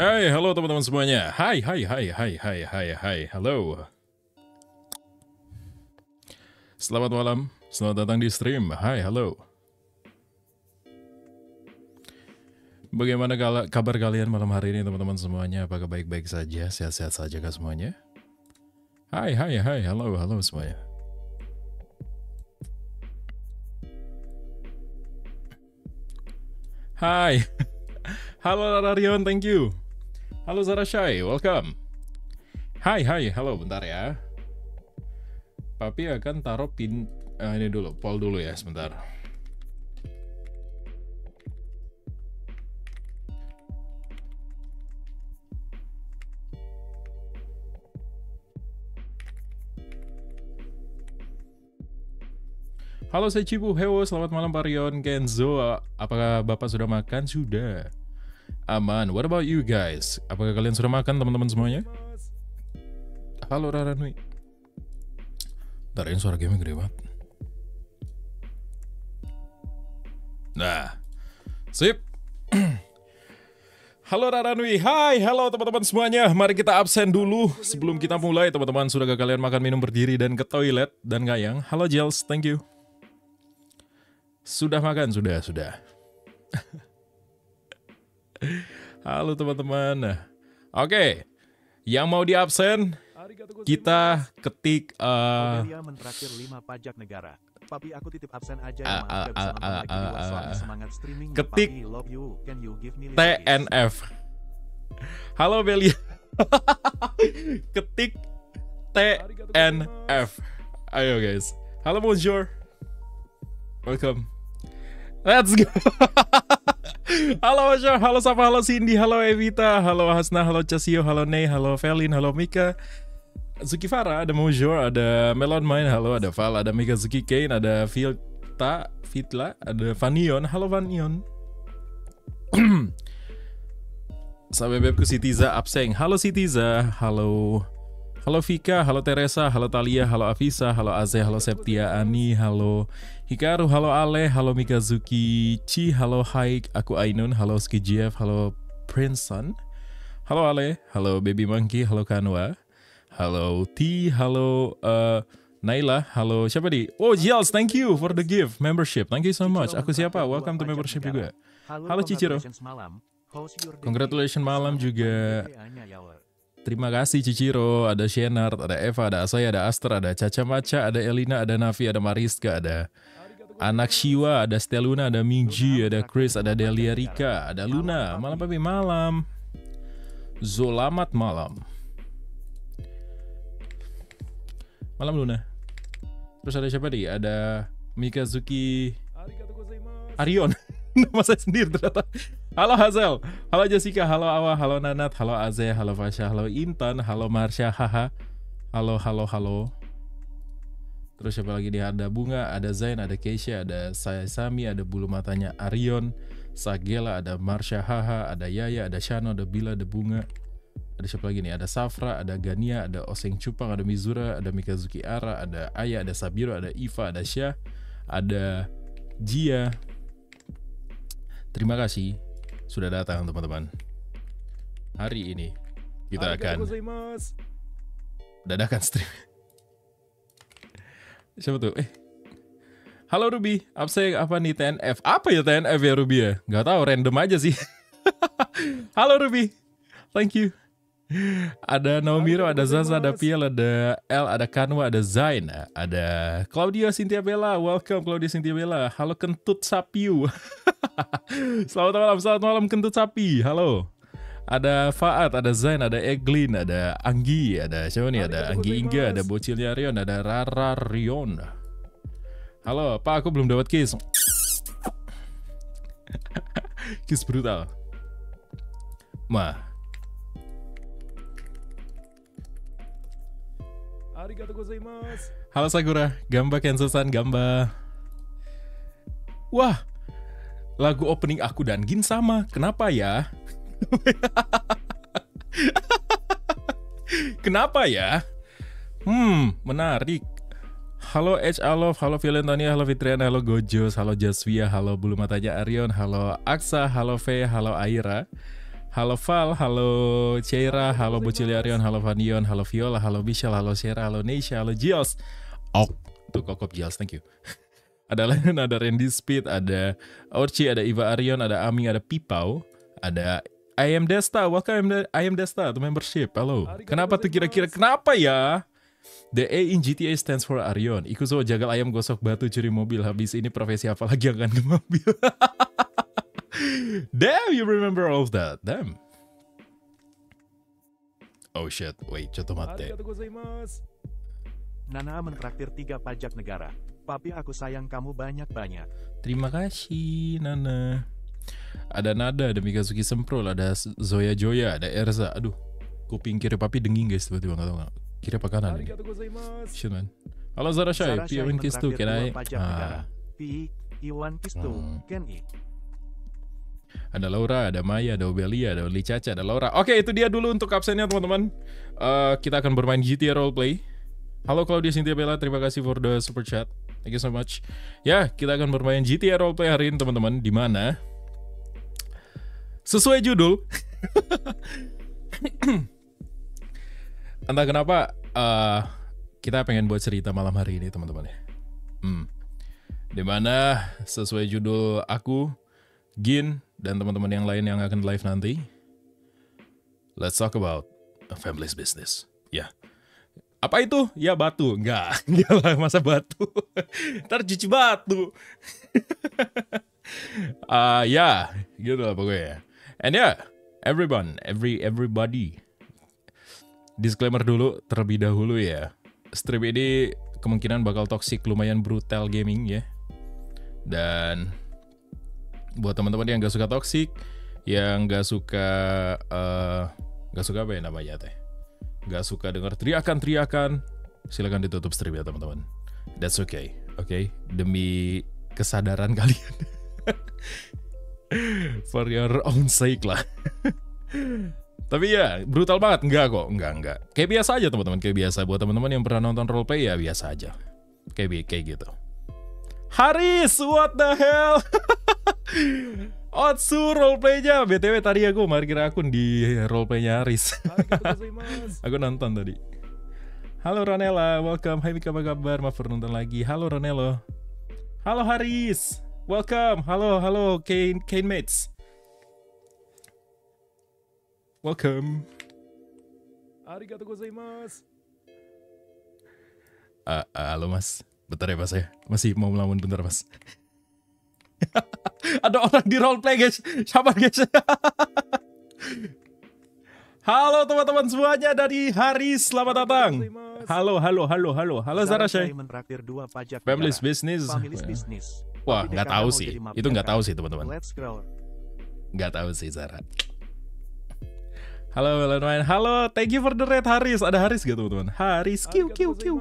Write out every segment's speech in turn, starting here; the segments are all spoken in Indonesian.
Hai, halo teman-teman semuanya. Hai, hai, hai, hai, hai, hai, hai, halo. Selamat malam, selamat datang di stream. Hai, halo. Bagaimana kabar kalian malam hari ini teman-teman semuanya? Apakah baik-baik saja? Sehat-sehat saja kah semuanya? Hai, hai, hai, halo, halo semuanya. Hai. Halo Rarion, thank you. Halo Zara Shai, welcome. Hai, hai, halo, bentar ya. Papi akan taruh pin uh, ini dulu, pol dulu ya, sebentar. Halo saya Cibu Hewo, selamat malam Parion Kenzo. Apakah Bapak sudah makan? Sudah aman. What about you guys? Apakah kalian sudah makan teman-teman semuanya? Halo Rarani. Nui. suara game gede banget. Nah, sip. Halo Raranwi, hai, halo teman-teman semuanya Mari kita absen dulu sebelum kita mulai Teman-teman, sudah kalian makan, minum, berdiri, dan ke toilet Dan gak yang? halo Jels, thank you Sudah makan? Sudah, sudah Halo teman-teman. Nah, oke, yang mau di absen, kita ketik. Eh, pajak negara. Papi aku titip absen ah, ah, ah, ketik TNF. Halo Belia. ketik TNF. Ayo guys. Halo bonjour. Welcome. Let's go. Halo Asya, halo Safa, halo Cindy, halo Evita, halo Hasna, halo Casio, halo Ney, halo Felin, halo Mika. Zuki Farah, ada Mujur, ada Melon Main, halo, ada Val, ada Mika Zuki Kane, ada Filta, Fitla, ada Vanion, halo Vanion. Sampai bebku Tiza abseng. Halo Tiza, halo Halo Vika, halo Teresa, halo Talia, halo Afisa, halo Aze, halo Septia Ani, halo Hikaru, halo Ale, halo Mikazuki, Chi, halo Haik, aku Ainun, halo SkiGF, halo Princeton, halo Ale, halo Baby Monkey, halo Kanwa, halo T, halo uh, Naila, halo siapa di? Oh Jels, thank you for the gift, membership, thank you so much. Aku siapa? Welcome to membership juga. Halo Ciciro. Congratulations malam juga. Terima kasih Ciciro, ada Shenard, ada Eva, ada Asaya, ada Aster, ada Caca Maca, ada Elina, ada Navi, ada Mariska, ada Anak Shiwa, ada Steluna, ada Mingji, ada Chris, ada Delia Rika, ada Luna. Malam Papi, malam. Zolamat malam. Malam Luna. Terus ada siapa nih? Ada Mikazuki Arion. Nama saya sendiri ternyata. Halo Hazel, halo Jessica, halo Awa, halo Nanat, halo Aze, halo Fasha, halo Intan, halo Marsha, haha. Halo, halo, halo. Terus siapa lagi nih ada Bunga, ada Zain, ada Keisha, ada saya Sami, ada bulu matanya Arion, Sagela, ada Marsha Haha, ada Yaya, ada Shano, ada Bila, ada Bunga. Ada siapa lagi nih? Ada Safra, ada Gania, ada Oseng Cupang, ada Mizura, ada Mikazuki Ara, ada Aya, ada Sabiro, ada Iva, ada Syah, ada Jia. Terima kasih sudah datang teman-teman. Hari ini kita akan dadakan stream. Siapa tuh? Eh. Halo Ruby, apa apa nih TNF? Apa ya TNF ya Ruby ya? Gak tau, random aja sih. Halo Ruby, thank you. Ada Naomiro, ada Zaza, ada Piel, ada L, ada Kanwa, ada Zain, ada Claudia Cynthia Bella. Welcome Claudia Cynthia Bella. Halo Kentut Sapiu. selamat malam, selamat malam Kentut Sapi. Halo. Ada Faat, ada Zain, ada Eglin, ada Anggi, ada siapa nih? Ada Anggi Inga, ada Bocil Yarion, ada Rara Rion. Halo, Pak, aku belum dapat kiss. kiss brutal. Mah, Halo Sakura, Gamba Kensusan, gambar. Wah, lagu opening aku dan Gin sama. Kenapa ya? Kenapa ya? Hmm, menarik. Halo H halo, halo Violentania, halo Fitriana, halo Gojos, halo Jaswia, halo Bulu Matanya Arion, halo Aksa, halo V, halo Aira, halo Val, halo Cera, halo Bocili Arion, halo Vanion, halo Viola, halo Michelle, halo Cera, halo Nisha, halo Jios. Ok, tuh kokop Jios, thank you. ada Lennon, ada Randy Speed, ada Orchi, ada Iva Arion, ada Ami, ada Pipau, ada I am Desta, welcome I am Desta to membership. Halo. Kenapa tuh kira-kira kenapa ya? The A in GTA stands for Arion. Ikuzo jagal ayam gosok batu curi mobil. Habis ini profesi apa lagi yang akan ke mobil? Damn, you remember all of that. Damn. Oh shit, wait, coto mate. Nana mentraktir tiga pajak negara. Papi aku sayang kamu banyak-banyak. Terima kasih, Nana. Ada Nada, ada Mikazuki Semprol, ada Zoya Joya, ada Erza. Aduh, kuping kiri papi denging guys tiba-tiba nggak tahu nggak. Kiri apa kanan? Ini? Shit man. Halo Zara Shai, P1 Kiss 2, can I? P1 Kiss 2, can I? ada Laura, ada Maya, ada Obelia, ada Oli Caca, ada Laura. Oke, itu dia dulu untuk absennya teman-teman. Uh, kita akan bermain GTA Roleplay. Halo Claudia Cynthia Bella, terima kasih for the super chat. Thank you so much. Ya, kita akan bermain GTA Roleplay hari ini teman-teman. Di mana sesuai judul. Entah kenapa uh, kita pengen buat cerita malam hari ini teman-teman ya. Hmm. Dimana sesuai judul aku, Gin, dan teman-teman yang lain yang akan live nanti. Let's talk about a family's business. Ya. Yeah. Apa itu? Ya batu. Enggak. Enggak lah, masa batu. Ntar cuci batu. uh, ya, yeah. gitu lah pokoknya. And yeah, everyone, every everybody. Disclaimer dulu terlebih dahulu ya. Stream ini kemungkinan bakal toxic lumayan brutal gaming ya. Dan buat teman-teman yang gak suka toxic, yang gak suka uh, eh, gak suka apa ya namanya teh, gak suka dengar teriakan-teriakan, silakan ditutup stream ya teman-teman. That's okay, oke okay? demi kesadaran kalian for your own sake lah tapi ya brutal banget enggak kok enggak enggak kayak biasa aja teman-teman kayak biasa buat teman-teman yang pernah nonton roleplay ya biasa aja kayak kayak gitu Haris what the hell Otsu roleplaynya BTW tadi aku markir akun di roleplaynya Haris. Aku nonton tadi Halo Ronella, welcome Hai apa kabar? Maaf nonton lagi Halo Ronello Halo Haris Welcome. Halo, halo Kane Kane mates. Welcome. Arigatou gozaimasu. Uh, uh, halo Mas. Bentar ya Mas ya. Masih mau melamun bentar Mas. Ada orang di role play guys. Sabar guys. Halo teman-teman semuanya dari Hari, selamat datang. Halo, halo, halo, halo. Halo Zara Shay. Family Business. Wah, nggak tahu sih. Itu nggak tahu sih, teman-teman. Nggak tahu sih, Zara. Halo, Melon Halo, thank you for the red Haris. Ada Haris gak, teman-teman? Haris, kiu kiu kiu.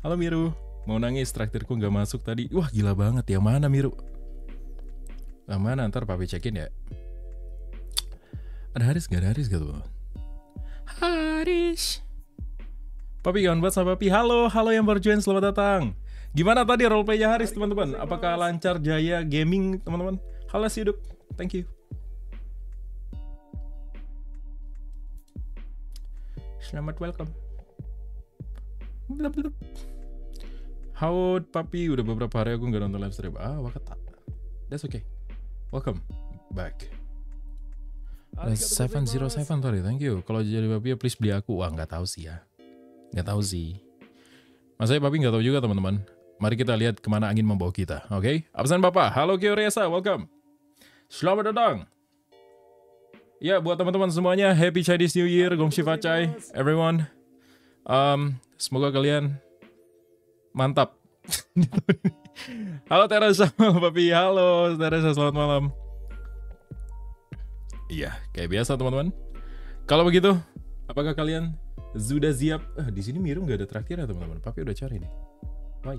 Halo, Miru. Mau nangis, traktirku nggak masuk tadi. Wah, gila banget. ya mana, Miru? Yang mana? Ntar papi cekin ya. Ada Haris gak? Ada Haris gak tuh? Haris. Papi kawan buat sama Papi. Halo, halo yang baru join, selamat datang. Gimana tadi roleplaynya Haris teman-teman? Apakah lancar jaya gaming teman-teman? Halo hidup, thank you. Selamat welcome. Blub, blub. How papi udah beberapa hari aku nggak nonton live stream. Ah, wakata. That's okay. Welcome back. Ah, seven Zero sorry, thank you. Kalau jadi babi ya please beli aku. Wah nggak tahu sih ya, nggak tahu sih. masa babi nggak tahu juga teman-teman. Mari kita lihat kemana angin membawa kita, oke? Okay? Absen Bapak, halo Kioresa, welcome. Selamat datang. Ya, buat teman-teman semuanya, Happy Chinese New Year, Gong Shifa Chai, everyone. Um, semoga kalian mantap. halo Teresa, Papi, halo Teresa, selamat malam. Iya, kayak biasa teman-teman. Kalau begitu, apakah kalian sudah siap? Eh, di sini Miru nggak ada traktir ya teman-teman. Papi udah cari nih. Why?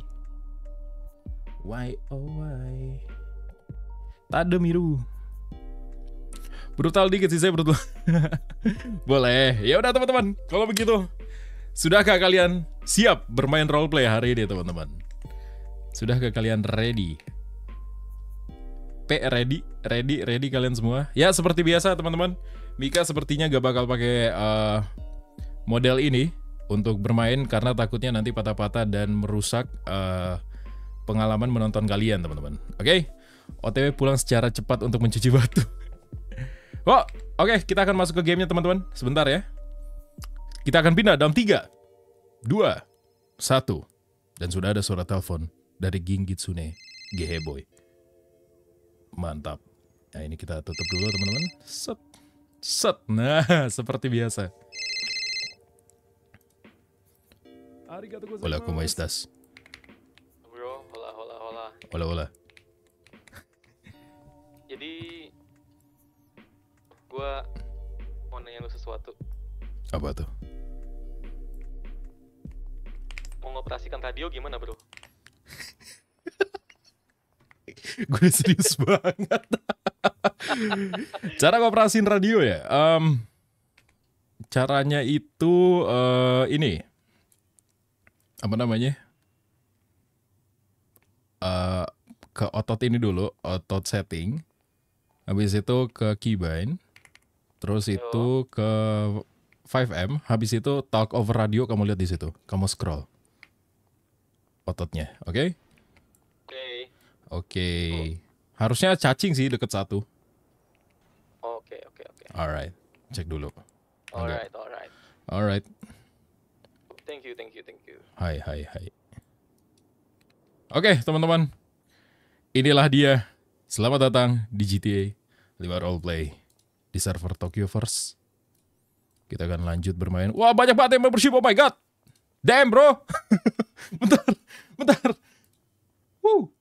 Why oh why? Tak ada Miru. Brutal dikit sih saya brutal. Boleh. Ya udah teman-teman. Kalau begitu, sudahkah kalian siap bermain role play hari ini teman-teman? Sudahkah kalian ready P ready, ready, ready kalian semua. Ya seperti biasa teman-teman, Mika sepertinya gak bakal pakai uh, model ini untuk bermain karena takutnya nanti patah-patah dan merusak uh, pengalaman menonton kalian teman-teman. Oke, okay? OTW pulang secara cepat untuk mencuci batu. oh, oke okay, kita akan masuk ke gamenya teman-teman. Sebentar ya. Kita akan pindah dalam 3, 2, 1. Dan sudah ada suara telepon dari Ginggitsune Geheboy. Mantap. Nah ini kita tutup dulu teman-teman. Set. Set. Nah seperti biasa. Hola, ¿cómo estás? Bro, hola, hola, hola. Hola, hola. Jadi, gua mau nanya lu sesuatu. Apa tuh? Mau ngoperasikan radio gimana, bro? gue serius banget. Cara ngoperasin radio ya. Um, caranya itu uh, ini apa namanya? Uh, ke otot ini dulu, otot setting. Habis itu ke keybind. Terus Yo. itu ke 5M, habis itu talk over radio kamu lihat di situ. Kamu scroll. Ototnya, oke? Okay? Oke. Okay. Oh. Harusnya cacing sih deket satu. Oke, oke, oke. Alright. Cek dulu. Alright, alright. Alright. Thank you, thank you, thank you. Hai, hai, hai. Oke, okay, teman-teman. Inilah dia. Selamat datang di GTA 5 Roleplay di server Tokyo First. Kita akan lanjut bermain. Wah, banyak banget yang membership. Oh my god. Damn, bro. bentar, bentar. Woo.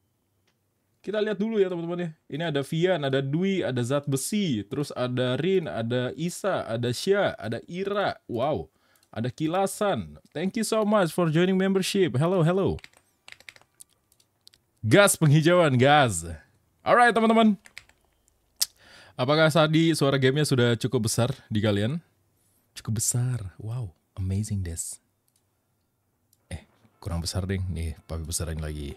Kita lihat dulu ya teman-teman ya. Ini ada Vian, ada Dwi, ada Zat Besi, terus ada Rin, ada Isa, ada Syah, ada Ira. Wow, ada Kilasan. Thank you so much for joining membership. Hello, hello. Gas penghijauan, gas. Alright teman-teman. Apakah tadi suara gamenya sudah cukup besar di kalian? Cukup besar. Wow, amazing des. Eh, kurang besar deh. Nih, tapi besarin lagi.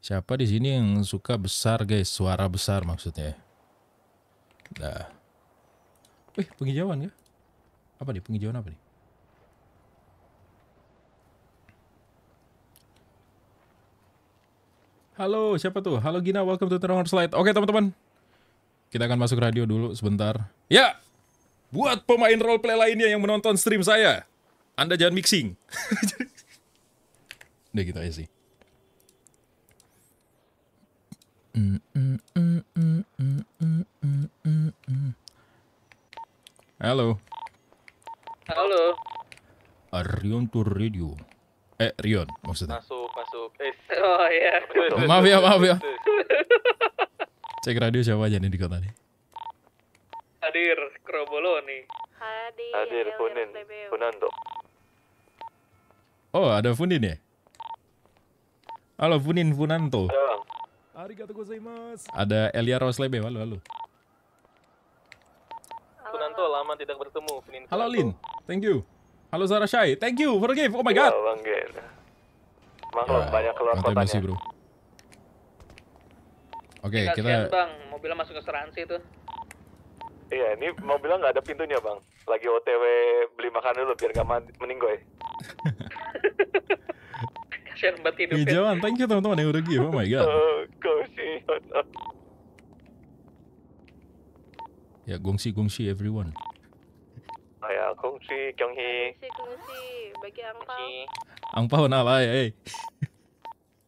Siapa di sini yang suka besar guys? Suara besar maksudnya. Nah. Wih, eh, penghijauan ya? Apa nih? Penghijauan apa nih? Halo, siapa tuh? Halo Gina, welcome to Terong Slide. Oke teman-teman, kita akan masuk radio dulu sebentar. Ya, buat pemain role play lainnya yang menonton stream saya, Anda jangan mixing. Udah gitu aja sih. Halo. Halo. Rion to radio. Eh, Rion maksudnya. Masuk, masuk. Eh, oh Yeah. Oh, maaf ya, maaf ya. Cek radio siapa aja nih di kota nih? Hadir Kroboloni. Hadir. Hadir ya, Funin. Funando. Oh, ada Funin ya? Halo Funin Funanto. Halo gozaimasu. Ada Elia Roslebe, halo halo. Kunanto lama tidak bertemu. halo Lin, thank you. Halo Zara Shai, thank you for the gift. Oh my god. Ya, bang Maklum, banyak keluar kotanya. bro. Oke, okay, kita... Bang, mobilnya masuk ke seransi itu. Iya, ini mobilnya nggak ada pintunya, Bang. Lagi OTW beli makan dulu biar gak meninggoy. kasihan banget hidupnya. Ya, jangan, thank you teman-teman yang udah give, oh my god. Gongsi. ya, gongsi, gongsi everyone. Oh ya, gongsi, gongsi. Gongsi, bagi angpau. Angpau nala ya, eh.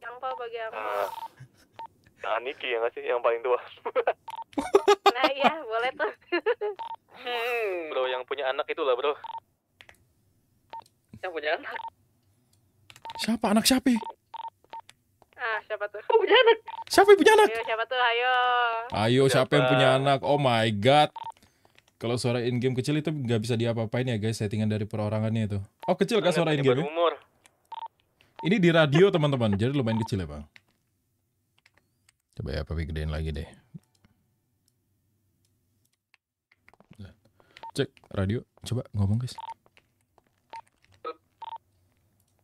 Angpau bagi angpau. Ah. Nah, Niki yang ngasih yang paling tua. nah iya, boleh tuh. bro, yang punya anak itulah bro. Yang punya anak. Siapa anak siapa? Ya? Ah, siapa tuh? Oh, punya anak. Siapa punya anak? Ayo, siapa tuh? Ayo. Ayo, siapa, siapa yang punya anak? Oh my god. Kalau suara in game kecil itu nggak bisa diapa-apain ya guys, settingan dari perorangannya itu. Oh, kecil kan suara in game? Ya? Umur. Ini di radio, teman-teman. Jadi lumayan kecil ya, Bang. Coba ya, papi gedein lagi deh. Cek radio, coba ngomong guys.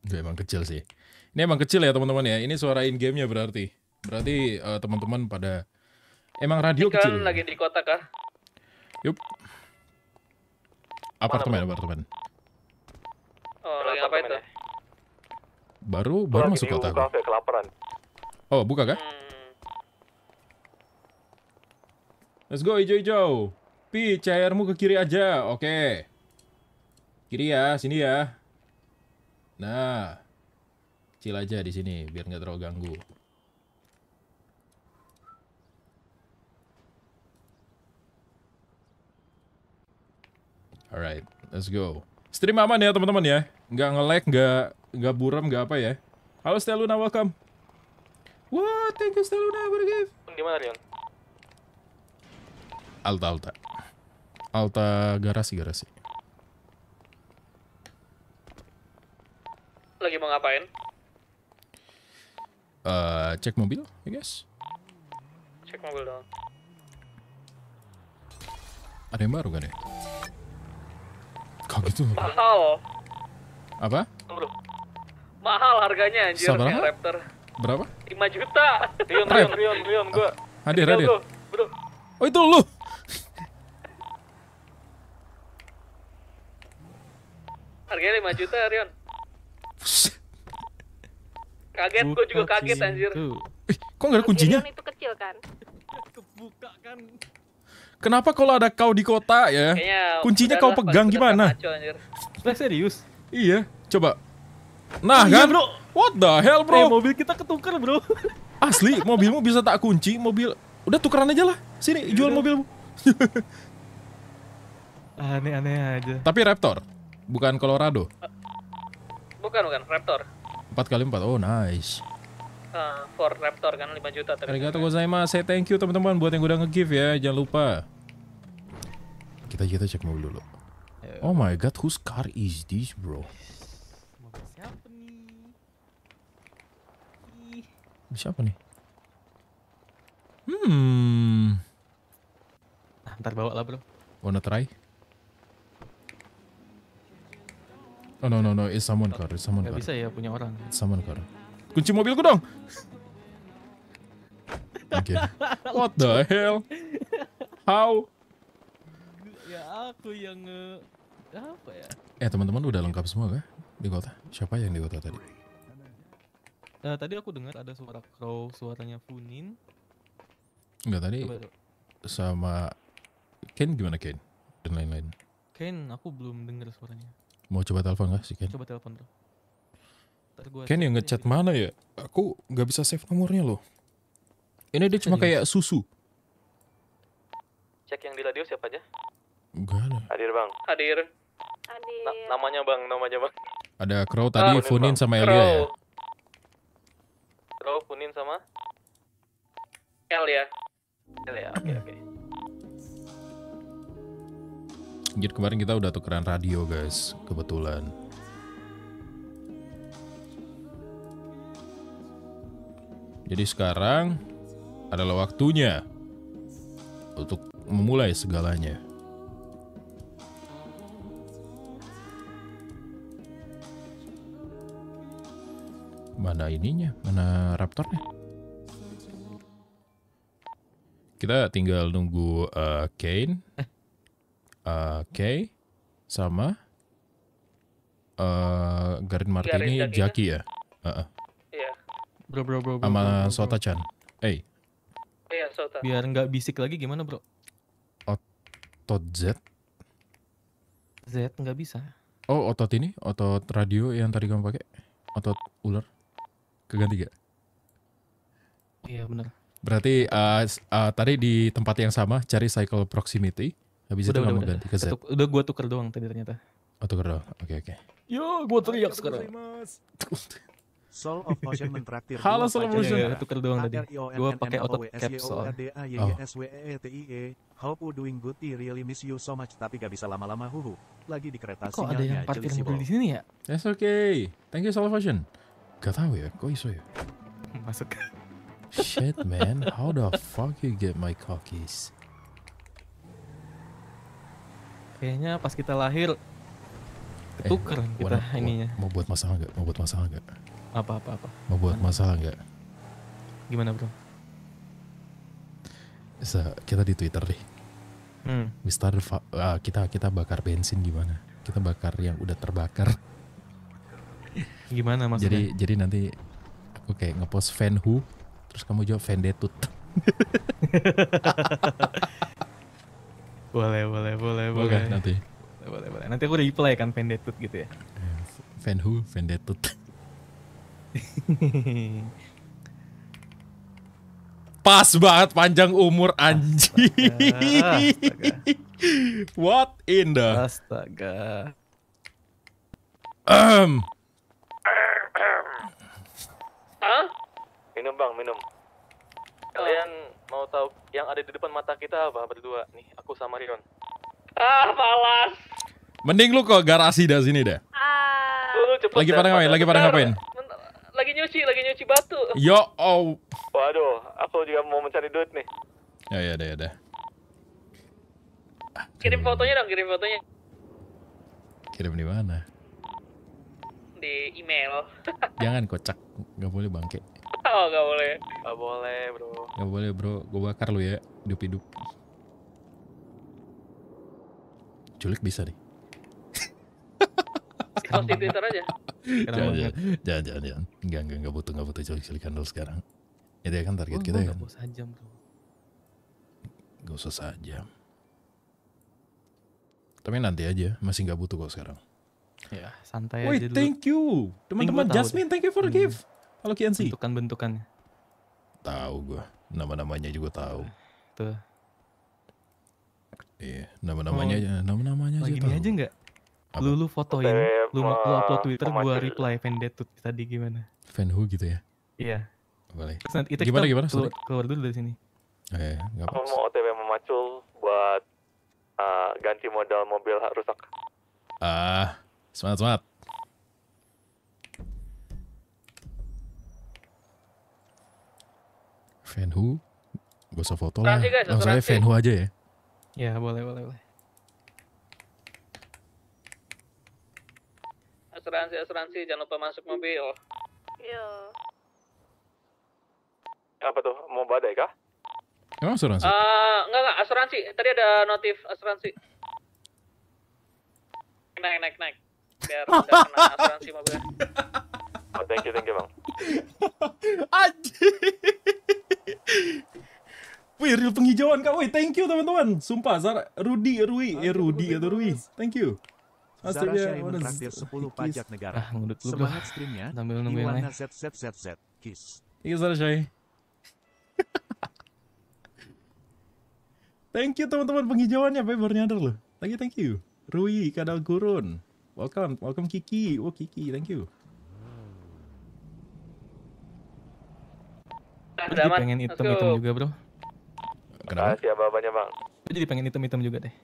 Gue emang kecil sih. Ini emang kecil ya teman-teman ya. Ini suara in game-nya berarti. Berarti uh, teman-teman pada emang radio Ini kan kecil. lagi di kota kah? Yup. Apartemen, apartemen. Oh, lagi apa itu? Baru baru masuk kota Kelaparan. Oh, buka kah? Hmm. Let's go hijau-hijau. Pi, cairmu ke kiri aja. Oke. Okay. Kiri ya, sini ya. Nah, kecil aja di sini biar nggak terlalu ganggu. Alright, let's go. Stream aman ya teman-teman ya, nggak ngelek, nggak nggak buram, nggak apa ya. Halo Steluna, welcome. Wah, thank you Steluna, bergift. Di mana Leon? Alta, Alta. Alta garasi, garasi. Lagi mau ngapain? Uh, cek mobil, I guess. Cek mobil dong. Ada yang baru kan ya? Kok gitu? Mahal. Apa? Bro. Mahal harganya anjir Sabar ya, Raptor. Berapa? 5 juta. Rion, Rion, Rion, Rion, gua. Ah, hadir, hadir. Bro. Oh itu lu. harganya 5 juta, Rion kaget gue juga kaget anjir eh, kok nggak ada kuncinya itu kecil kan kebuka kan Kenapa kalau ada kau di kota ya? Kayaknya kuncinya kau pegang gimana? serius? Iya, coba. Nah, oh, kan? bro. What the hell, bro? Eh, mobil kita ketukar, bro. Asli, mobilmu bisa tak kunci, mobil. Udah tukeran aja lah. Sini, Yaudah. jual mobilmu. Aneh-aneh aja. Tapi Raptor, bukan Colorado. Uh, Bukan, bukan. Raptor. Empat kali empat. Oh, nice. Uh, for Raptor kan 5 juta. Tapi Arigato gozaimasu. Saya thank you teman-teman buat yang udah nge-give ya. Jangan lupa. Kita kita cek mobil dulu. Oh my god, whose car is this, bro? siapa nih? Hmm. Nah, ntar bawa lah, belum? Wanna try? No, no, no, no. It's someone car. It's someone Gak car. bisa ya punya orang. It's someone car. Kunci mobilku dong. Oke. Okay. What the hell? How? Ya aku yang nge... Ya apa ya? Eh teman-teman udah lengkap semua kah di kota? Siapa yang di kota tadi? Nah, tadi aku dengar ada suara crow, suaranya Funin. Enggak tadi coba. sama Ken gimana Ken dan lain-lain. Ken aku belum dengar suaranya. Mau coba telepon gak sih Ken? Coba telepon bro. Ken yang ngechat ini. mana ya? Aku nggak bisa save nomornya loh. Ini dia cuma kayak susu. Cek yang di radio siapa aja? Enggak ada. Hadir bang. Hadir. Hadir. Na namanya bang, namanya bang. Ada Crow ah, tadi, ah, Funin sama Elia ya? Crow, Funin sama? El ya? El ya, oke okay, oke. Okay. Jadi kemarin kita udah tukeran radio guys, kebetulan. Jadi sekarang adalah waktunya untuk memulai segalanya. Mana ininya? Mana raptornya? Kita tinggal nunggu uh, Kane. Eh, Oke, sama uh, Garin Martini Garin Jaki ya. Uh Iya. Bro bro bro. Sama Sota Chan. Eh. Iya Sota. Biar nggak bisik lagi gimana bro? Otot Z. Z nggak bisa. Oh otot ini otot radio yang tadi kamu pakai otot ular keganti gak? Iya benar. Berarti uh, uh, tadi di tempat yang sama cari cycle proximity Habis udah, itu udah, udah, ganti ke Z. Ketuk, udah gue tuker doang tadi ternyata. Oh tuker doang, oke okay, oke. Okay. Yo, gue teriak sekarang. Soul of mentraktir. Halo Soul of Motion. Ya, tuker doang tadi. gue pakai otot cap soal. Hope you doing good. I really miss you so much. Tapi gak bisa lama-lama huhu. Lagi di kereta Kok ada yang parkir mobil di sini ya? That's okay. Thank you Soul of Motion. Gak tau ya, kok iso ya? Masuk. Shit man, how the fuck you get my cockies? Kayaknya pas kita lahir ketuker eh, kita mau, ininya. Mau buat masalah nggak? Mau buat masalah nggak? Apa apa apa? Mau buat Mana? masalah nggak? Gimana bro? Se kita di Twitter deh. Hmm. Mister uh, kita kita bakar bensin gimana? Kita bakar yang udah terbakar. Gimana maksudnya? Jadi jadi nanti aku kayak ngepost fan who, terus kamu jawab fan detut. Boleh, boleh, boleh, boleh. Boleh nanti. Boleh, boleh. boleh. Nanti aku reply kan Vendetut gitu ya. Eh, fan who? Vendetut. Pas banget panjang umur anjing. What in the? Astaga. Um. Minum bang, minum. Kalian Mau tahu yang ada di depan mata kita apa berdua? Nih, aku sama Rion. Ah, malas. Mending lu ke garasi dah sini deh. Ah. Lu cepet lagi pada ngapain? Lagi pada ngapain? Lagi nyuci, lagi nyuci batu. Yo, oh. Waduh, aku juga mau mencari duit nih. Ya, ya, deh, ya, deh. Kirim fotonya dong, kirim fotonya. Kirim di mana? Di email. Jangan kocak, nggak boleh bangke. Oh gak boleh. Gak boleh bro. Gak boleh bro, gue bakar lu ya, hidup-hidup. Culik bisa nih. Posting Twitter aja. Jangan, jangan, jangan, jangan, jangan. Enggak, enggak, enggak butuh, enggak butuh culik-culikan dulu sekarang. Itu ya kan target oh, kita ya kan. Gak usah jam bro. Gak usah sajam. Tapi nanti aja, masih nggak butuh kok sekarang. Ya, santai Wait, aja dulu. thank you. Teman-teman Jasmine, thank you for the gift. Kalau sih Bentukan-bentukannya. Tahu gue. Nama-namanya juga tahu. Tuh. Iya, nama-namanya oh. aja, nama-namanya aja. Lagi aja nggak? Lu lu fotoin, lu mau lu upload Twitter, gua reply vendetut tadi gimana? Fan who gitu ya? Iya. Boleh. Terus nanti kita gimana gimana? Keluar, keluar dulu dari sini. Eh, enggak apa-apa. mau OTW memacul buat uh, ganti modal mobil rusak. Ah, semangat semangat. Van Hu. Gak usah foto lah. Langsung aja Van Hu aja ya. Ya boleh boleh boleh. Asuransi asuransi jangan lupa masuk mobil. Iya. Apa tuh mau badai kah? Emang asuransi? Uh, enggak enggak asuransi. Tadi ada notif asuransi. Naik naik naik. Biar udah kena asuransi mobilnya. Oh, thank you thank you bang. Aji. Wih, real penghijauan kak. Wih, thank you teman-teman. Sumpah, Zara, Rudi, Rui, eh Rudi atau Rui. Thank you. Zara Syai mentraktir 10 pajak negara. Ah, ngudut dulu Semangat streamnya. Sambil nunggu yang lain. ZZZZ. Kiss. you, Zara Shai. thank you teman-teman penghijauannya. baru nyadar loh. Thank you, thank you. Rui, Kadal Gurun. Welcome, welcome Kiki. Oh, Kiki, thank you. Gue jadi pengen item-item juga bro. Kenapa? Ya bapaknya bang. Aku jadi pengen item-item juga deh.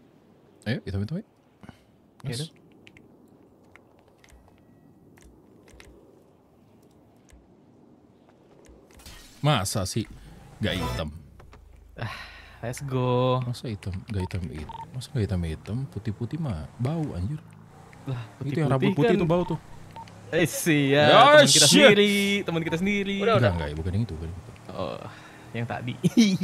Ayo item-item Yes. Ya masa sih gak item. Ah, let's go. Masa item, Gak item itu. Masa gak item item, Putih putih mah bau anjir. Lah, putih, -putih itu yang rambut putih kan. itu bau tuh. Eh sih ya, teman kita sendiri, teman kita sendiri. udah. Enggak, enggak, ya, bukan yang itu, bukan yang itu. Oh, yang tadi.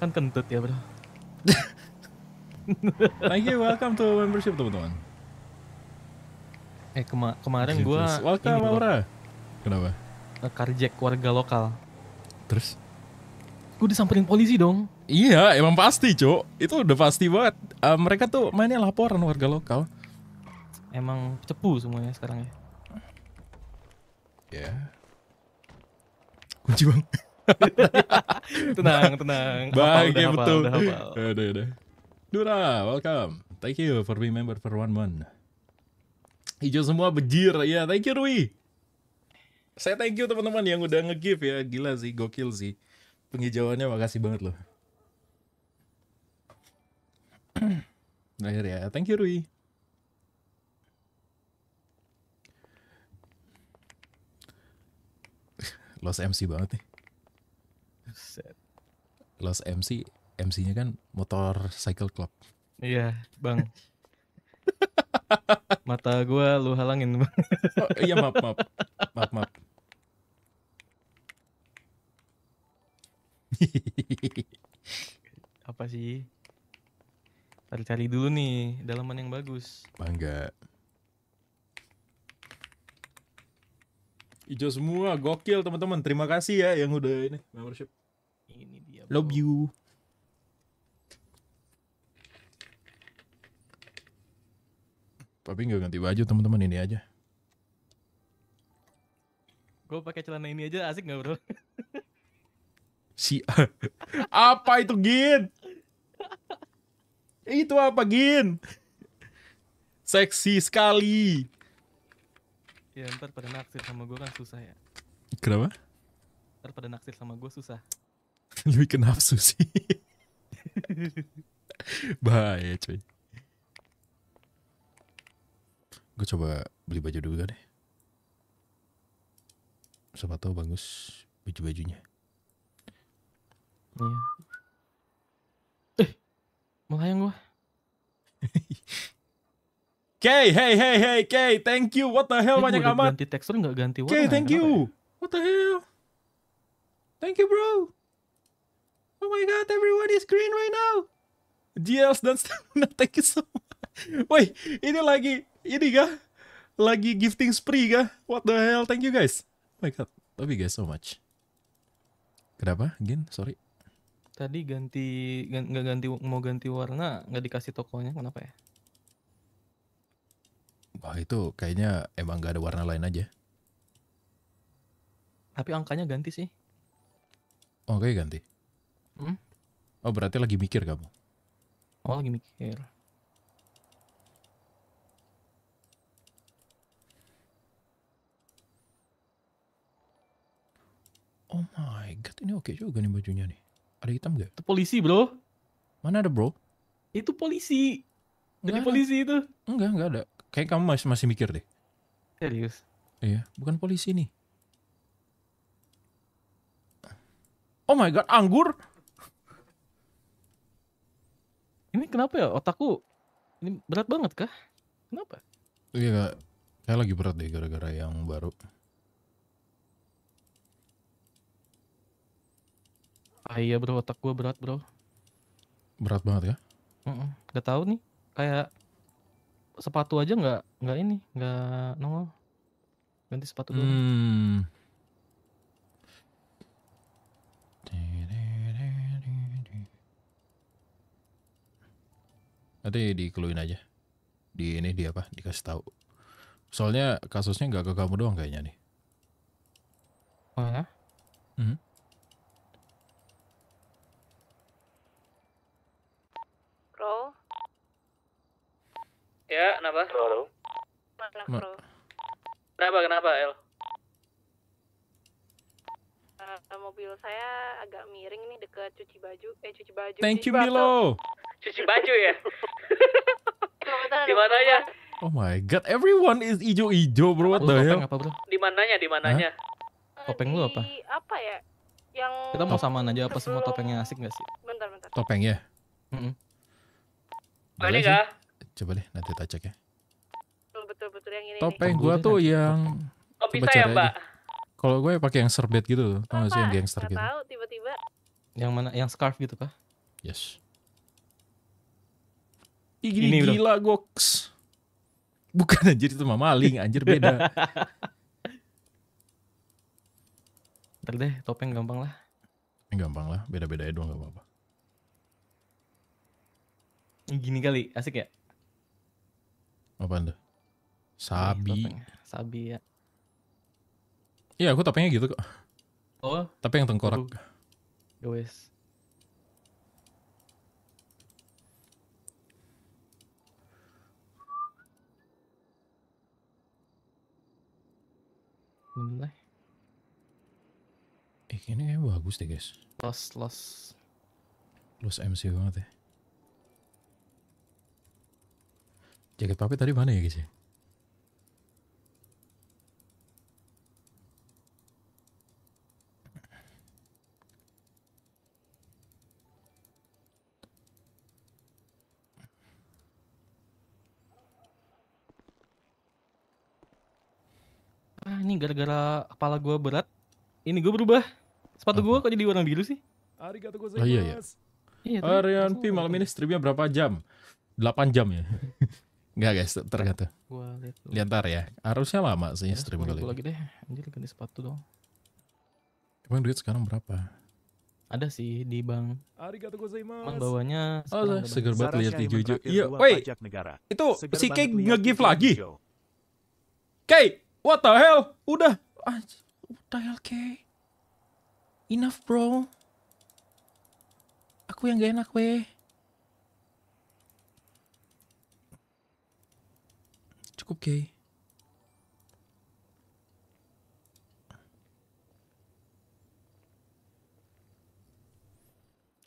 kan kentut ya, Bro. Thank you, welcome to membership, teman-teman. Eh, kema kemarin gue gua Welcome, Laura. Kenapa? Karjek eh, warga lokal. Terus? Gue disamperin polisi dong. Iya, emang pasti, Cuk. Itu udah pasti banget. Uh, mereka tuh mainnya laporan warga lokal. Emang cepu semuanya sekarang ya ya. Kunci bang. tenang, tenang. Baik, ya betul. Udah, ya, udah, udah. Dura, welcome. Thank you for being member for one month. Hijau semua bejir. Ya, yeah, thank you Rui. Saya thank you teman-teman yang udah nge-give ya. Gila sih, gokil sih. Penghijauannya makasih banget loh. Terakhir ya, thank you Rui. Los MC banget nih. Set. Los MC, MC-nya kan motor cycle club. Iya, Bang. Mata gua lu halangin, Bang. oh, iya, maaf, maaf. Maaf, maaf. Apa sih? Cari-cari dulu nih dalaman yang bagus. Bangga. Ijo semua, gokil teman-teman. Terima kasih ya yang udah ini membership. Ini dia. Bro. Love you. Tapi nggak ganti baju teman-teman ini aja. Gue pakai celana ini aja asik nggak bro? si apa itu gin? itu apa gin? Seksi sekali. Ya ntar pada naksir sama gue kan susah ya. Kenapa? Ntar pada naksir sama gue susah. Lu kenapa nafsu sih. Bahaya cuy. Gue coba beli baju dulu deh. Siapa tahu bagus baju-bajunya. Iya. Eh, melayang gue. Kay, hey, hey, hey, Kay, thank you. What the hell Ini banyak amat. Ganti tekstur nggak ganti warna. Kay, thank you. Ya? What the hell? Thank you, bro. Oh my god, everyone is green right now. GLs dan Stamina, thank you so much. Woi, ini lagi, ini kah? Lagi gifting spree kah? What the hell, thank you guys. Oh my god, love you guys so much. Kenapa? Gin, sorry. Tadi ganti, nggak ganti, mau ganti warna, nggak dikasih tokonya, kenapa ya? Wah itu kayaknya emang gak ada warna lain aja. Tapi angkanya ganti sih. Oh ganti? Hmm? Oh berarti lagi mikir kamu? Oh lagi mikir. Oh my god, ini oke okay juga nih bajunya nih. Ada hitam gak? Itu polisi bro. Mana ada bro? Itu polisi. Jadi polisi itu. Enggak, enggak ada. Kayak kamu masih masih mikir deh. Serius? Iya, bukan polisi nih. Oh my god, anggur. Ini kenapa ya otakku? Ini berat banget kah? Kenapa? Iya, kayak lagi berat deh gara-gara yang baru. Ah iya bro, otak gue berat bro. Berat banget ya? Mm -mm. Gak tau nih, kayak sepatu aja nggak nggak ini nggak nongol ganti sepatu dulu hmm. nanti dikeluin aja di ini di apa dikasih tahu soalnya kasusnya nggak ke kamu doang kayaknya nih oh -hmm. Ya, kenapa? Halo, Malam, bro. Kenapa, kenapa, El? Uh, mobil saya agak miring nih deket cuci baju. Eh, cuci baju. Thank cuci you, batu. Milo. Cuci baju ya? di ya Oh my god, everyone is ijo-ijo, bro. What the hell? Apa, bro? Di mananya, di mananya? Eh, topeng lu apa? Apa ya? Yang Kita mau samaan aja apa semua topengnya asik gak sih? Bentar, bentar. Topeng ya? Mm -hmm. Boleh gak? Coba deh nanti kita cek ya. Betul betul betul yang ini. Topeng gue tuh yang Oh bisa ya Mbak. Kalau gue ya pakai yang serbet gitu, tau gak sih yang gangster gitu? Tahu tiba-tiba. Yang mana? Yang scarf gitu kah? Yes. Ih, gini ini gila goks. Bukan anjir itu mah maling, anjir beda. Ntar deh, topeng gampang lah. Gampang lah, beda-beda ya doang gak apa-apa. Gini kali, asik ya? apa anda Sabi. Sabi ya. Iya, aku topengnya gitu kok. Oh. Tapi yang tengkorak. Ya wes. Eh, ini kayaknya bagus deh, guys. Los, los. Los MC banget ya. Jaket papi tadi mana ya guys ya? Ah, ini gara-gara kepala gue berat, ini gue berubah. Sepatu gue kok jadi warna biru sih? Oh iya ya. Iya, iya Arianti malam ini streamnya berapa jam? 8 jam ya. Enggak guys, ternyata. Gua lihat. Lihat ntar ya. Harusnya lama sih ya, stream kali. Lagi deh, anjir ganti sepatu dong. Emang duit sekarang berapa? Ada sih di bank. Arigatou gozaimasu. Cuman bawahnya Oh, seger banget lihat di Jojo. Iya, woi. Itu si Kay nge-give lagi. Kay, what the hell? Udah. Ah, what the hell Kay. Enough, bro. Aku yang gak enak, weh. cukup Kay.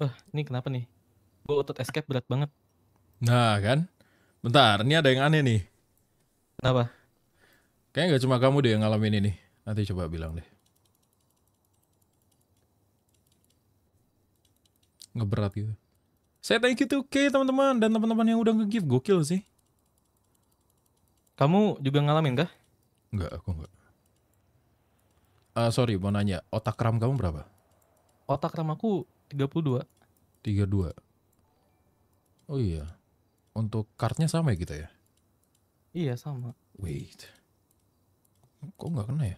Wah, ini kenapa nih? Gue otot escape berat banget. Nah kan? Bentar, ini ada yang aneh nih. Kenapa? Kayaknya gak cuma kamu deh yang ngalamin ini. Nanti coba bilang deh. Ngeberat gitu. Saya thank you to K teman-teman dan teman-teman yang udah nge-give. Gokil sih. Kamu juga ngalamin kah? Enggak, aku enggak. Uh, sorry, mau nanya, otak RAM kamu berapa? Otak RAM aku 32. 32. Oh iya. Untuk kartnya sama ya kita ya? Iya, sama. Wait. Kok nggak kena ya?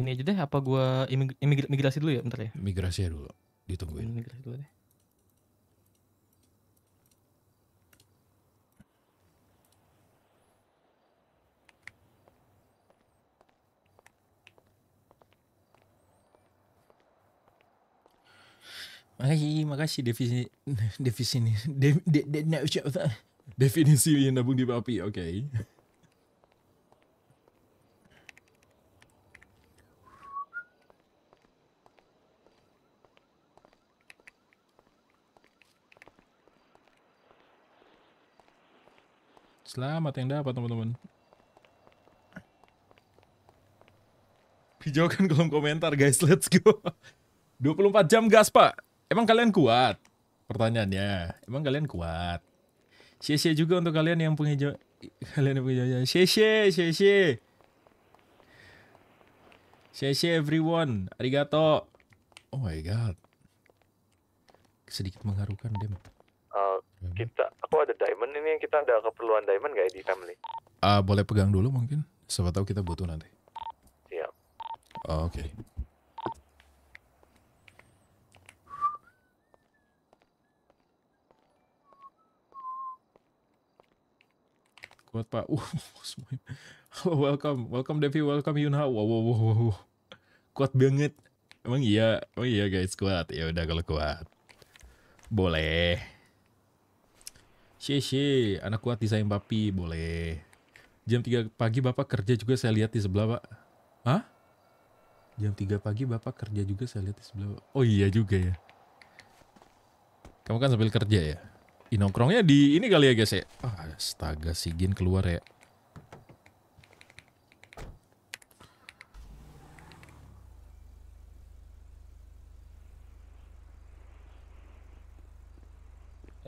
Ini aja deh, apa gua imigrasi dulu ya bentar ya? Migrasi ya dulu, ditungguin. Imigrasi dulu deh. Makasih, makasih definisi definisi ini. De, de, nabung di papi, oke. Selamat yang dapat teman-teman. Hijaukan kolom komentar guys, let's go. 24 jam gas pak. Emang kalian kuat? Pertanyaannya, emang kalian kuat? sia juga untuk kalian yang punya jo- kalian yang punya jawaban. Sia-sia, everyone. Arigato. Oh my god. Sedikit mengharukan deh. Uh, kita aku ada diamond ini kita ada keperluan diamond gak ya di family? Uh, boleh pegang dulu mungkin. Siapa tahu kita butuh nanti. Siap. Oh, Oke. Okay. kuat pak. Uh, semuanya. welcome, welcome Devi, welcome Yunha. Wow, wow, wow, wow. Kuat banget. Emang iya, emang iya guys kuat. Ya udah kalau kuat, boleh. Sheshe, anak kuat desain papi, boleh. Jam 3 pagi bapak kerja juga saya lihat di sebelah pak. Hah? Jam 3 pagi bapak kerja juga saya lihat di sebelah. Pak. Oh iya juga ya. Kamu kan sambil kerja ya? inokrongnya di ini kali ya guys ya. Ah, astaga, si Gin keluar ya.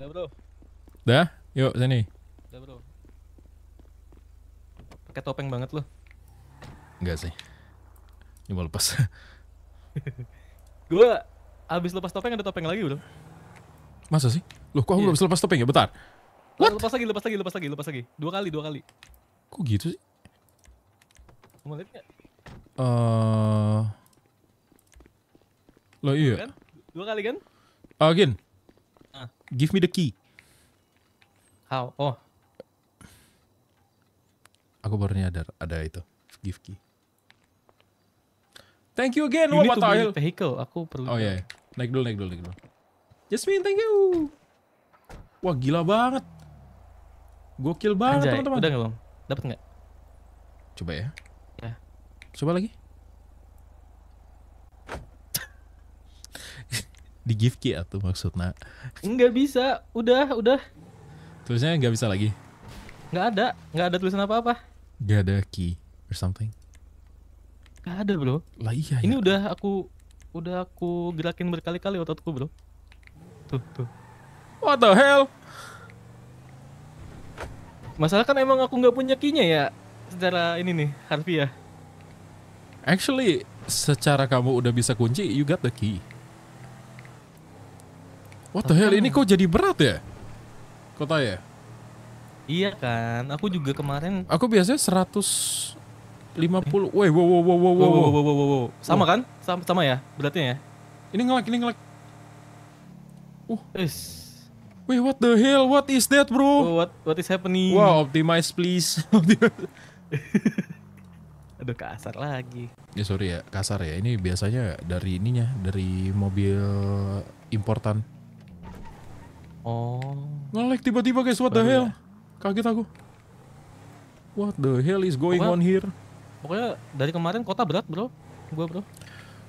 Ya bro. Dah, yuk sini. Ya bro. Pakai topeng banget loh. Enggak sih. mau lepas. gue abis lepas topeng ada topeng lagi belum? Masa sih? Loh, kok aku yeah. Iya. bisa lepas topeng ya? Bentar. What? Lepas lagi, lepas lagi, lepas lagi, lepas lagi. Dua kali, dua kali. Kok gitu sih? Kamu lihat gak? Uh... Eh, lo iya. Kan? Dua kali kan? Again. Ah, uh. Ah. Give me the key. How? Oh. Aku baru nyadar ada itu. Give key. Thank you again. You What need to vehicle. Aku perlu. Oh iya. Yeah. Naik dulu, naik dulu, naik dulu. Jasmine, thank you. Wah gila banget. Gokil banget teman-teman. Udah nggak Dapat nggak? Coba ya. Ya. Coba lagi. Di gift key atau maksudnya? Nggak bisa. Udah, udah. Tulisannya nggak bisa lagi. Nggak ada, nggak ada tulisan apa-apa. Nggak ada key or something. Nggak ada bro. Lah iya. Ini ya. udah aku, udah aku gerakin berkali-kali ototku bro. Tuh, tuh. What the hell? Masalah kan emang aku nggak punya kinya ya secara ini nih Harvey ya. Actually, secara kamu udah bisa kunci, you got the key. What the hell? Ini kok jadi berat ya? Kota ya? Iya kan, aku juga kemarin Aku biasanya 150 Woi, wow, wow, wow, wow, wow, wow, wow, wow, wow. Sama kan? Sama, sama ya beratnya ya? Ini ngelag, ini ngelag Uh, Is. Wait, what the hell? What is that, bro? Oh, what what is happening? Wow, optimize please. Aduh, kasar lagi. Ya sorry ya, kasar ya. Ini biasanya dari ininya, dari mobil importan. Oh. Ngelek tiba-tiba guys, what Baru the hell? Ya? Kaget aku. What the hell is going pokoknya, on here? Pokoknya dari kemarin kota berat, bro. Gua, bro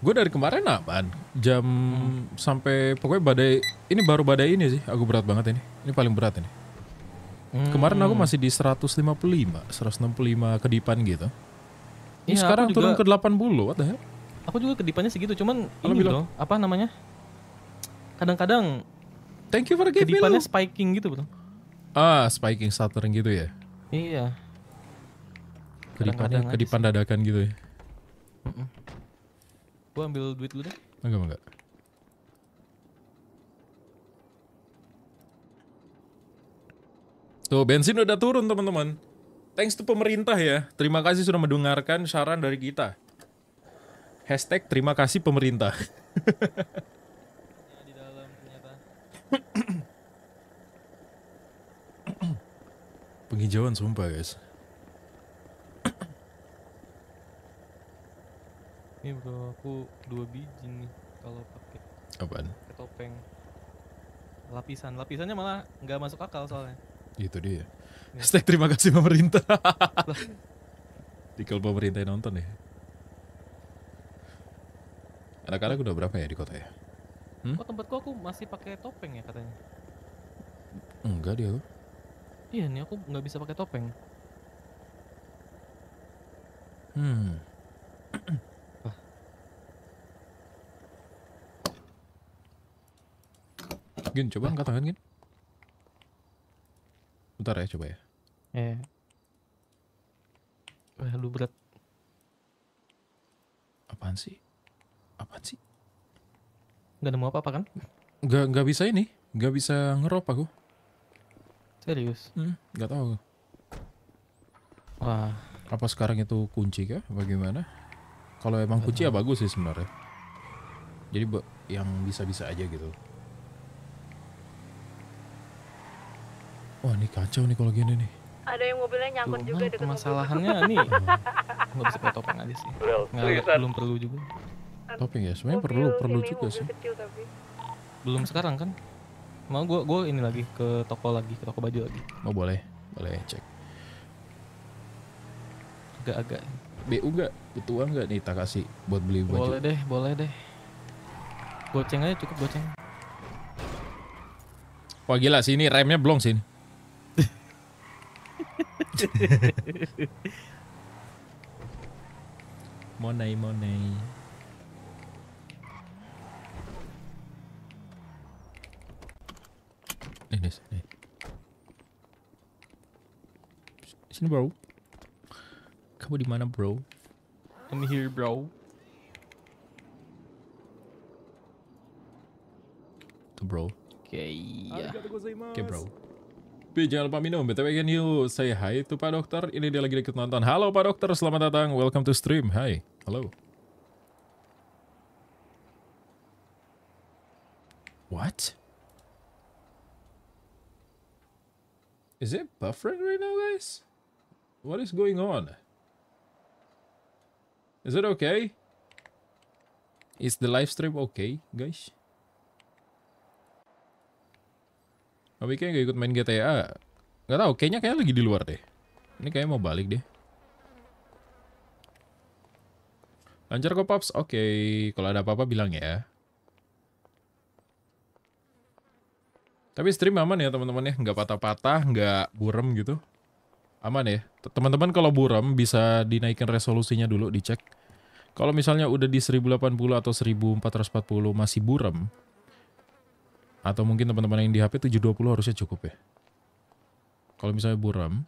gue dari kemarin apaan jam hmm. sampai pokoknya badai ini baru badai ini sih aku berat banget ini ini paling berat ini hmm. kemarin aku masih di 155 165 kedipan gitu ini ya, sekarang turun juga, ke 80 what the hell aku juga kedipannya segitu cuman Halo, ini bilang, dong, apa namanya kadang-kadang thank you for giving kedipannya me spiking gitu betul ah spiking stuttering gitu ya iya kedipan kedipan dadakan gitu ya Gue ambil duit lu deh. Enggak, enggak. Tuh, bensin udah turun, teman-teman. Thanks to pemerintah ya. Terima kasih sudah mendengarkan saran dari kita. Hashtag terima kasih pemerintah. Penghijauan sumpah, guys. ini bro aku dua biji nih kalau pakai apaan pakai topeng lapisan lapisannya malah nggak masuk akal soalnya itu dia ya. terima kasih pemerintah di kalau pemerintah yang nonton ya anak-anak udah berapa ya di kota ya hmm? kok oh, tempatku aku masih pakai topeng ya katanya enggak dia iya nih aku nggak bisa pakai topeng hmm Gin, coba angkat tangan Gin. Bentar ya, coba ya. Eh. Wah, lu berat. Apaan sih? Apaan sih? Gak nemu apa-apa kan? Gak, gak bisa ini. Gak bisa ngerop aku. Serius? Hmm, gak tau. Wah. Apa sekarang itu kunci kah? Bagaimana? Kalau emang kunci ya bagus sih sebenarnya. Jadi yang bisa-bisa aja gitu. Wah ini kacau nih kalau gini nih. Ada yang mobilnya nyangkut Tuh, juga deket Masalahannya nih, nggak bisa pakai topeng aja sih. Nggak, belum perlu juga. Topeng ya, sebenarnya perlu, perlu juga sih. Kecil, tapi. Belum sekarang kan? Mau gue gue ini lagi ke toko lagi, ke toko baju lagi. Oh boleh, boleh cek. Agak-agak. BU gak? Butuh gak nih tak kasih buat beli baju? Boleh deh, boleh deh. Goceng aja cukup goceng. Wah gila sih ini remnya blong sih. Ini. money, money. Eh, dah sini. Sini bro. Kamu di mana bro? I'm here bro. To bro. Okay. Yeah. Okay bro. Tapi jangan lupa minum. BTW can you say hi to Pak Dokter? Ini dia lagi ikut nonton. Halo Pak Dokter, selamat datang. Welcome to stream. Hai. Halo. What? Is it buffering right now, guys? What is going on? Is it okay? Is the live stream okay, guys? Tapi kayaknya gak ikut main GTA. Gak tau, kayaknya kayak lagi di luar deh. Ini kayaknya mau balik deh. Lancar kok, pops. Oke, okay. kalau ada apa-apa bilang ya. Tapi stream aman ya, teman-teman ya. Nggak patah-patah, nggak burem gitu. Aman ya. Teman-teman kalau burem bisa dinaikin resolusinya dulu, dicek. Kalau misalnya udah di 1080 atau 1440 masih burem, atau mungkin teman-teman yang di HP 720 harusnya cukup ya. Kalau misalnya buram,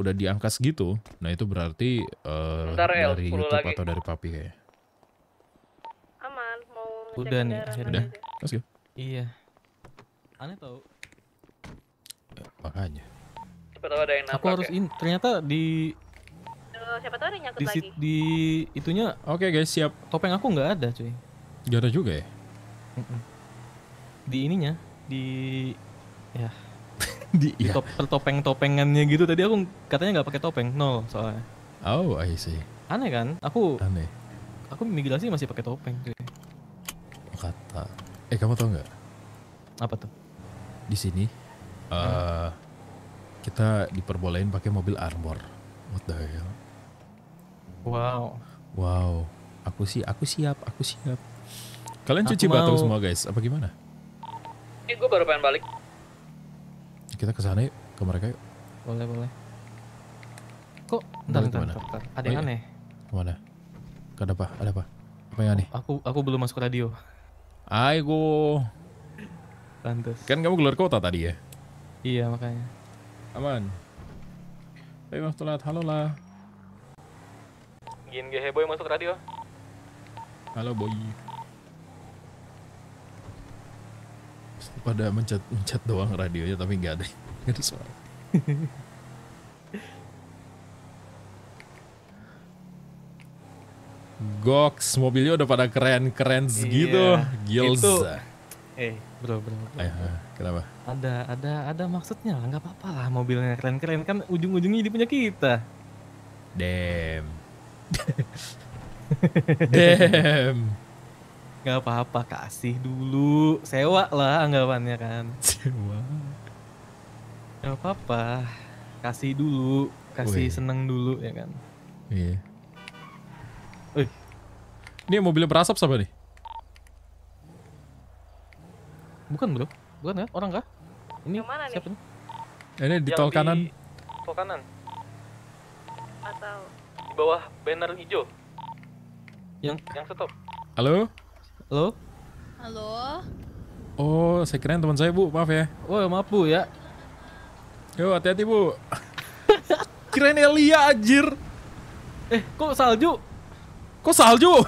udah di angka segitu, nah itu berarti uh, eh, Bentar, dari YouTube lagi. atau dari papi kayak. Aman, mau Udah nih, udah. Let's go. Iya. Aneh tau. Eh, makanya. Siapa tahu ada yang Aku harus ya? ternyata di siapa tahu ada nyangkut lagi. Di itunya Oke okay, guys, siap. Topeng aku nggak ada, cuy. Gak ada juga ya? Mm -mm di ininya di ya di, di ya. top, iya. topeng-topengannya gitu tadi aku katanya nggak pakai topeng nol soalnya oh I see aneh kan aku aneh aku migrasi masih pakai topeng kata eh kamu tau nggak apa tuh di sini uh, kita diperbolehin pakai mobil armor what the hell wow wow aku sih aku siap aku siap kalian cuci batu semua guys apa gimana ini gue baru pengen balik. Kita ke sana yuk, ke mereka yuk. Boleh, boleh. Kok, bentar, bentar, bentar, Ada oh yang iya. aneh. Mana? Ada apa? Ada apa? Apa yang aneh? Oh, aku aku belum masuk radio. Aigo. Lantas. Kan kamu keluar kota tadi ya? Iya, makanya. Aman. Hei, Mas Tulat, halo lah. Gin boy masuk radio. Halo, Boy. pada mencet mencet doang radionya tapi nggak ada nggak ada suara Gox mobilnya udah pada keren keren segitu iya, eh bro bro, eh, kenapa ada ada ada maksudnya lah nggak apa-apa lah mobilnya keren keren kan ujung ujungnya jadi punya kita damn damn Gak apa-apa, kasih dulu. Sewa lah anggapannya kan. Sewa. Gak apa-apa. Kasih dulu. Kasih Wih. seneng dulu ya kan. Iya. Wih. Ini mobilnya berasap siapa nih? Bukan bro. Bukan kan? Orang kah? Ini mana siapa nih? nih? Ini di Yang tol kanan. Di tol kanan. Atau di bawah banner hijau. Yang yang stop. Halo? Halo? Halo? Oh, saya keren teman saya, Bu. Maaf ya. oh, maaf, Bu ya. Yo, hati-hati, Bu. keren Elia, anjir. Eh, kok salju? Kok salju?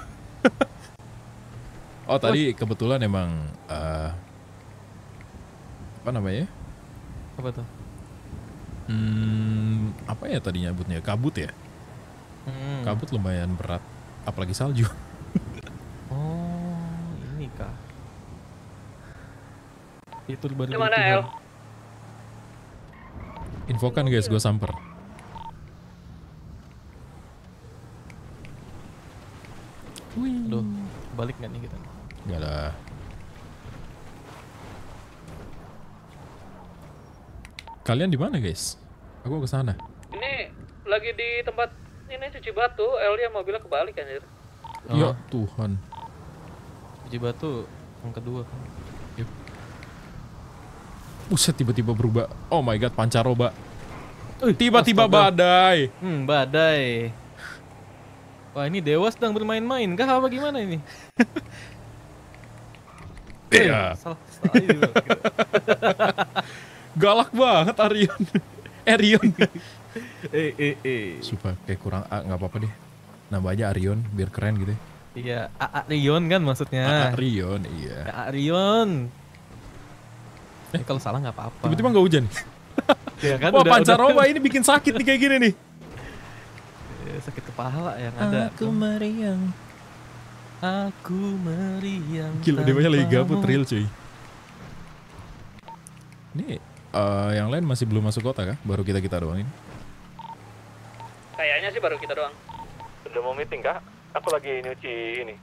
oh, tadi kebetulan emang... Uh, apa namanya? Apa tuh? Hmm, apa ya tadi nyebutnya? Kabut ya? Hmm. Kabut lumayan berat, apalagi salju. oh. Itu baru Dimana, itu. El? Infokan guys, gue samper. Wih. Loh, balik nggak nih kita? Gak lah. Kalian di mana guys? Aku ke sana. Ini lagi di tempat ini cuci batu. mau mobilnya kebalik anjir. Ya oh. Ya Tuhan. Cuci batu yang kedua. Kan? Buset tiba-tiba berubah. Oh my god, pancaroba. Tiba-tiba badai. Hmm, badai. Wah, ini dewa sedang bermain-main kah apa gimana ini? Iya. Salah, Galak banget Arion. Arion. Eh, eh eh eh. Super kayak kurang A nggak apa-apa deh. Nambah aja Arion biar keren gitu. Iya, Arion kan maksudnya. Arion, iya. Arion. Eh kalau salah nggak apa-apa. Tiba-tiba nggak hujan. ya kan, Wah pancaroba ini bikin sakit nih kayak gini nih. Eh, sakit kepala yang ada. Aku meriang. Aku meriang. Gila dewanya lagi gabut real cuy. Ini uh, yang lain masih belum masuk kota kah? Baru kita kita doang ini. Kayaknya sih baru kita doang. Udah mau meeting kah? Aku lagi nyuci ini.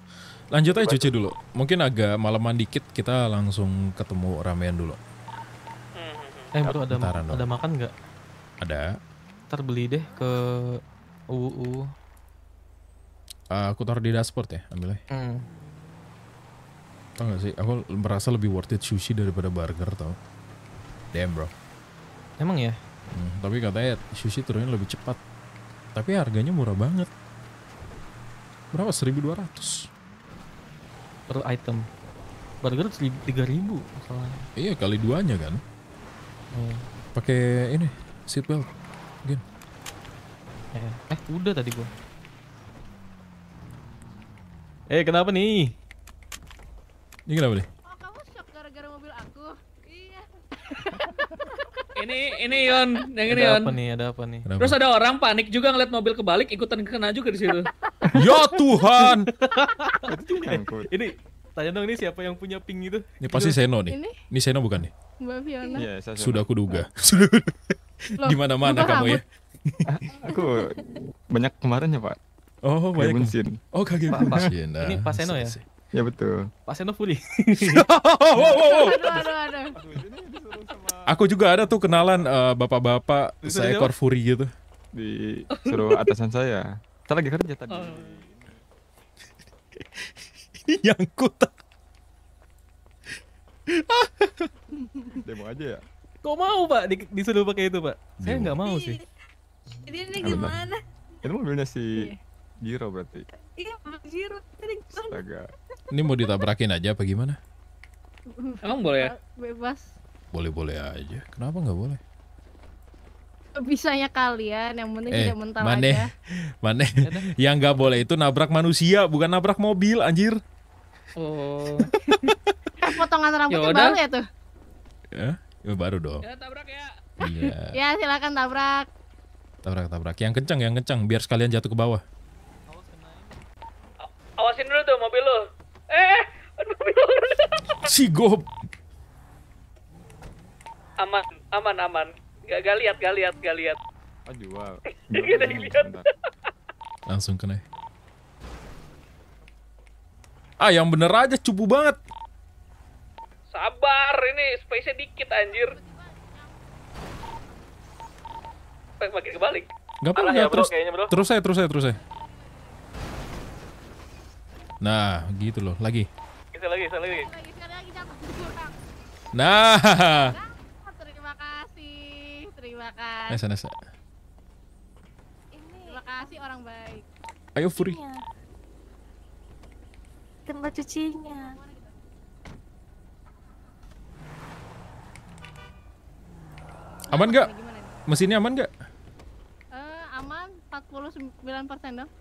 Lanjut aja cuci dulu. Mungkin agak malaman dikit kita langsung ketemu ramean dulu. Eh bro ada ma ada makan nggak? Ada. Ntar beli deh ke UU. Uh, eh, aku taruh di dashboard ya, ambil aja. Hmm. Tau gak sih, aku merasa lebih worth it sushi daripada burger tau. Damn bro. Emang ya? Hmm, tapi katanya sushi turunnya lebih cepat. Tapi harganya murah banget. Berapa? 1200 Per item. Burger 3000 masalahnya. Iya kali duanya kan pakai ini seat belt. Gin. Eh, eh, udah tadi gua. Eh, kenapa nih? Ini kenapa nih? Oh, kamu shock gara-gara mobil aku. Iya. ini ini Yon, yang ini Yon. Ada apa nih? Ada apa nih? Kenapa? Terus ada orang panik juga ngeliat mobil kebalik, ikutan kena juga di situ. ya Tuhan. Kan, ini Tanya dong ini siapa yang punya ping itu? Ini pasti gitu. Seno nih. Ini, ini Seno bukan nih? Mbak Fiona. Ya, saya Sudah aku duga. Di mana-mana kamu ya. aku banyak kemarin ya, Pak. Oh, banyak. kemarin Oh, kaki Munsin. Nah, ini Pak Seno ya? Ya betul. Pak Seno Puri. wow, wow, wow. Aku juga ada tuh kenalan uh, bapak-bapak seekor Furi gitu. di Disuruh atasan saya. Saya lagi kerja tadi. Oh. yang kutak. Demo aja ya. Kok mau pak Di, disuruh pakai itu pak? Demo. Saya nggak mau sih. Ini, ini gimana? Ini mobilnya si Jiro iya. berarti. Iya Jiro. Astaga. Ini mau ditabrakin aja apa gimana? Emang boleh ya? Bebas. Boleh-boleh aja. Kenapa nggak boleh? bisanya kalian yang penting eh, tidak mental mana, aja. mane? yang nggak boleh itu nabrak manusia bukan nabrak mobil anjir. Oh. Eh, potongan rambutnya Yaudah. baru ya tuh? Ya, ya baru dong. Ya, tabrak ya. Iya. ya, silakan tabrak. Tabrak, tabrak. Yang kencang, yang kencang. Biar sekalian jatuh ke bawah. Awasin dulu tuh mobil lo. Eh, eh, mobil lo. si gob. Aman, aman, aman. Gak, gak lihat, gak lihat, gak lihat. Aduh, wow. Gak lihat. Langsung kena. Ah, yang bener aja cupu banget. Sabar, ini space dikit anjir. Makin kebalik. Gak apa-apa, ya, terus, bro. terus saya, terus saya, terus saya. Nah, gitu loh, lagi. Kita lagi, kita lagi. Nah. Terima kasih, terima kasih. Nesa, nice. Terima kasih orang baik. Ayo, Furi. Iya tempat cucinya aman nggak mesinnya aman nggak uh, aman 49 persen dong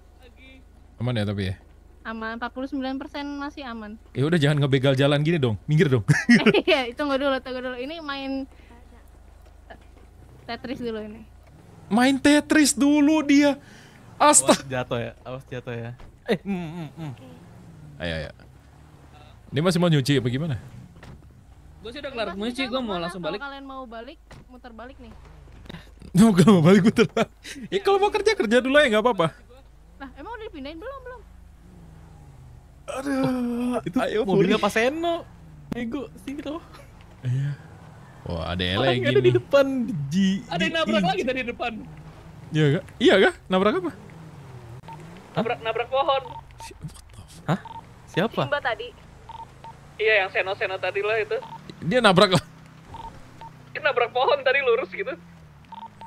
aman ya tapi ya aman 49 persen masih aman ya udah jangan ngebegal jalan gini dong minggir dong iya itu nggak dulu tunggu dulu ini main Tetris dulu ini main Tetris dulu dia astaga jatuh ya awas jatuh ya eh mm, mm, mm. Ayo, iya, iya. ayo. Ini masih mau nyuci apa gimana? Gue sih udah kelar nyuci, gue mau langsung balik. kalian mau balik, muter balik nih. Mau gak mau balik muter balik? ya kalau mau kerja, kerja dulu ya nggak apa-apa. Nah, emang udah dipindahin belum? Belum. Aduh, Ayo, itu ayo, mobilnya Pak Seno. Ego, sini loh. Iya. Wah, ada yang gini. Ada di depan G. Ada yang nabrak lagi tadi di depan. Iya gak? Iya gak? Nabrak apa? Nabrak nabrak pohon. Hah? Siapa? Simba tadi. Iya, yang seno-seno tadi lah itu. Dia nabrak lah. Dia nabrak pohon tadi lurus gitu.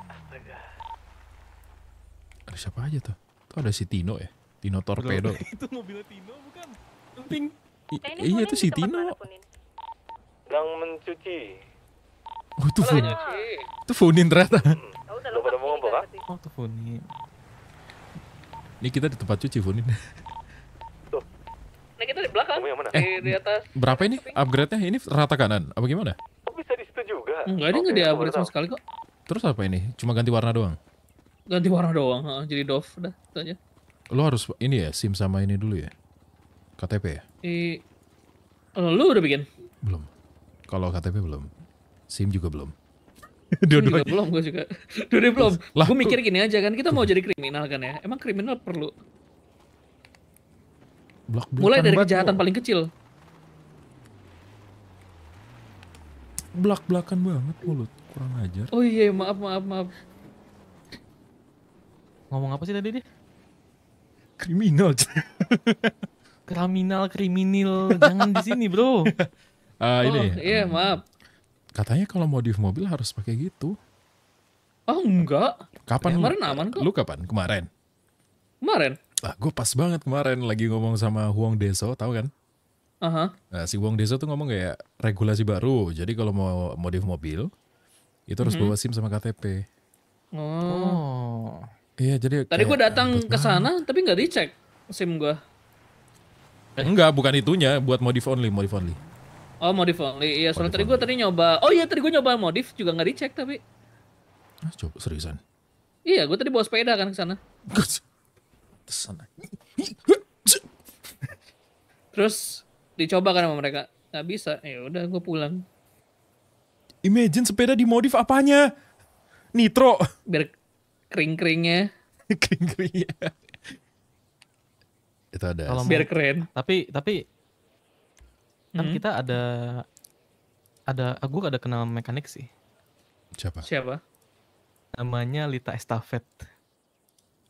Astaga. Ada siapa aja tuh? Tuh ada si Tino ya? Tino Torpedo. itu mobilnya Tino bukan? Penting. iya, itu si Tino. Gang mencuci. Oh, itu Oh, Itu Funin ternyata. Oh, apa? Oh, itu Funin. Ini kita di tempat cuci Funin. Nah kita di belakang. Kamu yang mana? Eh, di, atas. Berapa ini upgrade-nya? Ini rata kanan? Apa gimana? Oh bisa di situ juga. Enggak, ini okay, nggak di upgrade sama sekali kok. Terus apa ini? Cuma ganti warna doang? Ganti warna doang, ha, jadi doff dah, itu aja. Lo harus ini ya, SIM sama ini dulu ya? KTP ya? Eh, lo udah bikin? Belum. Kalau KTP belum. SIM juga belum. dua juga belum, gue juga. dua belum. Gue mikir gini aja kan, kita mau jadi kriminal kan ya. Emang kriminal perlu Blok Mulai dari kejahatan paling kecil. blak-blakan banget mulut, kurang ajar. Oh iya, maaf maaf maaf. Ngomong apa sih tadi dia? Kriminal. kriminal kriminal jangan di sini bro. Ah uh, ini. Oh, iya maaf. Katanya kalau mau di mobil harus pakai gitu. Oh enggak. Kapan? kemarin aman kok. Lu kapan? Kemarin. Kemarin ah gue pas banget kemarin lagi ngomong sama Huang Deso, tahu kan? Uh-huh. Nah, si Huang Deso tuh ngomong kayak regulasi baru. Jadi kalau mau modif mobil, itu harus mm-hmm. bawa SIM sama KTP. Oh. Iya, jadi Tadi gue datang ke nah. sana tapi nggak dicek SIM gue. Eh. Enggak, bukan itunya, buat modif only, modif only. Oh, modif only. Iya, soalnya tadi gue tadi nyoba. Oh iya, tadi gue nyoba modif juga nggak dicek tapi. Ah, Coba seriusan. Iya, gue tadi bawa sepeda kan ke sana. Terus dicoba kan sama mereka. Nggak bisa. Ya udah gue pulang. Imagine sepeda dimodif apanya? Nitro. Biar kering-keringnya. kering-keringnya. Itu ada. Kalau biar keren. Tapi tapi kan hmm? kita ada ada aku ada kenal mekanik sih. Siapa? Siapa? Namanya Lita Estafet.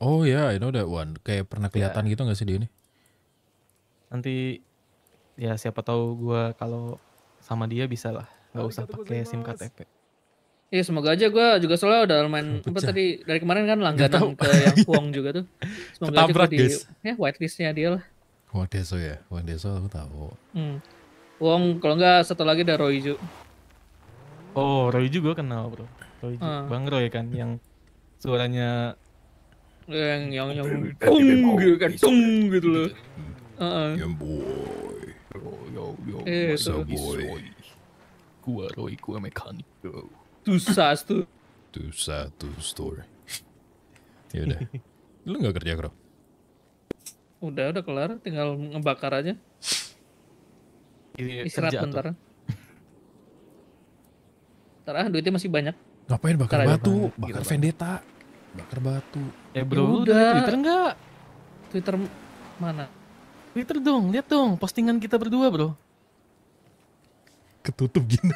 Oh ya, yeah, I know that one. Kayak pernah ya. kelihatan yeah. gitu nggak sih di ini? Nanti ya siapa tahu gue kalau sama dia bisa lah, Gak oh, usah pakai SIM KTP. Iya semoga aja gue juga soalnya udah main apa tadi dari kemarin kan langganan ke yang Huang juga tuh. Semoga Ketabrak, aja guys. di ya whitelistnya dia lah. Huang Deso ya, Huang Deso aku tahu. Hmm. Huang kalau nggak satu lagi ada Royju. Oh Royju gue kenal bro. Royju, Uh. Ah. Bang Roy kan yang suaranya yang yang yang tung gitu kan tung gitu, gitu loh uh gitu. -uh. yang boy yo yo eh, masa boy gua roy gua mekanik yo susah tuh tuh satu story ya udah lu nggak kerja kro udah udah kelar tinggal ngebakar aja iya, istirahat bentar ntar ah duitnya masih banyak ngapain bakar Ntar batu bakar, bakar vendetta bakar batu eh bro ya udah. udah twitter enggak twitter mana twitter dong lihat dong postingan kita berdua bro ketutup gini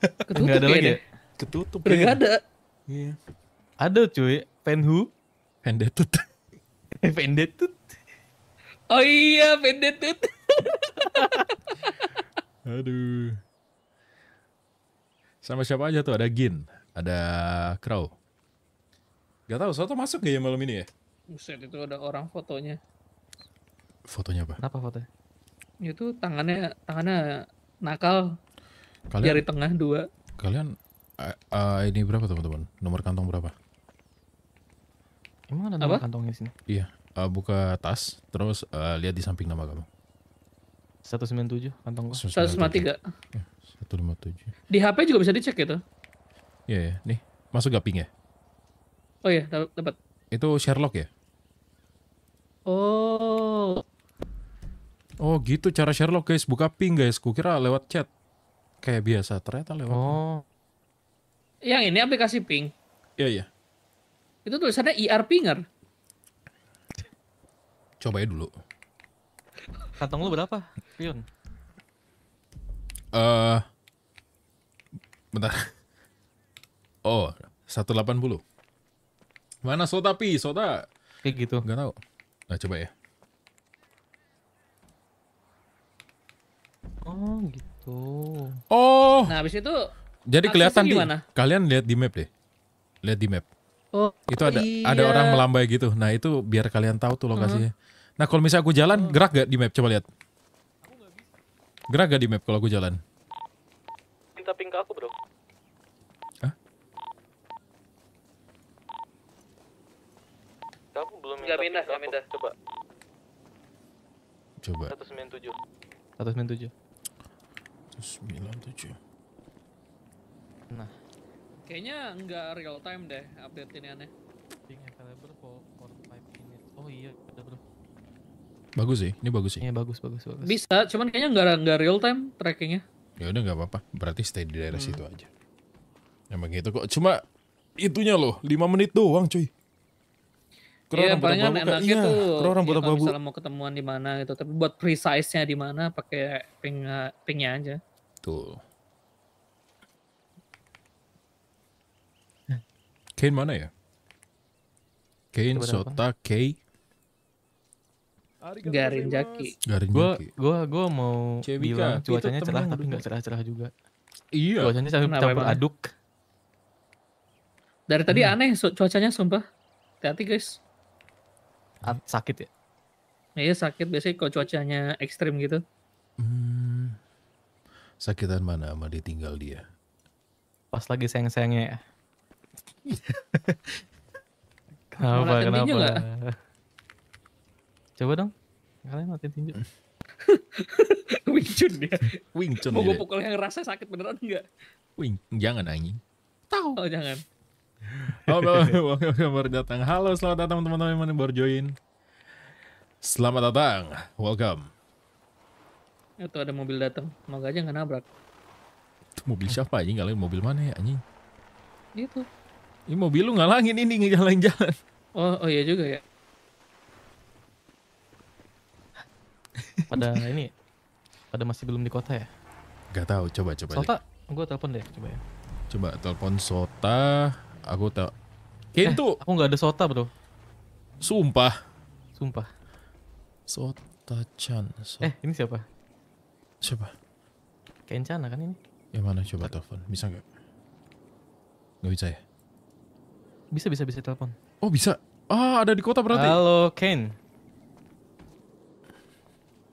ketutup enggak ada lagi ya? ketutup gini. enggak ada iya ada cuy penhu pendetut pendetut oh iya pendetut aduh sama siapa aja tuh ada Gin ada Crow Gak tau Soto masuk gak ya malam ini ya? Buset itu ada orang fotonya. Fotonya apa? Apa fotonya? Itu tangannya tangannya nakal. Kalian, jari tengah dua. Kalian uh, uh, ini berapa teman-teman? Nomor kantong berapa? Emang ada nomor apa? kantongnya sini? Iya, uh, buka tas terus uh, lihat di samping nama kamu. 197 kantong gua. 193. Ya, 157. Di HP juga bisa dicek gitu. Iya, yeah, yeah. nih. Masuk gak ping ya? Oh iya, dapat. Itu Sherlock ya? Oh. Oh gitu cara Sherlock guys, buka ping guys. Kukira lewat chat. Kayak biasa, ternyata lewat. Oh. Yang ini aplikasi ping. Iya, iya. Itu tulisannya IR e pinger. Cobain dulu. Kantong lu berapa, Pion? Eh, uh, bentar. Oh, 180. Mana Sota Pi? Sota? Kayak gitu. Gak tau. Nah, coba ya. Oh, gitu. Oh. Nah, habis itu jadi kelihatan di kalian lihat di map deh. Lihat di map. Oh, itu ada iya. ada orang melambai gitu. Nah, itu biar kalian tahu tuh lokasinya. Uh -huh. Nah, kalau misalnya aku jalan, oh. gerak gak di map? Coba lihat. Gerak gak di map kalau aku jalan? Minta ping aku, Bro. aku belum minta Enggak pindah, gak pindah. Coba. Coba. 197. 197. 197. Nah. Kayaknya nggak real time deh update ini aneh. Ping available for minutes. Oh iya, ada bro. Bagus sih, ini bagus sih. Iya bagus, bagus, bagus. Bisa, cuman kayaknya nggak nggak real time trackingnya. Ya udah nggak apa-apa, berarti stay di daerah hmm. situ aja. Emang gitu kok. Cuma itunya loh, 5 menit doang cuy. Kro iya, palingan enaknya gitu. iya, tuh kro rambut iya, ya, kalau misalnya mau ketemuan di mana gitu, tapi buat precise-nya di mana pakai ping pingnya aja. Tuh. Kane mana ya? Kane, Sota, Kay. Garin Jaki. Garin Jaki. Gua gua mau Cewika, bilang cuacanya cerah tapi nggak cerah-cerah juga. Iya. Cuacanya campur aduk. Dari tadi hmm. aneh cuacanya sumpah. Hati-hati guys sakit ya? Iya sakit biasanya kalau cuacanya ekstrim gitu. Hmm, sakitan mana sama ditinggal dia? Pas lagi sayang-sayangnya ya. kenapa? Malah kenapa? Tinju gak? Coba dong, kalian matiin tinju. Wing Chun dia. Wing Chun. Mau gue pukul yang rasa sakit beneran enggak? Wing, jangan anjing. Tahu. Oh, jangan halo welcome baru datang. Halo, selamat datang teman-teman yang -teman. baru join. Selamat datang, welcome. Itu ada mobil datang, semoga aja nggak nabrak. Itu mobil siapa ini Kalian mobil mana ya anjing? Itu. Ini mobil lu ngalangin ini ngejalan jalan. Oh, oh iya juga ya. Pada ini pada masih belum di kota ya? Gak tahu, coba coba. Sota, gue telepon deh, coba ya. Coba telepon Sota aku tak. Kayaknya eh, aku nggak ada sota bro. Sumpah. Sumpah. Sota Chan. So Eh ini siapa? Siapa? Kencana kan ini? Yang mana coba telepon? Bisa nggak? Nggak bisa ya? Bisa bisa bisa telepon. Oh bisa. Ah ada di kota berarti. Halo Ken.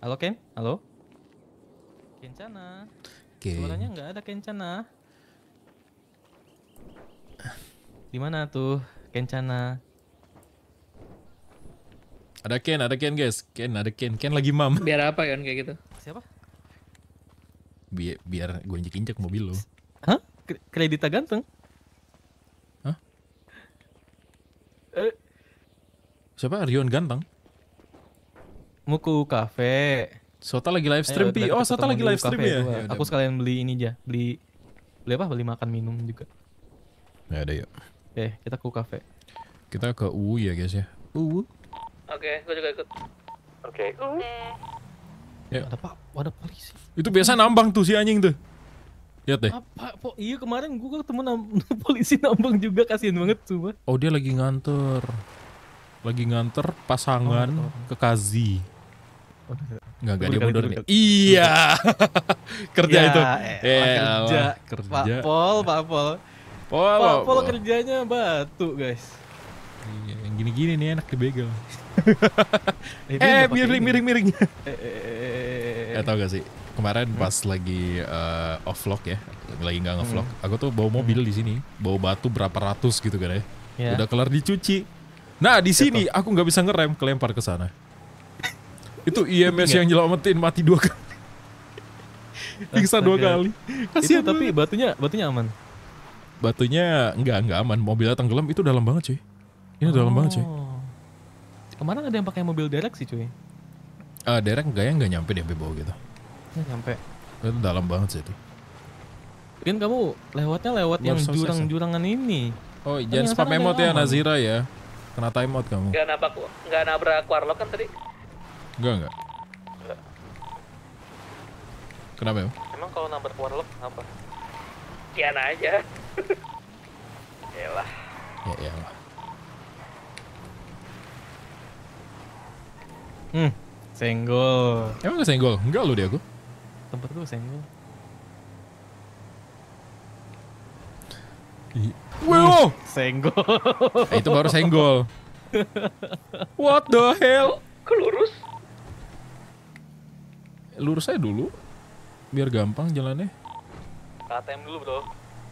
Halo Ken. Halo. Kencana. Okay. Suaranya nggak ada Kencana. Di mana tuh Kencana? Ada Ken, ada Ken guys. Ken, ada Ken. Ken lagi mam. Biar apa kan kayak gitu? Siapa? Biar, biar gue injek-injek mobil lo. Hah? Kredita ganteng? Hah? Eh. Siapa? Rion ganteng? Muku kafe Sota lagi live stream, Pi. Oh, Sota lagi live stream ya? Yaudah. Aku sekalian beli ini aja. Beli beli apa? Beli makan minum juga. Ya ada yuk. Oke, kita ke kafe. Kita ke UU ya guys ya. UU. Oke, gua juga ikut. Oke. UU. Ya. Ada pak, ada polisi. Itu biasa nambang tuh si anjing tuh. Lihat deh. Apa? Po, iya kemarin gua ketemu nam polisi nambang juga kasihan banget coba. Oh dia lagi nganter, lagi nganter pasangan oh, oh. ke Kazi. Enggak, enggak dia mundur nih. Iya. kerja ya, itu. Eh, eh kerja, kerja. Pak Pol, Pak Pol. Pola, pola, kerjanya batu guys. Iya, yang gini-gini nih enak dibegal. Eh, eh, eh, eh miring, miring, miring. Eh, eh, eh, eh. tau eh, gak sih? Kemarin hmm? pas lagi uh, off vlog ya, lagi nggak hmm. ngevlog, hmm. aku tuh bawa mobil hmm. di sini, bawa batu berapa ratus gitu kan ya. Yeah. Udah kelar dicuci. Nah di sini aku nggak bisa ngerem, kelempar ke sana. Itu IMS iya. yang nyelamatin mati dua kali. Pingsan dua kali. Kasian Itu, tapi batunya batunya aman batunya nggak nggak aman. Mobil Mobilnya tenggelam itu dalam banget cuy. Ini oh. dalam banget cuy. Oh. Kemarin ada yang pakai mobil derek sih cuy. Uh, derek nggak ya nggak nyampe deh bawah gitu. Nggak nyampe. Itu dalam banget sih itu. mungkin kamu lewatnya lewat Luar yang jurang-jurangan ya. ini. Oh, kan jangan spam emot ya Nazira ya. Kena time out kamu. nggak nabrak nggak nabrak warlock kan tadi? nggak nggak Kenapa ya? Emang kalau nabrak warlock apa? Kian aja. Yalah. Ya, ya Hmm, senggol. Emang gak senggol? Enggak lu dia aku. Tempat gue senggol. Wow, hmm, senggol. Nah, itu baru senggol. What the hell? kelurus lurus? Lurus aja dulu. Biar gampang jalannya. KTM dulu, Bro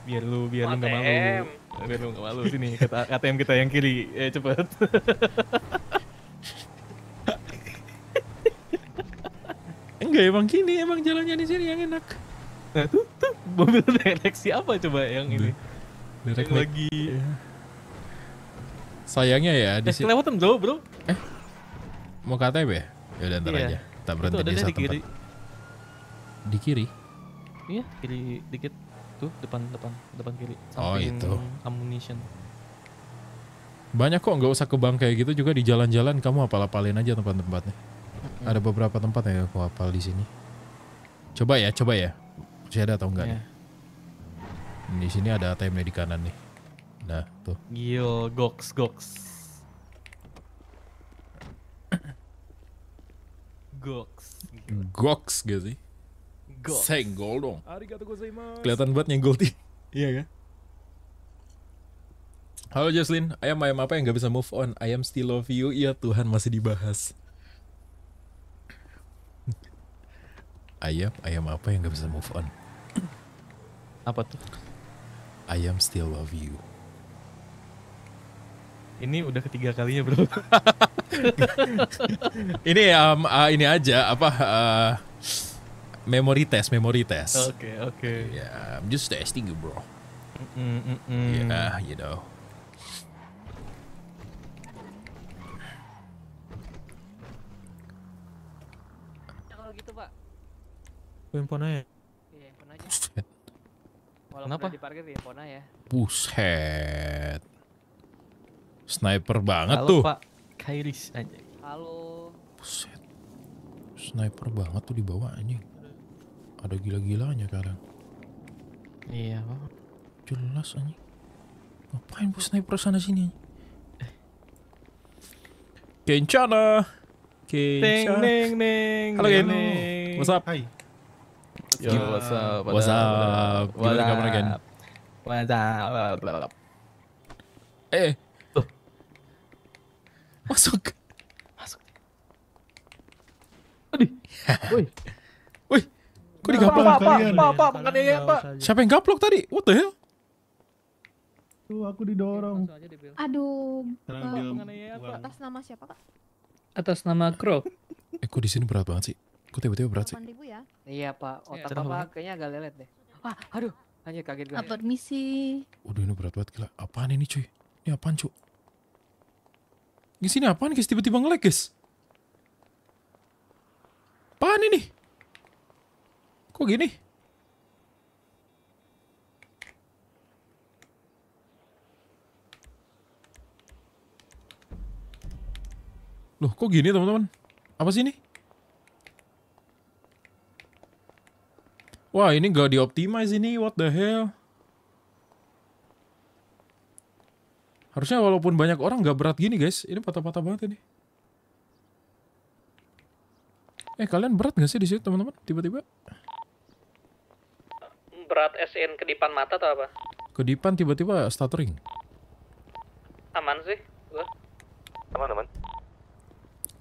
biar lu biar lu nggak malu biar lu nggak malu sini kata ATM kita yang kiri eh cepet enggak emang kini emang jalannya di sini yang enak nah tuh tuh mobil derek siapa coba yang ini derek yang lagi iya. sayangnya ya di eh, sini lewat jauh bro eh mau ke ATM ya? ya udah ntar iya. aja tak berhenti di satu di kiri di kiri iya kiri dikit itu depan depan depan kiri oh itu ammunition banyak kok nggak usah ke bank kayak gitu juga di jalan-jalan kamu apal apalin aja tempat-tempatnya hmm. ada beberapa tempat yang aku hafal di sini coba ya coba ya masih ada atau enggak yeah. nih di sini ada ATM di kanan nih nah tuh gil gox gox gox gox gak sih Senggol. Senggol dong. Kelihatan buat nyenggol ti. iya kan? Halo Jocelyn, ayam ayam apa yang gak bisa move on? Ayam still love you, iya Tuhan masih dibahas. ayam, ayam apa yang gak bisa move on? Apa tuh? Ayam still love you. Ini udah ketiga kalinya bro. ini um, uh, ini aja apa uh, memory test, memory test. Oke, okay, oke. Okay. Iya, yeah, I'm just testing you, bro. Mm -mm. Yeah, you know. Ya, kalau gitu, Pak. aja. Iya, handphone aja. Buset. Walaupun Kenapa? di parkir di ya? aja. Buset. Sniper banget Halo, tuh. Pak Kairis aja. Halo. Buset. Sniper banget tuh di bawah anjing ada gila-gilanya kalian. iya bang jelas anjing ngapain bos sniper sana sini Kencana Kencana Neng neng Halo Gen What's up? Hai Yo, what's up? What's up? What's eh, up? Gimana Gen? What's up? Eh Tuh. Masuk Masuk Aduh Woi Kok digaplok pak, pak, pak, pak, bukan ya, pak. Siapa yang gaplok tadi? What the hell? Tuh, aku didorong. Aduh. Eh, atas nama siapa, Pak? Atas nama Crow. Eh, kok di sini berat banget sih? Kok tiba-tiba berat sih? ya? Iya, Pak. Otak iya. apa? kayaknya agak lelet deh. Wah, aduh. Hanya kaget gue. Permisi. Udah ini berat banget gila. Apaan ini, cuy? Ini apaan, cuy? Di sini apaan, guys? Tiba-tiba ngelag, guys. Apaan ini? Kok gini? Loh, kok gini teman-teman? Apa sih ini? Wah, ini gak dioptimize ini. What the hell? Harusnya walaupun banyak orang gak berat gini, guys. Ini patah-patah banget ini. Eh, kalian berat gak sih di situ, teman-teman? Tiba-tiba berat SN kedipan mata atau apa? Kedipan tiba-tiba stuttering. Aman sih, gua. Aman, aman.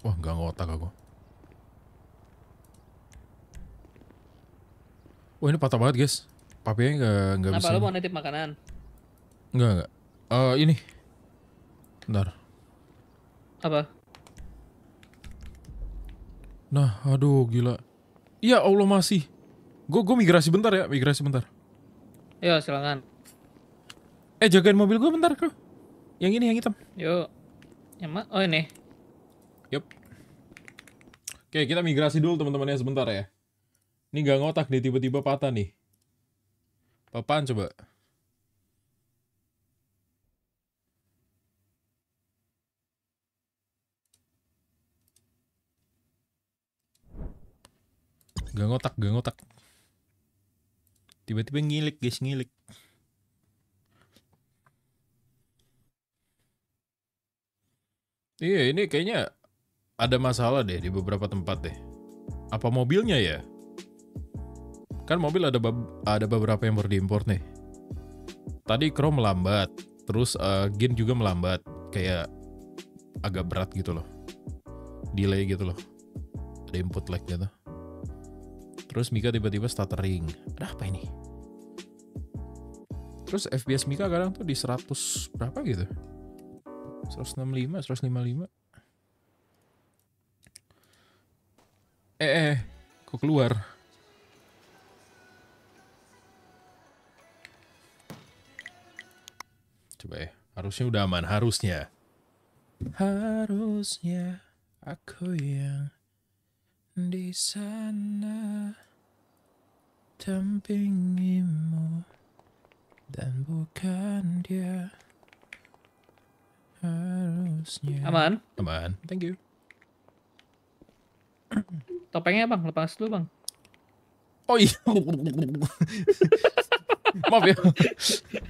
Wah, nggak ngotak aku. Wah, ini patah banget, guys. Papinya nggak nggak bisa. Apa lu mau nitip makanan? Nggak, nggak. Uh, ini. Bentar. Apa? Nah, aduh, gila. Iya, Allah masih. Gue gue migrasi bentar ya, migrasi bentar. ya silakan. Eh, jagain mobil gue bentar, bro. Yang ini yang hitam. Yo. Yang mana? Oh, ini. Yup. Oke, kita migrasi dulu teman temannya sebentar ya. Ini gak ngotak nih tiba-tiba patah nih. Papan coba? Gak ngotak, gak ngotak tiba-tiba ngilik guys ngilik iya ini kayaknya ada masalah deh di beberapa tempat deh apa mobilnya ya kan mobil ada ada beberapa yang baru diimpor nih tadi Chrome melambat terus uh, Gin juga melambat kayak agak berat gitu loh delay gitu loh ada input lag gitu terus Mika tiba-tiba stuttering ada apa ini Terus FPS Mika kadang tuh di 100 berapa gitu? 165, 155. Eh, eh, kok keluar? Coba ya, harusnya udah aman, harusnya. Harusnya aku yang di sana dampingimu. Dan bukan dia harusnya. Aman. Aman. Thank you. Topengnya bang, lepas dulu bang. Oh iya. maaf ya.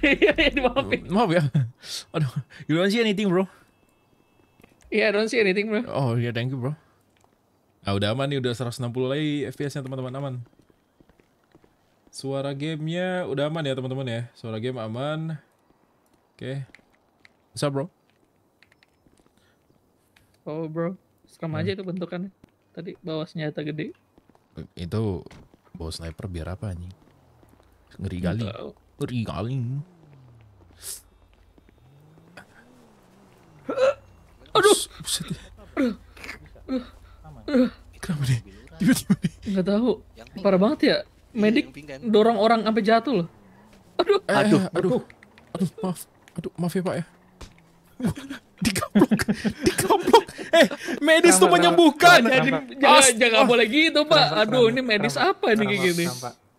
Iya, iya, maaf ya. Maaf ya. Aduh, you don't see anything bro. Iya, yeah, don't see anything bro. Oh iya, yeah, thank you bro. Nah, udah aman nih, udah 160 lagi FPS-nya teman-teman aman. Suara gamenya udah aman ya teman-teman ya. Suara game aman. Oke. Okay. What's up, bro? Oh bro, sama hmm. aja itu bentukannya. Tadi bawa senjata gede. Itu bawa sniper biar apa anjing? Ngeri kali. Ngeri kali. Aduh. Buset. Aduh. Aduh. Aduh. Kenapa nih? Tiba-tiba nih. Parah banget ya. Iya, medik dorong orang sampai jatuh loh. Eh, aduh. Eh, aduh, aduh. Aduh, maaf. Aduh, maaf ya, Pak ya. digablok, digablok. Eh, medis tuh menyembuhkan. Jangan jangan boleh gitu, Pak. Aduh, ini medis apa ini kayak gini?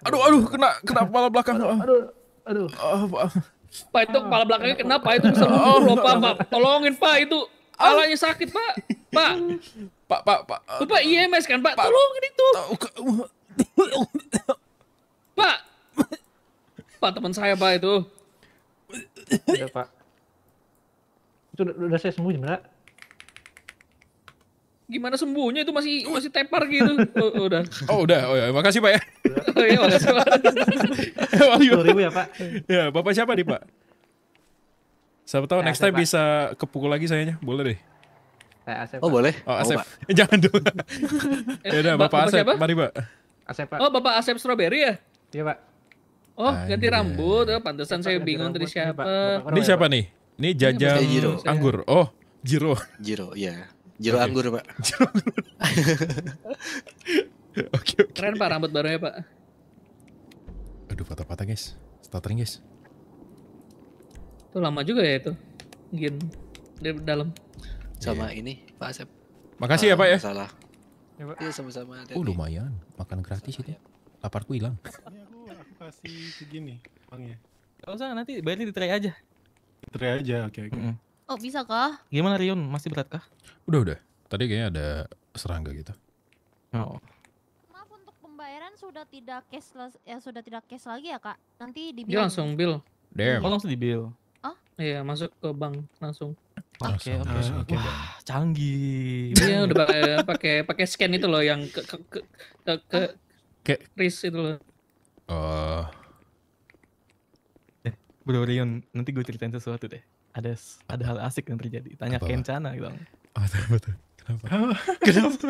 Aduh, aduh, kena kena kepala belakang. Aduh, aduh. Ah, Pak itu kepala belakangnya kenapa? Itu bisa lumpuh ah, Pak, Pak. Tolongin, Pak, itu ah. alanya sakit, Pak. Pak. Pak, Pak, Pak. Kan, Pak IMS kan, Pak? Tolongin itu. Pak! Pak, teman saya, Pak, itu. Udah, Pak. Itu udah, udah saya sembuh, gimana? Gimana sembuhnya itu masih masih tepar gitu. Oh, oh, udah. Oh, udah. Oh, ya. Makasih, Pak ya. oh, iya, makasih, Pak. ribu ya, Pak. Ya, Bapak siapa nih, Pak? Siapa tahu next time bisa kepukul lagi sayanya. Boleh deh. Eh, Asep, oh pak. boleh. Oh, oh Asep. Oh, Jangan dulu. Eh, ya udah Bapak, Bapak Asep. Siapa? Mari Pak. Asep Pak. Oh Bapak Asep Strawberry ya? Iya pak. Oh Anjay. ganti rambut, oh, pantesan iya, saya bingung dari iya, siapa. Ini siapa nih? Ini jajang anggur. Oh Jiro. Jiro, ya. Jiro okay. anggur pak. Jiro anggur. Oke, Keren pak rambut barunya pak. Aduh patah-patah guys, stuttering guys. Itu lama juga ya itu, gin dari dalam. Sama yeah. ini Pak Asep. Makasih uh, ya ah, Pak ya. Salah. Ya, iya sama-sama. Uh lumayan, makan gratis sama itu. Ya. Laparku hilang. kasih segini uangnya? Gak usah, nanti bayarnya di tray aja. Di tray aja, oke okay, oke. Okay. Mm -hmm. Oh bisa kah? Gimana Rion, masih berat kah? Udah udah, tadi kayaknya ada serangga gitu. Oh. Maaf untuk pembayaran sudah tidak cash ya sudah tidak cash lagi ya kak. Nanti di bill. Dia langsung bill. Damn. Oh langsung di bill. Oh? Iya masuk ke bank langsung. Oke oke ah, oke. Wah canggih. Iya udah pakai pakai pakai scan itu loh yang ke ke ke, ke, ke, ke, ke, ke, ke, ke, ke, ke, Uh, eh, Bro Rion, nanti gue ceritain sesuatu deh. Ada ada hal asik yang terjadi. Tanya apa? Kencana gitu. Oh, betul. Kenapa? Kenapa? Kenapa?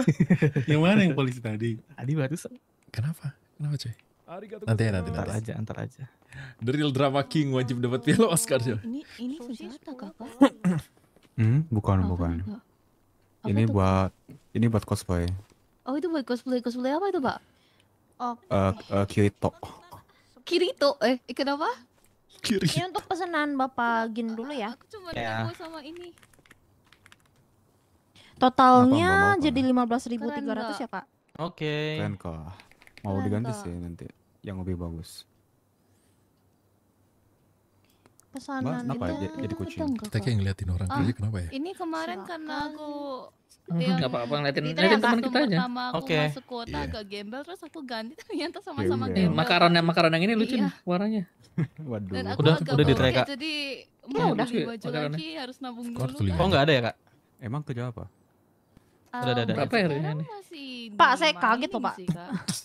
yang mana yang polisi tadi? Tadi barusan. Kenapa? Kenapa cuy? Nanti ya, nanti, nanti. Antar aja, antar aja. The Real Drama King wajib dapat piala Oscar cuy. Ini, ini hmm, bukan, bukan. Ini buat, ini buat cosplay. Oh itu buat cosplay, cosplay apa itu pak? Oh. Uh, uh, Kirito. Kirito? Eh, kenapa? Kirito. Ini untuk pesanan Bapak Gin dulu ya. Aku cuma yeah. Ya. mau sama ini. Totalnya ribu jadi ratus ya, Pak? Oke. Okay. Keren kok. Mau diganti sih nanti yang lebih bagus pesanan Mbak, gitu. itu. Ya, jadi kucing. Kita kayak ngeliatin orang ah, kerja gitu, kenapa ya? Ini kemarin Silakan. karena aku Enggak hmm. apa-apa ngeliatin, ngeliatin teman kita aja. Oke. Okay. Masuk kuota yeah. agak gembel terus aku ganti ternyata sama-sama yeah. gembel. Makaron yang makaron yang ini lucu yeah. nih warnanya. Waduh. Dan aku udah agak udah di track. Jadi ya mau udah beli baju lagi harus nabung dulu. Oh enggak ada ya, Kak? Emang kerja apa? Udah, udah, udah. Berapa ya ini? Pak, saya kaget tuh Pak.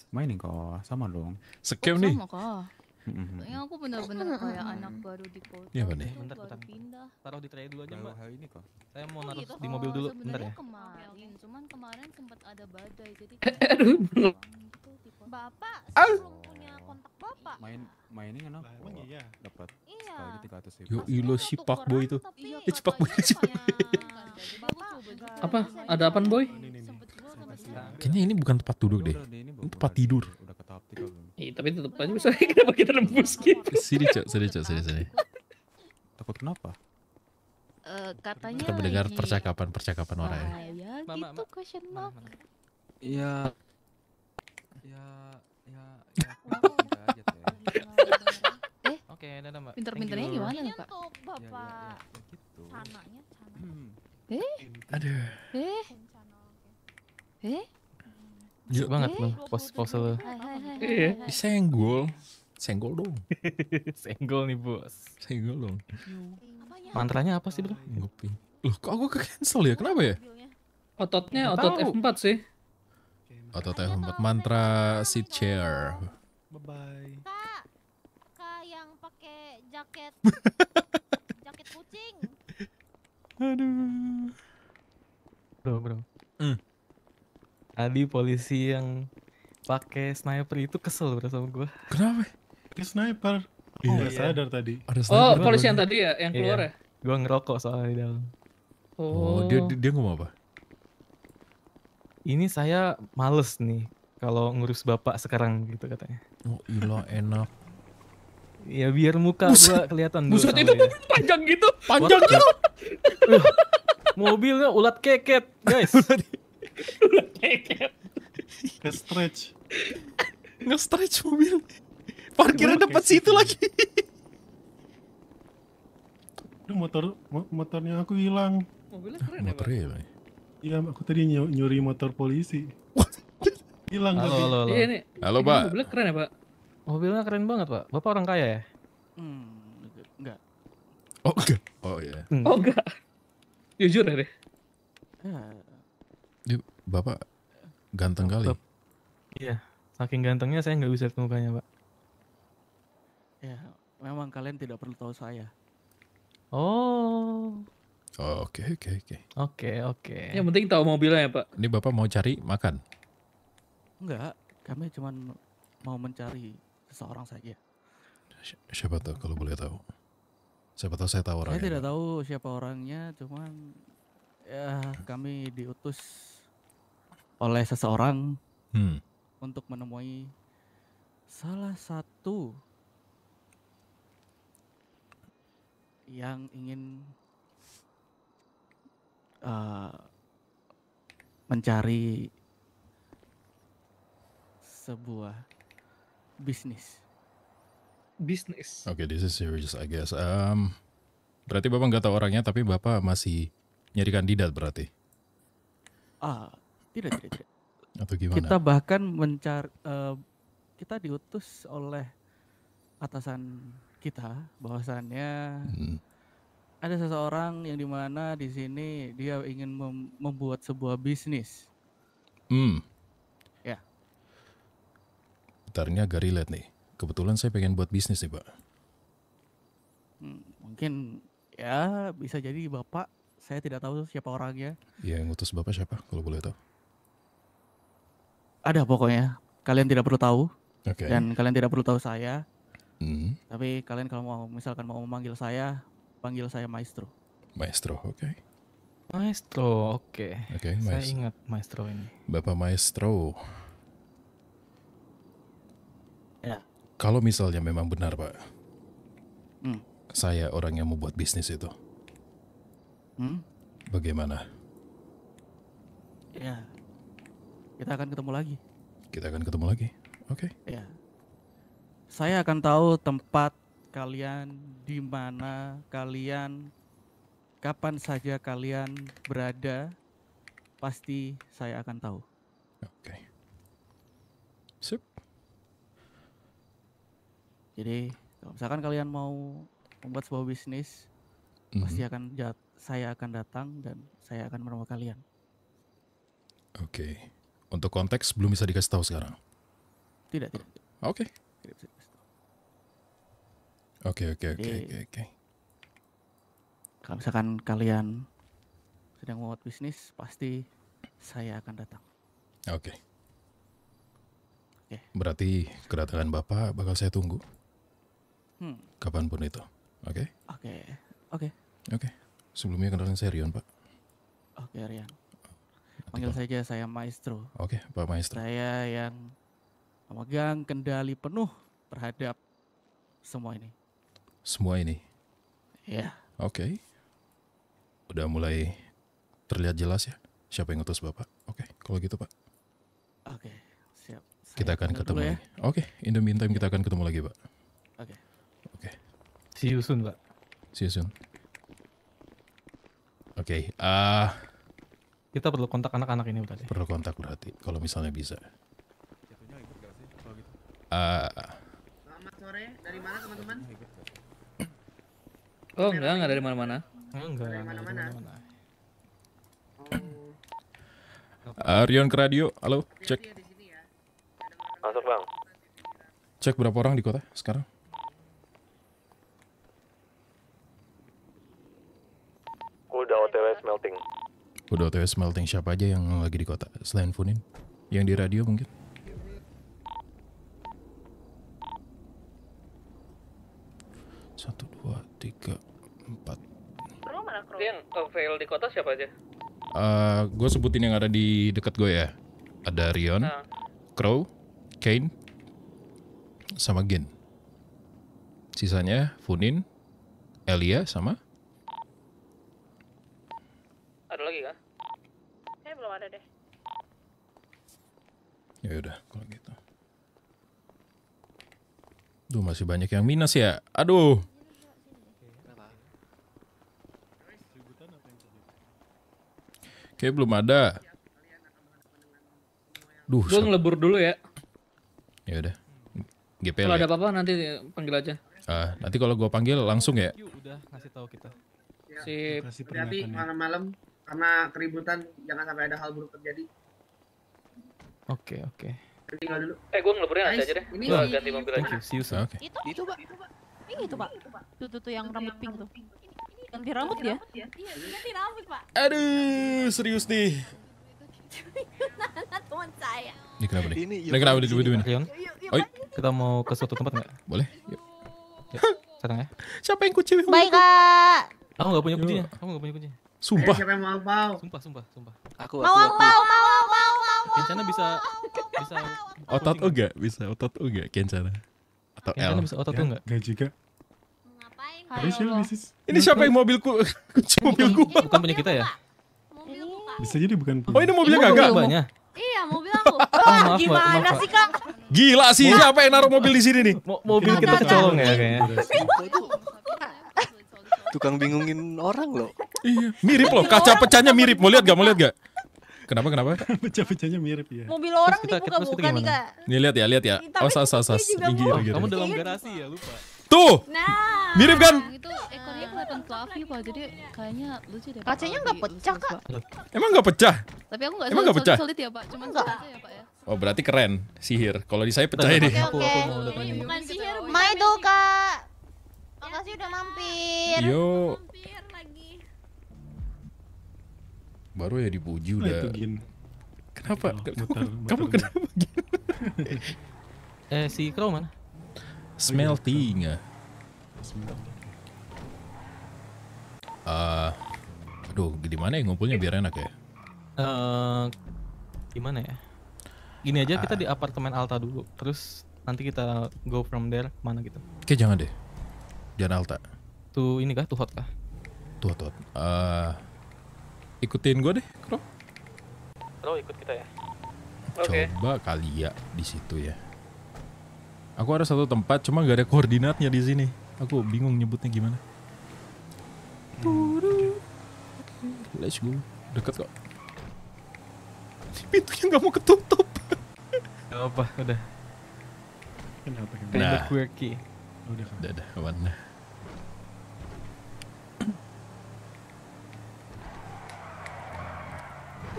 Mining kok, sama dong. Scam nih. Sama kok. Mm-hmm. Yang aku benar-benar kayak anak baru di kota. Iya, Bang. Gitu bentar, bentar. Pindah. Taruh di tray dulu aja, Mbak. Hari ini kok. Saya mau iya, naruh oh, gitu. di mobil oh, dulu, oh, bentar ya. Kemarin, cuman kemarin sempat ada badai jadi Aduh. Gitu, gitu, bapak, sebelum punya oh. kontak Bapak. Main mainin kan aku. Oh, iya. Dapat. Iya. Yo ilo eh, si Pak Boy itu. Iya, eh, Pak Boy si Pak Boy. Apa? Ada apaan Boy? Kayaknya ini bukan tempat duduk deh. Ini tempat tidur. Eh, tapi tetep aja misalnya kenapa kita nembus gitu. Sini, Cok. Sini, Cok. Sini, sini. Takut kenapa? Uh, katanya kita mendengar percakapan-percakapan orang ya. Ya gitu question mark. Iya. Ya ya ya. Eh. Oke, dadah, nama Pinter-pinternya gimana, iya, Pak? Bapak. Iya, gitu. Sananya, sana. Hmm. Eh? Aduh. Eh? Eh? Gila banget loh pos pose lo. Iya. Disenggol. Senggol dong. Senggol nih bos. Senggol dong. Mantranya apa sih bro? Ngopi. Loh kok aku ke cancel ya? Kenapa ya? Ototnya otot F4 sih. Otot F4. Mantra sit chair. Bye bye. Kak, kak yang pakai jaket jaket kucing. Aduh. Bro, bro. Hmm tadi polisi yang pakai sniper itu kesel bro sama gue kenapa pakai sniper Oh, iya. sadar tadi. Ada oh, polisi yang tadi ya, yang iya. keluar iya. ya? Gua ngerokok soalnya di dalam. Oh. oh, dia dia, dia ngomong apa? Ini saya males nih kalau ngurus bapak sekarang gitu katanya. Oh, iya enak. ya biar muka gue gua kelihatan dulu. Buset itu ya. panjang gitu. Panjang gitu. mobilnya ulat keket, guys stretch nge-stretch mobil parkirnya dapat situ gitu? lagi Duh, motor motornya aku hilang mobilnya keren motornya ya, Pak? Iya, aku tadi ny nyuri motor polisi. Hilang halo, halo, halo. Iya, Halo, Pak. Mobilnya keren ya, Pak? Mobilnya keren banget, Pak. Bapak orang kaya ya? Hmm, enggak. Oh, enggak. Oh, iya. Yeah. Hmm. Oh, enggak. Jujur ya deh. Ya bapak ganteng kali. Iya, saking gantengnya saya nggak bisa lihat mukanya pak. Ya, memang kalian tidak perlu tahu saya. Oh. oh oke oke oke. Oke oke. Yang penting tahu mobilnya ya, pak. Ini bapak mau cari makan? Enggak, kami cuma mau mencari seseorang saja. siapa tahu kalau boleh tahu? Siapa tahu saya tahu orangnya. Saya tidak tahu siapa orangnya, cuman ya kami diutus oleh seseorang hmm. untuk menemui salah satu yang ingin uh, mencari sebuah bisnis. Bisnis. Oke, okay, this is serious, I guess. Um, berarti bapak nggak tahu orangnya, tapi bapak masih nyari kandidat berarti. Ah, uh, tidak, tidak, tidak. Atau gimana? Kita bahkan mencari uh, eh, kita diutus oleh atasan kita bahwasannya hmm. ada seseorang yang dimana di sini dia ingin mem membuat sebuah bisnis. Hmm. Ya. Bentar ini agak relate nih. Kebetulan saya pengen buat bisnis nih, Pak. Hmm, mungkin ya bisa jadi Bapak, saya tidak tahu siapa orangnya. Iya, yang ngutus Bapak siapa kalau boleh tahu? ada pokoknya. Kalian tidak perlu tahu okay. dan kalian tidak perlu tahu saya. Mm. Tapi kalian kalau mau misalkan mau memanggil saya, panggil saya maestro. Maestro, oke. Okay. Maestro, oke. Okay. okay, maestro. saya ingat maestro ini. Bapak maestro. Ya. Kalau misalnya memang benar pak, hmm. saya orang yang membuat bisnis itu. Hmm? Bagaimana? Ya, kita akan ketemu lagi. Kita akan ketemu lagi. Oke. Okay. Ya. Saya akan tahu tempat kalian di mana kalian kapan saja kalian berada pasti saya akan tahu. Oke. Okay. Sip. Jadi kalau misalkan kalian mau membuat sebuah bisnis mm-hmm. pasti akan saya akan datang dan saya akan menemukan kalian. Oke. Okay. Untuk konteks belum bisa dikasih tahu sekarang. Tidak, tidak. Oke. Oke, oke, oke, oke, oke. Kalau misalkan kalian sedang membuat bisnis, pasti saya akan datang. Oke. Okay. Okay. Berarti kedatangan Bapak bakal saya tunggu. Hmm. Kapanpun itu. Oke? Okay? Oke. Okay. Oke. Okay. Oke. Sebelumnya kenalin saya Rion, Pak. Oke, Rion. Panggil Betul. Gitu. saja saya Maestro. Oke, okay, Pak Maestro. Saya yang memegang kendali penuh terhadap semua ini. Semua ini? Ya. Oke. Okay. Udah mulai terlihat jelas ya siapa yang ngutus Bapak. Oke, okay, kalau gitu Pak. Oke, okay, siap. Saya kita akan ketemu ya. lagi. Oke, okay, in the meantime kita akan ketemu lagi Pak. Oke. Okay. Oke. Okay. See you soon Pak. See you soon. Oke, okay, ah... Uh, kita perlu kontak anak-anak ini berarti. Perlu kontak berarti kalau misalnya bisa. Uh, Selamat sore, dari mana teman-teman? Oh enggak, enggak dari mana-mana. Enggak, dari mana-mana. Uh, oh. Rion ke radio, halo, cek. Ya, ya. Masuk bang. Cek berapa orang di kota sekarang? Gue udah OTW smelting. Udah otw smelting shop aja yang lagi di kota Selain Funin Yang di radio mungkin Satu, dua, tiga, empat Bro mana Bro? Yang avail di kota siapa aja? Uh, eh, gue sebutin yang ada di dekat gue ya Ada Rion nah. Crow Kane Sama Gin Sisanya Funin Elia sama Ya udah kalau gitu. Duh masih banyak yang minus ya. Aduh. Oke belum ada. Duh. Gue ngelebur dulu ya. Ya udah. GPL. Kalau ya. ada apa-apa nanti panggil aja. Ah, nanti kalau gue panggil langsung ya. Udah ngasih tahu kita. Ya. Sip. hati malam-malam karena keributan jangan sampai ada hal buruk terjadi. Oke, okay, oke. Okay. Tinggal dulu. Eh, gua ngeleburin nice. aja deh. Ini gua ganti mobil Thank aja. Thank you. See you Oke. Okay. Itu, itu, Pak. Ini itu, Pak. Tuh, tuh, tuh yang rambut pink ya. tuh. Ya? Ganti rambut ya? Iya, ganti rambut, Pak. Aduh, serius nih. Nah, Ini kenapa nih? Ini, kenapa iya, nih? Ini kenapa Oi, kita mau ke suatu tempat nggak? Boleh. Yuk. ya. Siapa yang kunci? Baik, Kak. Aku nggak punya kuncinya. Aku nggak punya kuncinya. Sumpah. siapa yang mau angpau? Sumpah, sumpah, sumpah. Aku, aku, mau angpau, mau angpau, Kencana bisa bisa otot oga kan? Bisa otot oga Kencana? Atau Kencana L? bisa otot enggak? Ya. Enggak juga. Ngapain? Ini siapa yang mobilku kunci mobil gua? Bukan punya kita ya? Bisa jadi bukan. Oh, ini mobilnya gak Banyak. Iya, mobil aku. Oh, maaf, gimana maaf, sih, Kak? Gila sih, siapa yang naruh mobil di sini nih? mobil kita kecolong ya kayaknya. Tukang bingungin orang loh. Iya, mirip loh. Kaca iya. pecahnya mirip. Mau lihat gak? Mau lihat gak? Kenapa kenapa? Pecah-pecahnya mirip ya. Mobil orang kita, dibuka-buka nih Nih lihat ya lihat ya. sas sas. awas. Minggir gitu. Kamu dalam garasi ya lupa. Tuh. Nah. Mirip kan? Nah, itu ekornya ah. kelihatan fluffy pak, jadi kayaknya lucu deh. Kacanya enggak pecah kak? Emang enggak pecah? Tapi aku enggak. Emang pecah? Solid ya pak, cuma enggak. Ya, pak, ya. Oh berarti keren sihir. Kalau di saya pecah ini. Oke oke. Bukan sihir. Maido kak. Makasih udah mampir. Yo baru ya dipuji nah, udah. Itu Kenapa? Oh, kamu, muter, kamu muter kenapa eh si Crow mana? Smelting. Oh, iya, gimana Uh, eh, aduh, di ya ngumpulnya biar enak ya? Uh, eh, gimana ya? Gini aja uh, kita di ah. apartemen Alta dulu, terus nanti kita go from there mana gitu. Oke, jangan deh. Jangan Alta. Tuh ini kah? Tuh hot kah? Tuh hot. hot. Uh, eh, ikutin gue deh, Kro. Kro ikut kita ya. Coba okay. kali ya di situ ya. Aku ada satu tempat, cuma gak ada koordinatnya di sini. Aku bingung nyebutnya gimana. Hmm. Let's go. Dekat kok. Pintunya nggak mau ketutup. Gak apa, udah. Kenapa? Nah. Udah, udah, udah.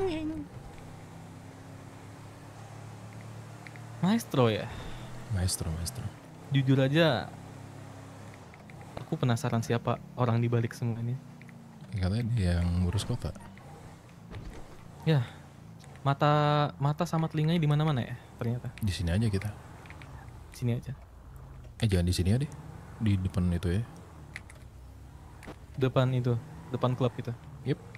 Ya. Maestro ya? Maestro, maestro. Jujur aja, aku penasaran siapa orang di balik semua ini. Katanya dia yang ngurus kota. Ya, mata mata sama telinganya di mana-mana ya ternyata. Di sini aja kita. Sini aja. Eh jangan di sini aja, ya, deh, di depan itu ya. Depan itu, depan klub kita. Yep.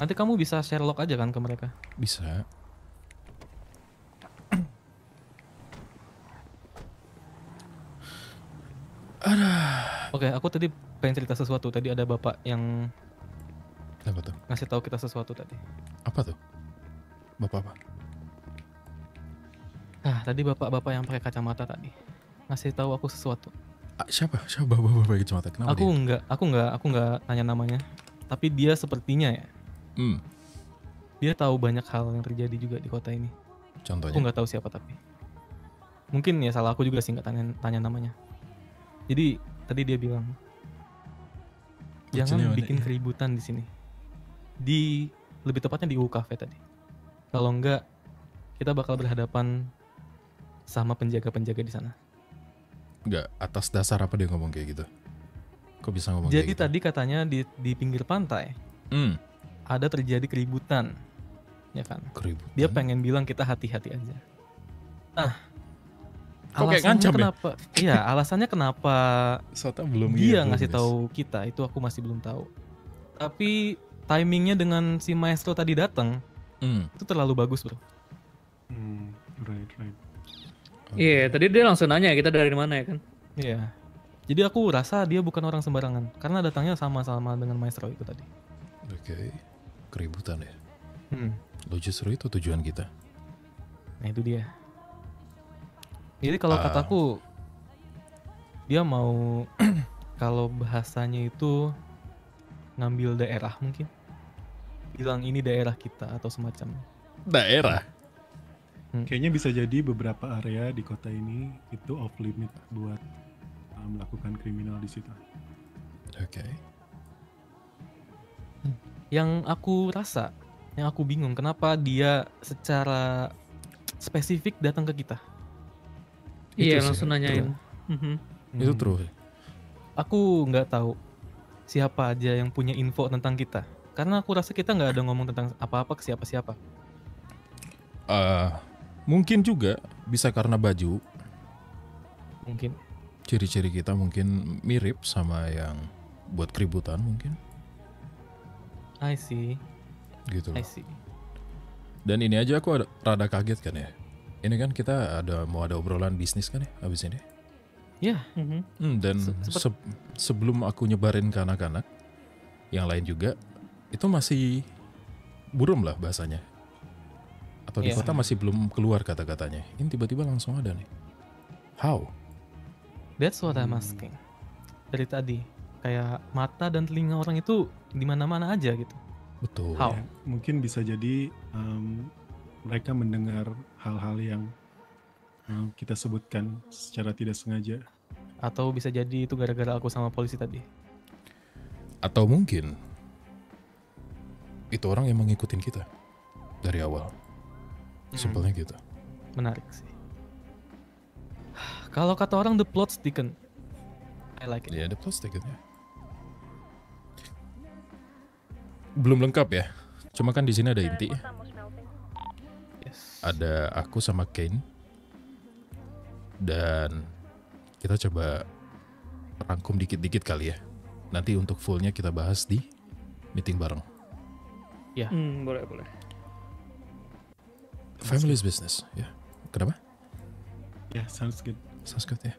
Nanti kamu bisa share lock aja kan ke mereka? Bisa. Oke, okay, aku tadi pengen cerita sesuatu. Tadi ada bapak yang apa tuh? Ngasih tahu kita sesuatu tadi. Apa tuh? Bapak apa? Nah, tadi bapak-bapak yang pakai kacamata tadi ngasih tahu aku sesuatu. Ah, siapa? Siapa bapak-bapak kacamata? Kenapa? Aku dia? enggak, aku enggak, aku enggak nanya namanya. Tapi dia sepertinya ya Hmm. Dia tahu banyak hal yang terjadi juga di kota ini. Contohnya? Aku nggak tahu siapa tapi. Mungkin ya salah aku juga sih nggak tanya, tanya namanya. Jadi tadi dia bilang jangan bikin ya. keributan di sini. Di lebih tepatnya di UU Cafe tadi. Kalau enggak kita bakal berhadapan sama penjaga-penjaga di sana. Enggak, atas dasar apa dia ngomong kayak gitu? Kok bisa ngomong Jadi gitu? tadi katanya di di pinggir pantai. Hmm ada terjadi keributan ya kan keributan. dia pengen bilang kita hati-hati aja nah Kok alasannya ngancam ya? kenapa ya? iya alasannya kenapa Sota belum dia ngasih belum, tahu kita itu aku masih belum tahu tapi timingnya dengan si maestro tadi datang hmm. itu terlalu bagus bro hmm, right right iya yeah, tadi dia langsung nanya kita dari mana ya kan iya yeah. jadi aku rasa dia bukan orang sembarangan karena datangnya sama-sama dengan maestro itu tadi oke okay keributan ya hmm. lo justru itu tujuan kita nah itu dia jadi kalau uh, kataku dia mau kalau bahasanya itu ngambil daerah mungkin bilang ini daerah kita atau semacam. daerah hmm. kayaknya bisa jadi beberapa area di kota ini itu off limit buat uh, melakukan kriminal di situ oke okay. hmm yang aku rasa, yang aku bingung kenapa dia secara spesifik datang ke kita. Iya, itu langsung nanyain. Mm -hmm. Itu true. Aku nggak tahu siapa aja yang punya info tentang kita. Karena aku rasa kita nggak ada ngomong tentang apa-apa ke siapa-siapa. Uh, mungkin juga bisa karena baju. Mungkin. Ciri-ciri kita mungkin mirip sama yang buat keributan mungkin. I see. Gitu I see. Dan ini aja aku ada, rada kaget kan ya. Ini kan kita ada mau ada obrolan bisnis kan ya abis ini. Ya. Yeah. Mm -hmm. dan se sebelum aku nyebarin ke anak-anak, yang lain juga, itu masih buram lah bahasanya. Atau yeah. di ya. kota masih belum keluar kata-katanya. Ini tiba-tiba langsung ada nih. How? That's what I'm asking. Dari tadi, kayak mata dan telinga orang itu di mana-mana aja gitu. Betul. Ya, mungkin bisa jadi um, mereka mendengar hal-hal yang um, kita sebutkan secara tidak sengaja. Atau bisa jadi itu gara-gara aku sama polisi tadi. Atau mungkin itu orang yang mengikutin kita dari awal. Hmm. Simpelnya hmm. gitu. Menarik sih. Kalau kata orang the plot thicken. I like it. Iya yeah, the plot thicken ya. Yeah. belum lengkap ya. Cuma kan di sini ada inti. Ada aku sama Kane. Dan kita coba rangkum dikit-dikit kali ya. Nanti untuk fullnya kita bahas di meeting bareng. Ya. Hmm, boleh boleh. Family's business, ya. Yeah. Kenapa? Ya, yeah, sounds good. Sounds good ya. Yeah.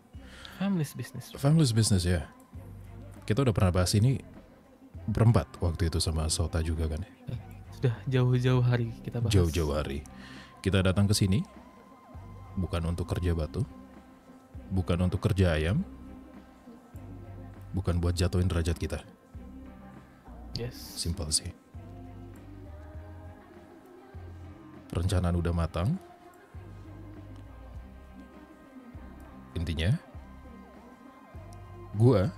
Family's business. Family's business ya. Yeah. Kita udah pernah bahas ini berempat waktu itu sama Sota juga kan? Ya? Eh, sudah jauh-jauh hari kita bahas. Jauh-jauh hari. Kita datang ke sini bukan untuk kerja batu, bukan untuk kerja ayam, bukan buat jatuhin derajat kita. Yes. Simpel sih. Perencanaan udah matang. Intinya, gua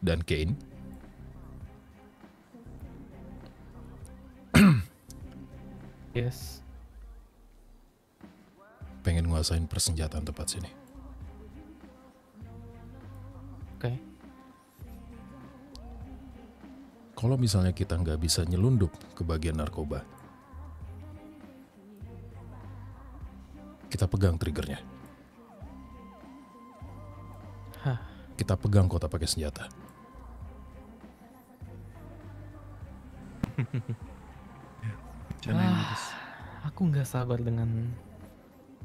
dan Kane Yes. Pengen nguasain persenjataan tempat sini. Oke. Okay. Kalau misalnya kita nggak bisa nyelundup ke bagian narkoba, kita pegang triggernya. Hah. Kita pegang kota pakai senjata. aku nggak sabar dengan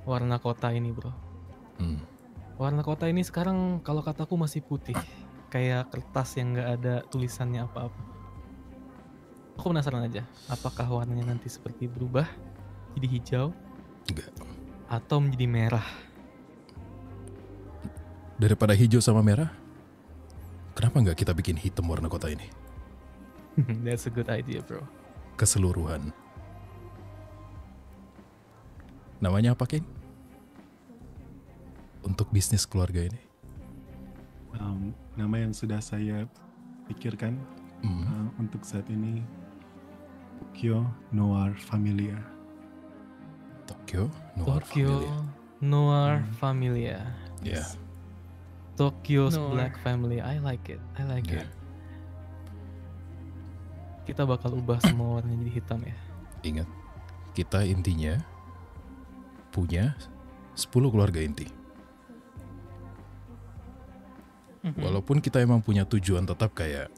warna kota ini, bro. Hmm. Warna kota ini sekarang kalau kataku masih putih, kayak kertas yang nggak ada tulisannya apa-apa. Aku penasaran aja, apakah warnanya nanti seperti berubah jadi hijau? Enggak. Atau menjadi merah? Daripada hijau sama merah, kenapa nggak kita bikin hitam warna kota ini? That's a good idea, bro. Keseluruhan Namanya apa, Ken? Untuk bisnis keluarga ini. Um, nama yang sudah saya pikirkan mm. uh, untuk saat ini Tokyo Noir Familia. Tokyo Noir Tokyo Familia. Noir mm. Familia. Ya. Yeah. Tokyo's Noir. Black Family. I like it. I like yeah. it. Kita bakal ubah semua warnanya jadi hitam ya. Ingat, kita intinya punya 10 keluarga inti. Mhm. Walaupun kita emang punya tujuan tetap kayak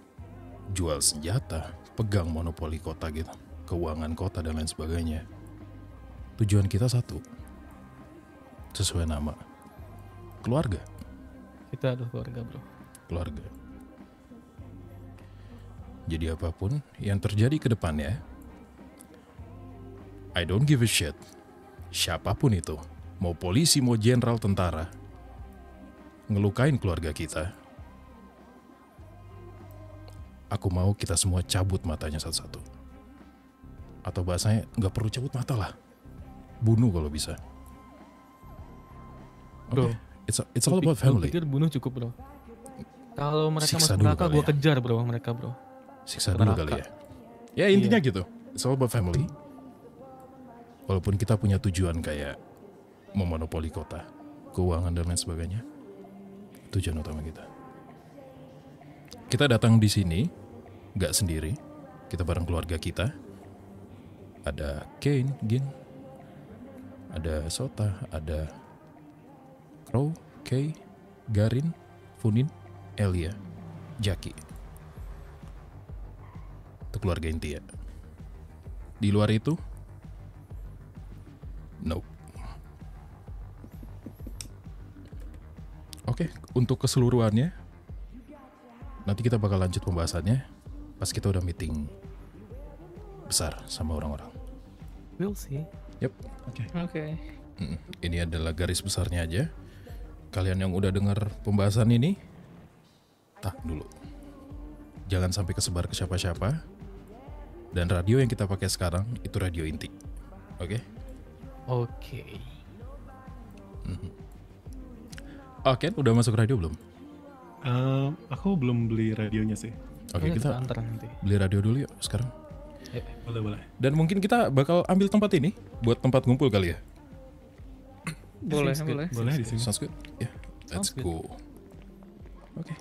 jual senjata, pegang monopoli kota gitu, keuangan kota dan lain sebagainya. Tujuan kita satu, sesuai nama, keluarga. Kita adalah keluarga bro. Keluarga. Jadi apapun yang terjadi ke depannya, I don't give a shit siapapun itu, mau polisi, mau jenderal tentara, ngelukain keluarga kita. Aku mau kita semua cabut matanya satu-satu. Atau bahasanya nggak perlu cabut mata lah. Bunuh kalau bisa. Bro, okay. it's, a, it's all about family. Pikir bunuh cukup bro. Kalau mereka Siksa masuk neraka, gue ya. kejar bro mereka bro. Siksa dulu kali ya. Ya intinya yeah. gitu. It's all about family. Walaupun kita punya tujuan kayak memonopoli kota, keuangan dan lain sebagainya. Tujuan utama kita. Kita datang di sini nggak sendiri. Kita bareng keluarga kita. Ada Kane, Gin, ada Sota, ada Crow, Kay, Garin, Funin, Elia, Jaki. Itu keluarga inti ya. Di luar itu, Nope. Oke, okay, untuk keseluruhannya nanti kita bakal lanjut pembahasannya pas kita udah meeting besar sama orang-orang. We'll see. Yep. Oke. Okay. Oke. Okay. ini adalah garis besarnya aja. Kalian yang udah dengar pembahasan ini, tak dulu. Jangan sampai kesebar ke siapa-siapa. Dan radio yang kita pakai sekarang itu radio inti. Oke? Okay? Oke. Okay. Mhm. Oke, okay, udah masuk radio belum? Uh, aku belum beli radionya sih. Oke, okay, kita, kita antar nanti. Beli radio dulu yuk sekarang. boleh boleh. Dan mungkin kita bakal ambil tempat ini buat tempat ngumpul kali ya. Boleh, boleh. Boleh di sini. Sounds good. yeah, let's go. Oke. Okay.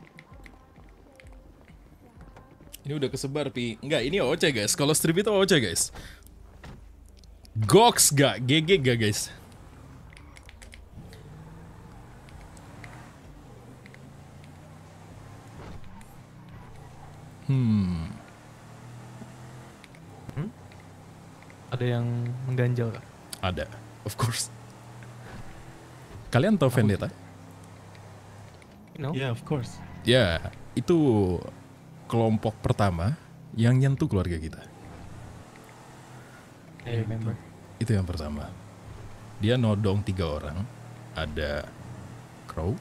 Ini udah kesebar, Pi. Enggak, ini oce guys. Kalau strip itu oce guys. Gox gak? GG gak guys? Hmm. hmm? Ada yang mengganjal kah? Ada, of course. Kalian tahu Vendetta? Oh, no. Yeah, of course. Ya, yeah, itu kelompok pertama yang nyentuh keluarga kita. I remember. Itu yang pertama. Dia nodong tiga orang. Ada Crow,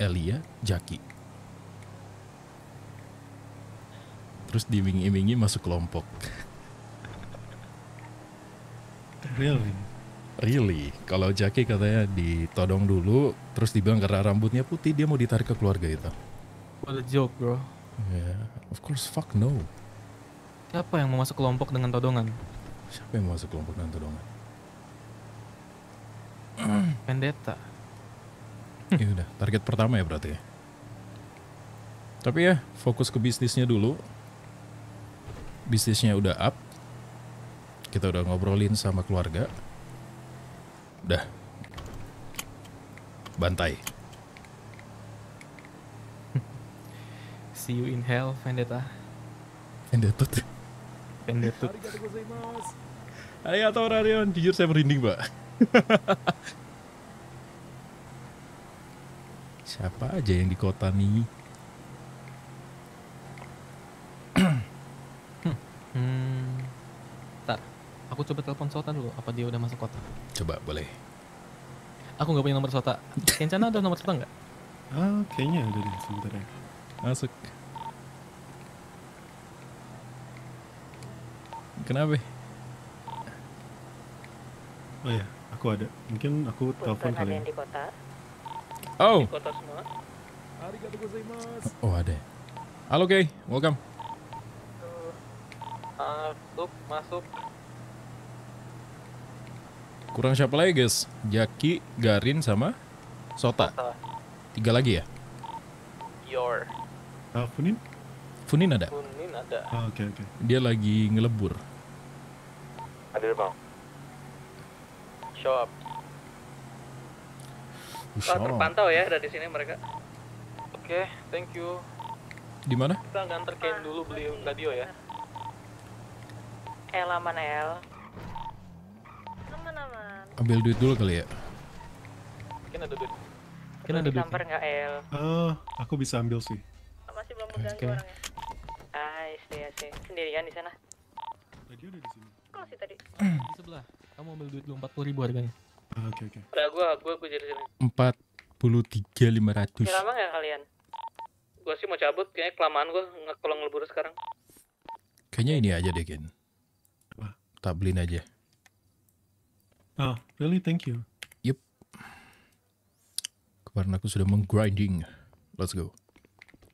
Elia, Jaki. Terus diiming-imingi masuk kelompok. really? Really? Kalau Jaki katanya ditodong dulu, terus dibilang karena rambutnya putih dia mau ditarik ke keluarga itu. What a joke, bro. Yeah, of course, fuck no. Siapa yang mau masuk kelompok dengan todongan? Siapa yang masuk kelompok nanti dong? Pendeta. Ya udah, target pertama ya berarti ya? Tapi ya, fokus ke bisnisnya dulu. Bisnisnya udah up. Kita udah ngobrolin sama keluarga. Udah. Bantai. See you in hell, Vendetta. Vendetta. Vendetta. Ayo Rarion, jujur saya merinding, pak. Siapa aja yang di kota nih? hmm. Ntar, aku coba telepon Sota dulu. Apa dia udah masuk kota? Coba, boleh. Aku nggak punya nomor Sota. Kencana ada nomor Sota nggak? Ah, kayaknya ada deh, sebentar ya. Masuk. Kenapa? Oh ya, aku ada. Mungkin aku telepon kali. Ya. yang di kota. Oh. Di kota semua. Oh ada. Halo Kay, welcome. Ah, masuk, masuk. Kurang siapa lagi guys? Jaki, Garin sama Sota. Sota. Tiga lagi ya? Your. Uh, ah, Funin? Funin ada. Funin ada. Ah, oke oh, oke. Okay, okay. Dia lagi ngelebur. Ada bang shop. Oh, terpantau ya dari sini mereka. Oke, okay, thank you. Di mana? Kita nganter Ken nah, dulu beli radio ya. El aman El. Aman aman. Ambil duit dulu kali ya. Mungkin ada duit. Mungkin ada duit. Kamper nggak El? Eh, uh, aku bisa ambil sih. Masih belum mengganggu okay. orangnya. Ah, istri, iya iya sih, Sendirian di sana. Radio nah, ada di sini. Kok sih tadi? di sebelah. Kamu ambil duit lu puluh ribu harganya. Ah, oke oke. Nah, gua gua gua jadi sini. lima ratus Lama nggak ya kalian? Gua sih mau cabut kayaknya kelamaan gua nggak kalau ngelebur sekarang. Kayaknya ini aja deh, Ken Tak Tablin aja. Oh, really? Thank you. Yep. Karena aku sudah menggrinding. Let's go.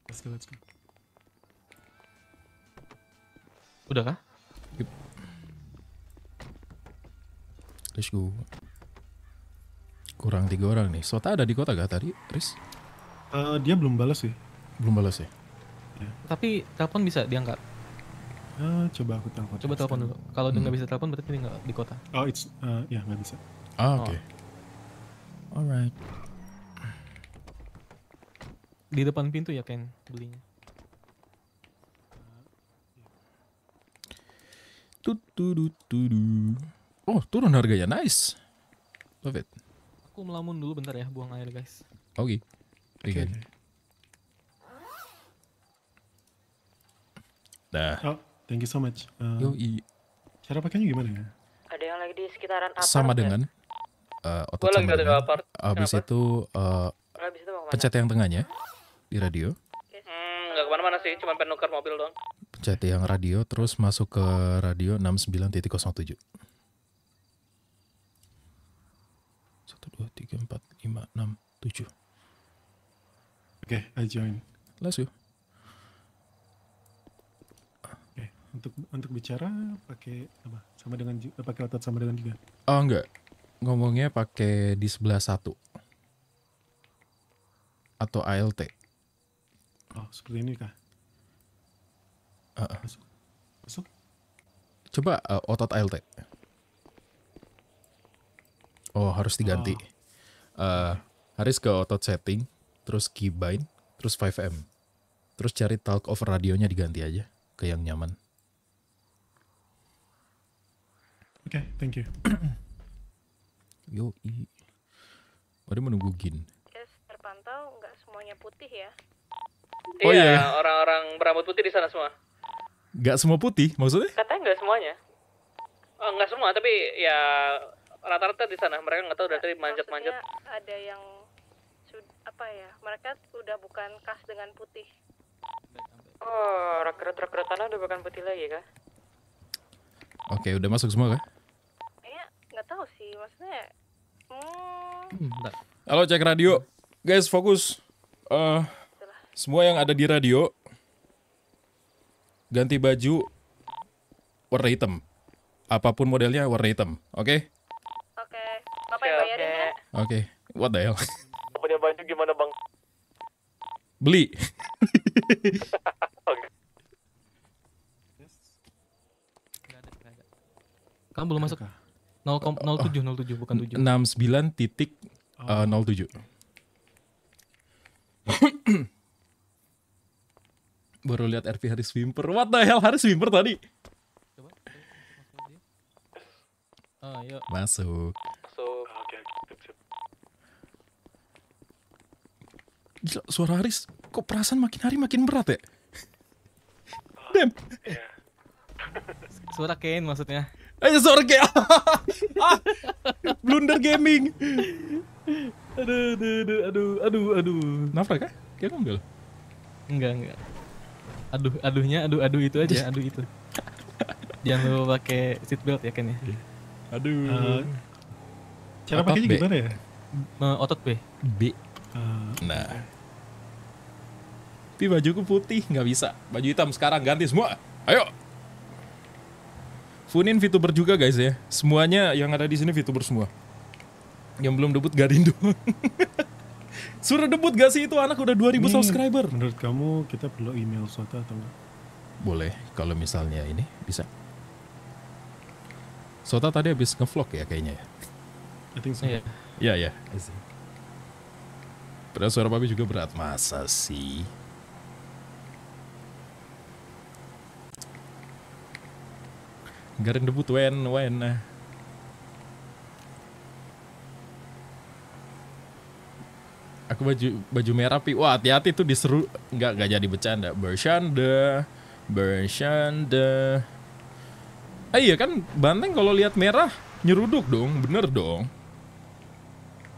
Let's go, let's go. Udah kah? Yep. Terus gue kurang tiga orang nih. Sota ada di kota gak tadi, Riz? Uh, dia belum balas sih. Belum balas ya? ya. Tapi telepon bisa diangkat. Uh, coba aku telepon. Coba telepon dulu. Kalau hmm. dia nggak bisa telepon berarti dia nggak di kota. Oh, it's uh, ya nggak bisa. Ah, oke. Okay. Oh. Alright. Di depan pintu ya Ken belinya. Tutu tutu. Oh, turun harganya. Nice. Love it. Aku melamun dulu bentar ya, buang air guys. Oke. Okay. Okay. Dah. Oh, thank you so much. Uh, Yo, i cara pakainya gimana ya? Ada yang lagi di sekitaran apa? Sama dengan uh, otot sama dengan. Apart. Abis itu, uh, Abis itu pencet yang tengahnya di radio. Hmm, gak kemana-mana sih, cuma penukar mobil doang. Pencet yang radio, terus masuk ke radio 69.07. satu dua tiga empat lima enam tujuh oke okay, I join let's go okay, untuk untuk bicara pakai apa sama dengan eh, pakai otot sama dengan juga oh enggak ngomongnya pakai di sebelah satu atau ALT oh seperti ini kah uh -uh. masuk masuk coba uh, otot ALT Oh harus diganti. Oh. Uh, Haris ke otot setting, terus keybind, terus 5M. Terus cari talk over radionya diganti aja ke yang nyaman. Oke, okay, thank you. Yo, i. Mari menunggu Gin. terpantau nggak semuanya putih ya. Oh iya, yeah. orang-orang berambut putih di sana semua. Nggak semua putih, maksudnya? Katanya nggak semuanya. Oh, nggak semua, tapi ya rata-rata di sana mereka nggak tahu udah tadi manjat-manjat ada yang apa ya mereka udah bukan kas dengan putih oh rekrut tanah udah bukan putih lagi kah oke okay, udah masuk semua kah ya nggak tahu sih maksudnya hmm. hmm halo cek radio guys fokus uh, semua yang ada di radio ganti baju warna hitam apapun modelnya warna hitam oke okay? Oke, what the hell? Punya baju gimana bang? Beli. Kamu belum masuk. tujuh nol tujuh bukan 7. 69 titik eh, uh, 07. Baru lihat RP hari swimper, What the hell hari swimper tadi? Oh, iya. Masuk. Gila, suara Haris kok perasaan makin hari makin berat ya? Dem. Suara Kane maksudnya. Eh suara Kane. ah, blunder gaming. Aduh, aduh, aduh, aduh, aduh, aduh. Nafra kah? Kayaknya enggak Enggak, enggak. Aduh, aduhnya aduh, aduh itu aja, aduh itu. Jangan lupa pakai seat belt ya Ken ya. Aduh. Uh, cara pakainya gimana ya? Eh, otot B. B. Nah. nah, tapi bajuku putih nggak bisa. Baju hitam sekarang ganti semua. Ayo. Funin VTuber juga guys ya. Semuanya yang ada di sini VTuber semua. Yang belum debut Garin doang. Suruh debut gak sih itu anak udah 2000 ini, subscriber. Menurut kamu kita perlu email Sota atau enggak? Boleh kalau misalnya ini bisa. Sota tadi habis ngevlog ya kayaknya ya. I think so. Iya, yeah. iya. Yeah, iya. yeah. Berat suara papi juga berat. Masa sih? Garin debut when when eh. Aku baju baju merah pi. Wah, hati-hati tuh diseru nggak nggak jadi bercanda. Bercanda. Bercanda. Ah, iya kan Banteng kalau lihat merah nyeruduk dong, bener dong.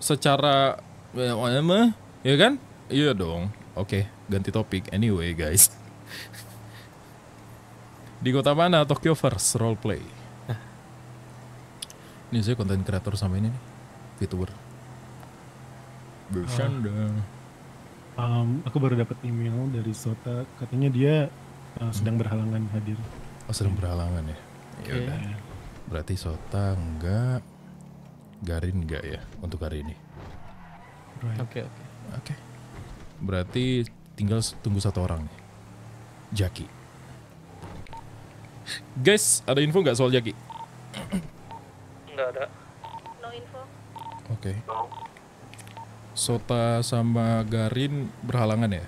Secara eh, apa Iya kan? Iya dong. Oke, ganti topik. Anyway, guys. Di kota mana Tokyo First roleplay? play? Ini saya konten kreator sama ini nih, VTuber. Uh, um, aku baru dapat email dari Sota, katanya dia uh, sedang berhalangan hadir. Oh, sedang berhalangan ya. Iya. Berarti Sota enggak Garin enggak ya untuk hari ini. Right. Oke, okay, Okay. Oke. Okay. Berarti tinggal tunggu satu orang nih. Jaki. Guys, ada info nggak soal Jaki? Nggak ada. No info. Oke. Okay. Sota sama Garin berhalangan ya?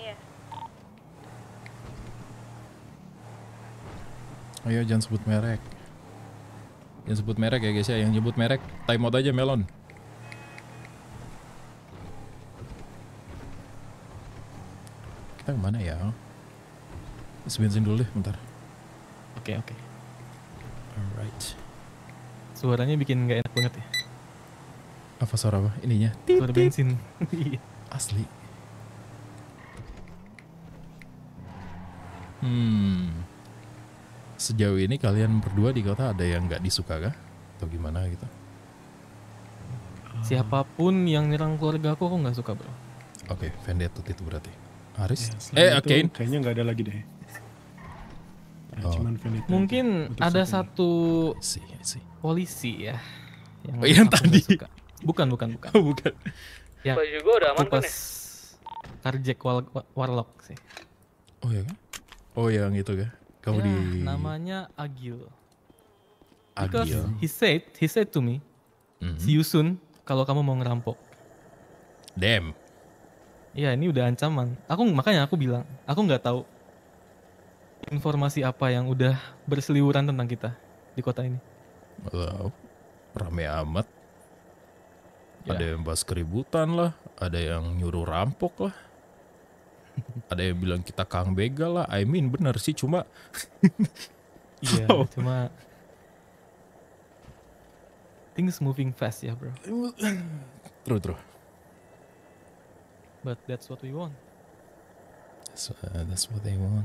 Iya. Ayo jangan sebut merek. Jangan sebut merek ya guys ya. Yang nyebut merek time out aja melon. kita kemana ya? Isi bensin dulu deh, bentar. Oke, okay, oke. Okay. Alright. Suaranya bikin nggak enak banget ya? Apa suara apa? Ininya? Tip, suara bensin. Asli. Hmm. Sejauh ini kalian berdua di kota ada yang nggak disuka kah? Atau gimana gitu? Siapapun yang nyerang keluarga aku, aku nggak suka bro. Oke, okay, vendetta itu berarti. Aris, Ya, eh, oke. Okay. Kayaknya nggak ada lagi deh. Ya, oh. Cuman Venita Mungkin ada satu si, ya, si. polisi ya. Yang, oh, yang tadi. Suka. Bukan, bukan, bukan. Oh, bukan. Ya. Baju gua udah aman kan ya? Karjek war Warlock sih. Oh ya kan? Oh yang itu ya. Kan? Kamu ya, di namanya Agil. Because he said, he said to me, mm -hmm. see you soon kalau kamu mau ngerampok. Damn. Iya ini udah ancaman. Aku makanya aku bilang, aku nggak tahu informasi apa yang udah berseliweran tentang kita di kota ini. Wow, rame amat. Ya. Ada yang bahas keributan lah, ada yang nyuruh rampok lah. ada yang bilang kita kang begal lah. I mean bener sih cuma Iya, oh. cuma things moving fast ya, bro. terus terus But that's what we want. That's, uh, that's what they want.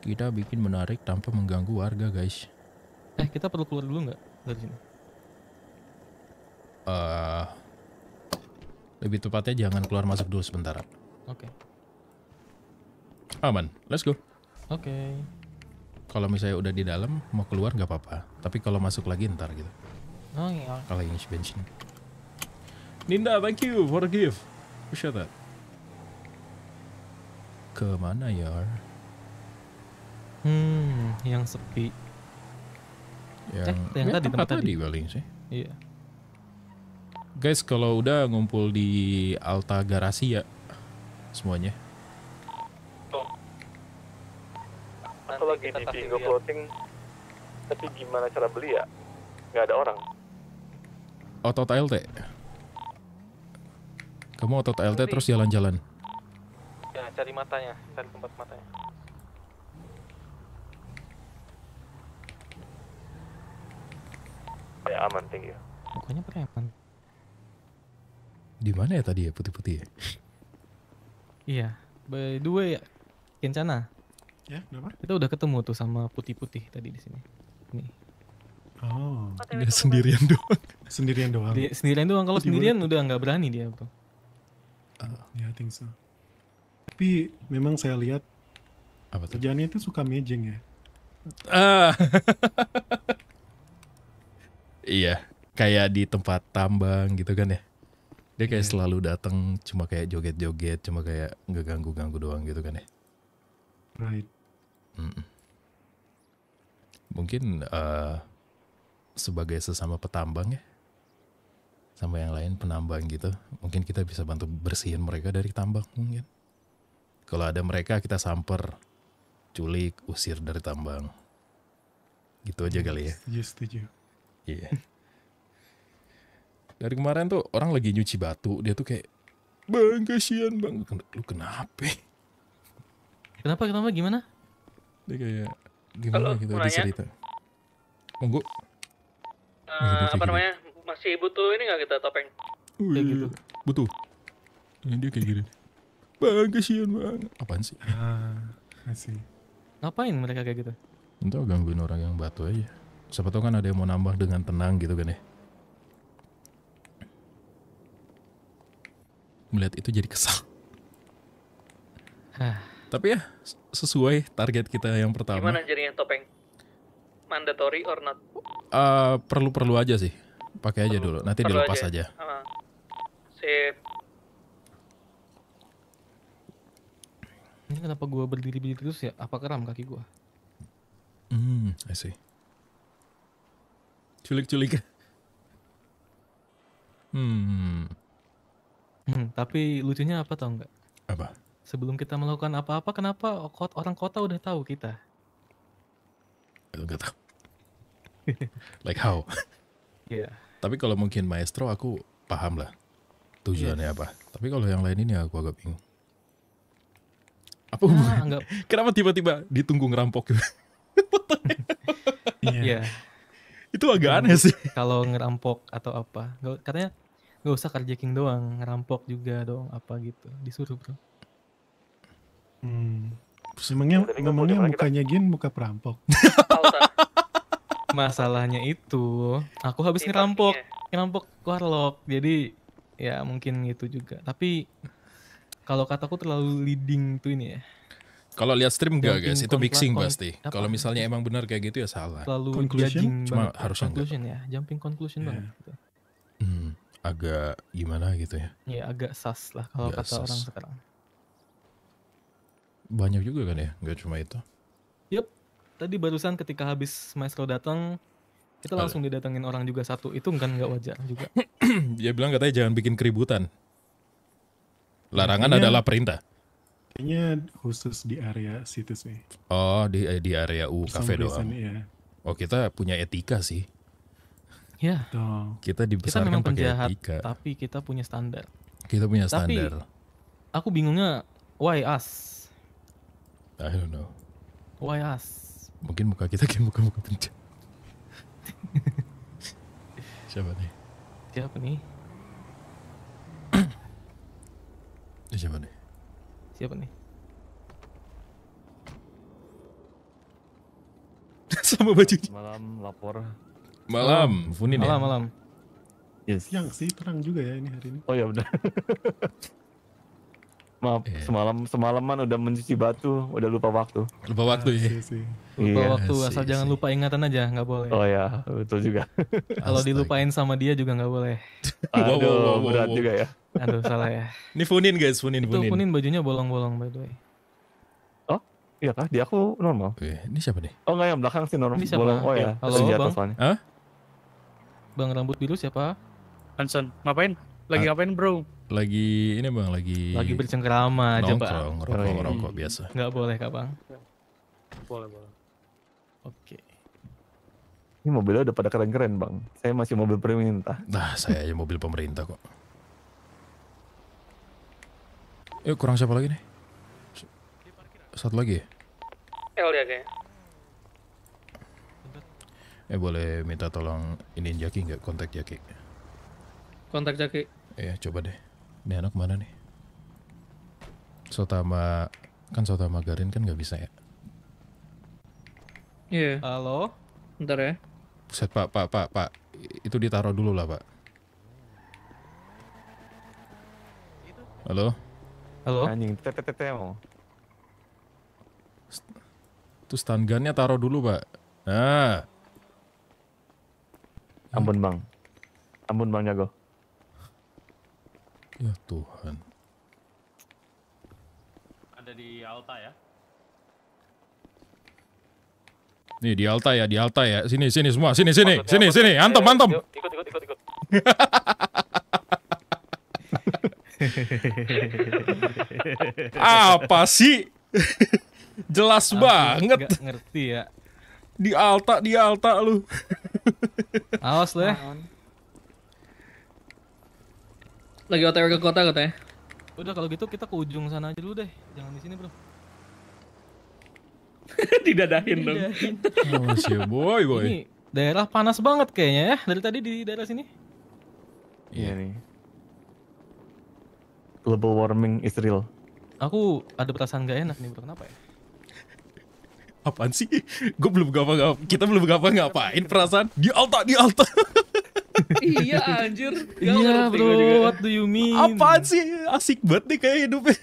Kita bikin menarik tanpa mengganggu warga, guys. Eh, kita perlu keluar dulu nggak dari sini? Uh, lebih tepatnya jangan keluar masuk dulu sebentar. Oke. Okay. Aman, let's go. Oke. Okay. Kalau misalnya udah di dalam, mau keluar nggak apa-apa. Tapi kalau masuk lagi ntar gitu. Oh, yeah. Oh, iya, he's benching. Ninda, thank you for the gift. Appreciate that. Kemana ya? Hmm, yang sepi. Yang, eh, yang ya, tadi tempat, tempat tadi. tadi paling sih. Iya. Guys, kalau udah ngumpul di Alta Garasi ya semuanya. Kalau lagi nih, bingo floating. Tapi gimana cara beli ya? Gak ada orang otot LT, Kamu otot LT terus jalan-jalan. Ya, cari matanya, cari tempat matanya. Ya, aman, thank you. Mukanya preman. Di mana ya tadi ya putih-putih ya? iya, by the way, Kencana. Ya, kenapa? Kita udah ketemu tuh sama putih-putih tadi di sini. Nih, Oh, dia sendirian doang. sendirian doang. Dia, sendirian doang. Kalau sendirian udah nggak berani dia, tuh. Ah, uh, yeah, I think so. Tapi memang saya lihat Apa tuh? kerjaannya itu suka mejeng ya. Ah. iya, kayak di tempat tambang gitu kan ya. Dia kayak yeah. selalu datang cuma kayak joget-joget, cuma kayak ganggu ganggu doang gitu kan ya. Right. Mm -mm. Mungkin uh, sebagai sesama petambang ya sama yang lain penambang gitu mungkin kita bisa bantu bersihin mereka dari tambang mungkin kalau ada mereka kita samper culik usir dari tambang gitu aja kali ya iya setuju iya yeah. dari kemarin tuh orang lagi nyuci batu dia tuh kayak bang kasihan bang lu kenapa kenapa kenapa gimana dia kayak gimana Halo, gitu dia cerita monggo uh, apa namanya gini. masih butuh ini nggak kita topeng uh, kayak iya, gitu butuh ini dia kayak gini bang kasihan bang apaan sih ah, kasih ngapain mereka kayak gitu entah gangguin orang yang batu aja siapa tau kan ada yang mau nambah dengan tenang gitu kan ya melihat itu jadi kesal Hah. tapi ya sesuai target kita yang pertama gimana jadinya topeng mandatory or not? Uh, eh, perlu perlu aja sih. Pakai aja dulu. Nanti perlu dilepas aja. Ya? aja. Uh, sip. Ini kenapa gue berdiri-berdiri terus ya? Apa keram kaki gue? Hmm, I see. Culik-culik. Hmm. Hmm, tapi lucunya apa tau nggak? Apa? Sebelum kita melakukan apa-apa, kenapa orang kota udah tahu kita? nggak tau like how yeah. tapi kalau mungkin maestro aku paham lah tujuannya yes. apa tapi kalau yang lain ini aku agak bingung apa nah, enggak. kenapa tiba-tiba ditunggu ngerampok gitu iya yeah. itu agak iya. aneh sih kalau ngerampok atau apa katanya gak usah carjacking doang ngerampok juga dong apa gitu disuruh bro hmm. Semangnya ngomongnya mukanya Gin muka perampok. Masalahnya itu, aku habis ngerampok, ngerampok warlock. Jadi ya mungkin itu juga. Tapi kalau kataku terlalu leading tuh ini ya. Kalau lihat stream enggak guys, itu mixing pasti. Kalau misalnya emang benar kayak gitu ya salah. Lalu conclusion cuma harus conclusion enggak. ya, jumping conclusion yeah. banget. Gitu. Hmm, agak gimana gitu ya? Iya agak sas lah kalau kata sus. orang sekarang banyak juga kan ya, nggak cuma itu. Yep. Tadi barusan ketika habis maestro datang, kita langsung didatengin orang juga satu. Itu kan nggak wajar juga. Dia bilang katanya jangan bikin keributan. Larangan Kayaknya, adalah perintah. Kayaknya khusus di area situs nih. Oh, di eh, di area U kafe doang. Ya. Oh, kita punya etika sih. Ya. yeah. Kita dibesarkan kita memang penjahat, etika. Tapi kita punya standar. Kita punya standar. Tapi, aku bingungnya why us? I don't know. Why us? Mungkin muka kita kayak muka-muka bencana. Siapa nih? Siapa nih? Eh, siapa nih? Siapa nih? Sama bajunya. Malam lapor. Malam, Funin malam, ya? Malam, malam. Yes. Yang sih terang juga ya ini hari ini. Oh ya benar. Maaf, iya. yeah. semalam semalaman udah mencuci batu, udah lupa waktu. Lupa waktu ya. Lupa yeah. waktu, asal jangan lupa ingatan aja, nggak boleh. Oh ya, betul juga. Kalau dilupain sama dia juga nggak boleh. Aduh, wow, wow, wow, berat wow. juga ya. Aduh, salah ya. Ini funin guys, funin, Itu funin. bajunya bolong-bolong by the way. Oh, iya kah? dia aku normal. Oh, ini siapa nih? Oh nggak yang belakang sih normal. Ini siapa? Bolong. Oh ya, Halo, senjata bang. Soalnya. Hah? Bang rambut biru siapa? Hanson, ngapain? Lagi ah. ngapain bro? lagi ini bang lagi lagi bercengkrama nongkrong, pak ngerokok iya. ngerokok, biasa nggak boleh kak bang boleh boleh oke ini mobilnya udah pada keren-keren bang saya masih mobil pemerintah nah saya aja mobil pemerintah kok yuk kurang siapa lagi nih satu lagi ya eh, ya eh boleh minta tolong ini Jaki nggak kontak Jaki kontak Jaki Iya, coba deh. Ini anak mana nih? Sotama kan Sotama Garin kan nggak bisa ya? Iya. Yeah. Halo. Ntar ya. Buset pak, pak, pak, pak. Itu ditaruh dulu lah pak. Halo. Halo. Anjing, tetetetemo. Itu stun gunnya taruh dulu pak. Nah. Ampun bang. Ampun bang Jago. Ya Tuhan. Ada di Alta ya? Nih di Alta ya, di Alta ya. Sini sini semua, sini sini, Maksudnya sini sini. Antum eh, antum. antem. ikut ikut ikut ikut. Apa sih? Jelas Aku banget. ngerti ya. Di Alta, di Alta lu. Awas lu ya. Lagi otw ke kota katanya. Udah kalau gitu kita ke ujung sana aja dulu deh. Jangan di sini, Bro. Didadahin dong. Oh, si boy, boy. Ini daerah panas banget kayaknya ya. Dari tadi di daerah sini. Iya, iya nih. Global warming is real. Aku ada perasaan gak enak nih, Bro. Kenapa ya? Apaan sih? Gue belum gapa-gapa. Kita belum gapa ngapain perasaan. Di alta, di alta. iya anjir. Iya, Gak iya bro, what do you mean? Apaan sih? Asik banget nih kayak hidupnya.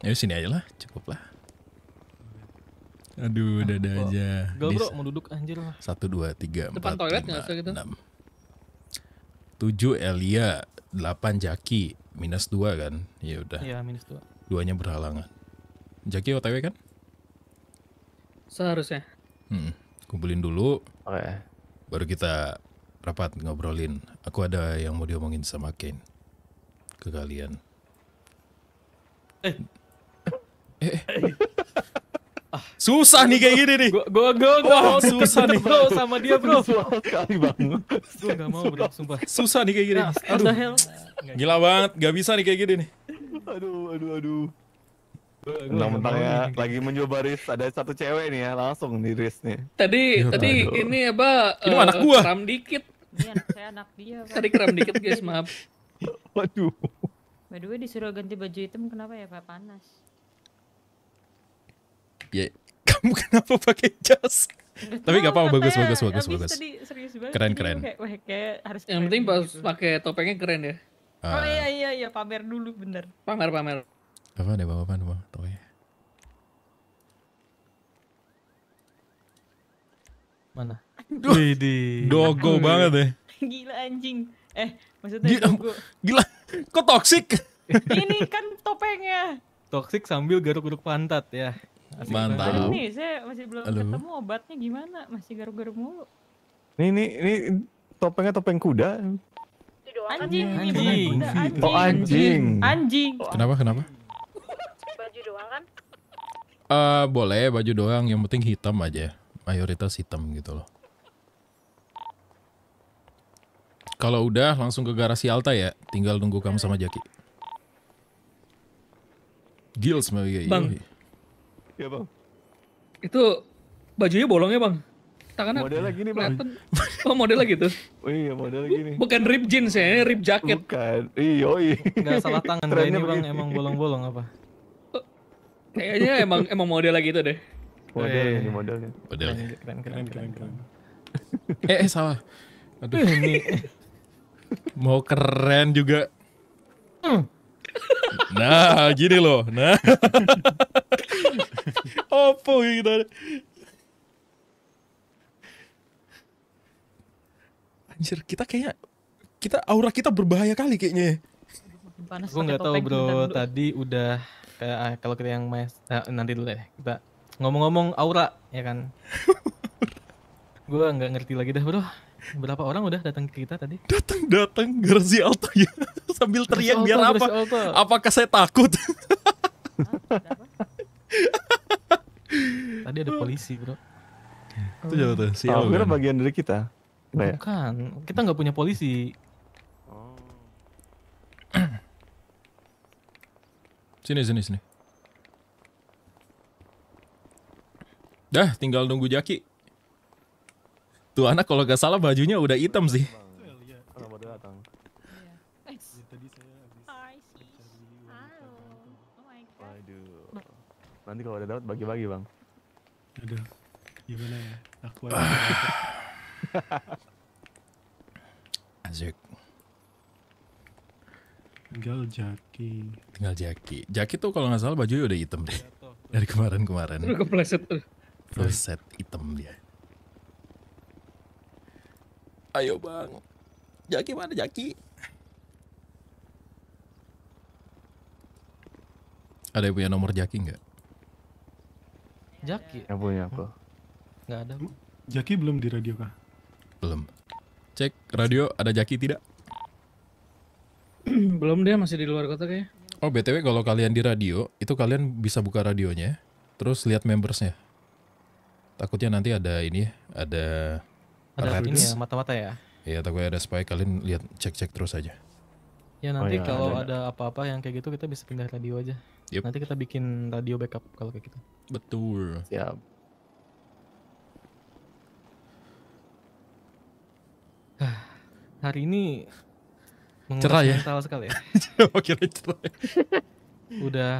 ya sini aja lah, cukup lah. Aduh, ah, dada oh, aja. Gak bro, mau duduk anjir lah. Satu, dua, tiga, empat, toilet lima, gitu? enam. Tujuh Elia, delapan Jaki, minus dua kan? Ya udah. Iya, minus dua. Duanya berhalangan. Jaki OTW kan? Seharusnya. Hmm kumpulin dulu. Okay. Baru kita rapat ngobrolin. Aku ada yang mau diomongin sama Ken ke kalian. Eh. Eh. eh. eh. Ah, susah nih kayak gini nih. Gua gua gua, gua oh, susah nih bro sama dia bro. Sekali bang. Gua gak mau bro, sumpah. Susah nih kayak gini. Nah, Aduh. Gila banget, gak bisa nih kayak gini nih. Aduh, aduh, aduh. Mentang-mentang ya lagi gitu. mencoba ris ada satu cewek nih ya langsung di ris nih. Tadi ya, tadi aduh. ini apa? Ini uh, anak eh, gua. Kram dikit. anak saya anak dia. Pak. Tadi kram dikit guys, maaf. Waduh. By the way disuruh ganti baju hitam kenapa ya Pak panas? Ya, yeah. kamu kenapa pakai jas? Tapi gak apa-apa bagus bagus bagus bagus. Tadi serius banget. Keren keren. Kayak, wah, kayak harus Yang penting pas gitu. pakai topengnya keren ya. Uh. Oh iya iya iya pamer dulu bener. Pamer pamer apa ada bawa apaan bang? Tau ya. Mana? Duh, Widi. dogo banget deh ya. Gila anjing. Eh, maksudnya gila, dogo. Gila, kok toksik? Ini kan topengnya. Toksik sambil garuk-garuk pantat ya. Asik Mantap. nih, saya masih belum Halo. ketemu obatnya gimana. Masih garuk-garuk mulu. ini ini topengnya topeng kuda. Anjing, anjing. anjing. Oh anjing. Anjing. Kenapa, kenapa? Uh, boleh baju doang, yang penting hitam aja. Mayoritas hitam gitu loh. Kalau udah langsung ke garasi Alta ya, tinggal nunggu kamu sama Jaki. Deals mau ya. Bang. Iya, Bang. Itu bajunya bolong ya Bang. Tangannya. lagi gini, Bang. oh, Oh, lagi tuh Oh iya, lagi gini. Bukan rib jeans ya, ini rib jacket. Bukan. Iya, iya. nggak salah tangan ini, Bang. Emang bolong-bolong apa? Kayaknya emang emang model lagi itu deh. Modelnya eh. ini modelnya. Modelnya. Keren keren keren keren. eh, eh salah. Aduh ini mau keren juga. Nah, gini loh. Nah. opo gitu. Anjir, kita kayaknya kita aura kita berbahaya kali kayaknya. Gue nggak tahu bro, tadi udah kayak ah, kalau kita yang mas nah, nanti dulu deh kita ngomong-ngomong aura ya kan gue nggak ngerti lagi dah bro berapa orang udah datang ke kita tadi datang datang Gerzi Alto ya sambil teriak Gersi biar Alto, apa Alto. apakah saya takut tadi ada polisi bro itu jauh tuh si oh, kan bagian dari kita nah, ya. bukan kita nggak punya polisi oh. Sini, sini, sini. Dah, tinggal nunggu Jaki. Tuh anak kalau gak salah bajunya udah hitam sih. Nanti kalau udah dapat bagi-bagi bang. Aduh, gimana ya? Aku Azek. Tinggal jaki. Tinggal jaki. Jaki tuh kalau nggak salah baju udah hitam deh. Iya, Dari kemarin-kemarin. Udah kepleset Kepleset hitam dia. Ayo bang. Jaki mana jaki? Ada yang punya nomor Jaki nggak? Jaki? Ya punya aku. Nggak ada. Jaki belum di radio kah? Belum. Cek radio ada Jaki tidak? Belum dia masih di luar kota kayaknya. Oh BTW kalau kalian di radio, itu kalian bisa buka radionya, terus lihat membersnya. Takutnya nanti ada ini ada... Ada ya, mata-mata ya? Iya, takutnya ada spy, kalian lihat cek-cek terus aja. Ya nanti oh, iya, kalau ada apa-apa yang kayak gitu kita bisa pindah radio aja. Yep. Nanti kita bikin radio backup kalau kayak gitu. Betul. Siap. Hari ini Cerah ya? mental sekali ya. Oh, Kira cerah. Udah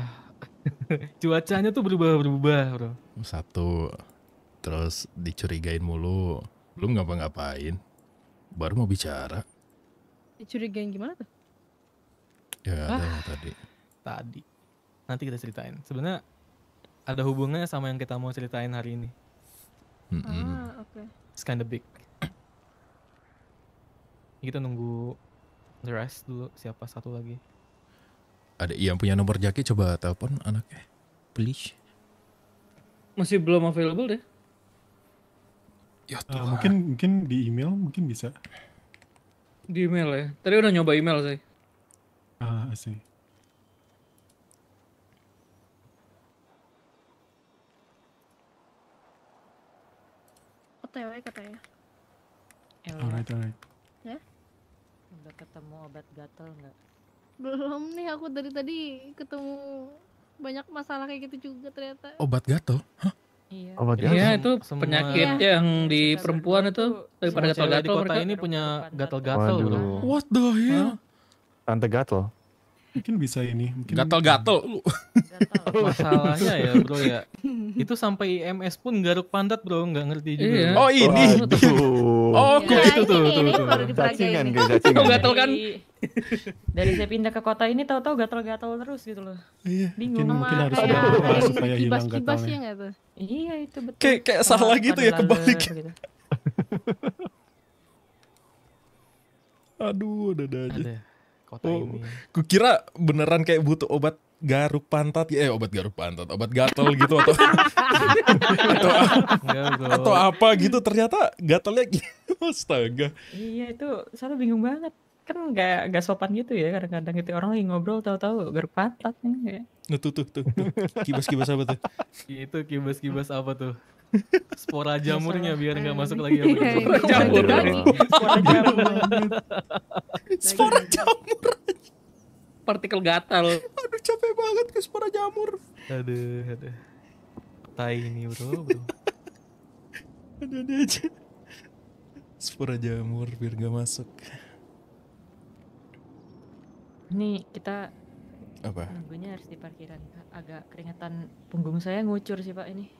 cuacanya tuh berubah-berubah, Bro. Oh, Satu. Terus dicurigain mulu. Belum ngapa-ngapain. Baru mau bicara. Dicurigain gimana tuh? Ya ada ah, tadi. Tadi. Nanti kita ceritain. Sebenarnya ada hubungannya sama yang kita mau ceritain hari ini. Mm -hmm. Ah, oke. Okay. It's kinda big. Kita nunggu The Rest dulu siapa satu lagi? Ada yang punya nomor Jaki coba telepon anaknya. Please. Masih belum available deh. Ya Uh, mungkin mungkin di email mungkin bisa. Di email ya. Tadi udah nyoba email sih. Ah, uh, sih. OTW katanya. Alright, alright udah ketemu obat gatel nggak belum nih aku dari tadi ketemu banyak masalah kayak gitu juga ternyata obat gatel Hah? Iya. Obat gatal. Iya, itu semua penyakit iya. yang di Semua perempuan itu daripada gatal-gatal di ini punya gatal-gatal What the hell? Tante gatal. Mungkin bisa ini. Mungkin Gatel-gatel. Masalahnya ya bro ya, itu sampai IMS pun garuk pantat bro, nggak ngerti juga. Iya. Oh ini. Oh, aku oh ya, itu tuh. Oh, iya, tuh, tuh. Cacingan, gitu gatel kan? Iya. Dari saya pindah ke kota ini tahu-tahu gatel-gatel terus gitu loh. Iya. Bingung mungkin, mungkin harus kayak, kayak supaya hilang gatalnya. Ya tuh? Iya itu betul. Kayak, kayak salah gitu ya kebalik. Gitu. Aduh, ada-ada aja. Ada kota oh, ini. Kukira beneran kayak butuh obat garuk pantat ya eh, obat garuk pantat obat gatel gitu atau atau, atau apa gitu ternyata gatelnya astaga iya itu saya bingung banget kan nggak nggak sopan gitu ya kadang-kadang gitu orang lagi ngobrol tahu-tahu garuk pantat nih kayak Nah, tuh tuh, tuh. kibas kibas apa tuh? Itu kibas kibas apa tuh? spora jamurnya biar nggak iya, masuk lagi ya, iya, iya, jamur spora jamur spora jamur partikel gatal aduh capek banget ke spora jamur aduh aduh tai ini bro aduh ada aja spora jamur biar nggak masuk ini kita apa? Nunggunya harus di parkiran. Agak keringetan punggung saya ngucur sih pak ini.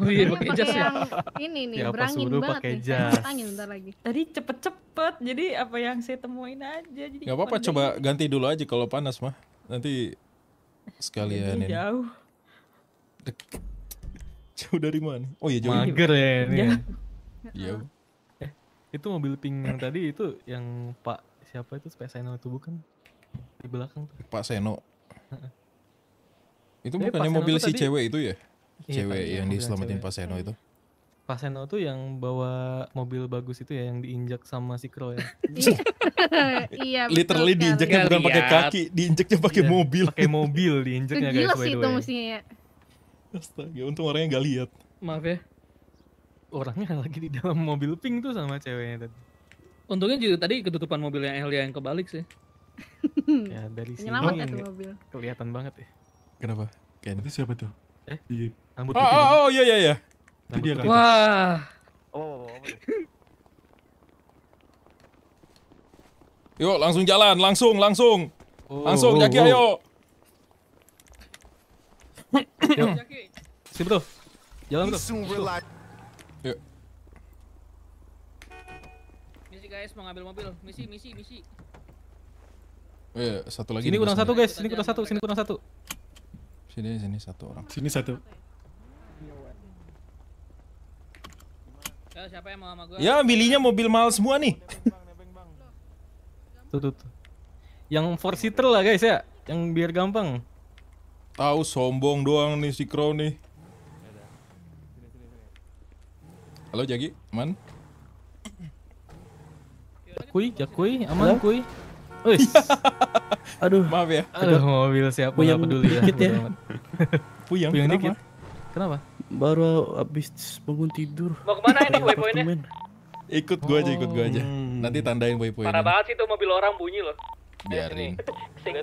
Oh iya pakai jas ya. Ini nih, ya, berangin suruh banget pakai jas. Angin bentar lagi. Tadi cepet-cepet, jadi apa yang saya temuin aja. Jadi Gak apa-apa, coba ganti dulu aja kalau panas mah. Nanti sekalian ini. Jauh. Dek. Jauh dari mana? Oh iya jauh. Mager ya ini. iya. iya. Eh, itu mobil pink yang tadi itu yang Pak siapa itu Pak Seno itu bukan? Di belakang tuh. Pak Seno. itu eh, bukannya mobil si tadi... cewek itu ya? Iya, cewek yang diselamatin Pak Seno itu Pak Seno tuh yang bawa mobil bagus itu ya yang diinjak sama si Kro ya iya, iya literally diinjaknya iya, bukan pakai kaki diinjaknya pakai iya, mobil pakai mobil diinjaknya guys Gila sih itu mestinya Astaga, untung orangnya gak lihat. Maaf ya. Orangnya lagi di dalam mobil pink tuh sama ceweknya tadi. Untungnya juga tadi ketutupan mobilnya Elia yang kebalik sih. ya dari sini. Oh, ya Kelihatan banget ya. Kenapa? Ken. Itu siapa tuh? Eh? Di Rambut oh, oh, oh, iya, iya, iya. Itu dia kan. Wah. Oh, oh, oh. oh. Yuk, langsung jalan, langsung, langsung. Oh, langsung, oh, Jaki, oh. ayo. Jaki. Sip, tuh. Jalan, tuh. Yuk. Misi, guys, mau ngambil mobil. Misi, misi, misi. Eh, satu lagi. Sini kurang satu, guys. Sini kurang satu, sini kurang satu. Sini, sini satu orang. Sini satu. Ya, milihnya mobil mahal semua nih. tuh, tuh, tuh. Yang four seater lah guys ya, yang biar gampang. Tahu sombong doang nih si Crow nih. Halo Jagi, aman? Kui, Jakui, aman Halo? Kui. Wih. Aduh. Maaf ya. Aduh, mobil siapa? Puyang peduli ya. Dikit Puyang, Puyang kenapa? dikit. Kenapa? baru habis bangun tidur. Mau kemana ini waypointnya? Ikut gua aja, ikut gua aja. Hmm. Nanti tandain waypointnya. Parah banget sih tuh mobil orang bunyi loh. Biarin. Ya.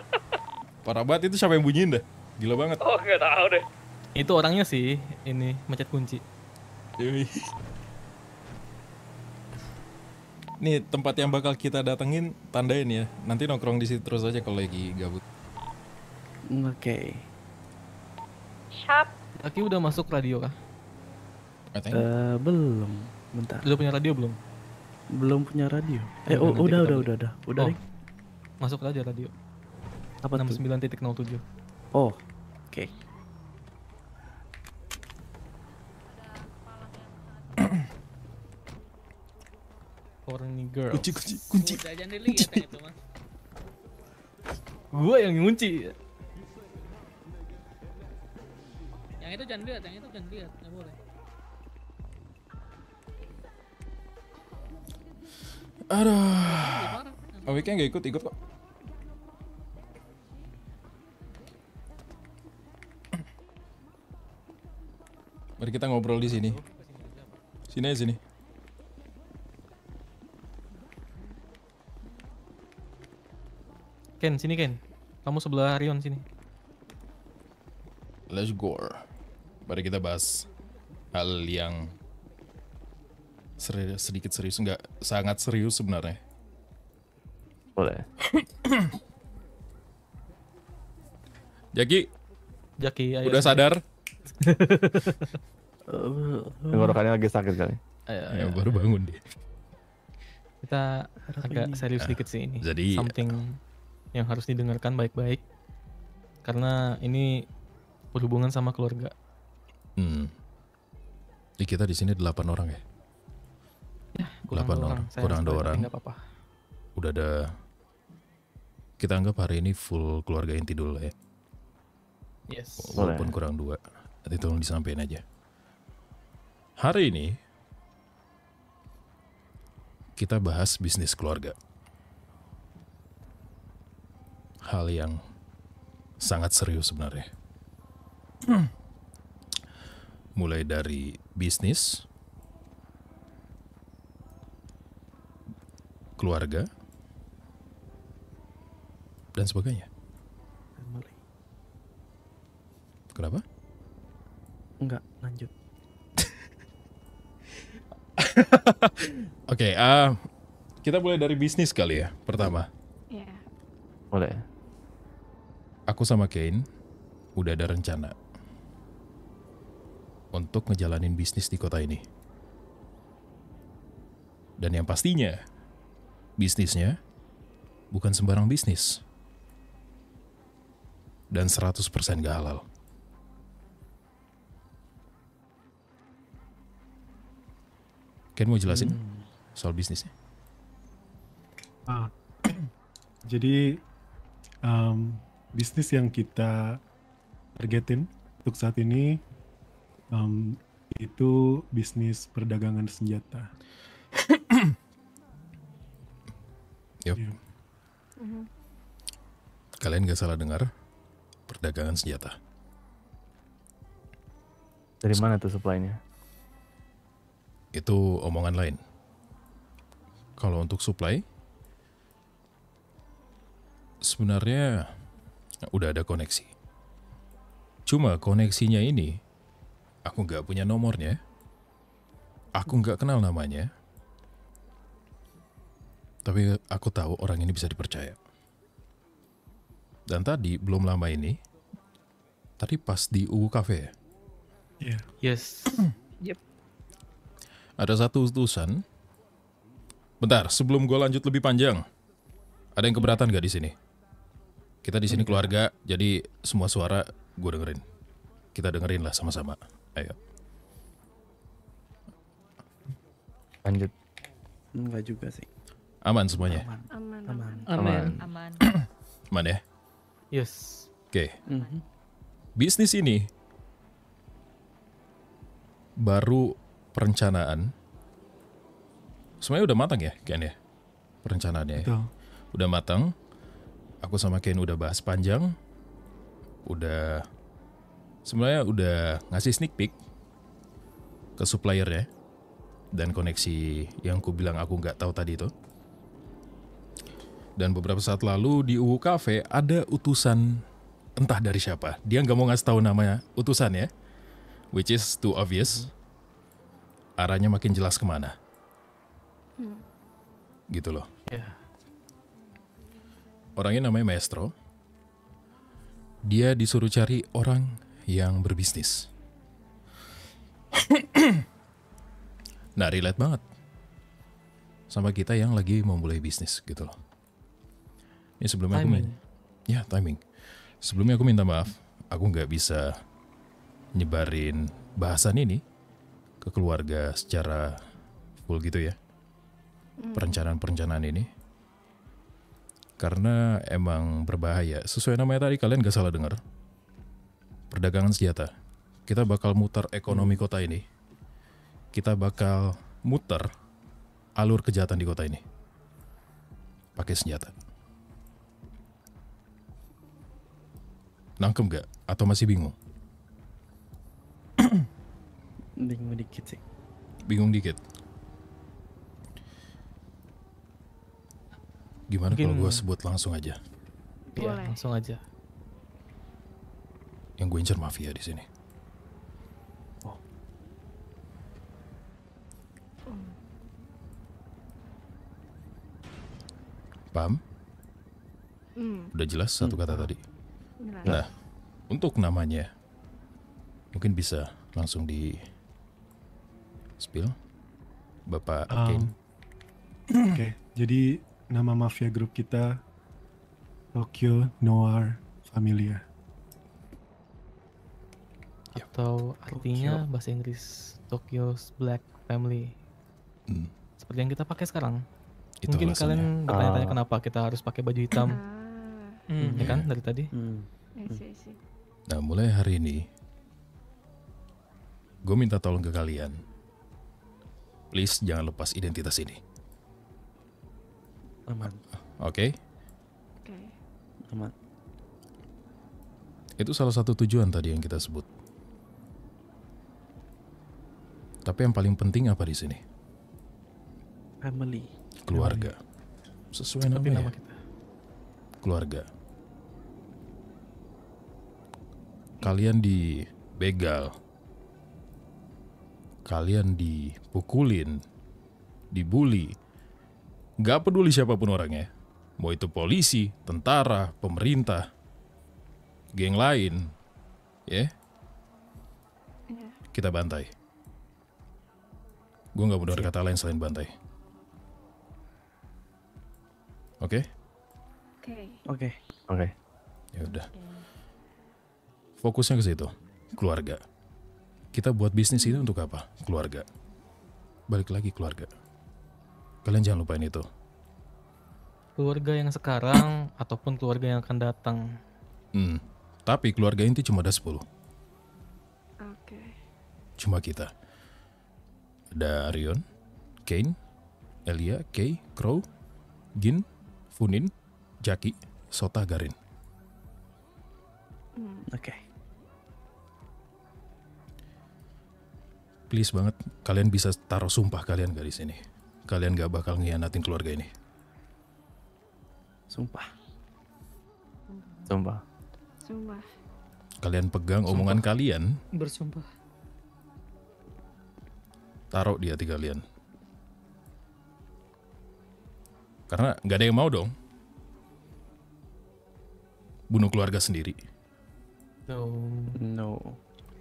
Parah banget itu siapa yang bunyiin dah? Gila banget. Oh, enggak tahu deh. Itu orangnya sih ini macet kunci. ini Nih tempat yang bakal kita datengin tandain ya. Nanti nongkrong di situ terus aja kalau lagi gabut. Oke. Okay. Shop. Aki udah masuk radio kah? Uh, belum. Bentar. Udah punya radio belum? Belum punya radio. Eh, oh, udah, udah, udah, udah, udah. Oh. Masuk aja radio. Apa 69.07. Oh, oke. Okay. Horny girl. Kunci, kunci, kunci. Udah jangan dilihat itu Gua yang ngunci. Yang itu jangan lihat, yang itu jangan lihat, nggak boleh. Aduh. Awiknya nggak ikut, ikut kok. Mari kita ngobrol di sini. Sini aja sini. Ken, sini Ken. Kamu sebelah Rion sini. Let's go mari kita bahas hal yang seri sedikit serius nggak sangat serius sebenarnya. Boleh. Jaki. Jaki, ayo. Udah sadar? Tenggorokannya lagi sakit kali. Ayo, ayo, ya, ayo. baru bangun dia. Kita agak serius sedikit sih ini. Jadi something yang harus didengarkan baik-baik karena ini berhubungan sama keluarga. Hmm. Di kita di sini delapan orang ya? Ya, orang, orang. kurang dua orang. Apa -apa. Udah ada kita anggap hari ini full keluarga inti dulu ya. Yes. Walaupun kurang dua, nanti tolong disampaikan aja. Hari ini kita bahas bisnis keluarga. Hal yang sangat serius sebenarnya. Hmm mulai dari bisnis, keluarga, dan sebagainya. Family. Kenapa? Enggak, lanjut. Oke, okay, uh, eh, kita mulai dari bisnis kali ya, pertama. Iya. Yeah. Boleh. Aku sama Kane udah ada rencana untuk ngejalanin bisnis di kota ini. Dan yang pastinya, bisnisnya bukan sembarang bisnis. Dan 100% gak halal. Ken mau jelasin hmm. soal bisnisnya? Ah, jadi um, bisnis yang kita targetin untuk saat ini um, itu bisnis perdagangan senjata. yep. Yeah. Mm-hmm. Kalian gak salah dengar, perdagangan senjata. Dari mana tuh supply-nya? Itu omongan lain. Kalau untuk supply, sebenarnya udah ada koneksi. Cuma koneksinya ini Aku nggak punya nomornya. Aku nggak kenal namanya. Tapi aku tahu orang ini bisa dipercaya. Dan tadi, belum lama ini, tadi pas di UU Cafe ya? Yeah. Yes. yep. Ada satu utusan. Bentar, sebelum gue lanjut lebih panjang. Ada yang keberatan gak di sini? Kita di sini keluarga, jadi semua suara gue dengerin. Kita dengerin lah sama-sama. Ayo. Lanjut. Enggak juga sih. Aman semuanya. Aman. Aman. Aman. Aman. Aman, aman ya? Yes. Oke. Okay. Mm -hmm. Bisnis ini baru perencanaan. Semuanya udah matang ya, Ken ya? Perencanaannya. Ya? Betul. Ya? Udah matang. Aku sama Ken udah bahas panjang. Udah sebenarnya udah ngasih sneak peek ke suppliernya dan koneksi yang ku bilang aku nggak tahu tadi itu. Dan beberapa saat lalu di UU Cafe ada utusan entah dari siapa. Dia nggak mau ngasih tahu namanya utusan ya, which is too obvious. Arahnya makin jelas kemana, gitu loh. Ya. Orangnya namanya Maestro. Dia disuruh cari orang yang berbisnis. nah, relate banget sama kita yang lagi memulai bisnis gitu loh. Ini sebelumnya timing. aku ya timing. Sebelumnya aku minta maaf, aku nggak bisa nyebarin bahasan ini ke keluarga secara full gitu ya. Hmm. Perencanaan-perencanaan ini karena emang berbahaya. Sesuai namanya tadi kalian gak salah dengar perdagangan senjata. Kita bakal muter ekonomi hmm. kota ini. Kita bakal muter alur kejahatan di kota ini. Pakai senjata. Nangkem gak? Atau masih bingung? bingung dikit sih. Bingung dikit. Gimana Mungkin... kalau gue sebut langsung aja? Iya, langsung aja. Yang gue incer mafia di sini. Pam, oh. Paham? Hmm. Udah jelas satu mm. kata hmm. tadi. Jelas. Nah, untuk namanya mungkin bisa langsung di spill Bapak um, Kane. Oke, okay. jadi nama mafia grup kita Tokyo Noir Familia. Yep. Atau artinya Tokyo. bahasa Inggris Tokyo's Black Family. Hmm. Seperti yang kita pakai sekarang. Itu Mungkin alasannya. kalian bertanya-tanya uh. kenapa kita harus pakai baju hitam. Ah. hmm, ya hmm. kan dari tadi. Hmm. hmm. Nah, mulai hari ini gue minta tolong ke kalian. Please jangan lepas identitas ini. Aman. Oke. Okay? Oke. Okay. Aman. Itu salah satu tujuan tadi yang kita sebut tapi yang paling penting apa di sini? Family. Keluarga. Sesuai nama, nama ya? kita. Keluarga. Kalian dibegal. Kalian dipukulin, dibully. Gak peduli siapapun orangnya. Mau itu polisi, tentara, pemerintah, geng lain. Ya. Yeah? Kita bantai Gue nggak butuh kata lain selain bantai. Oke? Okay? Oke. Oke. Ya udah. Fokusnya ke situ, keluarga. Kita buat bisnis ini untuk apa? Keluarga. Balik lagi keluarga. Kalian jangan lupain itu. Keluarga yang sekarang ataupun keluarga yang akan datang. Hmm. Tapi keluarga inti cuma ada 10. Oke. Okay. Cuma kita ada Rion, Kane, Elia, Kay, Crow, Gin, Funin, Jaki, Sota, Garin. Hmm, oke. Okay. Please banget kalian bisa taruh sumpah kalian gak di sini. Kalian gak bakal ngianatin keluarga ini. Sumpah. Sumpah. Sumpah. Kalian pegang sumpah. omongan kalian. Bersumpah Taruh di hati kalian. Karena nggak ada yang mau dong. Bunuh keluarga sendiri. No. No.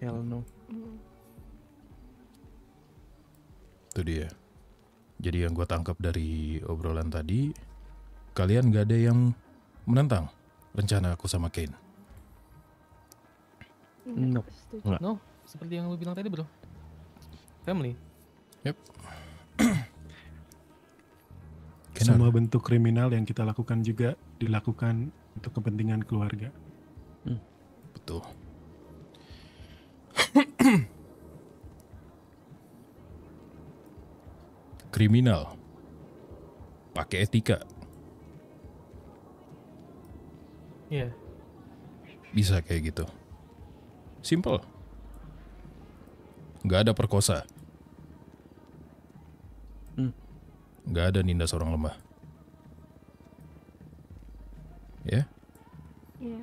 Hell no. Itu dia. Jadi yang gue tangkap dari obrolan tadi, kalian nggak ada yang menentang rencana aku sama Kane. No. No, seperti yang lu bilang tadi bro. Family. Yep. Semua bentuk kriminal yang kita lakukan juga dilakukan untuk kepentingan keluarga. Hmm. Betul. kriminal. Pakai etika. Iya. Yeah. Bisa kayak gitu. Simple. Gak ada perkosa. Nggak ada ninda seorang lemah. Ya? Iya.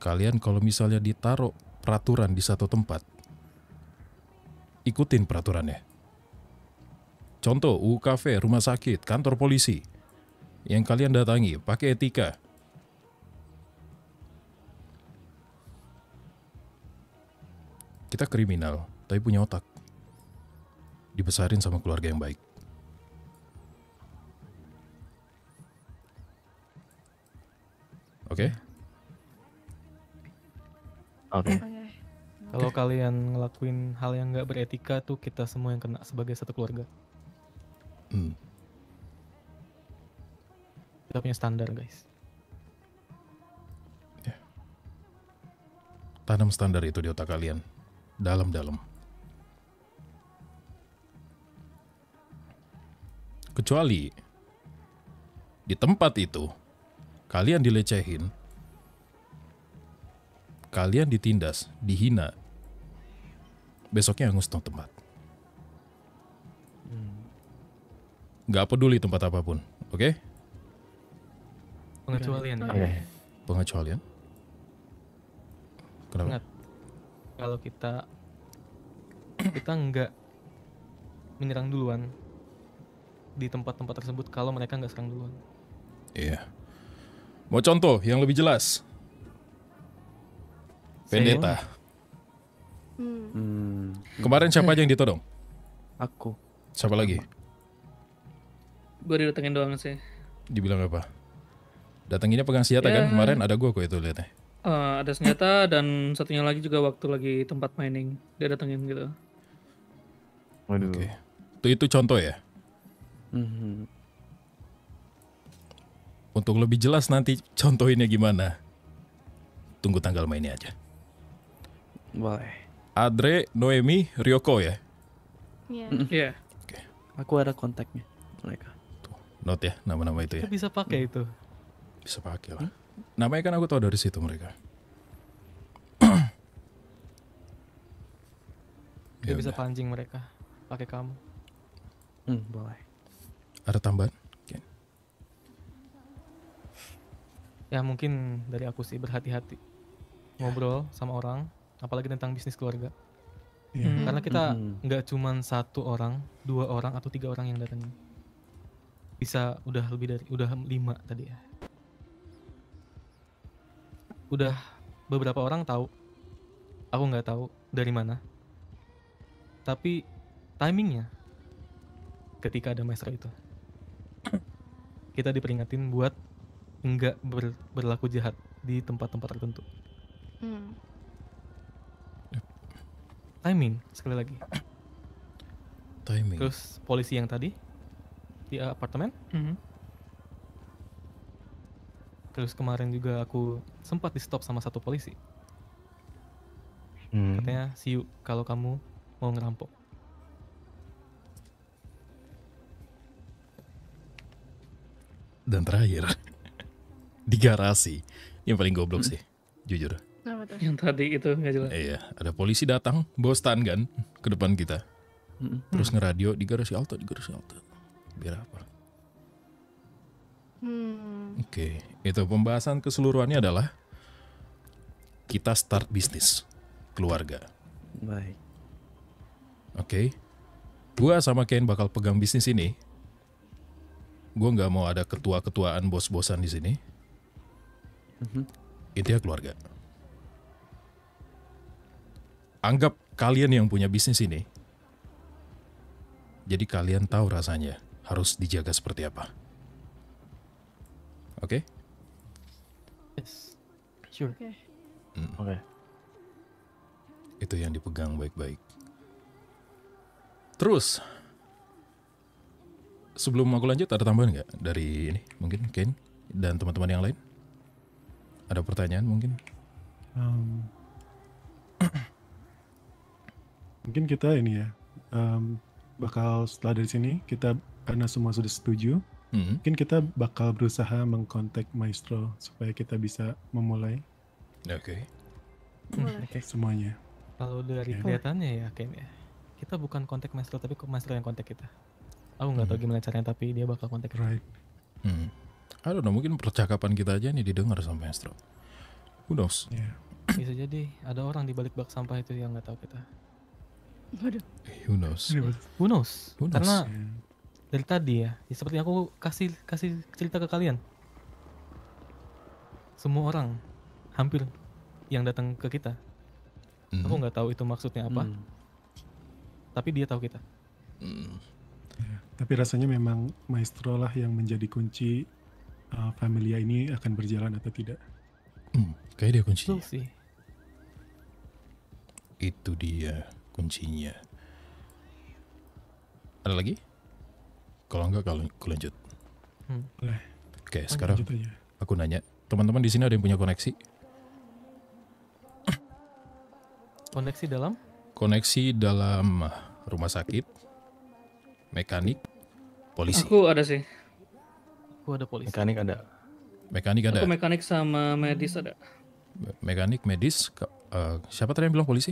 Kalian kalau misalnya ditaruh peraturan di satu tempat, ikutin peraturannya. Contoh, UU Cafe, rumah sakit, kantor polisi. Yang kalian datangi, pakai etika. Kita kriminal, tapi punya otak. Dibesarin sama keluarga yang baik. Oke. Okay? Oke. Okay. Kalau okay. kalian ngelakuin hal yang nggak beretika tuh kita semua yang kena sebagai satu keluarga. Hmm. Kita punya standar guys. Yeah. Tanam standar itu di otak kalian, dalam-dalam. Kecuali di tempat itu kalian dilecehin, kalian ditindas, dihina, besoknya ngustong tempat. Hmm. Gak peduli tempat apapun, oke? Okay? Pengecualian. Okay. Iya. Pengecualian? Kenapa? Ingat, kalau kita kita nggak menyerang duluan di tempat-tempat tersebut kalau mereka nggak serang duluan. Iya. Yeah. Mau contoh yang lebih jelas? Pendeta. Hmm. Kemarin siapa aja yang ditodong? Aku. Siapa lagi? Gue didatengin doang sih. Dibilang apa? Datanginnya pegang senjata yeah. kan? Ya. Kemarin ada gue kok itu liatnya. Uh, ada senjata dan satunya lagi juga waktu lagi tempat mining dia datengin gitu. Waduh. Okay. Itu itu contoh ya. Mm -hmm. Untuk lebih jelas nanti contohinnya gimana, tunggu tanggal mainnya aja. Boleh. Adre, Noemi, Ryoko ya? Iya. Mm, yeah. Yeah. Okay. Aku ada kontaknya mereka. Tuh, note ya nama-nama itu ya. Kita bisa pakai hmm. itu. Bisa pakai lah. Hmm? Namanya kan aku tahu dari situ mereka. Dia ya bisa pancing mereka pakai kamu. Hmm, boleh. Ada tambahan? ya mungkin dari aku sih berhati-hati ya. ngobrol sama orang apalagi tentang bisnis keluarga Ya. hmm. karena kita hmm. nggak hmm. cuman satu orang dua orang atau tiga orang yang datang bisa udah lebih dari udah lima tadi ya udah beberapa orang tahu aku nggak tahu dari mana tapi timingnya ketika ada maestro itu kita diperingatin buat nggak ber, berlaku jahat di tempat-tempat tertentu. Hmm. Timing sekali lagi. Timing. Terus polisi yang tadi di eh, apartemen. Mm -hmm. Terus kemarin juga aku sempat di stop sama satu polisi. Hmm. Katanya siu kalau kamu mau ngerampok. Dan terakhir di garasi. Yang paling goblok hmm. sih, jujur. Yang tadi itu nggak jelas. Iya, ada polisi datang bawa tangan gun ke depan kita. Hmm. Terus ngeradio di garasi alto, di garasi alto. Biar apa? Hmm. Oke, okay. itu pembahasan keseluruhannya adalah kita start bisnis keluarga. Baik. Oke. Okay. Gua sama Ken bakal pegang bisnis ini. Gua nggak mau ada ketua-ketuaan bos-bosan di sini Mm-hmm. Intinya keluarga. Anggap kalian yang punya bisnis ini. Jadi kalian tahu rasanya harus dijaga seperti apa. Oke? Okay? Yes. Sure. Oke. Okay. Mm. Okay. Itu yang dipegang baik-baik. Terus sebelum aku lanjut ada tambahan nggak dari ini mungkin Ken dan teman-teman yang lain? Ada pertanyaan mungkin? Um, mungkin kita ini ya um, bakal setelah dari sini kita karena semua sudah setuju, mm-hmm. mungkin kita bakal berusaha mengkontak maestro supaya kita bisa memulai. Oke. Okay. Okay. Semuanya. Kalau dari okay. kelihatannya ya kayaknya kita bukan kontak maestro tapi kok maestro yang kontak kita. Aku nggak mm-hmm. tahu gimana caranya tapi dia bakal kontak. Right. Kita. Mm-hmm. I don't know, mungkin percakapan kita aja nih didengar sama Maestro. Who knows? Yeah. Bisa jadi ada orang di balik bak sampah itu yang nggak tahu kita. Waduh. Eh, who knows? Who knows? Who knows? Karena yeah. dari tadi ya, ya seperti aku kasih kasih cerita ke kalian. Semua orang hampir yang datang ke kita. Mm. Aku nggak tahu itu maksudnya apa. Mm. Tapi dia tahu kita. Mm. Ya, tapi rasanya memang maestro lah yang menjadi kunci uh, familia ini akan berjalan atau tidak. Hmm, kayak dia kuncinya. Itu, sih. Itu dia kuncinya. Ada lagi? Kalau enggak kalau aku lanjut. Hmm. Oke, okay, sekarang aja. aku nanya, teman-teman di sini ada yang punya koneksi? Koneksi dalam? Koneksi dalam rumah sakit, mekanik, polisi. Aku ada sih. Aku ada polisi. Mekanik ada. Mekanik ada. Aku mekanik sama medis ada. Me mekanik, medis, uh, siapa tadi yang bilang polisi?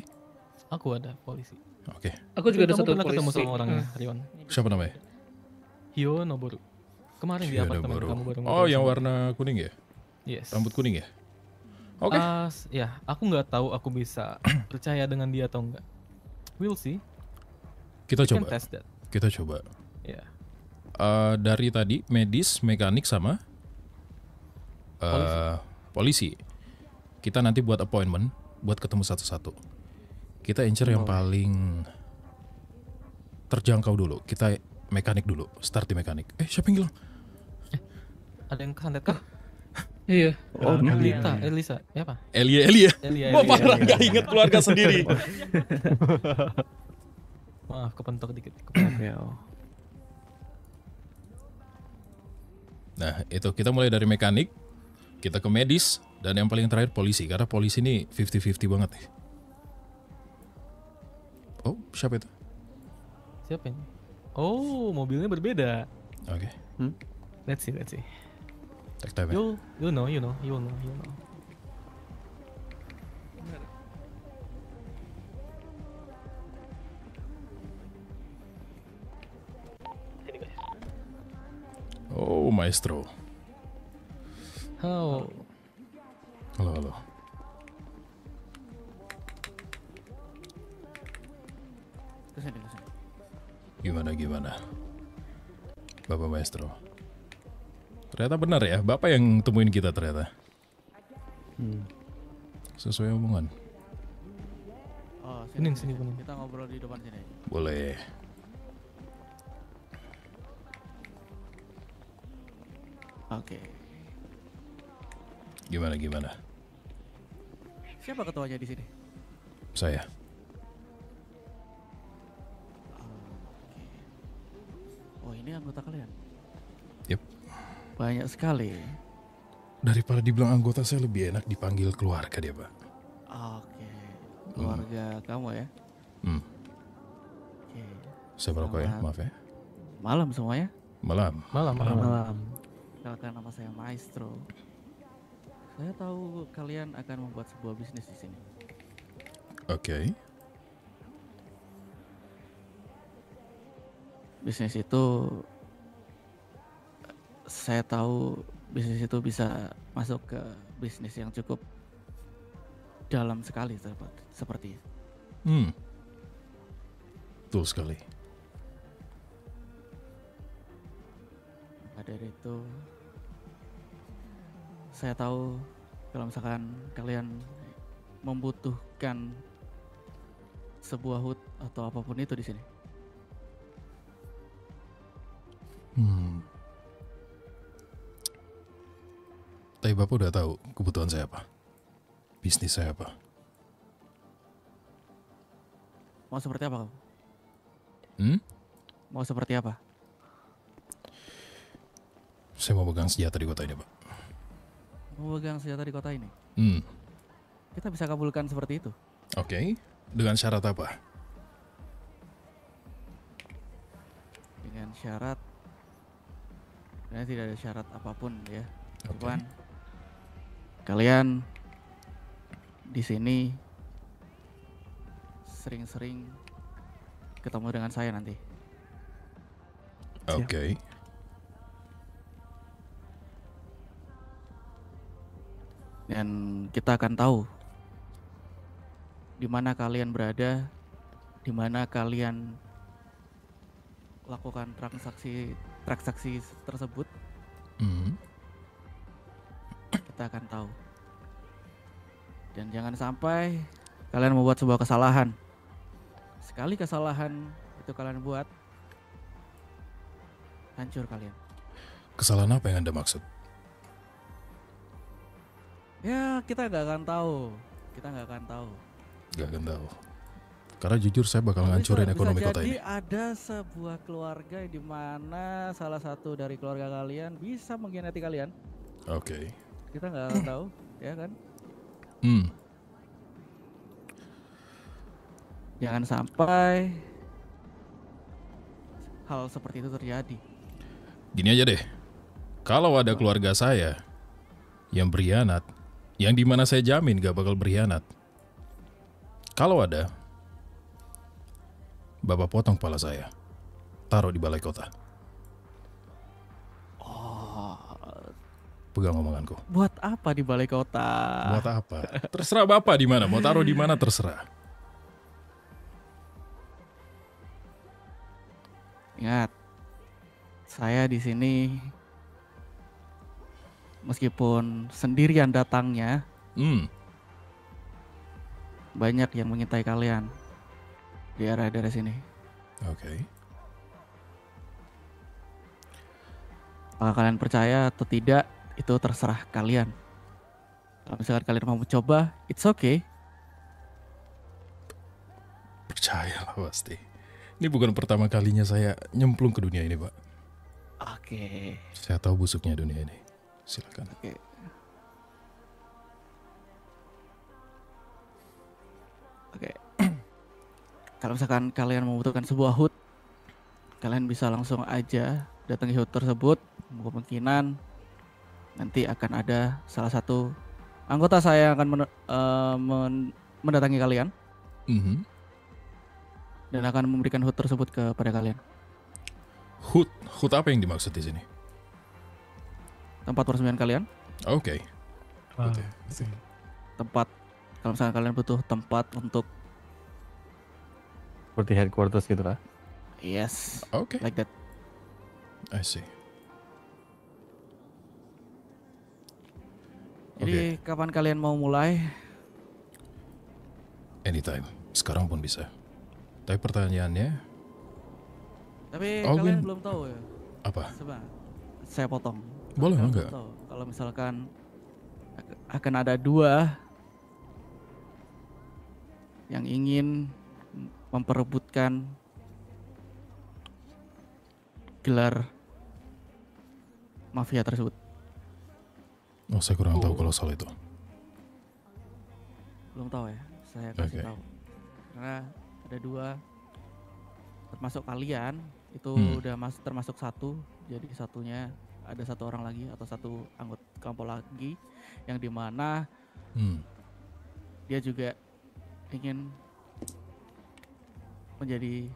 Aku ada polisi. Oke. Okay. Aku juga Jadi ada satu polisi. ketemu sama orangnya, hmm. Rion. Siapa namanya? Hio Noboru. Kemarin Hio di apartemen kamu baru. Oh, yang warna kuning ya? Yes. Rambut kuning ya? Oke. Okay. Uh, ya, aku nggak tahu aku bisa percaya dengan dia atau enggak. We'll see. Kita We coba. test that. Kita coba. Ya. Yeah. Uh, dari tadi medis, mekanik sama uh, eh, polisi. polisi. Kita nanti buat appointment buat ketemu satu-satu. Kita incer yang paling terjangkau dulu. Kita mekanik dulu, start di mekanik. Eh, siapa yang hilang? Eh, ada yang kehandet kah? Iya. Oh, Elita, iya, iya. Elisa, ya apa? Elia, Elia. Elia, Wah, parah nggak inget keluarga sendiri. Maaf, kepentok dikit. Kepentok. Ya Nah, itu kita mulai dari mekanik, kita ke medis, dan yang paling terakhir polisi karena polisi ini 50-50 banget nih. Oh, siapa itu? Siapa ini? Oh, mobilnya berbeda. Oke. Okay. Hmm? Let's see, let's see. You, you know, you know, you know, you know. Oh, maestro. Halo. Halo, halo. Gimana, gimana? Bapak maestro. Ternyata benar ya, Bapak yang temuin kita ternyata. Hmm. Sesuai omongan. Oh, sini, sini, sini. Kita ngobrol di depan sini. Boleh. Oke. Okay. Gimana gimana? Siapa ketuanya di sini? Saya. Oh, ini anggota kalian? Yep. Banyak sekali. Daripada dibilang anggota saya lebih enak dipanggil keluarga dia pak. Oke. Okay. Hmm. Keluarga hmm. kamu ya? Hmm. Oke. Okay. Saya merokok ya, maaf ya. Malam semuanya. Malam. Malam. malam. malam. Perkenalkan nama saya Maestro. Saya tahu kalian akan membuat sebuah bisnis di sini. Oke. Okay. Bisnis itu saya tahu bisnis itu bisa masuk ke bisnis yang cukup dalam sekali seperti Hmm. Betul sekali. itu saya tahu kalau misalkan kalian membutuhkan sebuah hut atau apapun itu di sini. Hmm. Tapi Bapak udah tahu kebutuhan saya apa? Bisnis saya apa? Mau seperti apa Hmm? Mau seperti apa? Saya mau pegang senjata di kota ini, Pak memegang senjata di kota ini. Hmm. Kita bisa kabulkan seperti itu. Oke, okay. dengan syarat apa? Dengan syarat, karena ya, tidak ada syarat apapun ya. Okay. kalian di sini sering-sering ketemu dengan saya nanti. Oke. Okay. dan kita akan tahu di mana kalian berada, di mana kalian lakukan transaksi transaksi tersebut. Mm. Kita akan tahu. Dan jangan sampai kalian membuat sebuah kesalahan. Sekali kesalahan itu kalian buat hancur kalian. Kesalahan apa yang Anda maksud? ya kita nggak akan tahu kita nggak akan tahu nggak akan tahu karena jujur saya bakal ngancurin ekonomi kota ini. jadi ada sebuah keluarga di mana salah satu dari keluarga kalian bisa mengkhianati kalian oke okay. kita nggak akan tahu ya kan hmm. jangan sampai hal seperti itu terjadi gini aja deh kalau ada keluarga saya yang berianat yang dimana saya jamin gak bakal berkhianat. Kalau ada, Bapak potong kepala saya, taruh di balai kota. Oh. Pegang omonganku. Buat apa di balai kota? Buat apa? Terserah Bapak di mana, mau taruh di mana terserah. Ingat, saya di sini meskipun sendirian datangnya, hmm. banyak yang mengintai kalian di area daerah sini. Oke. Okay. Apakah kalian percaya atau tidak itu terserah kalian. Kalau misalkan kalian mau mencoba, it's okay. Percayalah pasti. Ini bukan pertama kalinya saya nyemplung ke dunia ini, Pak. Oke. Okay. Saya tahu busuknya dunia ini. Silakan. Oke. Oke. Kalau misalkan kalian membutuhkan sebuah hut, kalian bisa langsung aja datangi hut tersebut. Kemungkinan nanti akan ada salah satu anggota saya yang akan men eh, men mendatangi kalian. Mm -hmm. Dan akan memberikan hut tersebut kepada kalian. Hut, hut apa yang dimaksud di sini? tempat peresmian kalian. Oke. Okay. Wow. Tempat kalau misalnya kalian butuh tempat untuk seperti headquarters gitu lah. Yes. Oke. Okay. Like that. I see. Jadi okay. kapan kalian mau mulai? Anytime. Sekarang pun bisa. Tapi pertanyaannya Tapi oh, kalian belum tahu ya? Apa? Coba saya potong. Boleh enggak? Kalau misalkan akan ada dua yang ingin memperebutkan gelar mafia tersebut. Oh, saya kurang tahu oh. kalau soal itu. Belum tahu ya, saya kasih okay. tahu. Karena ada dua, termasuk kalian itu hmm. udah mas termasuk satu, jadi satunya ada satu orang lagi atau satu anggota kampung lagi yang dimana hmm. dia juga ingin menjadi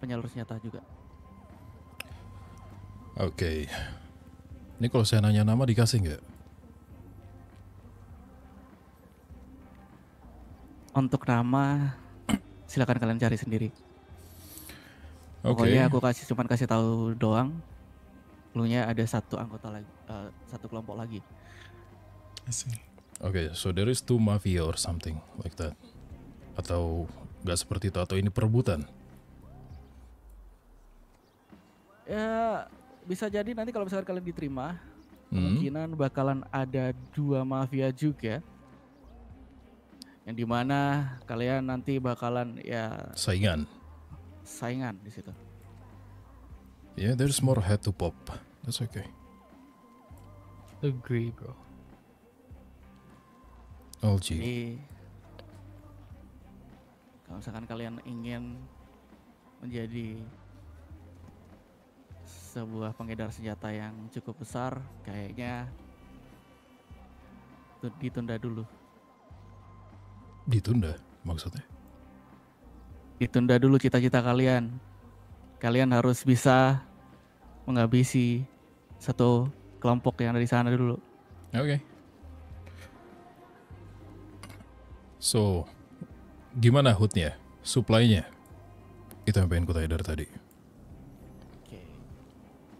penyalur senjata juga. Oke, okay. ini kalau saya nanya nama dikasih nggak? Untuk nama silakan kalian cari sendiri. Okay. Pokoknya aku kasih cuman kasih tahu doang clue ada satu anggota lagi, uh, satu kelompok lagi. Oke, Okay, so there is two mafia or something like that. Atau nggak seperti itu atau ini perebutan? Ya bisa jadi nanti kalau misalnya kalian diterima, hmm. kemungkinan bakalan ada dua mafia juga. Yang dimana kalian nanti bakalan ya saingan. Saingan di situ. Yeah, there's more head to pop. That's okay. Agree, bro. LG. Jadi, kalau misalkan kalian ingin menjadi sebuah pengedar senjata yang cukup besar, kayaknya ditunda dulu. Ditunda maksudnya? Ditunda dulu cita-cita kalian. Kalian harus bisa menghabisi satu kelompok yang dari sana dulu. Oke. Okay. So, gimana hutnya? supply-nya? Itu yang pengen ku tanya dari tadi. Oke. Okay.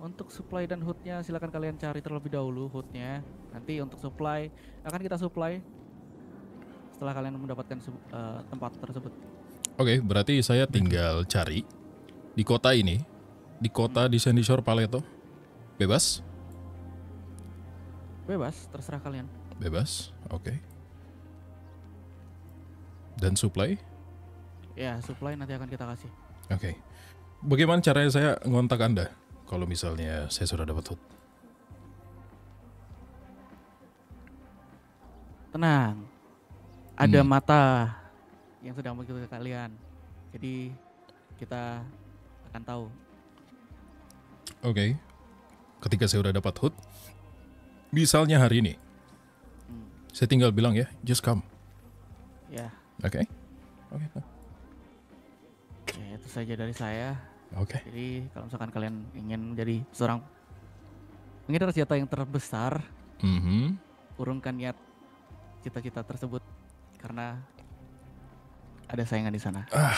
Untuk supply dan hutnya silakan kalian cari terlebih dahulu hutnya. Nanti untuk supply akan kita supply setelah kalian mendapatkan uh, tempat tersebut. Oke, okay, berarti saya tinggal cari di kota ini di kota di Sandy Shore Paleto? Bebas? Bebas, terserah kalian. Bebas, oke. Okay. Dan supply? Ya, supply nanti akan kita kasih. Oke. Okay. Bagaimana caranya saya ngontak Anda? Kalau misalnya saya sudah dapat hut? Tenang. Ada hmm. mata yang sedang mengikuti kalian. Jadi kita akan tahu Oke. Ketika saya udah dapat hood, misalnya hari ini, hmm. saya tinggal bilang ya, just come. Ya. Oke. Oke. Nah. Oke, itu saja dari saya. Oke. Okay. Jadi kalau misalkan kalian ingin menjadi seorang pengedar senjata yang terbesar, mm-hmm. urungkan niat cita-cita tersebut karena ada saingan di sana. Ah.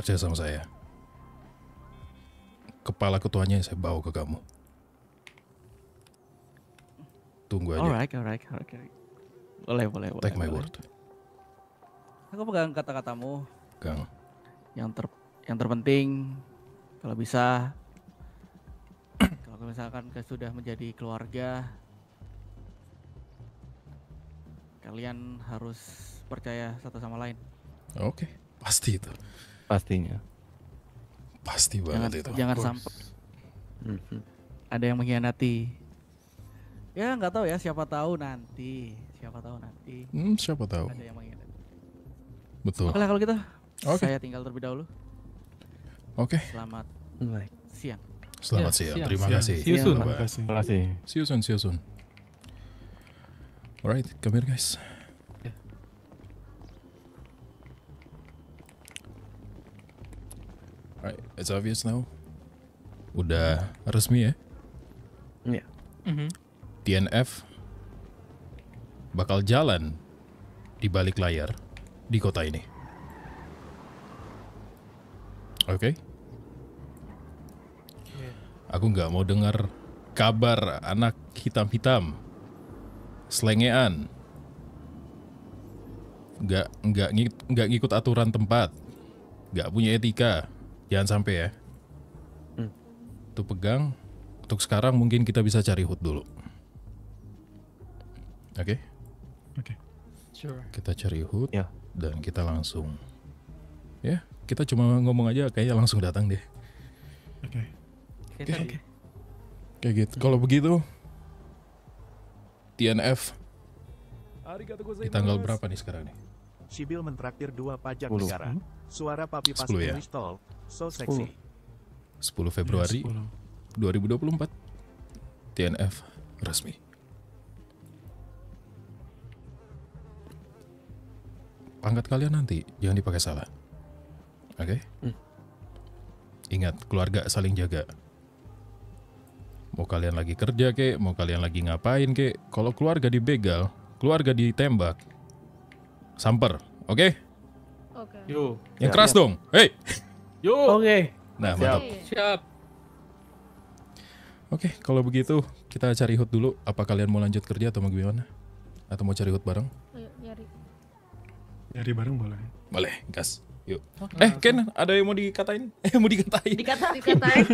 percaya sama saya. Kepala ketuanya saya bawa ke kamu. Tunggu aja. Alright, alright, alright. Boleh, boleh, boleh. Take my word. Aku pegang kata-katamu. Kang. Yang ter yang terpenting kalau bisa kalau misalkan sudah menjadi keluarga kalian harus percaya satu sama lain. Oke, okay. pasti itu pastinya. Pasti banget jangan, itu. Jangan sampai mhm. ada yang mengkhianati. Ya nggak tahu ya siapa tahu nanti, siapa tahu nanti. Hmm, siapa tahu. Ada yang mengkhianati. Betul. Oke lah kalau gitu. Okay. Saya tinggal terlebih dahulu. Oke. Okay. Selamat siang. Selamat ya, siang. siang. Terima siang. Ya. kasih. See you soon. Terima kasih. See you soon. See you soon. Alright, come here guys. Right, it's obvious now. Udah resmi ya? Iya. Yeah. Mm -hmm. TNF bakal jalan di balik layar di kota ini. Oke. Okay? Yeah. Aku nggak mau dengar kabar anak hitam-hitam, selengean, nggak nggak nggak ngikut aturan tempat, nggak punya etika. Jangan sampai ya. Hmm. Tuh pegang. Untuk sekarang mungkin kita bisa cari hood dulu. Oke? Okay? Oke. Okay. Sure. Kita cari hood yeah. dan kita langsung. Ya, yeah, kita cuma ngomong aja kayaknya langsung datang deh. Oke. Okay. Oke. Kayak gitu. Kalau begitu TNF di tanggal berapa nih sekarang nih? Sibil mentraktir dua pajak 10. negara. Hmm? Suara papi pas ya? Tol, so seksi. 10, 10 iya, Februari ya, 10. 2024. TNF resmi. Pangkat kalian nanti jangan dipakai salah. Oke? Okay? Hmm. Ingat, keluarga saling jaga. Mau kalian lagi kerja kek, mau kalian lagi ngapain kek, kalau keluarga dibegal, keluarga ditembak, samper. Oke? Okay? Oke. Okay. Yang ya, keras ya. dong. Hei. Yo. Oke. Okay. Nah, mantap. Siap. Oke, okay, kalau begitu kita cari hut dulu. Apa kalian mau lanjut kerja atau mau gimana? Atau mau cari hut bareng? Ayo, nyari. Nyari bareng boleh. Boleh, gas. Yuk. Oh, eh, Ken, ada yang mau dikatain? Eh, mau dikatain. Dikata, dikatain.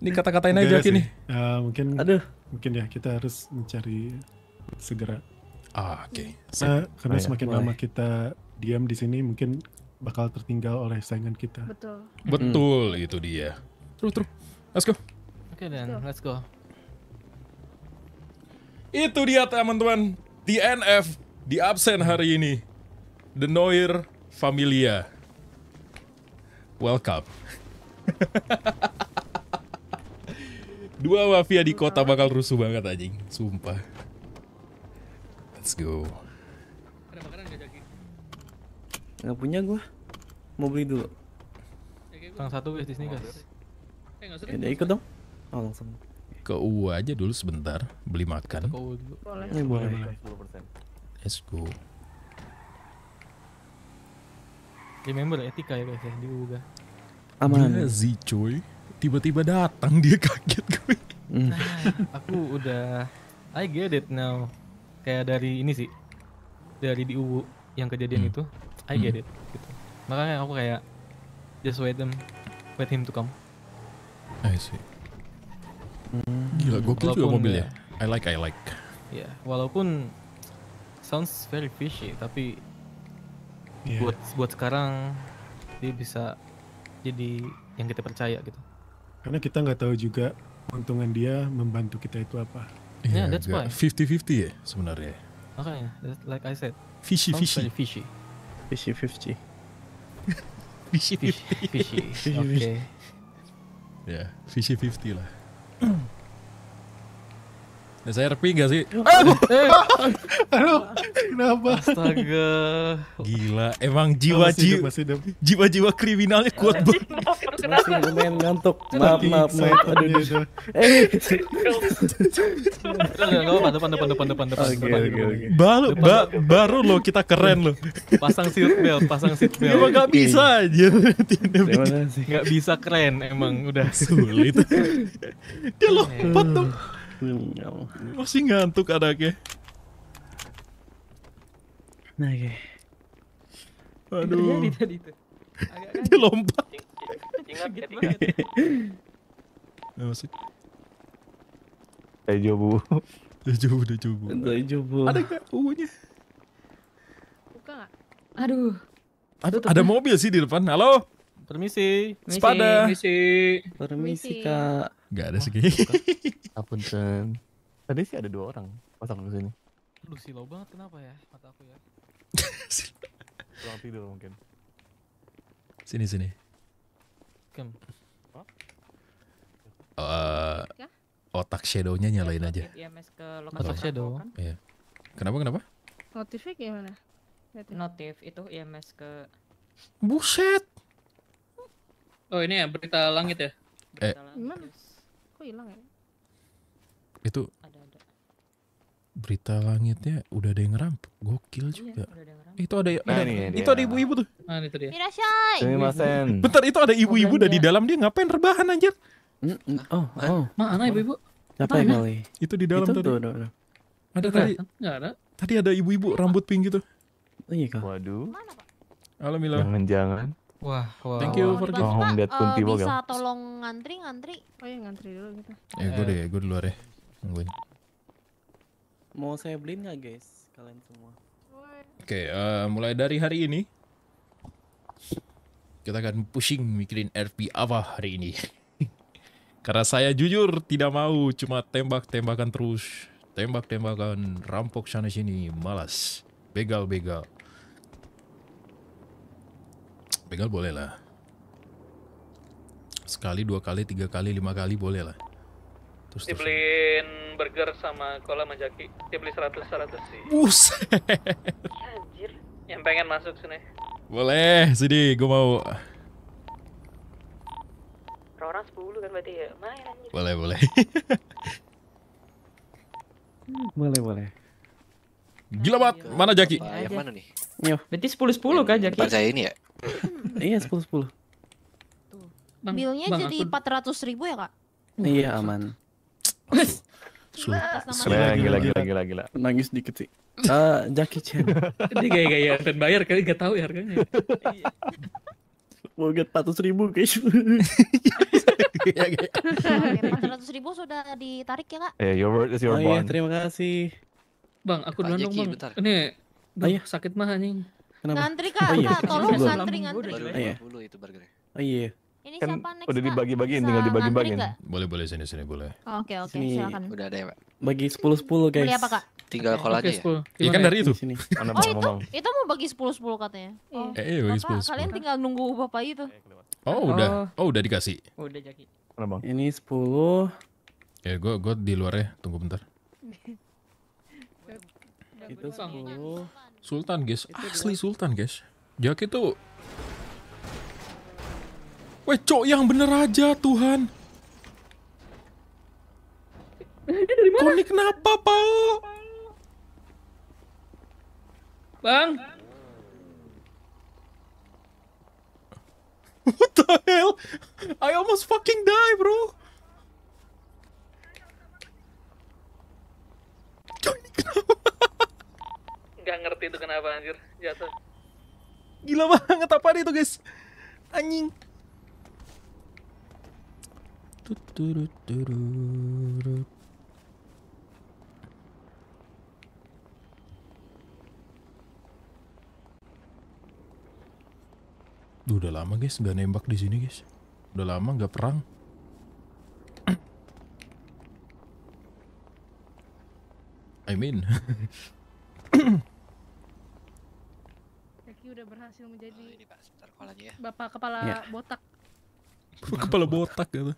dikatain. kata katain aja Gak Uh, eh, mungkin Aduh. mungkin ya kita harus mencari segera Ah, oke. Okay. Nah, karena semakin semakin lama kita diam di sini mungkin bakal tertinggal oleh saingan kita. Betul. Betul itu dia. Terus terus. Let's go. Oke okay, dan let's go. Itu dia teman-teman. Di NF di absen hari ini. The Noir Familia. Welcome. Dua mafia di kota bakal rusuh banget anjing, sumpah. Let's go. Ada makanan gak punya gua. Mau beli dulu. Ya, Kang satu guys di sini guys. Eh enggak usah. Ya, ikut dong. Oh langsung. Ke U aja dulu sebentar, beli makan. Ke U dulu. Boleh. Ya, boleh. Let's go. Remember etika ya guys ya di U guys. Aman. Nazi coy. Tiba-tiba datang dia kaget gue. Hmm. nah, aku udah I get it now kayak dari ini sih dari di UU yang kejadian hmm. itu I hmm. get it gitu makanya aku kayak just wait them wait him to come I see hmm. gila gokil juga mobilnya ya. I like I like ya yeah, walaupun sounds very fishy tapi yeah. buat buat sekarang dia bisa jadi yang kita percaya gitu karena kita nggak tahu juga keuntungan dia membantu kita itu apa yeah, yeah that's why. Fifty fifty ya sebenarnya. Makanya, okay, like I said. Fishy, fishy. Fishy. Fishy Fishy fishy 50. Fishy, fishy. Oke. Okay. Ya, yeah, fishy fifty lah. Ya, saya RP gak sih? Aduh, eh. aduh, kenapa? Astaga. Gila, emang jiwa jiwa jiwa jiwa kriminalnya kuat banget. Masih lumayan ngantuk. Maaf, maaf, maaf. Aduh, aduh. Eh. Enggak, depan, depan, depan, depan, depan. Baru, baru lo kita keren lo. Pasang seat belt, pasang seat belt. Emang gak bisa aja. Gak bisa keren emang, udah sulit. Dia lompat dong. Masih ngantuk anaknya. Nah, oke. Aduh. Dia kan? lompat. Ingat ketika. Masih. Dari jobu. Dari jobu, dari jobu. Dari Ada nggak ugunya? Buka nggak? Aduh. Ada, ada ya. mobil sih di depan. Halo. Permisi. Sepada. Permisi. Permisi, Kak. Gak ada sih. Apun sen. Tadi sih ada dua orang pasang ke sini. Lu silau banget kenapa ya mata aku ya? Kurang tidur mungkin. Sini sini webcam. Uh, eh, otak shadownya nyalain ya, aja. IMS iya, ke lokasi otak shadow. Kan? Iya. Kenapa kenapa? Notif gimana? Notif. Notif itu IMS iya, ke. Buset. Oh ini ya berita langit ya? Eh. Berita eh. Langit. Kok hilang ya? Itu. Ada berita langitnya udah ada yang ngerampok. Gokil iya, juga. Iya, ada eh, itu ada, ya? nah, ada ini, itu dia. ada ibu-ibu tuh. Nah, itu dia. Irashai. Bentar, itu ada ibu-ibu udah di dalam dia ngapain rebahan anjir? Mm, mm. Oh, oh. Mana ibu-ibu? Capek kali. Itu di dalam itu, tadi. Tuh, tuh, tuh. Ada tadi. Enggak ada. Tadi ada ibu-ibu rambut pink gitu. Oh, iya kak. Waduh. Halo Milo. Jangan-jangan. Wah, wow. Thank you for giving. Oh, lihat eh, kunti uh, Bisa tolong ngantri, ngantri. Oh iya ngantri dulu gitu. Eh, gue deh, gue luar deh. Nungguin. Mau saya beliin nggak guys? Kalian semua. Oke, okay, uh, eh, mulai dari hari ini. Kita akan pushing mikirin RP apa hari ini. Karena saya jujur tidak mau cuma tembak-tembakan terus. Tembak-tembakan, rampok sana-sini, malas. Begal-begal. Begal boleh lah. Sekali, dua kali, tiga kali, lima kali boleh lah. 100 tuh. Dibeliin burger sama cola sama jaki. Dibeli 100 100 sih. Buset. Anjir. Yang pengen masuk sini. Boleh, sini gua mau. orang 10 kan berarti ya. Main anjir. Boleh, boleh. boleh, boleh. Gila banget, mana Jaki? Ya, yang mana nih? Yo. Oh. Berarti 10 10 kan Jaki? Depan saya ini ya. iya, 10 10. Tuh. Bilnya jadi 400 ribu ya, Kak? Iya, aman. Sulit. Gila, gila, gila, gila, Nangis dikit sih. Ah, Jackie Chan. Ini gaya-gaya dan bayar kali gak tau ya harganya. Mau get 400 ribu guys. Iya, iya. ratus ribu sudah ditarik ya kak? Eh, your word is your oh, Iya, terima kasih. Bang, aku duluan dong bang. Bentar. Ini, bang, oh, Ayah. sakit mah anjing. Kenapa? Ngantri kak, oh, iya. kak, tolong ngantri ngantri. Oh, iya. Oh iya. Ini kan siapa next? Udah dibagi-bagiin, tinggal dibagi-bagiin. Boleh boleh sini sini boleh. Oke oh, oke, okay, okay. silakan. Udah ada ya, Pak. Bagi 10 10 guys. Beli apa, Kak? Tinggal okay. kolak okay, aja. Ya? Iya kan dari itu. Sini. Oh, oh itu itu mau bagi 10 10 katanya. Iya. Oh. Eh, iya, bagi 10, 10. Kalian tinggal nunggu Bapak itu. Oh, udah. Oh, oh udah dikasih. Oh, udah, Jaki. Mana, Bang? Ini 10. Ya, eh, gua gua di luar ya. Tunggu bentar. itu 10. Sultan, guys. Asli Sultan, guys. Jaki tuh Weh, cok yang bener aja, Tuhan. Ini eh, dari mana? Kau ini kenapa, Pao? Bang. What the hell? I almost fucking die, bro. Gak ngerti itu kenapa, anjir. Jatuh. Gila banget apa itu, guys. Anjing. Udah lama guys nggak nembak di sini guys. Udah lama nggak perang. I mean. udah berhasil menjadi nah, ya. bapak kepala iya. botak. Kepala botak gitu.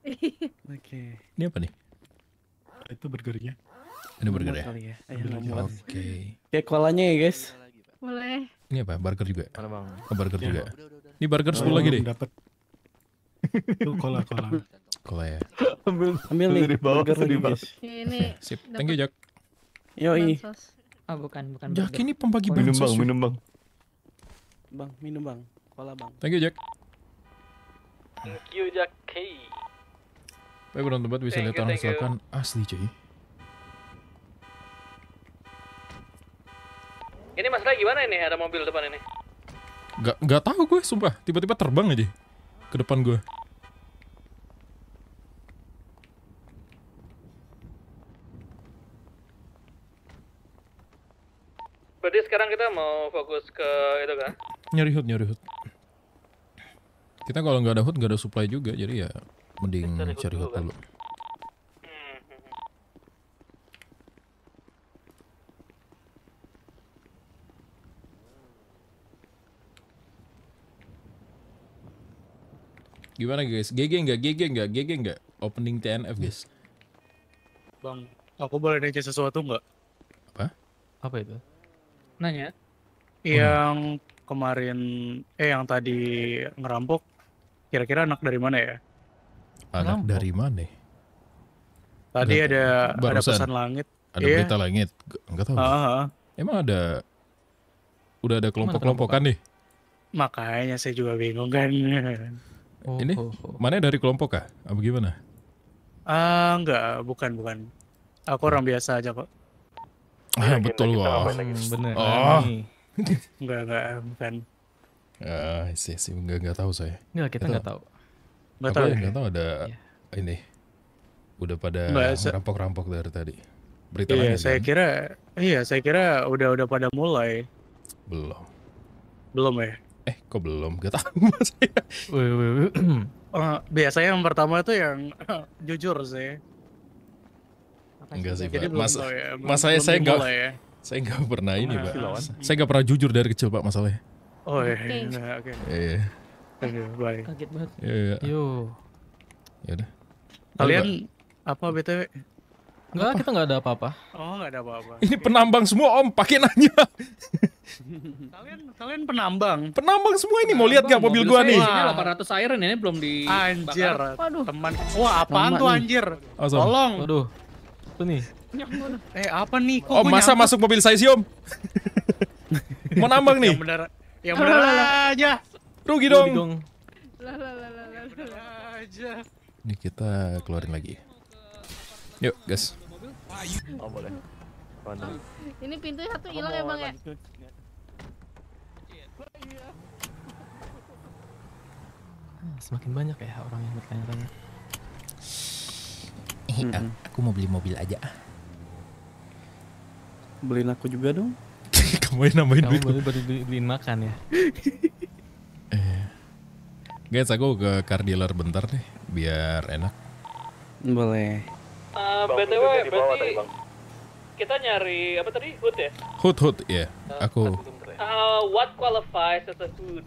Oke. Ini apa nih? Itu burgernya. Ini burger ya? ya. Oke. Okay. Kayak kolanya ya guys. Boleh. Ini apa? Burger juga. Ya? Mana oh, burger ya. juga. Ini burger sepuluh lagi oh, deh. Dapat. Itu kola kola. Kola ya. Ambil ambil nih. Dari bawah burger di bawah. Ini. Eh, sip. Thank you Jack. Yoi. Ah oh, bukan bukan. Jack ini pembagi oh, minum bang, minum bang. Bang minum bang. Kola bang. Thank you Jack. Thank you Jack. Hey. Tapi belum tempat bisa lihat orang selatan asli cuy. Ini masalah gimana ini? Ada mobil depan ini? Gak, gak tahu gue, sumpah. Tiba-tiba terbang aja ke depan gue. Berarti sekarang kita mau fokus ke itu kan? Nyari hut nyari hut. Kita kalau nggak ada hut nggak ada supply juga, jadi ya mending cari hut dulu. Kan? Gimana guys? GG nggak? GG nggak? GG nggak? Opening TNF iya. guys. Bang, aku boleh nanya sesuatu nggak? Apa? Apa itu? Nanya. Oh, yang hmm. kemarin, eh yang tadi ngerampok, kira-kira anak dari mana ya? Anak dari mana? Tadi Gak, ada barusan. ada pesan langit. Ada yeah. berita langit. Enggak tahu. Uh -huh. Emang ada udah ada kelompok-kelompokan nih. Makanya saya juga bingung kan. Oh, Ini oh, oh. mana dari kelompok kah? Apa gimana? Ah, uh, enggak, bukan bukan. Aku orang biasa aja kok. Ah, betul wah. Oh. bener. Oh. enggak nah, enggak bukan. Ah, uh, sih sih enggak enggak tahu saya. Enggak, kita enggak tahu. Nggak tahu. Nggak tahu ada iya. ini. Udah pada rampok-rampok dari tadi. Berita iya, lagi, gitu saya kan? kira iya, saya kira udah udah pada mulai. Belum. Belum ya? Eh, kok belum? Gak tahu saya. uh, eh, biasanya yang pertama tuh yang jujur sih. Enggak sih, Jadi Pak. Mas, ya. mas saya saya enggak ya. saya enggak pernah ini, nah, Pak. Silawan. Ya. Saya enggak pernah jujur dari kecil, Pak, masalahnya. Oh iya. Oke. Okay. Nah, okay. Iya. iya, iya. Baik. Kaget banget. Iya, iya. Ya udah. Kalian apa BTW? Enggak, kita enggak ada apa-apa. Oh, enggak ada apa-apa. Ini penambang semua, Om. Pakai nanya. kalian kalian penambang. Penambang semua ini. Mau lihat gak mobil, mobil gua nih? Ini 800 iron ini belum di Anjir. Waduh. Teman. Wah, apaan Teman tuh anjir? Awesome. Tolong. Waduh. Apa nih? Eh, apa nih? Kok om, masa masuk mobil saya sih, Om? Mau nambang nih? Yang benar. Yang benar aja. Rugi dong. dong. Ini kita keluarin lagi. Yuk, guys. Oh, Ini pintu satu hilang ya, Bang ya? Ah, semakin banyak ya orang yang bertanya-tanya. Eh, aku mau beli mobil aja. Beliin aku juga dong. Kamu yang nambahin Kamu duit. Kamu beli, beliin makan ya. Guys, aku ke car dealer bentar deh, biar enak. Boleh. Uh, eh, BTW, berarti kita nyari apa tadi? Hood ya? Hood, hood, iya. eh, ya. Yeah. Uh, aku. Uh, what qualifies as a hood?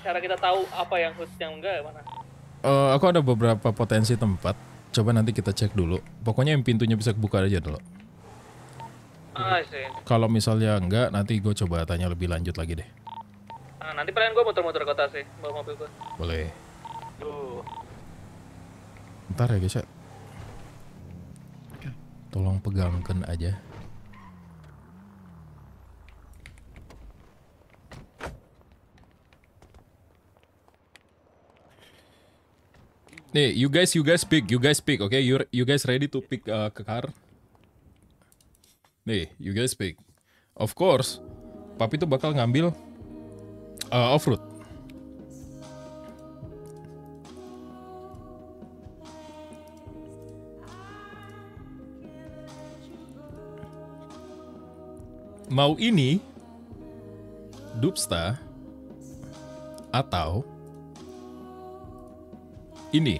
Cara kita tahu apa yang hood yang enggak ya, mana? Uh, aku ada beberapa potensi tempat. Coba nanti kita cek dulu. Pokoknya yang pintunya bisa buka aja dulu. Uh, Kalau misalnya enggak, nanti gue coba tanya lebih lanjut lagi deh. Nah, nanti paling gue muter-muter kota sih, bawa mobil gue. Boleh. Duh. Ntar ya guys ya. Tolong pegangkan aja. Nih, you guys, you guys pick, you guys pick, okay? You you guys ready to pick uh, ke car? Nih, you guys pick. Of course, papi tuh bakal ngambil uh, eh, off road. Mau ini dupsta atau ini.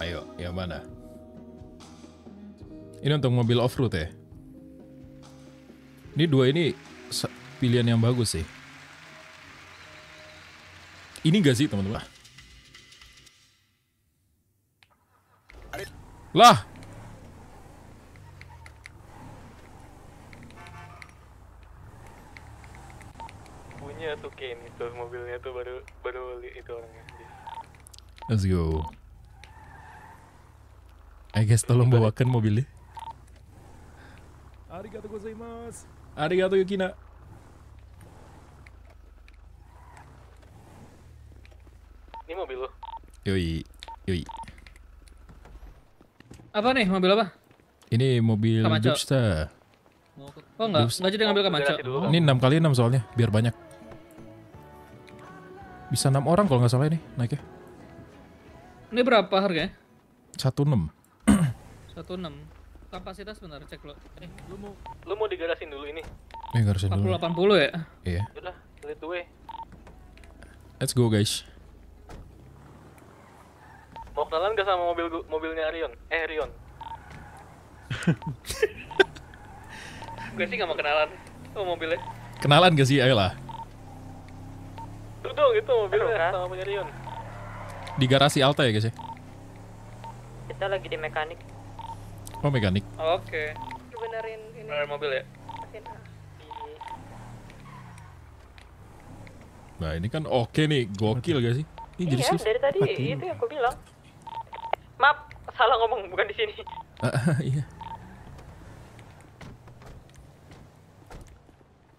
Ayo, yang mana? Ini untuk mobil off-road ya? Ini dua ini pilihan yang bagus sih. Ini gak sih teman-teman? Lah. Punya ya tuh Kane itu mobilnya tuh baru baru itu orangnya. Let's go. I guess tolong bawakan mobilnya. Arigatou gozaimasu. ありがとう、ユキナ。Ini mobil lo. Yoi, yoi. Apa nih mobil apa? Ini mobil Kamacho. Oh enggak, enggak jadi ngambil Kamacho. Oh. Ini 6 kali 6 soalnya, biar banyak. Bisa 6 orang kalau nggak salah ini naiknya. Ini berapa harganya? 16. 16 kapasitas benar cek lo. Eh, lu mau lu mau digarasin dulu ini. Eh, garasin 40, dulu. 80 ya? Iya. Udah, lead the way. Let's go, guys. Mau kenalan gak sama mobil mobilnya Rion? Eh, Rion. gue sih gak mau kenalan oh mobilnya. Kenalan gak sih? Ayolah. Tuh dong, itu mobilnya Aduh, sama punya Rion. Di garasi Alta ya, guys ya? Kita lagi di mekanik. Oh, mekanik. Oke. Okay. Benerin ini. Benerin mobil ya. Nah, ini kan oke okay nih, gokil gak sih? Ini iya, shift. dari tadi Mati. itu yang aku bilang. Maaf, salah ngomong, bukan di sini. Ah, ah, iya.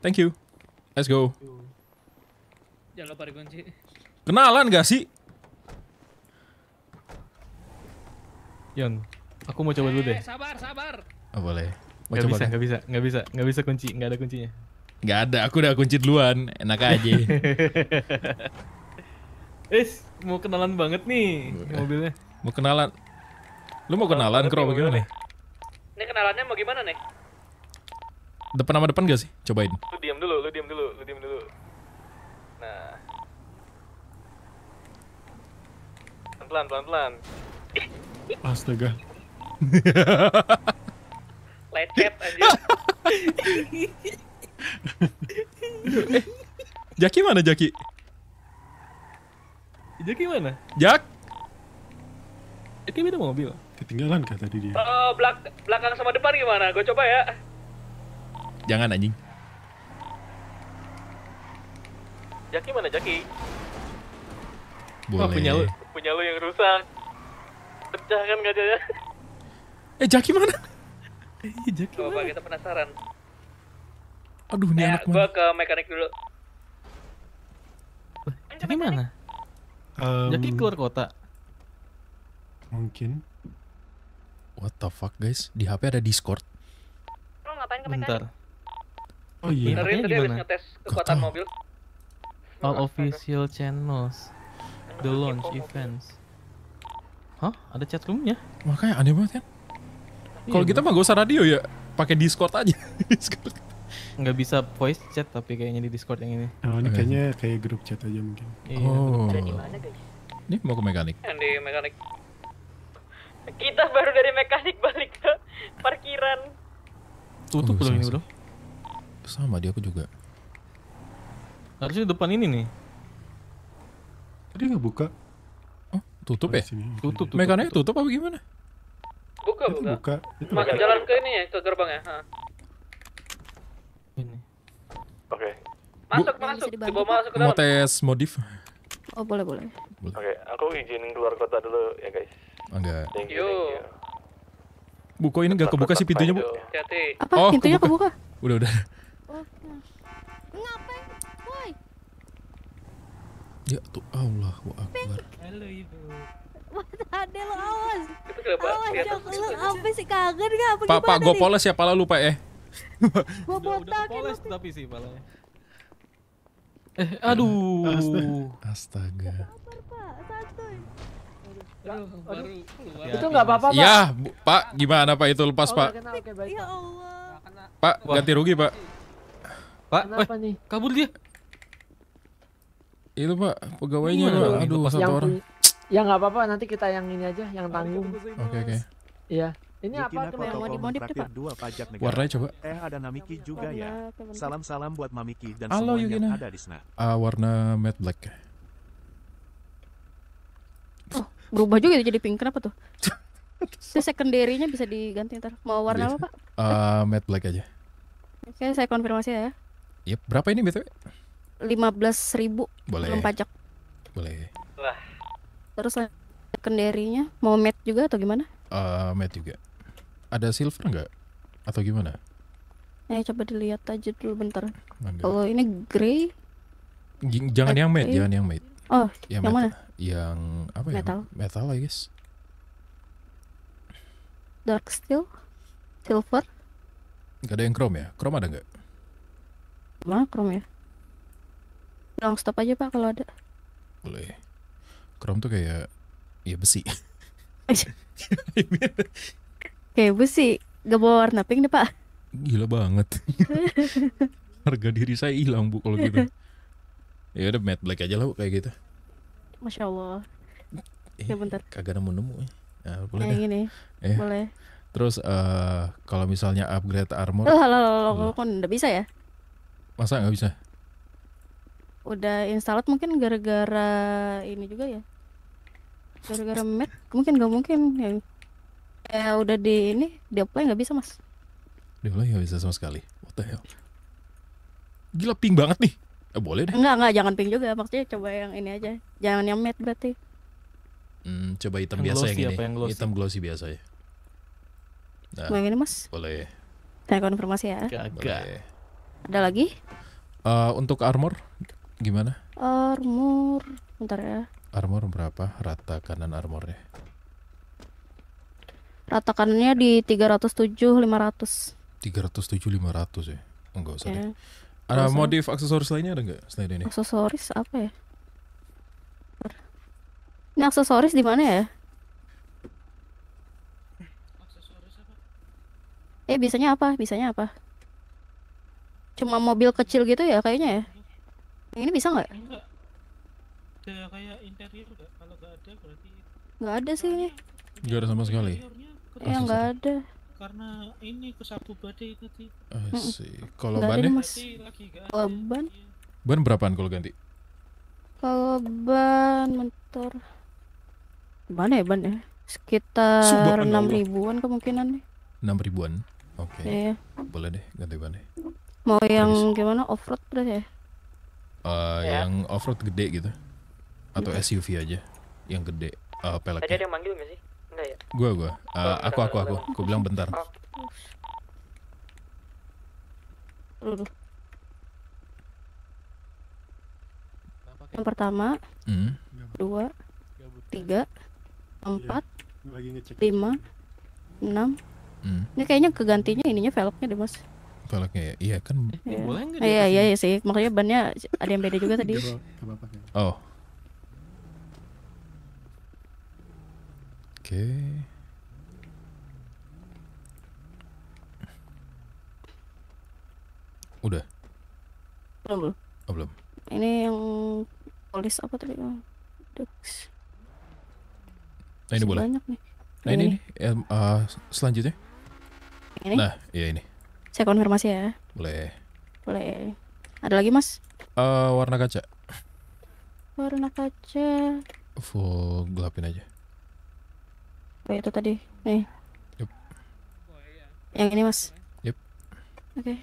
Thank you. Let's go. Jangan lupa dikunci. Kenalan gak sih? Yon. Aku mau coba dulu deh. Eh, sabar, sabar. Oh, boleh. Mau gak coba bisa, kan? gak bisa, gak bisa, gak bisa kunci, gak ada kuncinya. Gak ada, aku udah kunci duluan. Enak aja. Is, mau kenalan banget nih Bukan. mobilnya. Mau kenalan. Lu mau kenalan, Kro, gimana nih? Ini kenalannya mau gimana nih? Depan sama depan gak sih? Cobain. Lu diam dulu, lu diam dulu, lu diam dulu. Nah. Pelan-pelan, pelan-pelan. Astaga. Lecet aja. eh, Jaki mana Jaki? Jaki mana? Jak. Jaki beda mobil. Ketinggalan kah tadi dia? Uh, belak belakang sama depan gimana? Gue coba ya. Jangan anjing. Jaki mana Jaki? Boleh. Oh, punya lu. Punya lu yang rusak. Pecah kan kacanya. Eh Jaki mana? Eh iya, Jaki Coba kita penasaran. Aduh, ini eh, anak gua mana? ke mekanik dulu. Jaki mana? Um, Jaki keluar kota. Mungkin. What the fuck guys? Di HP ada Discord. Lo ngapain ke mekanik? Oh iya. Benerin dia habis ngetes kekuatan mobil. All official channels. The launch events. Hah? Ada chat roomnya? Makanya aneh banget kan? Kalau kita iya, gitu mah gak usah radio ya, pakai Discord aja. Nggak bisa voice chat tapi kayaknya di Discord yang ini. Oh, ini eh. kayaknya kayak grup chat aja mungkin. Iya. Oh. Ada Ini mau ke mekanik. Di mekanik. Kita baru dari mekanik balik ke parkiran. Tutup belum oh, ini, Bro? Sama dia aku juga. Harusnya depan ini nih. Tadi nggak buka. Oh, tutup oh, ya? tutup, tutup. Mekaniknya tutup apa gimana? Buka, itu buka. buka. Masuk jalan ke ini ya, ke gerbang ya. Ha. Ini. Oke. Okay. Masuk, Bu masuk. Coba masuk ke dalam. Mau tes modif? Oh, boleh, boleh. Oke, okay, aku izin keluar kota dulu ya, guys. Enggak. Thank you. Thank you. Bu, kok ini gak kebuka sih pintunya, Bu? Hati-hati. Apa? Oh, pintunya kebuka? kebuka? Udah, udah. Oh, Ngapain? Woi. Ya tuh Allah, wah akbar. Halo, Ibu mata ada lo awas. Awas cok lo apa sih kaget gak? Apa Pak Pak gue polos ya pala lupa ya. gue botak ya, polos tapi sih palanya. Eh aduh. Astaga. Aduh, baru keluar. Itu nggak apa-apa, Ya, bu, Pak, gimana Pak itu lepas, oh, Pak? Kena, okay, baik, ya Allah. Pak, Wah. ganti rugi, Pak. Pak, kenapa eh, nih? Kabur dia. Itu, Pak, pegawainya, iya, Pak. Iya. Aduh, satu orang. Ya nggak apa-apa, nanti kita yang ini aja, yang tanggung. Oke oke. Okay. Iya. Ini apa tuh yang modif pak? Dua pajak negara. Warnanya coba. Eh ada Namiki juga ya. Salam-salam buat Mamiki dan Halo, semua Yukina. yang ada di sana. Uh, ah, warna matte black. Oh, berubah juga jadi pink kenapa tuh? Itu secondary-nya bisa diganti ntar. Mau warna apa, iya. Pak? Uh, matte black aja. Oke, okay, saya konfirmasi ya. Yep, berapa ini BTW? 15.000 belum pajak. Boleh terus secondary-nya mau matte juga atau gimana? Uh, eh, matte juga. Ada silver nggak? Atau gimana? Eh coba dilihat aja dulu bentar. Kalau ini grey. Jangan yang matte, jangan yang matte. Oh, yang, yang mana? Yang apa ya? Metal. Metal, I guess. Dark steel, silver. Gak ada yang chrome ya? Chrome ada nggak? Mana chrome ya? Long stop aja pak kalau ada. Boleh. Chrome tuh kayak ya besi. kayak besi, gak bawa warna pink deh pak. Gila banget. Harga diri saya hilang bu kalau gitu. Ya udah matte black aja lah bu kayak gitu. Masya Allah. Eh, ya bentar. Kagak nemu nemu. Ya, ya boleh ya, Gini. Eh. Boleh. Terus uh, kalau misalnya upgrade armor. Loh, loh, loh, loh. kok udah bisa ya? Masa nggak bisa? udah instalat mungkin gara-gara ini juga ya gara-gara Mac mungkin nggak mungkin ya eh, udah di ini di apply nggak bisa mas di apply nggak bisa sama sekali what the hell gila ping banget nih eh, boleh deh nggak nggak jangan ping juga maksudnya coba yang ini aja jangan yang matte berarti hmm, coba hitam yang biasa yang ini yang glossy? hitam glossy biasa ya nah, yang ini mas boleh saya konfirmasi ya Gagak. ada lagi uh, untuk armor Gimana? Armor. Bentar ya. Armor berapa rata kanan armornya? Rata kanannya di 307 500. 307 500 ya. Enggak usah yeah. deh. Ya. Ada Masa. modif aksesoris lainnya ada enggak selain ini? Aksesoris apa ya? Ini aksesoris di mana ya? Eh biasanya apa? Biasanya apa? Cuma mobil kecil gitu ya kayaknya ya? Yang ini bisa nggak? Enggak. Ada kayak interior nggak? Kalau nggak ada berarti. Nggak ada sih ini. Nggak ada sama sekali. Ya nggak ada. Karena ini kesapu badai tadi. Ah sih. Kalau ban Kalau ban. Iya. Ban berapaan kalau ganti? Kalau ban motor. Ban ya ban ya. Sekitar enam ribuan kemungkinan nih. Enam ribuan. Oke. Iya. Boleh deh ganti ban deh. Mau yang gimana off road berarti ya? Uh, ya. Yang off road gede gitu? Atau iya. SUV aja? Yang gede uh, peleknya? Tadi ada yang manggil gak sih? Enggak ya? Gua gua. Uh, aku aku aku. Aku bilang bentar. Oh. Yang pertama, hmm. dua, tiga, empat, lima, enam. Hmm. Ini kayaknya kegantinya ininya velgnya deh mas velgnya ya iya kan iya. boleh nggak iya iya iya sih makanya bannya ada yang beda juga tadi ya? oh oke okay. udah belum belum oh, belum ini yang polis apa tadi oh, Dux. nah ini boleh banyak nih nah ini, ini, ini. Uh, eh, selanjutnya ini? nah iya ini saya konfirmasi ya. Boleh. Boleh. Ada lagi mas? Uh, warna kaca. Warna kaca. Full gelapin aja. Oh itu tadi, nih. Yep. Yang ini mas. Yep. Oke. Okay.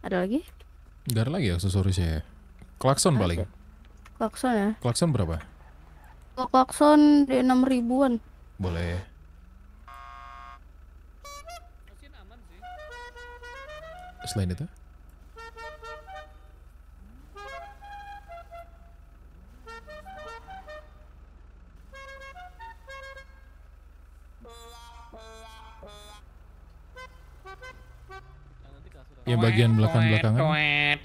Ada lagi? Gak ada lagi ya, aksesorisnya. Ya? Klakson paling. Klakson ya. Klakson berapa? Klakson di enam ribuan. Boleh. selain itu? Yang bagian belakang-belakangan.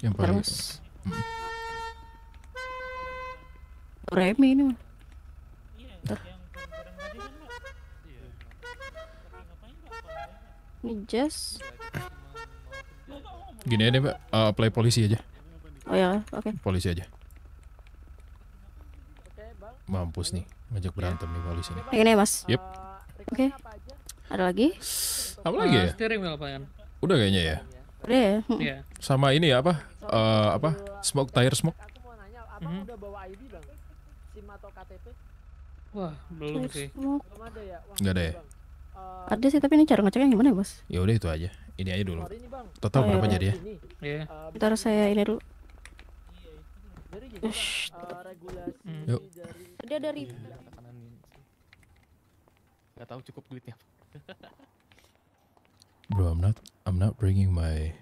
Yang paling. Terus. Hmm. Remi ini mah. Iya. Ini jazz. Gini aja deh, Pak. Uh, eh, play polisi aja. Oh ya, oke. Okay. Polisi aja. Mampus nih, ngajak berantem nih polisi nih. Ini, Mas. Yep. Oke. Okay. Ada lagi? Apa lagi ya? Steering wheel, Pak. Udah kayaknya ya. Udah ya. Iya. Hmm. Sama ini ya apa? Uh, apa? Smoke tire smoke. Aku mau nanya, apa mhm. udah bawa ID, Bang? SIM atau KTP? Wah, belum sih. ada ya? Enggak ada ya? Eh, ada sih tapi ini cara ngeceknya gimana ya bos? Ya udah itu aja. Ini aja dulu. Total oh, iya, berapa ya, jadi ya? Yeah. Iya. Ntar saya ini dulu. Ush. Eh, hmm. Yuk. dari. Iya, Gak tahu cukup duitnya. Bro, I'm not I'm not bringing my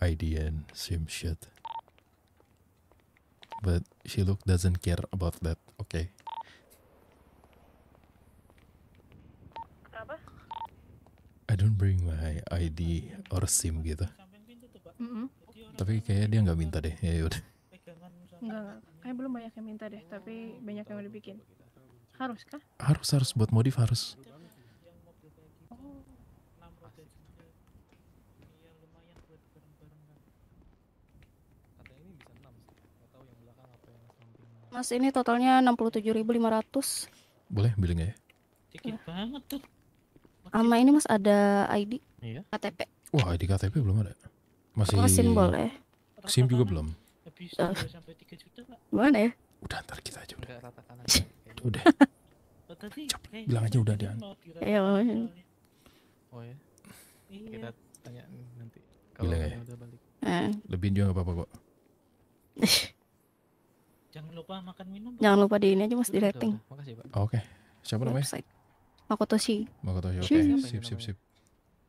ID and sim shit. But she look doesn't care about that, okay? I don't bring my ID or SIM gitu. Mm -hmm. Tapi kayaknya dia nggak minta deh. Ya, ya udah. Enggak, kayak belum banyak yang minta deh, tapi banyak yang udah bikin. Harus kah? Harus harus buat modif harus. Mas ini totalnya 67.500. Boleh billingnya ya? Dikit ya. banget tuh. Sama ini Mas ada ID? Iya. KTP. Wah, ID KTP belum ada. Masih Mas SIM boleh. SIM juga belum. Bisa sampai 3 juta, Pak. Mana ya? Udah antar kita aja udah. Udah. Oh, Cap, eh, bilang aja udah dia. Ya. Oh ya. Kita tanya nanti kalau ya? udah balik. Eh. Lebih juga gak apa-apa kok. Jangan lupa makan minum. Jangan lupa di ini aja Mas di rating. Makasih, Pak. Oke. Siapa namanya? Makoto Makotoshi. Makotoshi. Oke, okay. sip sip sip.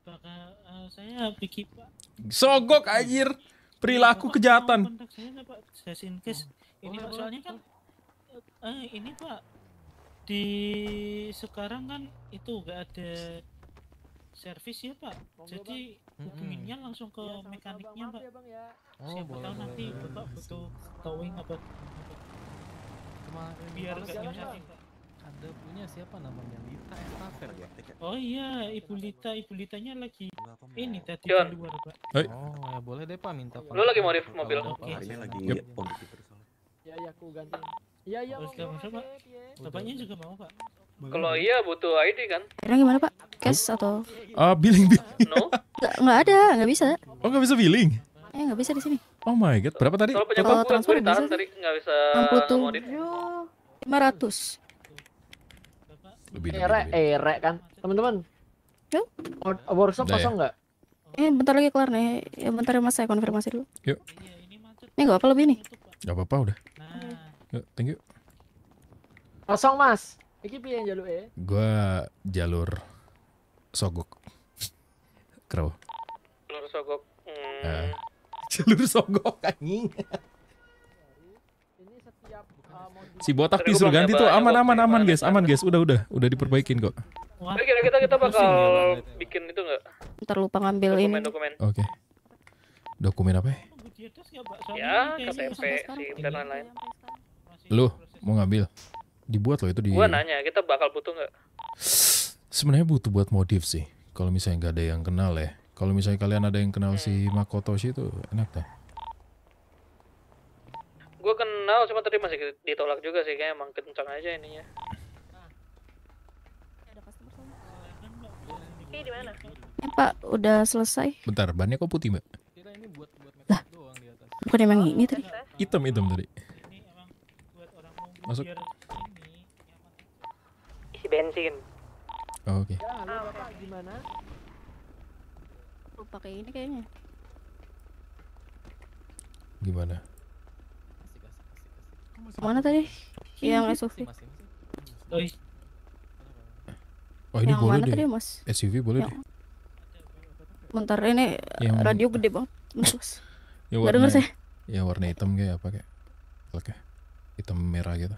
Bakal uh, eh, saya Piki Pak. Sogok anjir. Perilaku Bapak, kejahatan. Kontak saya enggak Pak? Saya sinkes. Oh. Ini oh, soalnya kan eh, ini Pak di sekarang kan itu enggak ada servis ya Pak. Jadi hubunginnya langsung ke ya, mekaniknya Pak. Ya, bang, ya. Oh, Siapa tahu nanti Bapak butuh towing apa. Biar enggak nyusahin Pak. Ada punya siapa namanya? Lita Estafer ya? Oh iya, Ibu Lita, Ibu Litanya lagi ini tadi di luar Pak. Hey. Oh, ya boleh deh Pak minta. Pak. Lu lagi mau rif mobil? Oke. Okay. Hari lagi yep. Iya. Ya, ya aku ganti. Iya, iya. Harus mau masuk, Bapaknya juga mau, Pak. Kalau iya butuh ID kan? Kira gimana Pak? Cash atau? Ah, uh, billing billing. No? Nggak, ada, nggak bisa. Oh, nggak bisa billing? Eh, nggak bisa di sini. Oh my god, berapa tadi? Kalau transfer bisa. Tadi nggak bisa. 67 500. Lebih, ere eh, lebih. Eh, kan teman-teman Ya? workshop Udah kosong ya? nggak eh bentar lagi kelar nih ya bentar ya mas saya konfirmasi dulu yuk ini nggak apa lebih nih nggak apa-apa udah nah. yuk thank you kosong mas Iki yang jalur eh. Gua jalur sogok. Kero. Jalur sogok. Hmm. Uh, jalur sogok anjing. Si botak disuruh ganti ya, tuh aman ya, aman aman ya, guys, aman guys. Udah udah udah diperbaikin kok. Kira kita kita bakal bikin itu enggak? Entar lupa ngambil ini. Dokumen. Oke. Okay. Dokumen apa ya? Ya, KTP, si dan lain-lain. Lu mau ngambil? Dibuat loh itu di Gua nanya, kita bakal butuh nggak? Sebenarnya butuh buat modif sih. Kalau misalnya nggak ada yang kenal ya. Kalau misalnya kalian ada yang kenal hmm. si sih itu enak tuh gue kenal cuma tadi masih ditolak juga sih kayak emang kencang aja ininya Oke, Eh, Pak, udah selesai. Bentar, bannya kok putih, Mbak? Lah, bukan emang ini tadi? Hitam, hitam tadi. Masuk. Isi bensin. Oh, oke. Ah, okay. gimana? Oh, pakai ini kayaknya. Gimana? Mana tadi? Iya, yang SUV. Ya, ya. Oh, ini yang boleh mana deh. tadi, Mas? SUV boleh yang... deh. Bentar, ini yang... radio gede banget. Mas. ya, warna, Gak denger sih Ya warna hitam kayak apa kayak? Oke. Hitam merah gitu.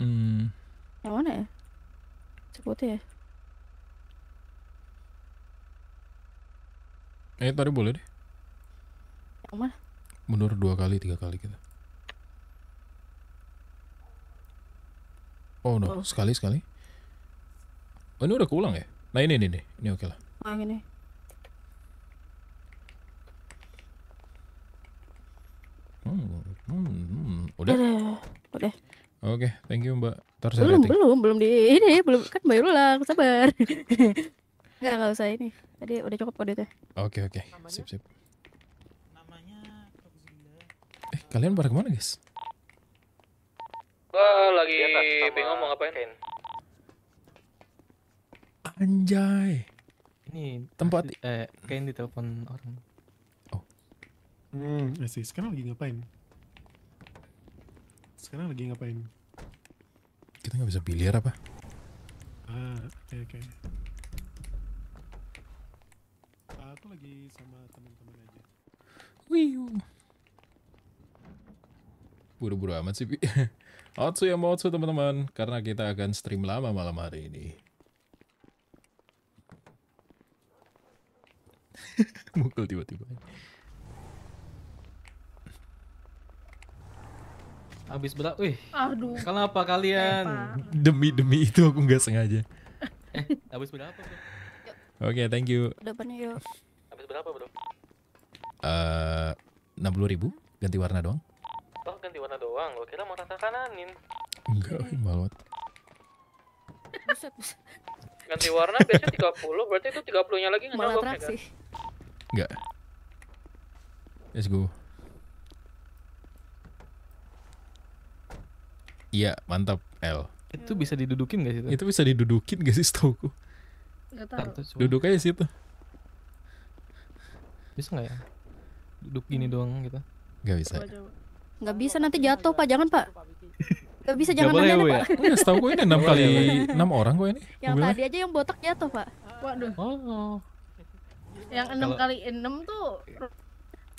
Mm Yang mana ya? seperti ya. Eh tadi boleh deh. Yang mana? mundur dua kali tiga kali kita gitu. oh no oh. sekali sekali oh, ini udah keulang ya nah ini ini nih ini oke okay lah nah, ini hmm, hmm, hmm. udah udah oke okay, thank you mbak Terus belum rating. belum belum di ini belum kan bayar ulang sabar Enggak enggak usah ini tadi udah cukup kode itu oke okay, oke okay. sip sip Kalian pada kemana guys? Gua lagi bingung mau ngapain. Kain. Anjay. Ini tempat eh di eh, ditelepon orang. Oh. Hmm, sih. Sekarang lagi ngapain? Sekarang lagi ngapain? Kita nggak bisa biliar apa? Ah, oke okay, oke. Okay. Ah, aku lagi sama teman-teman aja. Wih buru-buru amat sih. otsu ya mau teman-teman, karena kita akan stream lama malam hari ini. Mukul tiba-tiba. Habis berat, wih. Aduh. Kenapa kalian? Demi-demi itu aku nggak sengaja. eh, berapa, Oke, okay, thank you. Depannya yuk. Habis berapa, Bro? Eh, puluh ribu ganti warna doang. Oh ganti warna doang, gue kira mau rata kananin Enggak, malu Buset, Ganti warna biasanya 30, berarti itu 30 nya lagi nggak sanggup ya kan? Enggak Let's go Iya, mantap L Itu bisa didudukin gak sih? Itu, itu bisa didudukin gak sih setauku? Gak tau Duduk aja situ Bisa gak ya? Duduk gini doang gitu Gak bisa coba, coba. Nggak bisa nanti jatuh Pak, jangan Pak. Nggak bisa jangan boleh, ada, ya? Pak. Oh, iya, ya, setahu gue ini 6 kali enam orang gue ini. Yang tadi aja yang botak jatuh, Pak. Waduh. Oh. Yang enam kali enam tuh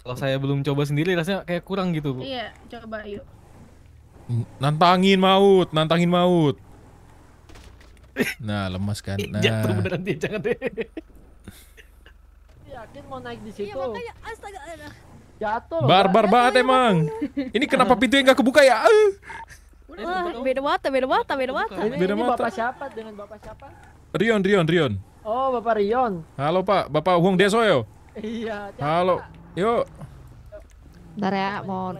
kalau saya belum coba sendiri rasanya kayak kurang gitu, Bu. Iya, coba yuk. Nantangin maut, nantangin maut. Nah, lemas kan. Nah. Jatuh beneran dia, jangan deh. Yakin mau naik di situ. Iya, makanya astaga. enak. Jatuh. Barbar banget emang. Ini kenapa pintunya nggak kebuka ya? Wah, eh. beda mata, beda mata, beda mata. Ini, beda mata. bapak siapa dengan bapak siapa? Rion, Rion, Rion. Oh, bapak Rion. Halo pak, bapak Wong Desoyo. Iya. Halo, yuk. Bentar ya, mau.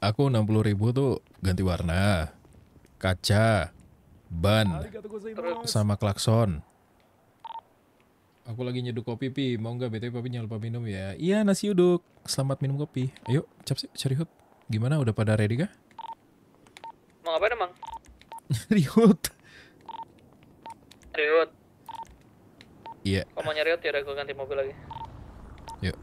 Aku 60 ribu tuh ganti warna, kaca, ban, sama klakson. Aku lagi nyeduh kopi, Pi. Mau nggak? BTW Papi jangan lupa minum ya. Iya, nasi uduk. Selamat minum kopi. Ayo, cap hut. Gimana? Udah pada ready kah? Mau ngapain emang? nyari hut. Nyari hut. Iya. Kalau mau nyari hut, ya udah gue ganti mobil lagi. Yuk.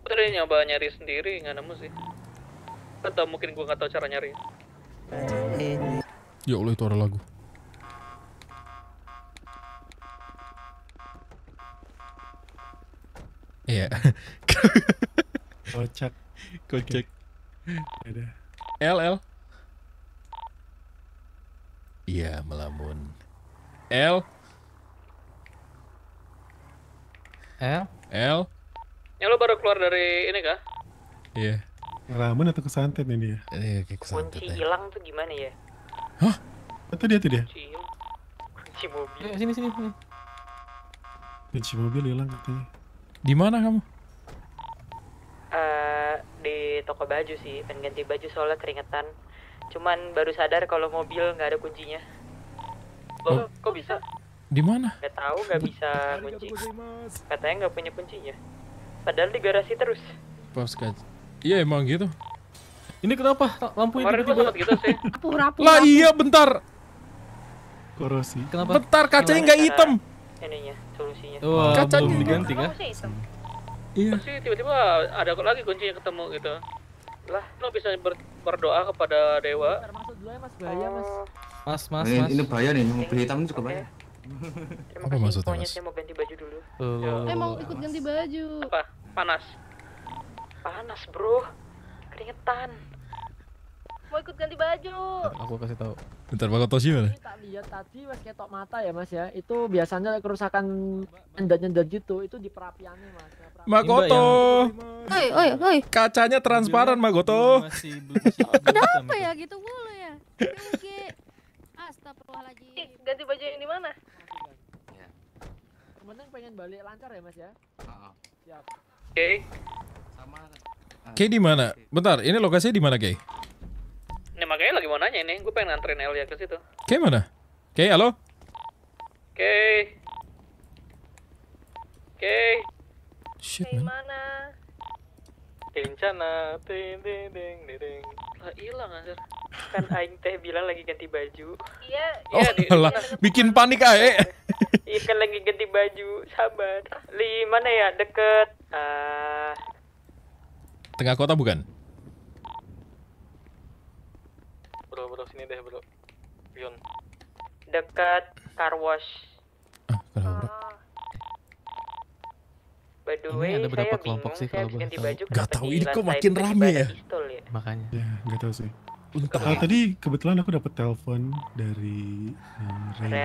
Gue tadi nyoba nyari sendiri, nggak nemu sih. Atau mungkin gue nggak tahu cara nyari. Ya Allah, itu ada lagu. Iya. Kocak. Kocak. Ada. L L. Iya, melamun. L. L. L. Ya lo baru keluar dari ini kah? Iya. Melamun atau kesantet ini ya? Ini kayak kesantet. Kunci hilang tuh gimana ya? Hah? Itu dia tuh dia. Kunci, kunci mobil. Eh, sini sini sini. Kunci mobil hilang katanya. Di mana kamu? Uh, di toko baju sih, pengen ganti baju soalnya keringetan. Cuman baru sadar kalau mobil nggak ada kuncinya. Loh, oh. kok bisa? Di mana? Gak tahu, nggak bisa kunci. Katanya nggak punya kuncinya. Padahal di garasi terus. Pas Iya emang gitu. Ini kenapa lampu itu tiba-tiba gitu sih? Lah iya bentar. Korosi. Kenapa? Bentar kacanya nggak hitam. Cara ininya solusinya. Wah, Cacanya. belum diganti kan? Iya. Pasti tiba-tiba ada lagi kuncinya ketemu gitu. Lah, lo bisa ber berdoa kepada dewa. Termasuk dulu ya Mas bahaya Mas. Oh. Mas, Mas, ini, Mas. Ini bahaya nih, beli hitam ini juga bahaya. Terima Apa maksudnya mas? mau ganti baju dulu. Uh, eh mau ikut ganti baju. Apa? Panas. Panas bro. Keringetan mau ikut ganti baju. Aku kasih tahu. Bentar bakal sih mana? Tak lihat tadi Mas ketok mata ya Mas ya. Itu biasanya kerusakan nyendat-nyendat gitu itu di perapiannya Mas. Magoto. Makoto. Iya, iya. Oi, oi, oi. Kacanya transparan Makoto. Kenapa ya gitu mulu ya? Astagfirullahaladzim. Ganti baju yang di mana? Ya. pengen balik lancar ya Mas ya? Heeh. Oke. Sama Kay di mana? Bentar, ini lokasinya di mana, Kay? Ini makanya lagi mau nanya ini, gue pengen nganterin Elia ke situ. Oke mana? Oke, halo? Oke. Oke. Shit, hey, man. mana? Tincana, ding, ding, ding, ding. Lah hilang anjir. Kan aing teh bilang lagi ganti baju. Iya. Oh, ya, lah. bikin panik ae. Ah, eh. Iya kan lagi ganti baju, sabar. Li mana ya? Deket uh... tengah kota bukan? bro bro sini deh bro Pion dekat car wash ah kenapa bro By the way, ini ada berapa saya kelompok bingung, sih kalau boleh tahu? gak kan tahu ini kok makin rame ya? Pistol, ya? Makanya. Ya, gak tahu sih. Entah. ya. tadi kebetulan aku dapat telepon dari uh, Reina.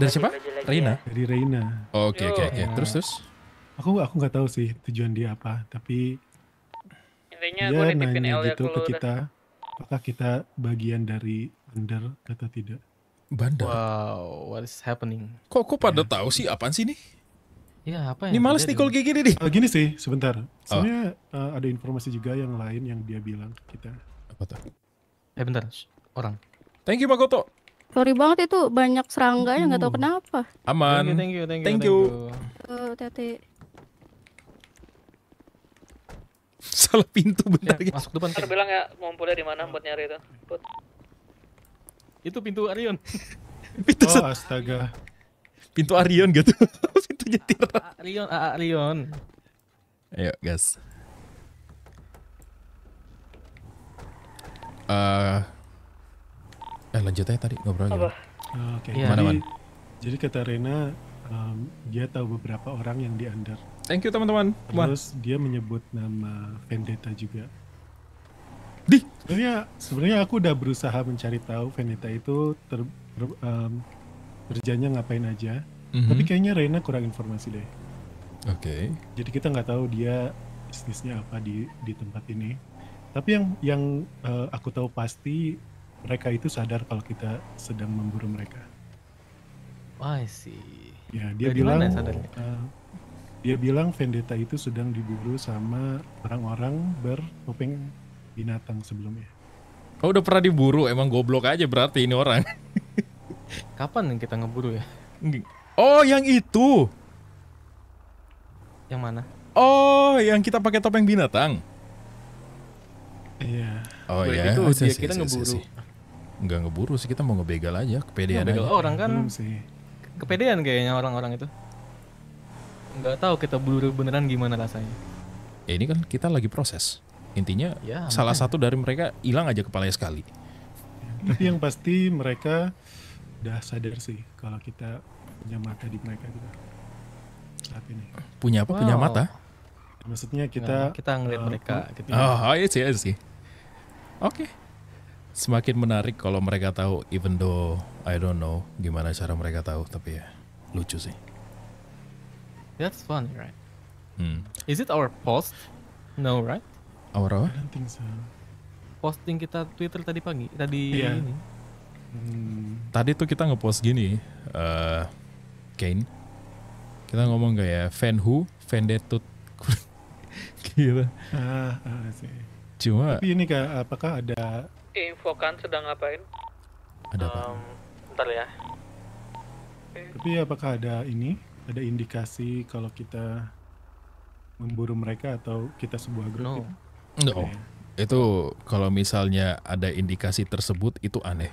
dari siapa? Reina. Ya. Dari Reina. Oke oke oke. Iya. Terus terus. Aku aku nggak tahu sih tujuan dia apa, tapi Intinya dia nanya gitu ke kita. Udah Apakah kita bagian dari bandar kata tidak? Bandar. Wow, what is happening? Kok kok pada ya. tahu sih apaan sih nih? Ya, apa ya? Ini males nih kalau kayak gini nih. Uh, gini sih, sebentar. Oh. Sebenarnya oh. uh, ada informasi juga yang lain yang dia bilang ke kita. Apa tuh? Eh bentar, orang. Thank you Makoto. Sorry banget itu banyak serangga yang nggak tahu hmm. kenapa. Aman. Thank you, thank you, thank you. Thank you. Thank you. Uh, eh, tete. salah pintu bentar ya, gitu. Masuk depan. Kan bilang ya ngumpulnya di mana buat nyari itu. Buat. Itu pintu Arion. pintu oh, astaga. Pintu Arion gitu. pintu nyetir. Arion, Arion. Ayo, guys Uh, eh, eh lanjut aja tadi ngobrolnya. Apa? Oh, Oke. Okay. Ya, mana, man? Jadi kata Rena um, dia tahu beberapa orang yang di under. Thank you teman-teman. Terus dia menyebut nama Vendetta juga. Di. Sebenarnya sebenarnya aku udah berusaha mencari tahu Vendetta itu ter, ter um, kerjanya ngapain aja. Mm -hmm. Tapi kayaknya Reina kurang informasi deh. Oke. Okay. Jadi kita nggak tahu dia bisnisnya apa di di tempat ini. Tapi yang yang uh, aku tahu pasti mereka itu sadar kalau kita sedang memburu mereka. Oh, I see. Ya, dia Dari bilang Uh, dia bilang Vendetta itu sedang diburu sama orang-orang bertopeng binatang sebelumnya. Oh, udah pernah diburu, emang goblok aja berarti ini orang. Kapan kita ngeburu ya? Oh, yang itu. Yang mana? Oh, yang kita pakai topeng binatang. Iya. Oh iya. Itu oh, dia kita ngeburu. Enggak ngeburu sih, kita mau ngebegal aja, kepedean aja. Oh, orang kan. Belum sih kepedean kayaknya orang-orang itu nggak tahu kita buru beneran gimana rasanya ya ini kan kita lagi proses intinya ya, salah satu dari mereka hilang aja kepalanya sekali tapi yang pasti mereka udah sadar sih kalau kita punya mata di mereka gitu saat ini punya apa wow. punya mata maksudnya kita nah, kita ngeliat uh, mereka gitu. oh iya sih iya sih oke okay semakin menarik kalau mereka tahu even though I don't know gimana cara mereka tahu tapi ya lucu sih that's funny right hmm. is it our post no right our what? I don't think so posting kita Twitter tadi pagi tadi yeah. ini hmm. tadi tuh kita ngepost gini uh, Kane kita ngomong gak ya fan who fan vendetut gitu ah, ah, sih. cuma tapi ini kak apakah ada infokan sedang ngapain? Ada apa? Um, ntar ya. Tapi apakah ada ini? Ada indikasi kalau kita memburu mereka atau kita sebuah grup? No. Gitu? No. Okay. Itu kalau misalnya ada indikasi tersebut itu aneh.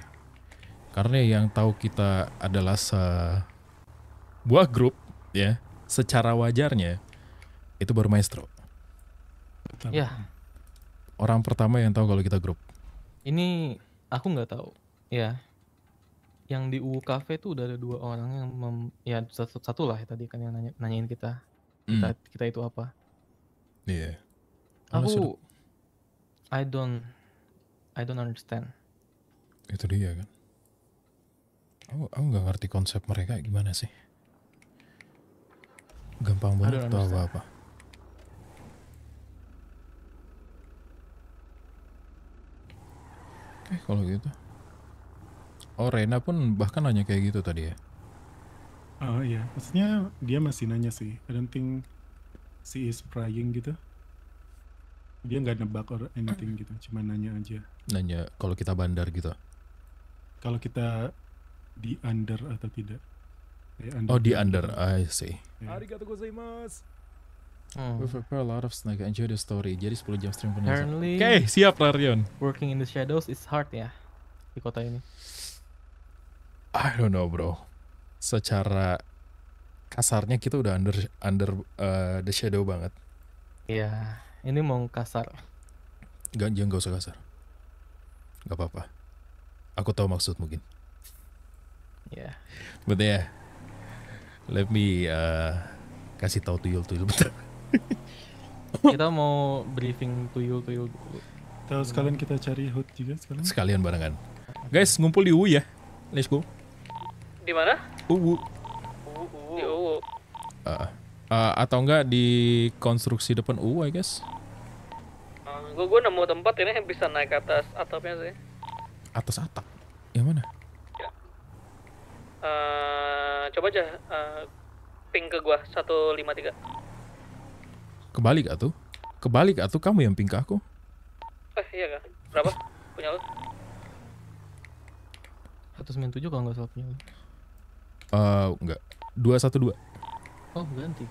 Karena yang tahu kita adalah sebuah grup ya, secara wajarnya itu baru maestro. Ya. Orang pertama yang tahu kalau kita grup. Ini aku nggak tahu. Ya. Yang di UU Cafe tuh udah ada dua orang yang mem ya satu, satu lah ya, tadi kan yang nanya, nanyain kita. Mm. Kita, hmm. kita itu apa? Iya. Yeah. Aku I don't I don't understand. Itu dia kan. Aku aku nggak ngerti konsep mereka gimana sih. Gampang banget atau apa-apa. kalau gitu. Oh, Rena pun bahkan nanya kayak gitu tadi ya? Oh iya, maksudnya dia masih nanya sih. I don't think she is prying gitu. Dia nggak nebak or anything gitu, cuma nanya aja. Nanya kalau kita bandar gitu? Kalau kita di under atau tidak. Di eh, under oh, di gitu. under, I see. Yeah. Hmm. We've prepared a lot of snack. Enjoy the story. Jadi 10 jam stream penuh. Oke, okay, siap Larion. Working in the shadows is hard ya di kota ini. I don't know, bro. Secara kasarnya kita udah under under uh, the shadow banget. Iya, yeah, ini mau kasar. Gak, jangan gak usah kasar. Gak apa-apa. Aku tahu maksud mungkin. Ya. Yeah. But yeah, let me uh, kasih tahu tuyul-tuyul bentar kita mau briefing tuyul tuyul Terus kalian kita cari hut juga sekalian. Sekalian barengan. Guys, ngumpul di UU ya. Let's go. Di mana? UU. Di UU. Uh, ah, uh, ah. ah, atau enggak di konstruksi depan UU, I guess. Uh, gue nemu tempat ini yang bisa naik ke atas atapnya sih. Atas atap. Yang mana? Uh, coba aja uh, ping ke gua 153. Kebalik atuh. Kebalik atuh kamu yang aku? Eh, iya kah? Berapa punya lu? 197 kalau nggak salah punya lu. Uh, eh, enggak. 212. Oh, ganti.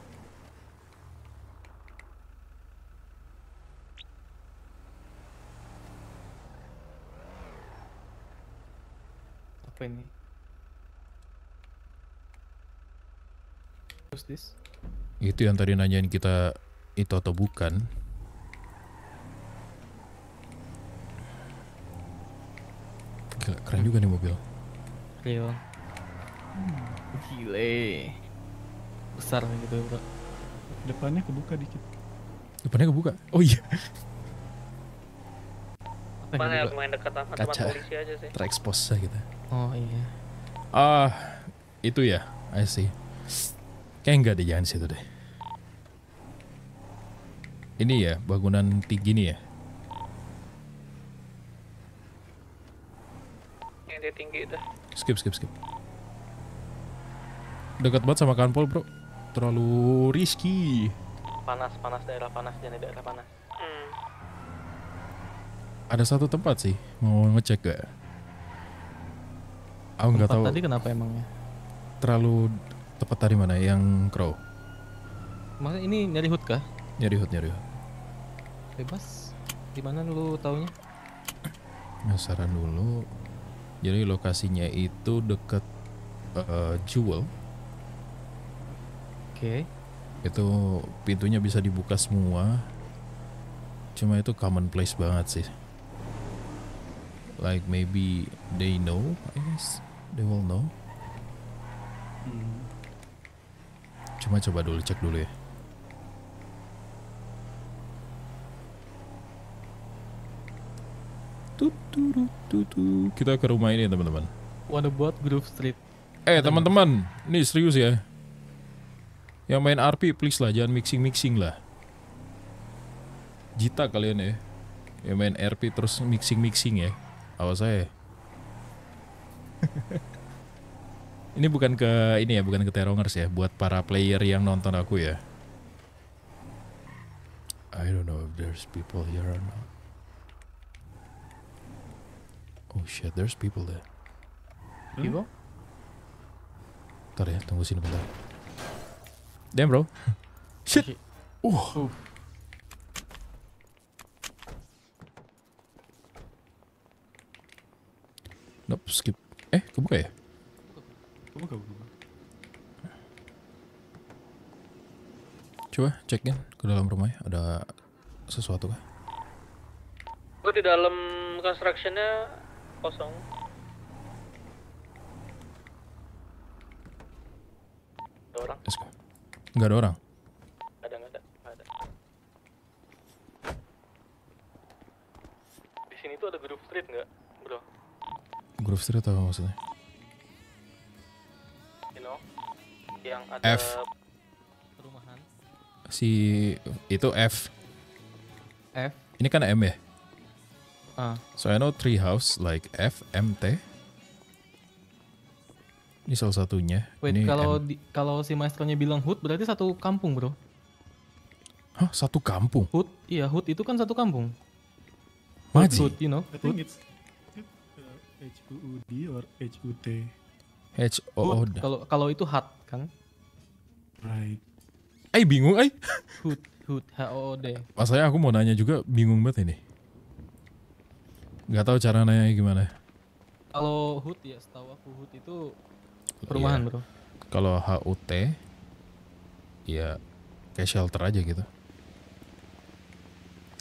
Apa ini? What's this? Itu yang tadi nanyain kita itu atau bukan. Gila, keren juga nih mobil. Rio, hmm. Gile. Besar gitu, Bro. Depannya kebuka dikit. Depannya kebuka. Oh iya. Mana lumayan dekat sama Kaca. polisi aja sih. Terekspos lah kita. Gitu. Oh iya. Ah, uh, itu ya. I see. Kayaknya enggak deh jangan situ deh ini ya bangunan tinggi nih ya ini tinggi itu. skip skip skip dekat banget sama kanpol bro terlalu risky panas panas daerah panas jadi daerah panas hmm. ada satu tempat sih mau ngecek gak aku nggak tahu tadi kenapa emangnya terlalu tepat dari mana yang crow Maksudnya ini nyari hut kah? Nyari hut, nyari hut bebas di mana lu taunya penasaran dulu jadi lokasinya itu deket uh, jewel oke okay. itu pintunya bisa dibuka semua cuma itu common place banget sih like maybe they know I guess they will know hmm. cuma coba dulu cek dulu ya Kita ke rumah ini teman-teman. One about Grove Street. Eh teman-teman, ini serius ya. Yang main RP please lah, jangan mixing mixing lah. Jita kalian ya. Yang main RP terus mixing mixing ya. Awas saya. ini bukan ke ini ya, bukan ke terongers ya. Buat para player yang nonton aku ya. I don't know if there's people here or not. Oh shit, there's people there. Hmm? People? Bentar ya, tunggu sini bentar. Damn bro. shit. Uh. Oh. Nope, skip. Eh, kebuka ya? Kebuka, kebuka. Coba cekin ke dalam rumah ya. ada sesuatu kah? Gue di dalam construction-nya kosong ada orang Gak ada orang ada nggak ada nggak ada di sini tuh ada groove street nggak bro groove street apa maksudnya you know yang ada F. perumahan si itu F F ini kan M ya Uh. So I know three house like F, M, T. Ini salah satunya. Wait, Ini kalau M. di, kalau si maestronya bilang hut berarti satu kampung, Bro. Hah, satu kampung? Hut, iya, hut itu kan satu kampung. Maji. Hut, you know. I think it's H U U D or H U T. H O O D. Kalau kalau itu hut, Kang. Right. Eh bingung, eh. Hut, hut H O O D. Mas saya aku mau nanya juga bingung banget ini nggak tahu cara nanya gimana. Kalau HUT ya setahu aku HUT itu iya. perumahan bro. Kalau HUT ya kayak shelter aja gitu.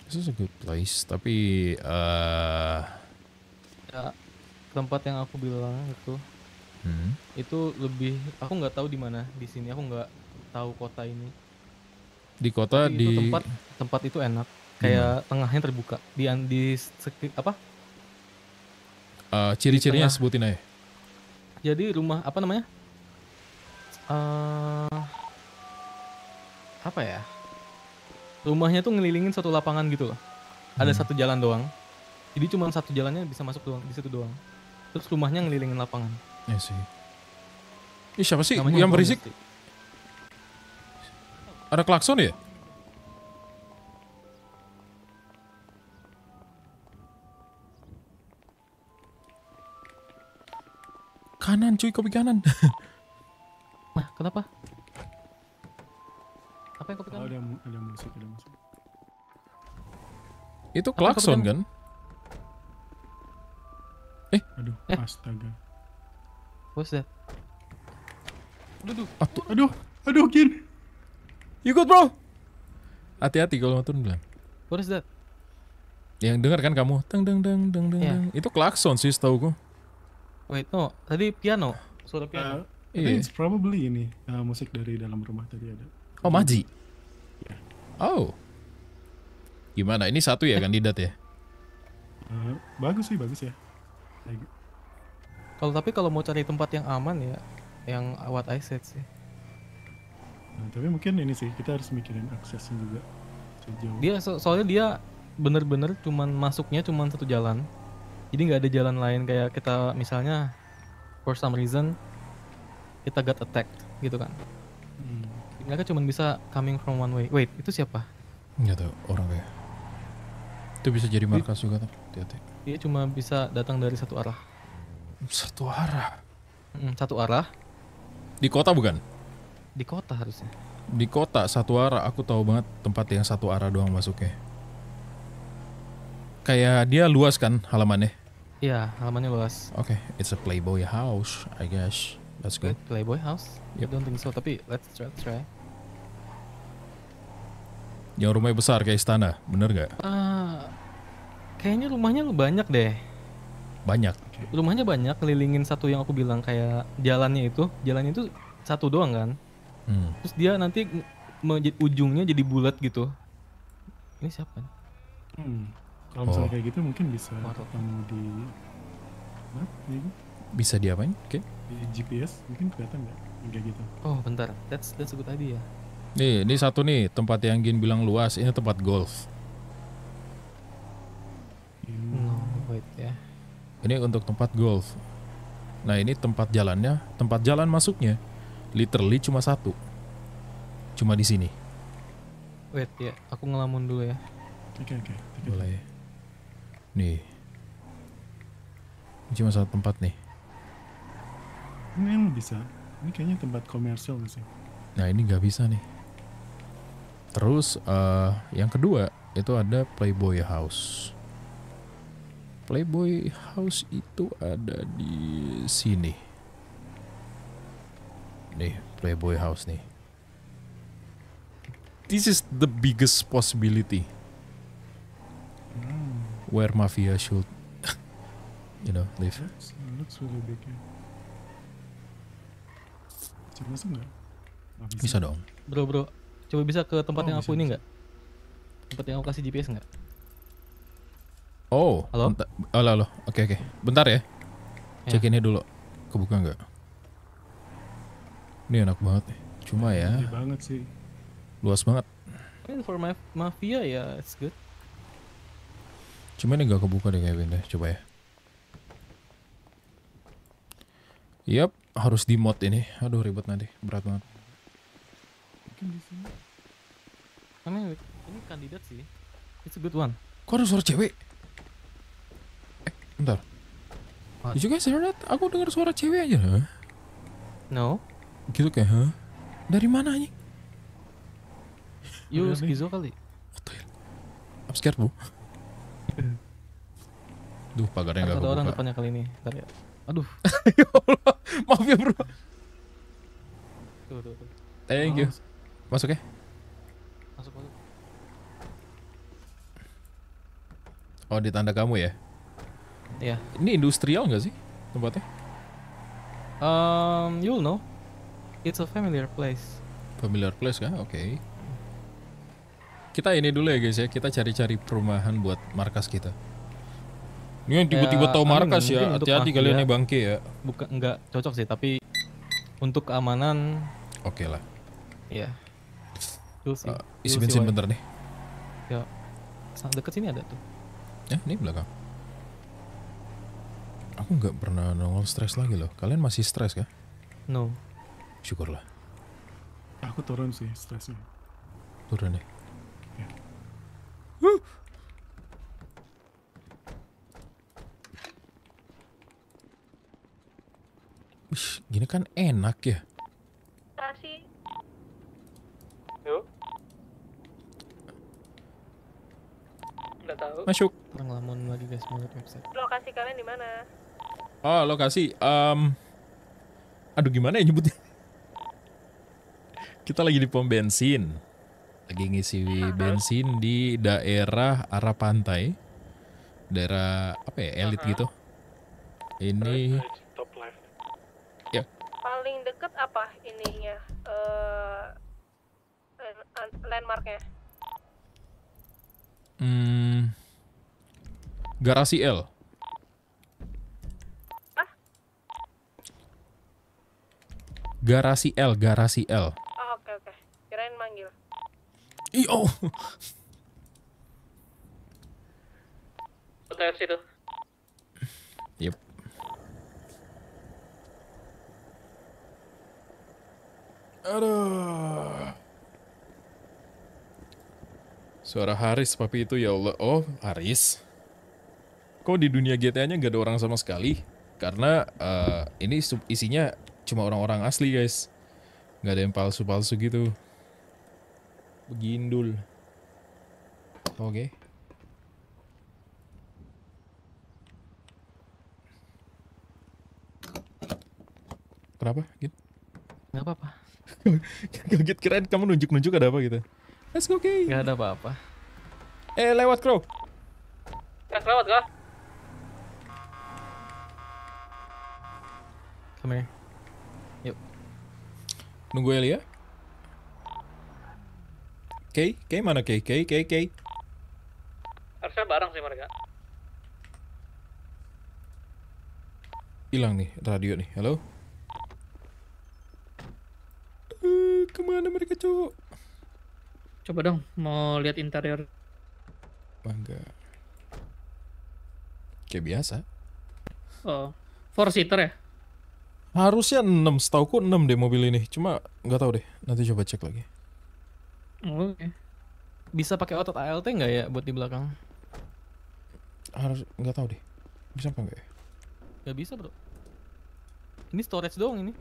Itu is a good place, tapi uh... ya, tempat yang aku bilang itu hmm. itu lebih aku nggak tahu di mana di sini aku nggak tahu kota ini. Di kota tapi di tempat tempat itu enak kayak hmm. tengahnya terbuka di di apa Uh, ciri-cirinya sebutin aja. Jadi rumah apa namanya? Uh, apa ya? Rumahnya tuh ngelilingin satu lapangan gitu loh. Ada hmm. satu jalan doang. Jadi cuma satu jalannya bisa masuk doang, di situ doang. Terus rumahnya ngelilingin lapangan. Iya sih. Iya siapa sih Namanya yang berisik? Ada klakson ya? Kanan cuy, kopi kanan. nah, kenapa? Apa yang kopi kanan? Oh, ada, ada musik, ada musik. Itu klakson kan? Eh, aduh, eh. astaga. What's that? Aduh, aduh, aduh, aduh, Kin. You good, bro? Hati-hati kalau mau turun bilang. What is that? Yang dengar kan kamu, deng deng deng deng deng. Iya. Itu klakson sih, setahu gua Wait, no, tadi piano, suara piano. Uh, eh, yeah. It's probably ini uh, musik dari dalam rumah tadi ada. Oh, Maji. Yeah. Oh. Gimana? Ini satu ya kandidat ya? Uh, bagus sih, bagus ya. Gitu. Kalau tapi kalau mau cari tempat yang aman ya, yang what I said sih. Nah, tapi mungkin ini sih kita harus mikirin aksesnya juga sejauh. Dia so soalnya dia bener-bener cuman masuknya cuman satu jalan jadi nggak ada jalan lain kayak kita misalnya for some reason kita got attack gitu kan hmm. mereka cuma bisa coming from one way wait itu siapa nggak tahu orang kayak itu bisa jadi markas juga tuh hati-hati dia cuma bisa datang dari satu arah satu arah satu arah di kota bukan di kota harusnya di kota satu arah aku tahu banget tempat yang satu arah doang masuknya kayak dia luas kan halamannya? Iya, halamannya luas. Oke, okay. it's a playboy house, I guess. That's good. Playboy house? Yep. I don't think so, tapi let's try. Let's try. Yang rumahnya besar kayak istana, bener gak? Uh, ah, kayaknya rumahnya lu banyak deh. Banyak. Okay. Rumahnya banyak, kelilingin satu yang aku bilang kayak jalannya itu, jalannya itu satu doang kan. Hmm. Terus dia nanti ujungnya jadi bulat gitu. Ini siapa? Hmm. Kalau misalnya oh. kayak gitu mungkin bisa ketemu di map iya kan? Bisa diapain? Oke. Okay. Di GPS mungkin kelihatan nggak? Kayak gitu. Oh, bentar. That's that's a good idea. Nih, ini satu nih tempat yang Gin bilang luas. Ini tempat golf. Iya. Hmm. Oh, no, wait ya. Ini untuk tempat golf. Nah, ini tempat jalannya, tempat jalan masuknya. Literally cuma satu. Cuma di sini. Wait ya, aku ngelamun dulu ya. Oke, okay, oke. Okay. Boleh. Nih. Ini cuma satu tempat nih. Ini yang bisa. Ini kayaknya tempat komersial gak sih? Nah ini nggak bisa nih. Terus uh, yang kedua itu ada Playboy House. Playboy House itu ada di sini. Nih Playboy House nih. This is the biggest possibility. Hmm where mafia should, you know, live. That's, it looks really big. Bisa. bisa dong. Bro, bro, coba bisa ke tempat oh, yang aku bisa. ini nggak? Tempat yang aku kasih GPS nggak? Oh, halo, bentar, oh, halo, halo. Oke, okay, oke. Okay. Bentar ya. ya. Cek ya. ini dulu. Kebuka nggak? Ini enak banget Cuma ya. Banget sih. Luas banget. For mafia ya, yeah, it's good. Cuma ini gak kebuka deh kayak window. Coba ya. Yap, harus di mod ini. Aduh ribet nanti, berat banget. Mungkin di sini. Ini, ini kandidat sih. It's a good one. Kok ada suara cewek? Eh, bentar. What? Did you guys hear that? Aku dengar suara cewek aja. Huh? No. Gitu kayak, huh? Dari mana anjing? You skizo kali. What the hell? I'm scared, bro. Duh, pagarnya nggak kebuka. Ada orang depannya kali ini. Entar ya. Aduh. ya Allah, maaf ya bro. Tuh, tuh, tuh. Thank you. Masuk ya. Masuk, masuk. Oh, di tanda kamu ya? Iya. Ini industrial nggak sih tempatnya? Um, you'll know. It's a familiar place. Familiar place kah? Oke. Okay kita ini dulu ya guys ya, kita cari-cari perumahan buat markas kita. Ini yang tiba-tiba ya, tahu anu, markas ya, hati-hati kalian ya bangke ya. Bukan enggak cocok sih, tapi untuk keamanan oke okay lah. Ya. Uh, isi bensin bentar nih. Ya. Sangat dekat sini ada tuh. Ya, ini belakang. Aku nggak pernah nongol stres lagi loh. Kalian masih stres kah? No. Syukurlah. Aku turun sih stresnya. Turun ya. Ih, gini kan enak ya. Taksi. tahu. Masuk. lamun lagi guys mulut website. Lokasi kalian di mana? Oh, lokasi. Um, aduh gimana ya nyebutnya? Kita lagi di pom bensin lagi ngisi bensin di daerah arah pantai daerah apa ya elit uh-huh. gitu ini ya paling deket apa ininya uh, landmarknya hmm garasi L garasi L garasi L oh, oke okay, oke okay. kirain manggil Yo. Potensi tuh. Yep. Aduh. Suara Haris tapi itu ya Allah. Oh, Haris. Kok di dunia GTA-nya gak ada orang sama sekali? Karena uh, ini isinya cuma orang-orang asli guys. Gak ada yang palsu-palsu gitu. Begindul. Oke. Okay. Kenapa? Gitu? Gak apa-apa. Kaget keren kamu nunjuk-nunjuk ada apa gitu. Let's go, okay. Gak ada apa-apa. Eh, lewat, Crow. Gak eh, lewat, kah? Come here. Yuk. Nunggu Elia? Ya? Kay? K mana Kay? Kay? Kay? Kay? Harusnya bareng sih mereka. Hilang nih radio nih. Halo? Uh, kemana mereka cu? Coba dong, mau lihat interior. Bangga. Kayak biasa. Oh, four seater ya? Harusnya 6, setauku 6 deh mobil ini. Cuma nggak tahu deh, nanti coba cek lagi. Oke. Bisa pakai otot ALT nggak ya buat di belakang? Harus nggak tahu deh. Bisa apa nggak ya? bisa bro. Ini storage doang ini.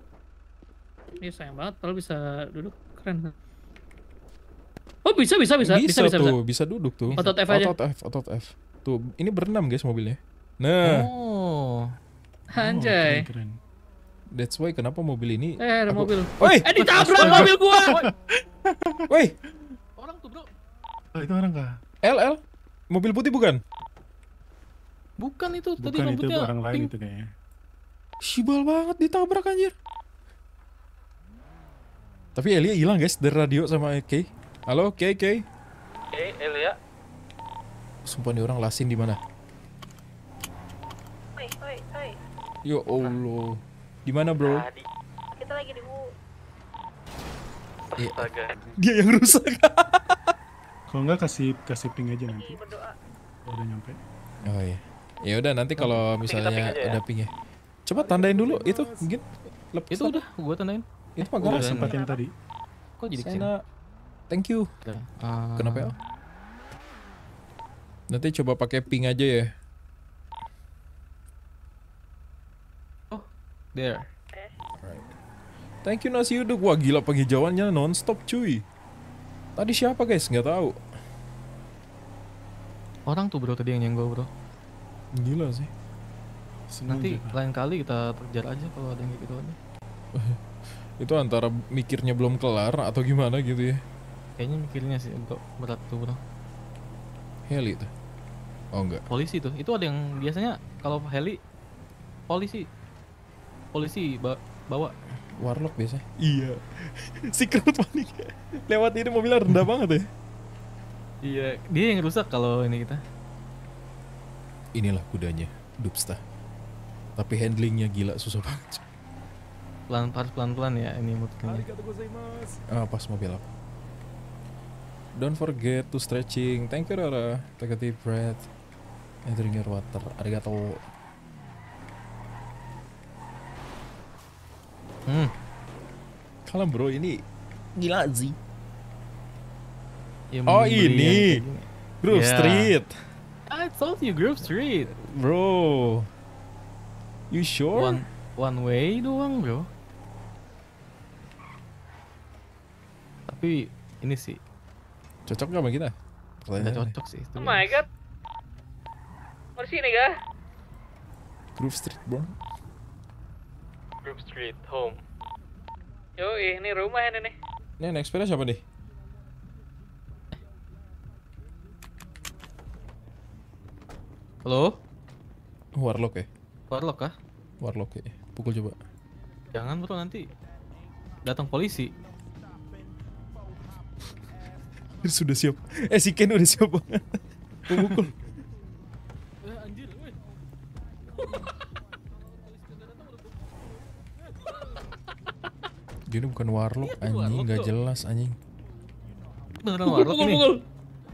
Ini iya, sayang banget. Kalau bisa duduk keren. Oh bisa bisa bisa bisa bisa bisa, tuh, bisa, bisa duduk tuh. Otot F aja. Otot F otot F. Tuh ini berenam guys mobilnya. Nah. Oh. oh Anjay. Oh, keren, keren. That's why kenapa mobil ini Eh, ada aku... mobil. Woi, eh ditabrak mobil gua. Woi. Orang tuh, Bro. Oh, itu orang kah? LL. Mobil putih bukan? Bukan itu, bukan tadi itu orang lain itu kayaknya. Sibal banget ditabrak anjir. Tapi Elia hilang guys dari radio sama K. Halo K K. K Elia. Sumpah nih orang lasin di mana? Oi, oi, oi. Ya Allah. Di mana, Bro? Kita lagi di Iya. Dia yang rusak. kalau enggak kasih kasih ping aja nanti. Iya, udah nyampe. Oh iya. Ya udah nanti kalau misalnya ping ya. ada pingnya. Coba tandain dulu itu mungkin. itu udah gua tandain. Itu eh, udah sempat yang tadi. Kok jadi kesini? Thank you. Ah. Kenapa ya? Nanti coba pakai ping aja ya. Oh, there. Thank you nasi uduk. Wah gila penghijauannya nonstop cuy. Tadi siapa guys? Nggak tahu. Orang tuh bro tadi yang nyenggol bro. Gila sih. Senang Nanti juga. lain kali kita kejar aja kalau ada yang gitu aja itu antara mikirnya belum kelar atau gimana gitu ya. Kayaknya mikirnya sih untuk berat tuh bro. Heli tuh. Oh enggak. Polisi tuh. Itu ada yang biasanya kalau heli polisi polisi bawa warlock biasa iya secret panik lewat ini mobilnya rendah banget ya iya dia yang rusak kalau ini kita inilah kudanya Dubsta tapi handlingnya gila susah banget pelan pelan pelan pelan ya ini mutkanya ah pas mobil apa? don't forget to stretching thank you Rara take a deep breath and drink your water arigato Hmm. Kalau bro ini gila sih. Oh, ya, oh ini Groove yeah. Street. I told you Groove Street. Bro. You sure? One one way doang, bro. Tapi ini sih cocok gak sama kita? Tidak cocok sih. Oh my god. Mau sini ga? Groove Street, bro. Group Street Home. Yo, ini rumah ini nih. Ini next sepeda siapa nih? Halo? Warlock ya? Warlock kah? Warlock ya. Pukul coba. Jangan bro nanti datang polisi. Sudah siap. Eh si Ken udah siap banget. Pukul. Dia bukan warlock ya, anjing, enggak jelas anjing. Beneran warlock pukul, ini.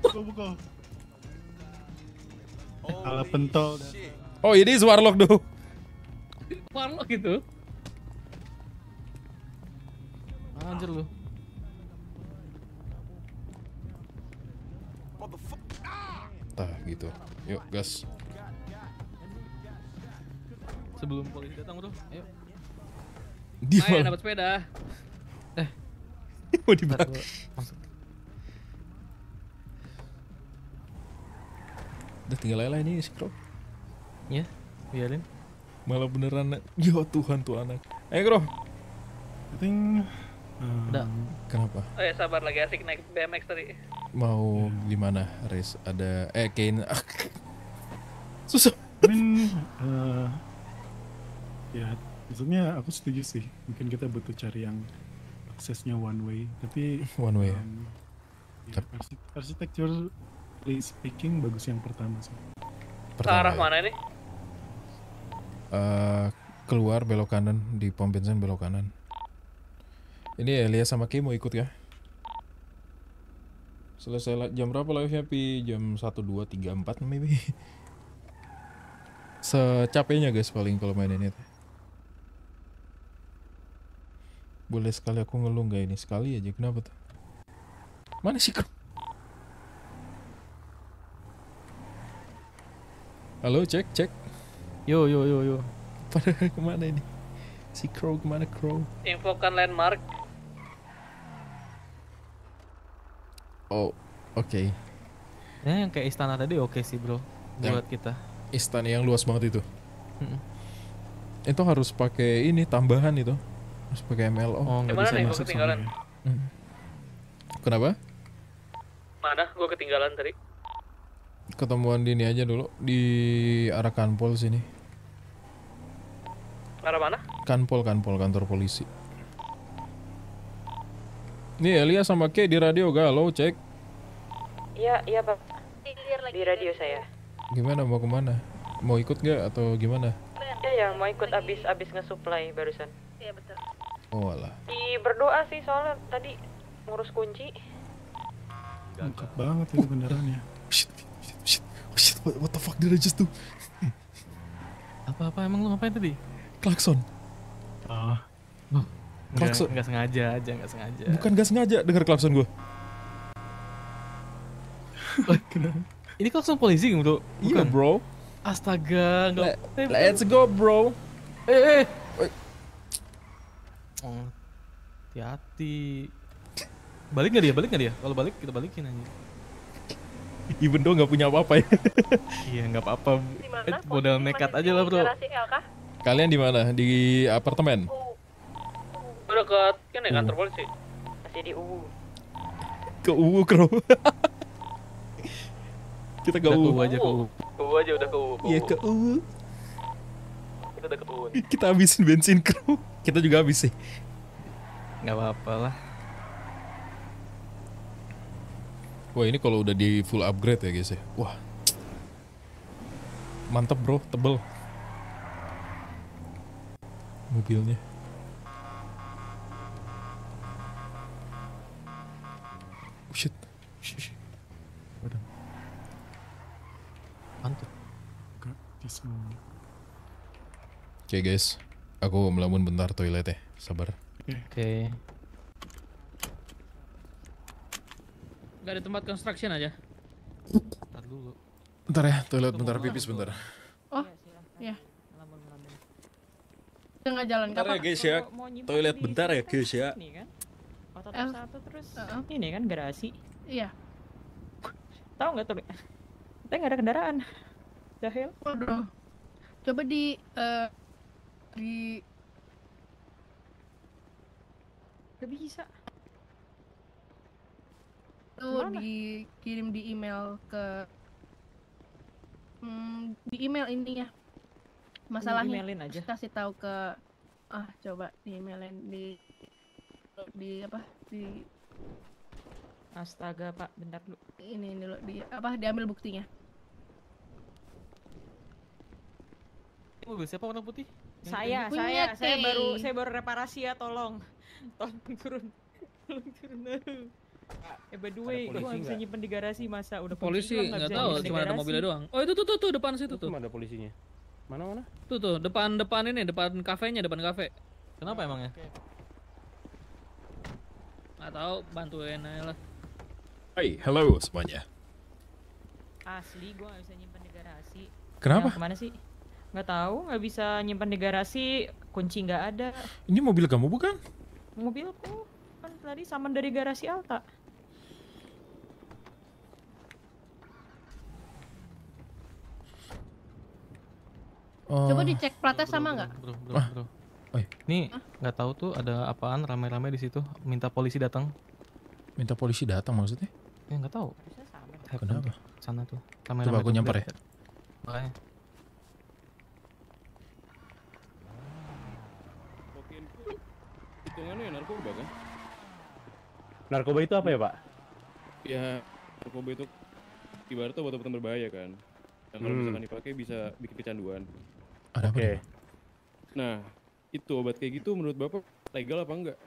Pukul. Pukul, Kalau pentol. Oh, ini warlock do. warlock gitu. Anjir lu. Tah gitu. Yuk, gas. Sebelum polisi datang, Bro. Ayo. Di mana dapat sepeda. Eh. Mau dibakar. Udah tinggal lele ini si Kro. Ya, biarin. Malah beneran ya Tuhan tuh anak. Ayo Kro. Ting. Udah. Kenapa? Oh ya sabar lagi asik naik BMX tadi. Mau di mana race ada eh Kain. Susah. Min. uh, ya maksudnya aku setuju sih mungkin kita butuh cari yang aksesnya one way tapi one way ya? um, ya, arsitektur speaking bagus yang pertama sih pertama, ke arah ya. mana ini uh, keluar belok kanan di pom bensin belok kanan ini Elia sama Kim mau ikut ya selesai jam berapa live pi? jam satu dua tiga empat maybe secapeknya guys paling kalau main ini tuh Boleh sekali aku ngeluh nggak ini? Sekali aja, kenapa tuh? Mana sih Halo, cek, cek. Yo, yo, yo, yo. Pada kemana ini? Si Crow kemana Crow? Infokan landmark. Oh, oke. Okay. Ya, yang kayak istana tadi oke okay sih bro, buat yang kita. Istana yang luas banget itu. Hmm. Itu harus pakai ini tambahan itu sebagai MLO. Oh, enggak bisa nih, masuk ketinggalan. Hmm. Kenapa? Mana? Gue ketinggalan tadi. Ketemuan di ini aja dulu di arah Kanpol sini. Arah mana? Kanpol, Kanpol, kantor polisi. Nih Elia sama K di radio lo cek. Iya, iya Pak. Di radio saya. Gimana mau kemana? Mau ikut gak atau gimana? Iya, ya, mau ikut abis abis ngesuplai barusan. Iya betul. Oh lah. Di berdoa sih soalnya tadi ngurus kunci. Lengkap banget itu beneran ya. Oh, oh, shit, What, what the fuck did I just do? Apa-apa emang lu ngapain tadi? Klakson. Oh. Klakson. nggak sengaja aja, nggak sengaja. Bukan nggak sengaja dengar klakson gue. Ini klakson polisi gitu? Iya, bro. Astaga, nggak. Let's go, bro. Eh, eh. Oh, hati-hati. Balik nggak dia? Balik nggak dia? Kalau balik kita balikin aja. Even do nggak punya apa-apa ya. iya nggak apa-apa. Eh, modal nekat aja lah bro. Kalian di mana? Di apartemen? Gue dekat kan ya kantor polisi. Masih di UU. Ke UU kro kita ke UU. aja ke UU. UU aja udah ke UU. Iya ke UU kita udah kebun kita habisin bensin kru kita juga habis sih nggak apa-apa lah wah ini kalau udah di full upgrade ya guys ya wah mantep bro tebel mobilnya oh, shit. shit. Oke okay, guys, aku melamun bentar toilet ya, sabar. Oke. Okay. Gak ada tempat construction aja. Bentar dulu. Bentar ya, toilet bentar, pipis bentar. Oh, iya. Tengah iya. jalan bentar kapan? ya guys ya, toilet bentar ya guys ya. Ini kan, otot satu terus uh -uh. ini kan garasi. Iya. Tahu nggak tuh? Kita nggak ada kendaraan. Jahil. Waduh. Coba di uh, di gak bisa itu dikirim di email ke hmm, di email intinya masalahnya emailin aja kasih tahu ke ah coba di emailin di di apa di astaga pak bentar dulu ini ini lo di apa diambil buktinya ini mobil siapa warna putih saya punya gitu. saya saya baru saya baru reparasi ya tolong tolong turun tolong turun Eh by the way, gue bisa nyimpen di garasi masa udah polisi nggak tahu cuma ada mobilnya doang. Oh itu tuh tuh, tuh depan situ tuh. Cuma ada polisinya. Mana mana? Tuh tuh depan depan ini depan kafenya depan kafe. Kenapa emangnya? Okay. Nggak tahu bantuin aja lah. Hey, hello semuanya. Asli gue gak bisa nyimpen di garasi. Kenapa? Yang kemana sih? Nggak tahu, nggak bisa nyimpan di garasi, kunci nggak ada. Ini mobil kamu bukan? Mobilku kan tadi saman dari garasi Alta. Oh. Coba dicek platnya sama nggak? Bro, bro, bro. Ah. bro. Oh, nih nggak tahu tuh ada apaan ramai-ramai di situ. Minta polisi datang. Minta polisi datang maksudnya? Ya nggak tahu. Kenapa? Sana tuh. Ramai -ramai Coba aku nyamper ya. Makanya. hitungannya narkoba kan? Narkoba itu apa ya pak? Ya narkoba itu ibaratnya obat-obatan berbahaya kan. Yang kalau hmm. misalkan dipakai bisa bikin kecanduan. Oke. Okay. Nah itu obat kayak gitu menurut bapak legal apa enggak?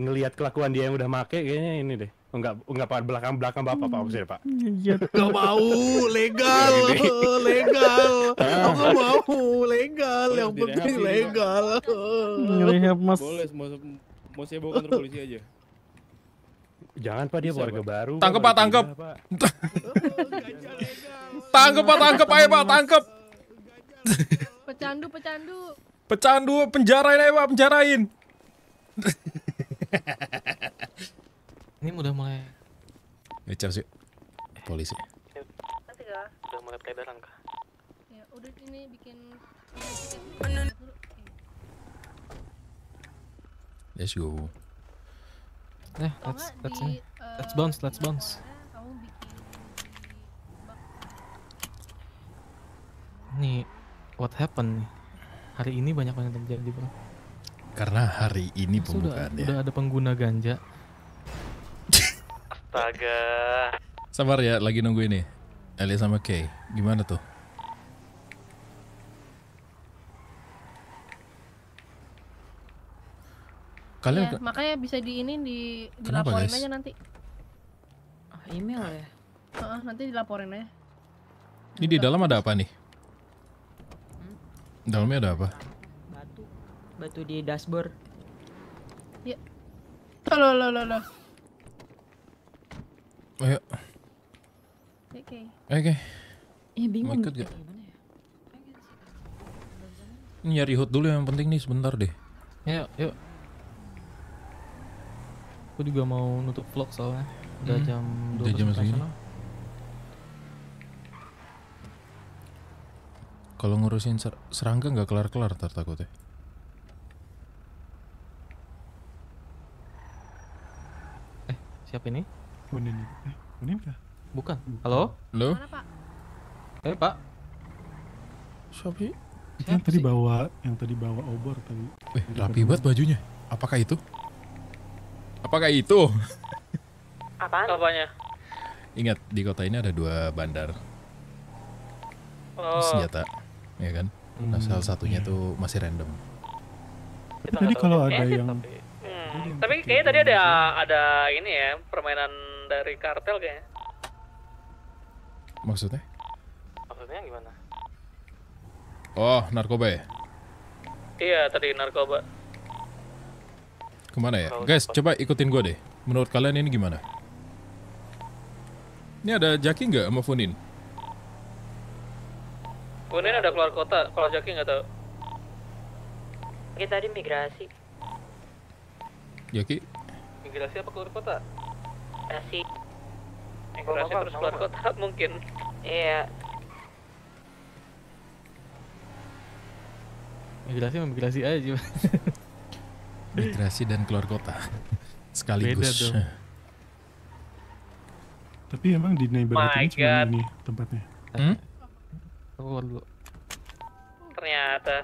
Ngelihat kelakuan dia yang udah make kayaknya ini deh. Oh, enggak, enggak Pak, belakang-belakang Bapak Pak Opsir, Pak. Iya. Enggak mau, legal. legal. Ah. Enggak mau, legal. Yang penting legal. Ngerehab, Mas. Boleh, mau mau saya bawa kantor polisi aja. Jangan Pak, dia warga baru. Tangkep Pak, tangkep. Tangkep Pak, tangkep ayo Pak, tangkep. Pecandu, pecandu. Pecandu, penjarain ayo Pak, penjarain. Ini udah mulai. Ngecap sih. Polisi. Udah mulai peredaran kah? Ya, udah ini bikin Let's go. Nah, let's let's di, uh, let's bounce, let's bounce. Nih, what happened nih? Hari ini banyak banget terjadi, Bro. Karena hari ini Mas pembukaan ya. Sudah ada pengguna ganja Astaga. Sabar ya, lagi nunggu ini. Elia sama Kay. Gimana tuh? Kalian ya, makanya bisa di ini di dilaporin guys? aja nanti. Oh, email ya. Uh, nanti dilaporin aja. Ini di dalam ada apa nih? Hmm? Dalamnya ada apa? Batu. Batu di dashboard. Ya. Lo lo lo lo. Oke. Okay. Ya bingung. Mau ikut gak? Ini nyari hut dulu yang penting nih sebentar deh. Yuk, ya, yuk. Aku juga mau nutup vlog soalnya. Udah hmm. jam 12 Udah jam segini. Kalau ngurusin ser serangga nggak kelar-kelar takut deh. Eh, siapa ini? Bunin. Eh, Bunin kah? Bukan. Hmm. Halo? Halo? Mana, Pak? Eh, Pak. Siapa yang tadi bawa yang tadi bawa obor tadi. Eh, rapi banget bajunya. Apakah itu? Apakah itu? apa Apanya? Ingat, di kota ini ada dua bandar. Oh. Senjata, ya kan? Nah, hmm, salah satunya yeah. tuh masih random. Kita tadi kalau ada yang tapi, hmm. tapi kayaknya tadi ada ada ini ya, permainan dari kartel kayaknya. Maksudnya? Maksudnya gimana? Oh, narkoba ya? Iya, tadi narkoba. Kemana ya? Kalo Guys, coba ikutin gue deh. Menurut kalian ini gimana? Ini ada Jaki nggak sama Funin? Funin ada keluar kota, kalau Jaki nggak tahu. Kita tadi migrasi. Jaki? Migrasi apa keluar kota? Migrasi naik kerasnya terus keluar kota mungkin iya migrasi migrasi aja migrasi dan keluar kota sekaligus Beda tuh. tapi emang di neighborhood cuma ini tempatnya hmm? Oh, lu. ternyata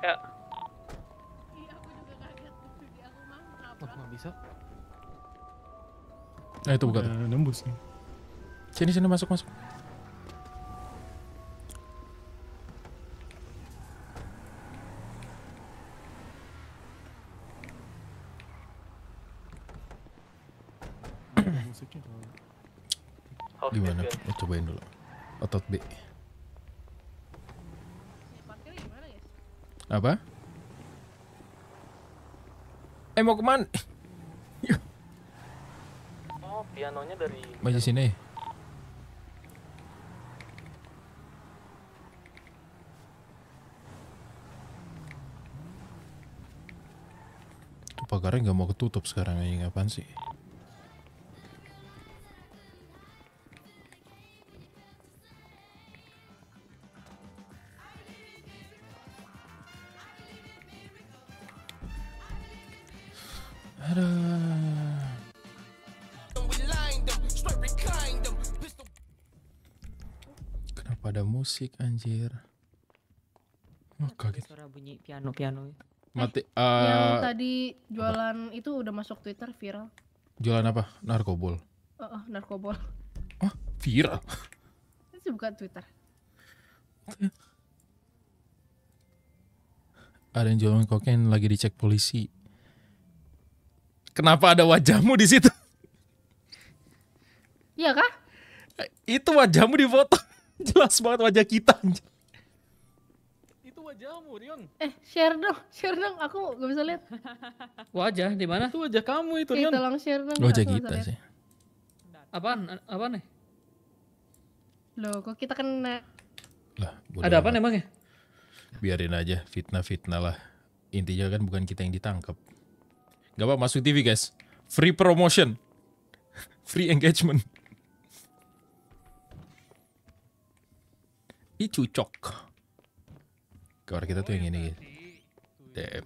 ya iya aku juga kaget aku mau bisa Nah itu buka tuh. Ya, nembus nih. Sini sini masuk masuk. Gimana? Lo cobain dulu. Otot B. Apa? Eh mau kemana? pianonya dari Baca sini. Apa pagarnya nggak mau ketutup sekarang ini ngapain sih? musik anjir. Oh, kaget. Suara bunyi piano-piano. Ya? Mati eh, uh, yang tadi jualan apa? itu udah masuk Twitter viral. Jualan apa? Narkobol. uh, uh, narkobol. Ah, viral. Itu bukan Twitter. Ya? Ada yang jualan kokain lagi dicek polisi. Kenapa ada wajahmu di situ? Iya kah? Itu wajahmu di foto. Jelas banget wajah kita. Itu wajahmu, Rion. Eh, share dong, share dong. Aku gak bisa lihat. Wajah di mana? Itu wajah kamu itu, Rion. tolong share dong. Wajah kita sih. Apaan? Apaan nih? Lo, kok kita kena? Lah, Ada apa emang ya? Biarin aja, fitnah-fitnah lah. Intinya kan bukan kita yang ditangkap. Gak apa, masuk TV guys. Free promotion. Free engagement. Ini cucok. Kamar kita tuh yang ini. Dem.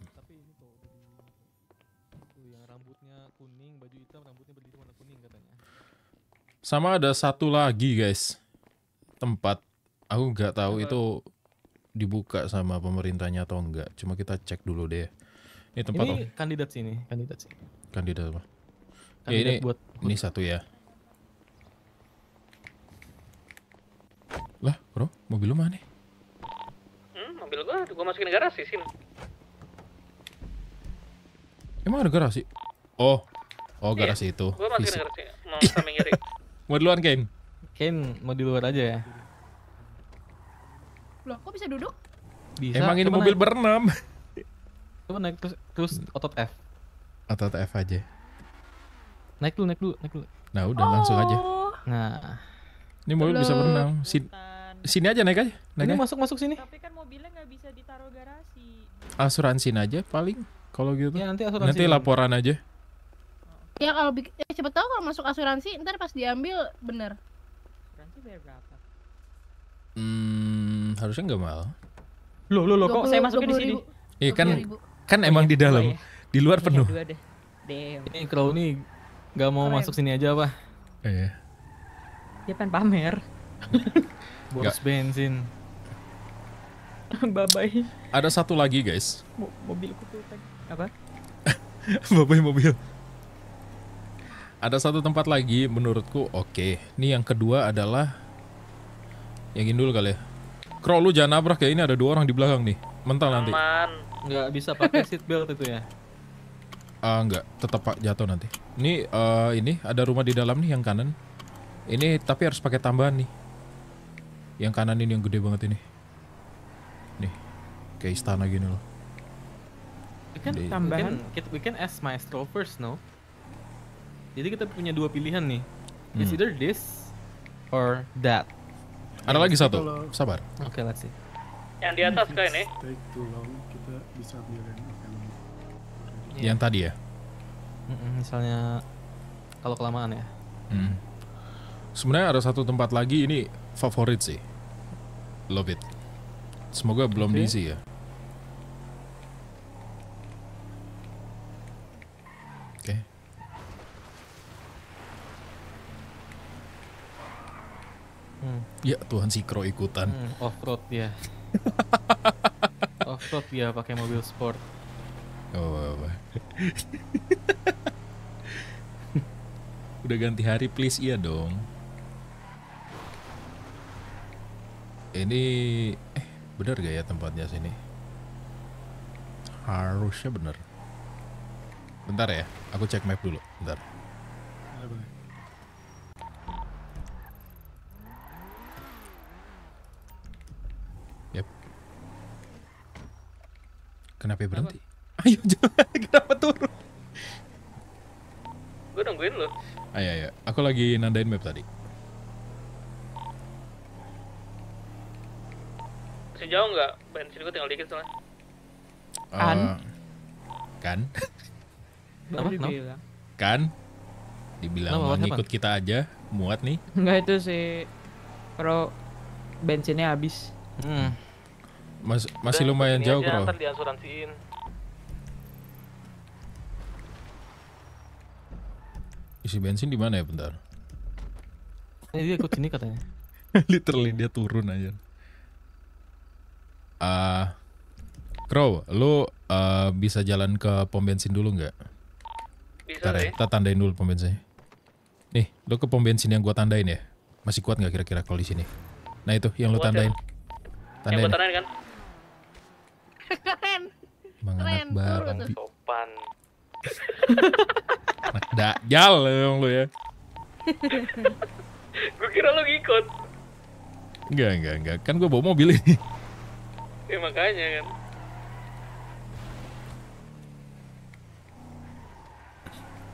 Sama ada satu lagi guys. Tempat. Aku nggak tahu Tempat. itu dibuka sama pemerintahnya atau enggak. Cuma kita cek dulu deh. Ini tempat ini kandidat sini, kandidat sini. Kandidat apa? Kandidat ya, ini buat ini satu ya. Lah, bro, mobil lu mana? Hmm, mobil gua, gua masukin garasi sini. Emang ada garasi? Oh, oh iya, garasi iya, itu. Gua masukin garasi, mau samping kiri. mau duluan, Ken? Ken, mau di luar aja ya? Loh, kok bisa duduk? Bisa. Emang ini mobil berenam. Coba naik terus, terus otot F. Otot F aja. Naik dulu, naik dulu, naik dulu. Nah, udah oh. langsung aja. Oh. Nah. Ini mobil Halo. bisa berenang. sih sini aja naik aja. Naik ini aja. masuk masuk sini. Tapi kan mobilnya nggak bisa ditaruh garasi. Asuransi aja paling kalau gitu. Ya, nanti asuransi. Nanti laporan aja. Ya kalau eh, cepet tahu kalau masuk asuransi ntar pas diambil bener. Asuransi bayar berapa? Hmm, harusnya nggak mahal. lo lo lo kok saya masuk di sini? Iya kan, kan emang oh, di dalam, iya. di luar iya, penuh. ini kalau Ini nggak mau Keren. masuk sini aja apa? Iya. Dia pengen pamer. boros bensin babai ada satu lagi guys Mo mobil kutu apa babai mobil ada satu tempat lagi menurutku oke okay. ini yang kedua adalah yang ini dulu kali ya Kro lu jangan nabrak ya ini ada dua orang di belakang nih mental nanti aman nggak bisa pakai seat belt itu ya Ah uh, nggak tetap pak jatuh nanti ini uh, ini ada rumah di dalam nih yang kanan ini tapi harus pakai tambahan nih yang kanan ini yang gede banget ini. Nih, kayak istana gini loh. We can gede. tambahan, we can, we can ask maestro first, no? Jadi kita punya dua pilihan nih. Hmm. It's either this or that. Ada yeah, lagi satu. Kalau... Sabar. Oke, okay, let's see. Yang di atas kayak ini. Take too long, kita bisa yang yeah. Yang tadi ya? Mm -mm, misalnya kalau kelamaan ya. Hmm. Sebenarnya ada satu tempat lagi ini favorit sih. Love it. Semoga belum okay. diisi ya. Oke. Okay. Hmm. Ya Tuhan si Kro ikutan. Hmm, off road dia. Ya. off road dia ya, pakai mobil sport. Oh, oh, oh. apa -apa. Udah ganti hari please iya dong. Ini eh benar gak ya tempatnya sini? Harusnya benar. Bentar ya, aku cek map dulu. Bentar. Yep. Kenapa ya berhenti? ayo jalan kenapa turun? Gue nungguin lo. Ayo, ayo. Aku lagi nandain map tadi. Masih jauh nggak? Bensin gue tinggal dikit soalnya. Uh, kan? Kan? Apa? No? Kan? Dibilang no, mau ngikut kita aja, muat nih. nggak itu sih. Pro bensinnya habis. Hmm. Mas masih Dan lumayan jauh, Bro. Isi bensin di mana ya bentar? Ini dia ikut sini katanya. Literally dia turun aja. Uh, Crow, lu uh, bisa jalan ke pom bensin dulu nggak? Bisa ya. Kita tandain dulu pom bensin. Nih, lu ke pom bensin yang gua tandain ya. Masih kuat nggak kira-kira kalau di sini? Nah itu yang lu tandain. Tandain. Yang gua tandain kan? Keren. Emang Keren. anak Sopan. anak dajal emang lu ya. gue kira lu ngikut. Enggak, enggak, enggak. Kan gue bawa mobil ini. ya makanya kan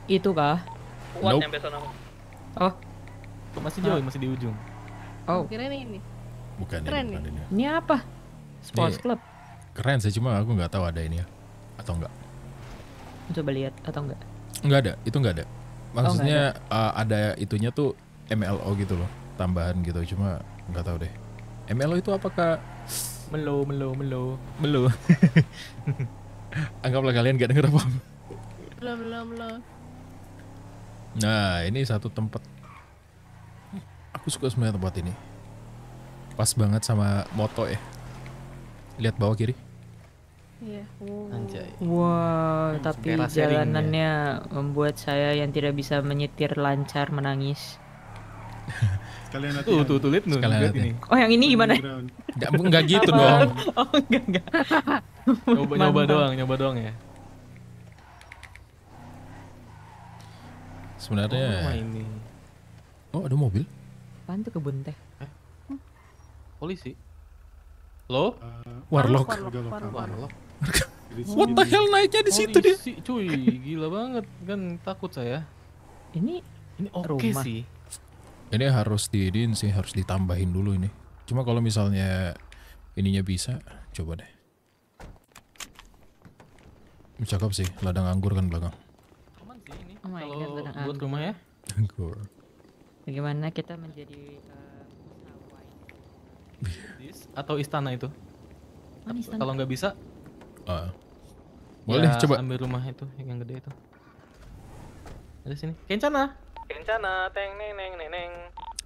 itu kah kuat nope. nyampe sana oh masih jauh ah. masih di ujung oh kira ini bukan Keren ini, bukan ini. ini apa sports club keren sih cuma aku nggak tahu ada ini ya atau enggak coba lihat atau enggak enggak ada itu enggak ada maksudnya oh, ada. Uh, eh, ada itunya tuh MLO gitu loh tambahan gitu cuma nggak tahu deh MLO itu apakah Melo, melo, melo. Melo. Anggaplah kalian gak denger apa Belum, belum, belum. Nah, ini satu tempat. Aku suka semuanya tempat ini. Pas banget sama moto ya. Lihat bawah kiri. Iya. Wow. Anjay. Wow, tapi jalanannya ya. membuat saya yang tidak bisa menyetir lancar menangis kalian Tuh, tuh, tuh, lihat nih. Oh, yang ini gimana? Enggak, enggak gitu oh, dong. Oh, enggak, enggak. Coba nyoba doang, nyoba doang ya. Sebenarnya. Oh, ini. Oh, ada mobil. Bantu kebun teh? Hmm. Polisi. Lo? Uh, eh, warlock. Warlock. warlock. warlock. What the hell naiknya di situ dia? Cuy, gila banget kan takut saya. Ini ini oke okay sih. Ini harus diin sih, harus ditambahin dulu ini. Cuma kalau misalnya ininya bisa, coba deh. Cakep sih, ladang anggur kan belakang. Aman Oh kalau God, buat anggur. rumah ya. Anggur. Bagaimana kita menjadi uh, atau istana itu? Oh, kalau nggak bisa, ah. ya, boleh coba ambil rumah itu yang gede itu. Ada sini, kencana. Kencana, teng neng neng neng neng.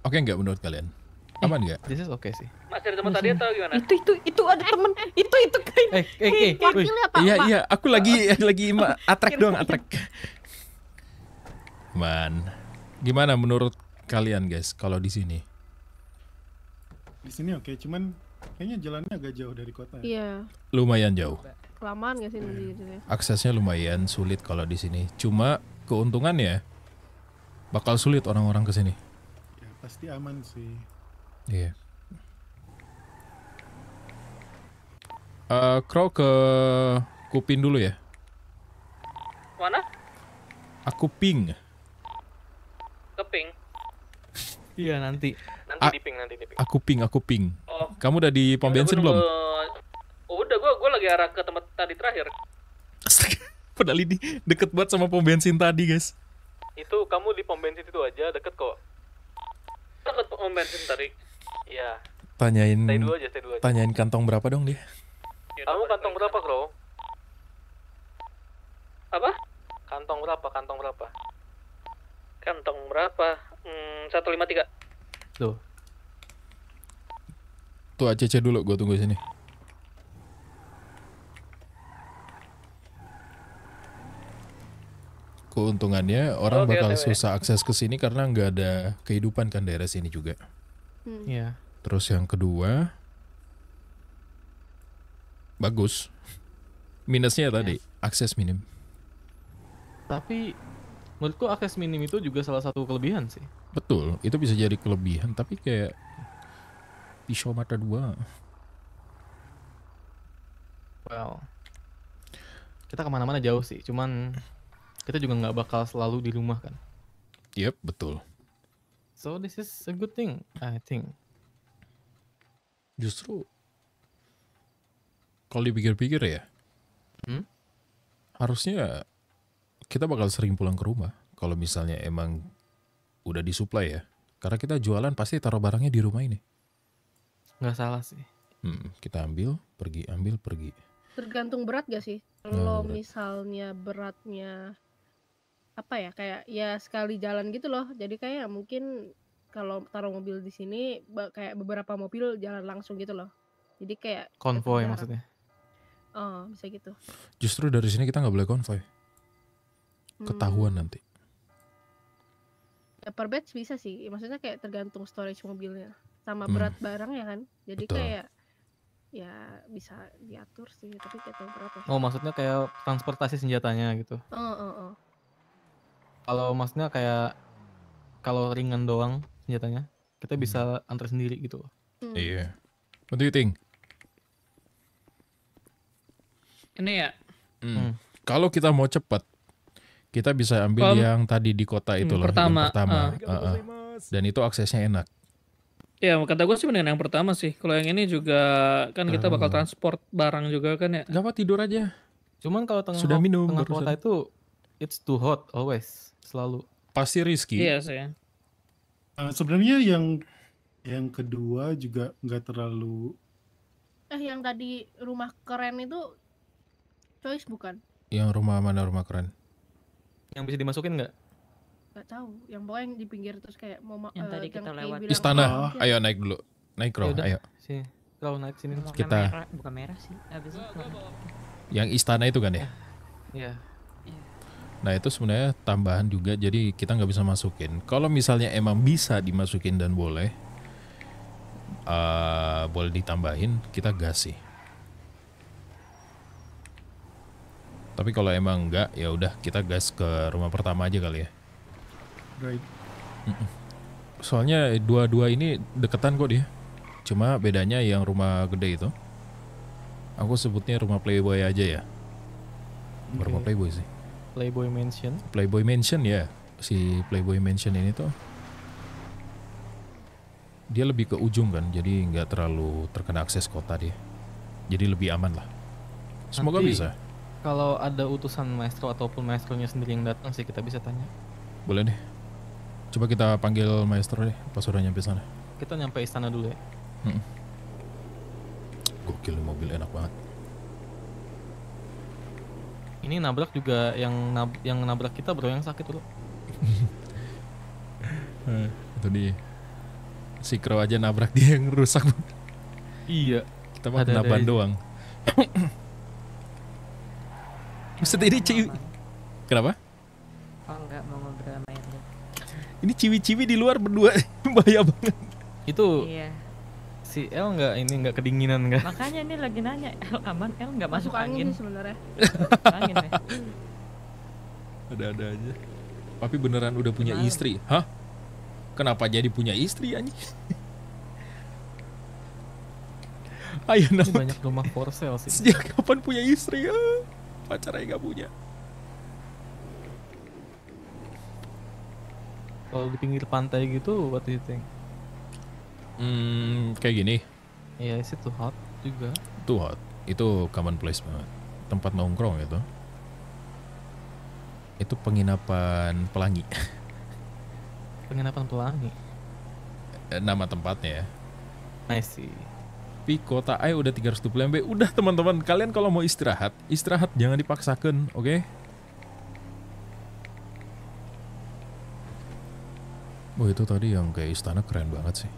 Oke okay, nggak menurut kalian? Aman eh, This is oke okay sih. Masih ada teman tadi atau gimana? Itu itu itu ada teman. Itu itu kayak. Eh eh eh. Wakilnya Pak. Iya iya, aku lagi lagi atrek doang atrek. Man. Gimana menurut kalian guys kalau di sini? Di sini oke, okay. cuman kayaknya jalannya agak jauh dari kota. Ya. Iya. Yeah. Lumayan jauh. Kelamaan gak sih yeah. Aksesnya lumayan sulit kalau di sini. Cuma keuntungannya bakal sulit orang-orang ke sini. Ya, pasti aman sih. Iya. Yeah. Uh, Crow ke Kupin dulu ya. Mana? Aku ping. Ke ping. iya nanti. Nanti A di ping, nanti di ping. Aku ping, aku ping. Oh. Kamu udah di pom bensin belum? Oh, udah, gua gua lagi arah ke tempat tadi terakhir. Astaga, pedal ini deket banget sama pom bensin tadi, guys. Itu kamu di pom bensin itu aja, deket kok. Deket pom bensin tadi. Iya. Tanyain. Stay dulu aja, stay dulu aja. Tanyain kantong berapa dong dia? Ya, kamu kantong berapa, Bro? Apa? Kantong berapa? Kantong berapa? Kantong berapa? Hmm, satu lima tiga Tuh. Tuh aja dulu, gue tunggu sini. keuntungannya orang okay, bakal okay. susah akses ke sini karena nggak ada kehidupan kan daerah sini juga. Hmm. Yeah. Terus yang kedua bagus. Minusnya yes. tadi akses minim. Tapi menurutku akses minim itu juga salah satu kelebihan sih. Betul, itu bisa jadi kelebihan tapi kayak pisau mata dua. Well, kita kemana-mana jauh sih, cuman kita juga nggak bakal selalu di rumah kan yep betul so this is a good thing I think justru kalau dipikir-pikir ya hmm? harusnya kita bakal sering pulang ke rumah kalau misalnya emang udah disuplai ya karena kita jualan pasti taruh barangnya di rumah ini nggak salah sih hmm, kita ambil pergi ambil pergi tergantung berat gak sih kalau misalnya beratnya apa ya kayak ya sekali jalan gitu loh jadi kayak mungkin kalau taruh mobil di sini kayak beberapa mobil jalan langsung gitu loh jadi kayak konvoy maksudnya oh bisa gitu justru dari sini kita nggak boleh konvoy hmm. ketahuan hmm. nanti ya, per batch bisa sih maksudnya kayak tergantung storage mobilnya sama hmm. berat barang ya kan jadi Betul. kayak ya bisa diatur sih tapi kayak berapa oh maksudnya kayak transportasi senjatanya gitu oh oh oh kalau maksudnya kayak kalau ringan doang senjatanya kita hmm. bisa antar sendiri gitu hmm. iya hmm. yeah. what do you think ini ya hmm. hmm. kalau kita mau cepat kita bisa ambil Kalo, yang tadi di kota itu loh pertama, yang pertama uh, uh, uh, dan itu aksesnya enak ya kata gue sih mendingan yang pertama sih kalau yang ini juga kan kita ah. bakal transport barang juga kan ya gak apa tidur aja cuman kalau tengah sudah minum tengah kota itu it's too hot always selalu. Pasti Rizky. Iya sih. Uh, sebenarnya yang yang kedua juga nggak terlalu. Eh yang tadi rumah keren itu choice bukan? Yang rumah mana rumah keren? Yang bisa dimasukin nggak? Nggak tahu. Yang pokoknya yang di pinggir terus kayak mau yang uh, tadi kita lewat istana. Oh. Ayo naik dulu. Naik Roh, ayo. sih. kalau naik sini. Kita merah, bukan merah sih. Habis itu. Yang istana itu kan ya? Iya. Nah itu sebenarnya tambahan juga jadi kita nggak bisa masukin. Kalau misalnya emang bisa dimasukin dan boleh, uh, boleh ditambahin kita gas sih. Tapi kalau emang nggak ya udah kita gas ke rumah pertama aja kali ya. Right. Soalnya dua-dua ini deketan kok dia. Cuma bedanya yang rumah gede itu. Aku sebutnya rumah playboy aja ya. Okay. Rumah playboy sih. Playboy Mansion. Playboy Mansion ya. Si Playboy Mansion ini tuh dia lebih ke ujung kan, jadi nggak terlalu terkena akses kota dia. Jadi lebih aman lah. Semoga Nanti, bisa. Kalau ada utusan maestro ataupun maestronya sendiri yang datang sih kita bisa tanya. Boleh deh. Coba kita panggil maestro deh pas sudah nyampe sana. Kita nyampe istana dulu ya. Hmm. Gokil mobil enak banget ini nabrak juga yang nab yang nabrak kita bro yang sakit bro itu dia si Crow aja nabrak dia yang rusak iya kita mah kena doang Maksudnya ini ciwi Kenapa? Oh enggak mau ngobrol sama Ini ciwi-ciwi di luar berdua Bahaya banget Itu iya si El nggak ini nggak kedinginan nggak? Kan? Makanya ini lagi nanya El aman El nggak masuk, masuk angin, angin sebenarnya. angin ya. Ada-ada aja. Tapi beneran udah punya Kenapa? istri, hah? Kenapa jadi punya istri ani? Ayo nanti. banyak rumah for sale sih. Sejak kapan punya istri ya? Eh, Pacarnya nggak punya. Kalau di pinggir pantai gitu, what do you think? Hmm, kayak gini. Iya, yeah, itu hot juga. Too hot. Itu common place banget. Tempat nongkrong itu. Itu penginapan pelangi. penginapan pelangi. Eh, nama tempatnya ya. I see. Tapi kota A udah 320 MB. Udah teman-teman, kalian kalau mau istirahat, istirahat jangan dipaksakan, oke? Okay? Oh itu tadi yang kayak istana keren banget sih.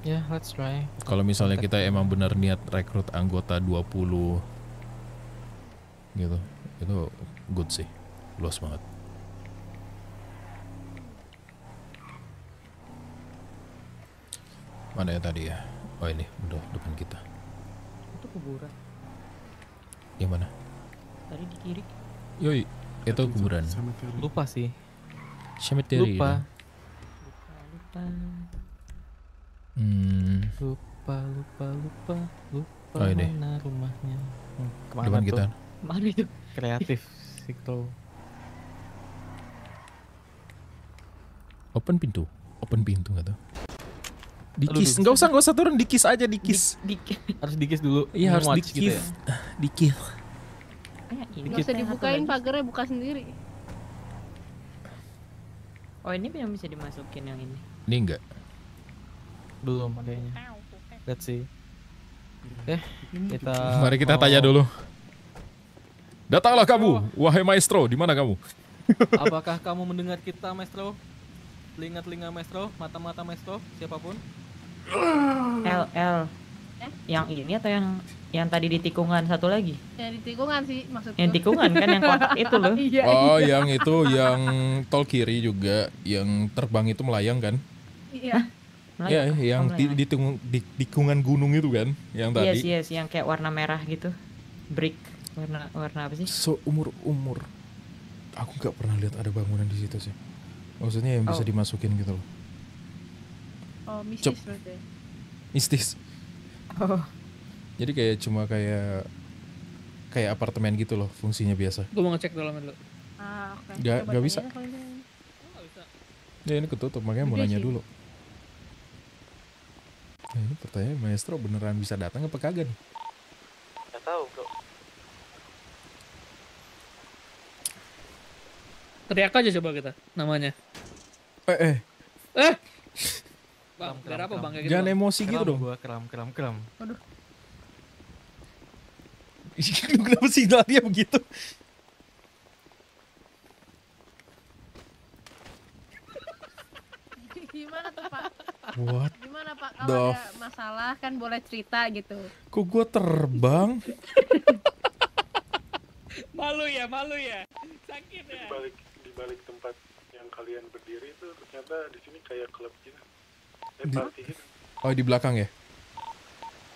Ya, yeah, let's try. Kalau misalnya kita emang benar niat rekrut anggota 20 gitu, itu good sih. Luas banget. Mana ya tadi ya? Oh ini, udah depan kita. Itu kuburan. Yang mana? Tadi di kiri. Yoi, itu kuburan. Lupa sih. Cemetery. Lupa. Gitu. Lupa, lupa. Hmm. Lupa, lupa, lupa, lupa oh, ini. mana rumahnya. Hmm, kemana Depan tuh? Kita. Mana itu? Kreatif, Sikto. Open pintu. Open pintu nggak tuh? Dikis, nggak usah nggak usah turun, dikis aja dikis. Di, di, harus dikis dulu. Iya harus gitu dikis, gitu ya. Ah, dikis. Nggak usah dibukain pagernya, buka sendiri. Oh ini yang bisa dimasukin yang ini? Ini enggak belum adanya let's see eh kita mari kita tanya dulu datanglah kamu wahai maestro di mana kamu apakah kamu mendengar kita maestro telinga-telinga maestro mata-mata maestro siapapun L L eh? yang ini atau yang yang tadi di tikungan satu lagi yang di tikungan sih maksudnya yang tikungan kan yang kotak itu loh iya, oh iya. yang itu yang tol kiri juga yang terbang itu melayang kan iya Iya, Ya, yang oh, di, di, di tikungan gunung itu kan, yang tadi. Iya, yes, yang kayak warna merah gitu. Brick. Warna warna apa sih? so, umur umur aku nggak pernah lihat ada bangunan di situ sih. Maksudnya yang oh. bisa dimasukin gitu loh. Oh, mistis berarti. Mistis. Oh. Jadi kayak cuma kayak kayak apartemen gitu loh fungsinya biasa. Gue mau ngecek dalamnya dulu. Ah, okay. Gak, bisa. Oh, Gak bisa. Ya ini ketutup makanya mau nanya dulu. Nah, ini pertanyaan maestro beneran bisa datang apa kagak nih? Gak tahu bro. Teriak aja coba kita namanya. Eh eh. Eh. Bang, kram, kram, apa bang kayak gitu? Jangan emosi gitu kram, gitu dong. Gua kram kram kram. Aduh. Iya kenapa dia begitu? Gimana tuh Pak? What gimana Pak kalau ada masalah kan boleh cerita gitu. Kok gue terbang? malu ya, malu ya. Sakit ya. Di balik di balik tempat yang kalian berdiri itu ternyata di sini kayak klub gitu. Eh, di... party gitu. Oh, di belakang ya?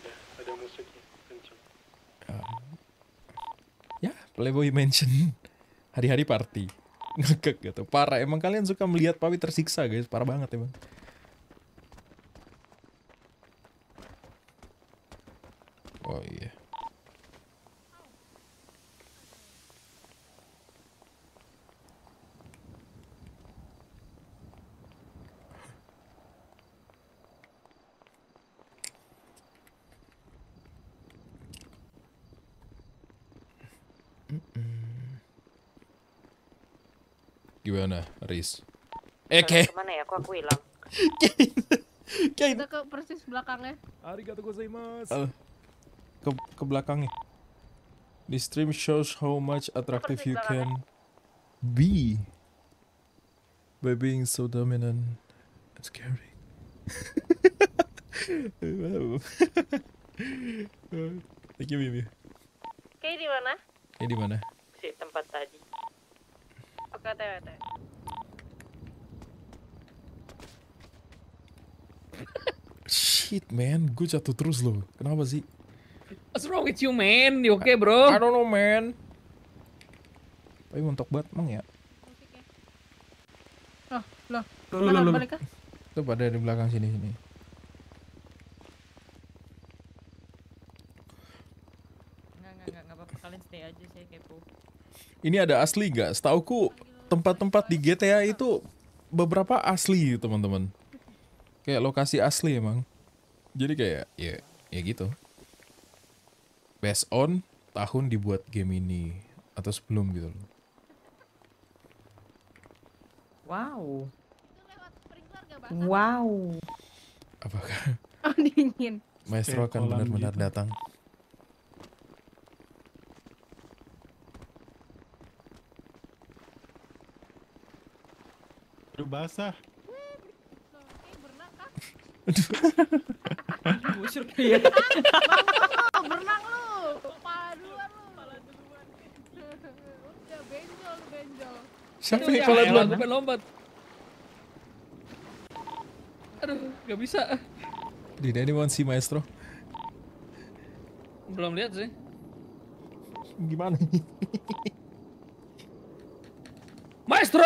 ya ada musiknya kenceng. Ya. ya, Playboy Mansion. Hari-hari party ngekek gitu parah emang kalian suka melihat Pawi tersiksa guys parah banget emang Oh iya. Gimana, Riz? Eh, Kay! mana ya? Kok aku hilang? kayak itu ke persis belakangnya. Arigatou gozaimasu. Uh ke ke belakangnya. This stream shows how much attractive you can be by being so dominant and scary. Thank you, Bibi. Kayak di mana? Kayak di mana? Si tempat tadi. Oke, tewe, tewe. Shit, man. Gue jatuh terus loh. Kenapa sih? What's wrong with you, man? You okay, bro? I don't know, man. Tapi untuk buat emang ya. Oh, lo. Lu lu Itu pada di belakang sini sini. Ini ada asli gak? Setauku tempat-tempat di GTA itu beberapa asli teman-teman. Kayak lokasi asli emang. Jadi kayak ya ya gitu based on tahun dibuat game ini atau sebelum gitu loh. Wow. Wow. Apakah? Oh dingin. Maestro akan benar-benar gitu. datang. Aduh basah. Busur Siapa yang kepala duluan? Gue lompat. Aduh, gak bisa. Did anyone see maestro? Belum lihat sih. Gimana maestro!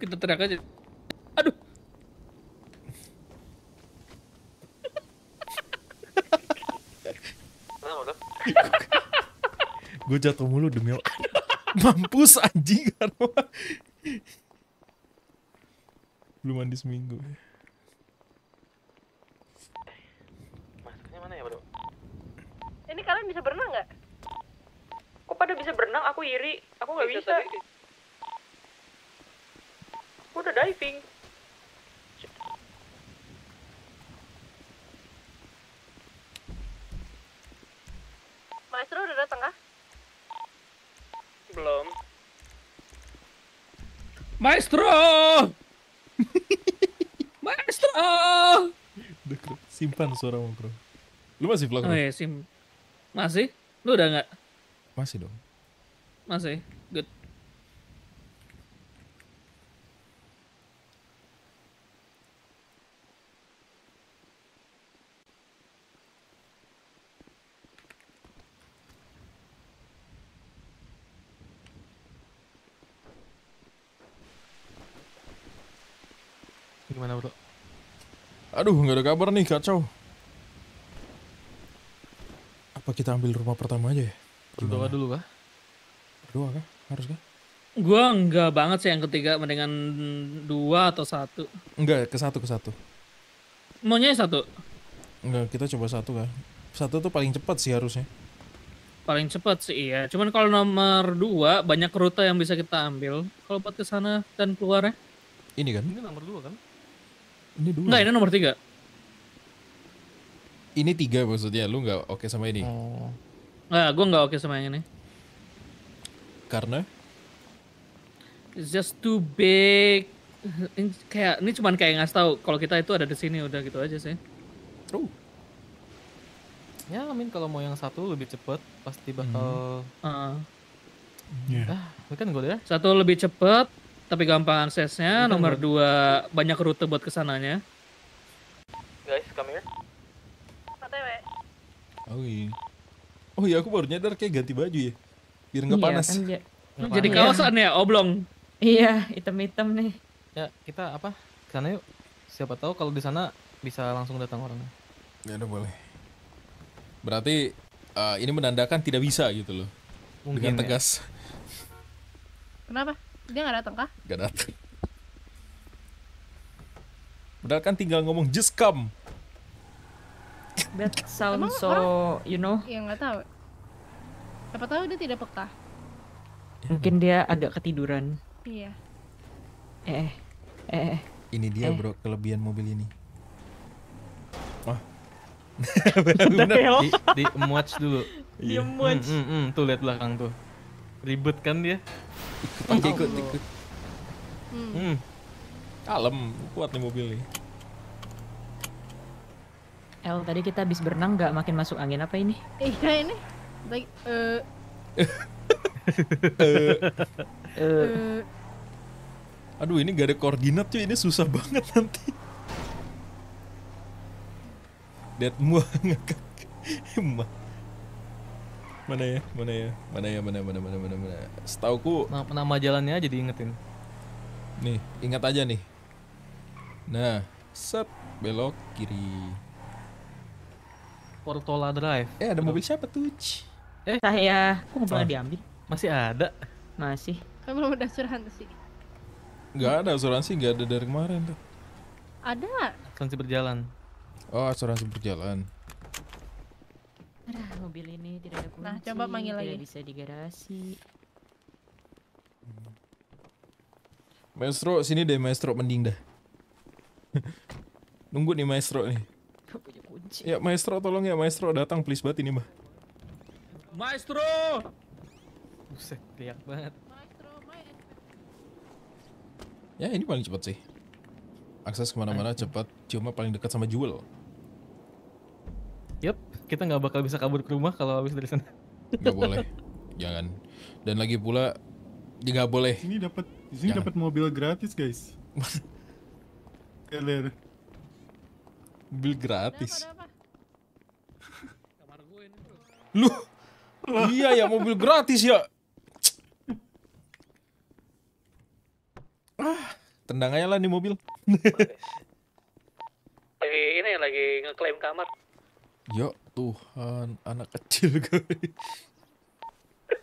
Kita teriak aja. Aduh. gue jatuh mulu demi mampus anjing karena belum mandi seminggu ya, ini kalian bisa berenang nggak kok pada bisa berenang aku iri aku nggak eh, bisa. aku udah diving Maestro udah datang kah? Belum. Maestro! Maestro! Duh, simpan suara bro. Lu masih vlog, Oh iya, sim. Masih? Lu udah nggak? Masih dong. Masih. Aduh, nggak ada kabar nih, kacau. Apa kita ambil rumah pertama aja ya? Berdoa dulu kah? Berdoa kah? Harus kah? Gua enggak banget sih yang ketiga mendingan dua atau satu. Enggak, ke satu ke satu. Maunya satu? Enggak, kita coba satu kah? Satu tuh paling cepat sih harusnya. Paling cepat sih iya. Cuman kalau nomor dua banyak rute yang bisa kita ambil. Kalau buat ke sana dan keluarnya. Ini kan? Ini nomor dua kan? Ini dua. Enggak, ini nomor tiga. Ini tiga maksudnya, lu nggak oke sama ini? Oh. Nggak, gue nggak oke sama yang ini. Karena? It's just too big. Ini kayak ini cuman kayak ngasih tahu kalau kita itu ada di sini udah gitu aja sih. True. Oh. Ya, I Amin mean, kalau mau yang satu lebih cepet pasti bakal. Hmm. Uh -uh. Yeah. Ah, kan gue ya. Satu lebih cepet, tapi gampang aksesnya. hmm Nomor dua banyak rute buat kesananya. Guys, come here. Oh iya. Oh iya, aku baru nyadar kayak ganti baju ya. Biar nggak iya, panas. Kan, ya. panas. Jadi panas. kaosan ya, oblong. Iya, item-item nih. Ya, kita apa? Ke sana yuk. Siapa tahu kalau di sana bisa langsung datang orangnya. Ya udah boleh. Berarti uh, ini menandakan tidak bisa gitu loh. Mungkin dengan ya. tegas. Ya. Kenapa? Dia gak datang kah? Gak datang. Padahal kan tinggal ngomong just come. That sound so, you know. Yang gak tahu. Apa tahu dia tidak peka. Mungkin dia ada ketiduran. Iya. Eh eh, eh, eh. Ini dia eh. bro kelebihan mobil ini. Wah. Oh. Benar. di, di dulu. Di yeah. muatch. Mm, mm, mm, tuh lihat belakang tuh ribet kan dia oh, ikut ikut hmm. kalem kuat nih mobil nih El tadi kita habis berenang nggak makin masuk angin apa ini iya ini like uh... Eh. Eh. Aduh ini gak ada koordinat cuy, ini susah banget nanti. Dead muah ngakak. mana ya mana ya mana ya mana mana mana mana mana setauku nama, nama jalannya aja diingetin nih ingat aja nih nah set belok kiri Portola Drive eh ada Betul. mobil siapa tuh eh saya kok mobilnya ah. diambil masih ada masih kan belum ada asuransi nggak ada asuransi nggak ada dari kemarin tuh ada asuransi berjalan oh asuransi berjalan Ah, mobil ini tidak ada nah, kunci. Nah, coba manggil tidak lagi. Tidak bisa di garasi. Hmm. Maestro, sini deh maestro mending dah. Nunggu nih maestro nih. punya kunci. Ya maestro tolong ya maestro datang please banget ini mah. Maestro! Buset, lihat banget. Maestro, maestro. Ya ini paling cepat sih. Akses kemana-mana cepat, cuma paling dekat sama Jewel. Yup, kita nggak bakal bisa kabur ke rumah kalau habis dari sana. Nggak boleh, jangan. Dan lagi pula, ya nggak boleh. Ini dapat, sini dapat mobil gratis guys. Keler. mobil gratis. Ada apa, ada apa? Lu, iya ya mobil gratis ya. Ah, tendang aja lah nih mobil. lagi ini lagi ngeklaim kamar. Ya Tuhan, anak kecil gue.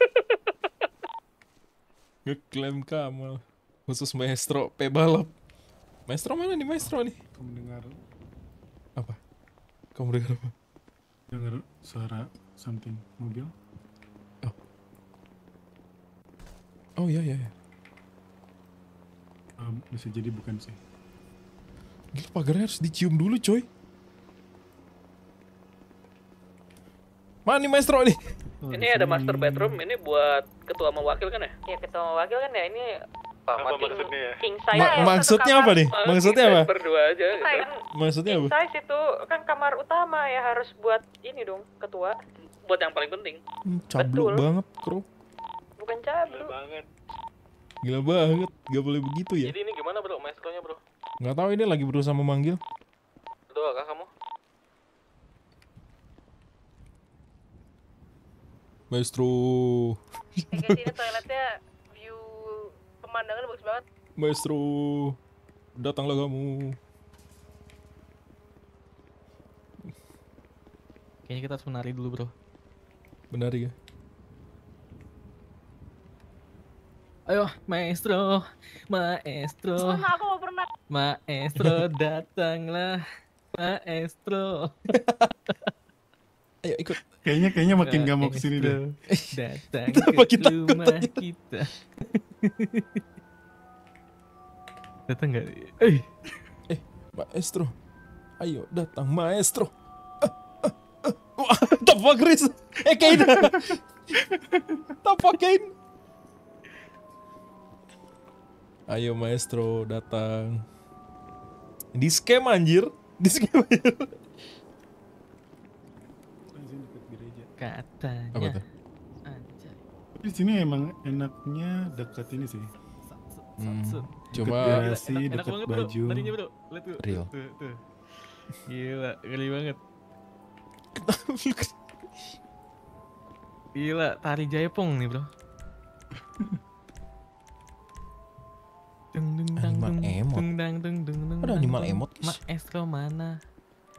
Ngeklaim Kamal. Khusus maestro P balap. Maestro mana nih maestro nih? Kamu dengar apa? Kamu dengar apa? Dengar suara something mobil. Oh. Oh ya ya. ya. Um, bisa jadi bukan sih. Gila pagarnya harus dicium dulu coy. Mana nih maestro nih? Oh, ini ada master bedroom, ini buat ketua mewakil kan ya? Iya ketua wakil kan ya, ini Pak maksudnya ya? King Ma maksudnya apa nih? Oh, maksudnya apa? Berdua aja. Gitu. maksudnya apa? King size itu kan kamar utama ya harus buat ini dong ketua. Buat yang paling penting. Hmm, cablu Betul. banget, kru. Bukan cablu. Gila banget. Gila banget, gak boleh begitu ya. Jadi ini gimana bro, maestronya bro? Gak tahu ini lagi berusaha memanggil. Betul kah kamu? Maestro. Kayak sini toiletnya view pemandangan bagus banget. Maestro, datanglah kamu. Kayaknya kita harus menari dulu, bro. Menari ya? Ayo, maestro, maestro. Mana aku mau pernah. Maestro datanglah, maestro. Ayo ikut. Kayaknya kayaknya makin gak mau kesini deh. Datang ke rumah kita. datang gak? Eh. eh, eh, maestro, ayo datang maestro. Eh, eh, Wah, tapak Eh, Kain. tapa Kain. Ayo maestro datang. Di scam anjir. Di scam anjir. Katanya. Apa tuh? Anjay. Di sini emang enaknya dekat ini sih. Hmm. hmm. Coba garasi, dekat banget, baju. Bro. Tadinya bro, lihat tuh. Real. Tuh, tuh. Gila, geli banget. Gila, tari Jaipong nih, Bro. dung dung dang dung dung dung dung dung. Ada animal emot, Maestro mana?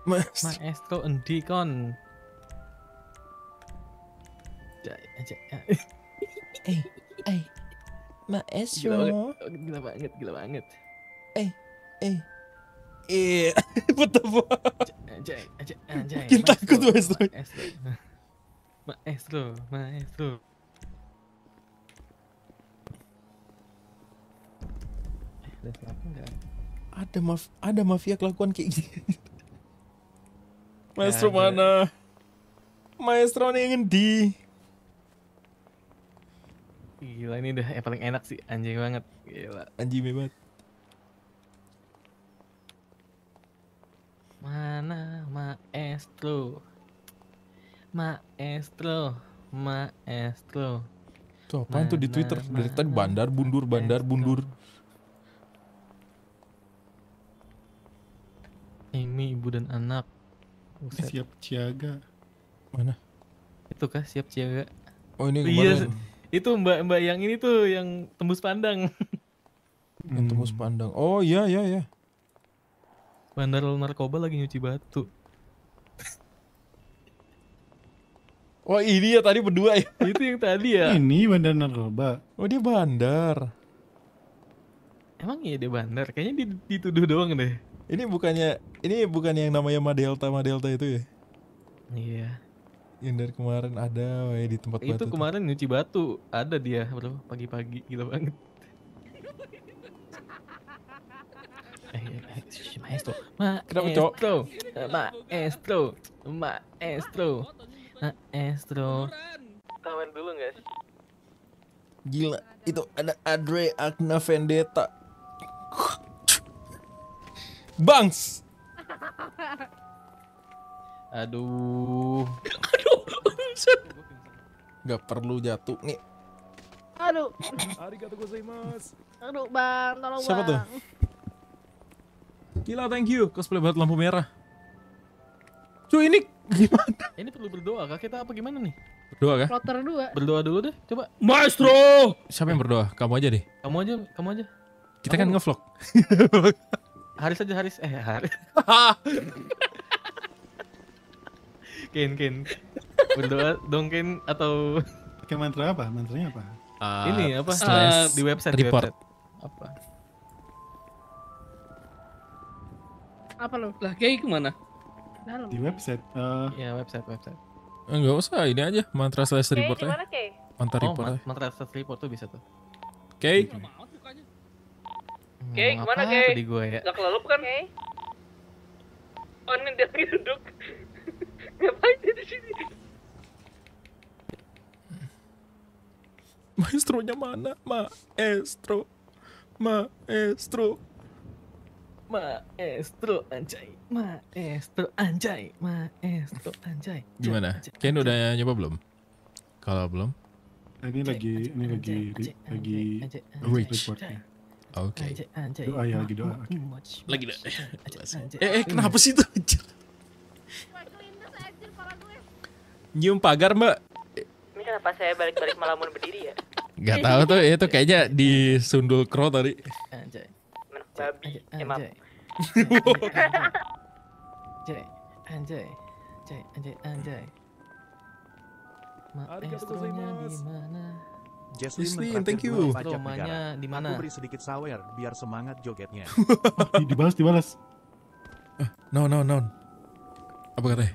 Maestro endi kon? eh eh maestro oh, gila banget gila banget gila eh eh iya, what the fuck? Anjay, maestro. Maestro, Ada maf ada mafia kelakuan kayak gini. Maestro mana? Maestro nih ingin di Gila ini udah yang paling enak sih, anjing banget. Gila. Anjing banget. Mana maestro? Maestro, maestro. Tuh, apaan tuh di Twitter? Dari tadi bandar, bundur, bandar, bundur. Ini ibu dan anak. Buset. Siap siaga. Mana? Itu kah siap siaga? Oh ini iya kemarin. Iya itu mbak-mbak yang ini tuh yang tembus pandang. Yang tembus pandang. Oh iya iya iya. Bandar narkoba lagi nyuci batu. Wah oh, ini ya tadi berdua ya. itu yang tadi ya. Ini bandar narkoba. Oh dia bandar. Emang iya dia bandar. Kayaknya dituduh doang deh. Ini bukannya ini bukan yang namanya Madelta Madelta itu ya? Iya yang dari kemarin ada woy, di tempat itu batu kemarin tuh. nyuci batu ada dia bro pagi-pagi gila banget eh, eh, eh, maestro maestro maestro maestro maestro ketahuan dulu guys gila itu ada Andre Agna Vendetta Bangs Aduh. Aduh. Gak perlu jatuh nih. Aduh. Arigato gozaimasu. Aduh, Bang, tolong Siapa Bang. Siapa tuh? Gila, thank you. Cosplay banget lampu merah. Cuy, ini gimana? Ini perlu berdoa kah kita apa gimana nih? Berdoa kah? Kloter dua. Berdoa dulu deh, coba. Maestro! Siapa yang berdoa? Kamu aja deh. Kamu aja, kamu aja. Kita kan kamu kan ngevlog vlog Haris aja, Haris. Eh, Haris. Ken, Ken. Berdoa dong Ken atau ke mantra apa? Mantranya apa? Uh, ini apa? Uh, di website report. Di website. Apa? Apa lo? Lah, kayak kemana? Di website. Uh... Ya, website, website. Enggak eh, usah, ini aja mantra slash report aja. Mantra oh, report. Oh, mantra slash report tuh bisa tuh. Oke. Okay. Oke, gimana, Kay? Tadi gue ya. Enggak kelelup kan? Oke. Okay. Oh, ini dia duduk. Ngapain dia di sini? Maestronya mana? Maestro. Maestro. Maestro anjay. Maestro anjay. Maestro anjay. Gimana? Ken udah nyoba belum? Kalau belum? Nah, ini lagi ini lagi lagi rich. Oke. Doa ya lagi doa. Lagi doa. eh, eh kenapa sih itu? nyium pagar mbak ini kenapa saya balik-balik malamun berdiri ya Gak tahu tuh itu kayaknya di Sundul Kro tadi. Anjay. anjay, anjay, Anjay. Anjay. Anjay. Anjay. Anjay. Anjay. Anjay. Maestronya di mana? Jaslyn, thank you. Romanya di mana? Aku beri sedikit sawer biar semangat jogetnya. dibalas, dibalas. Eh, no, no, no. Apa katanya?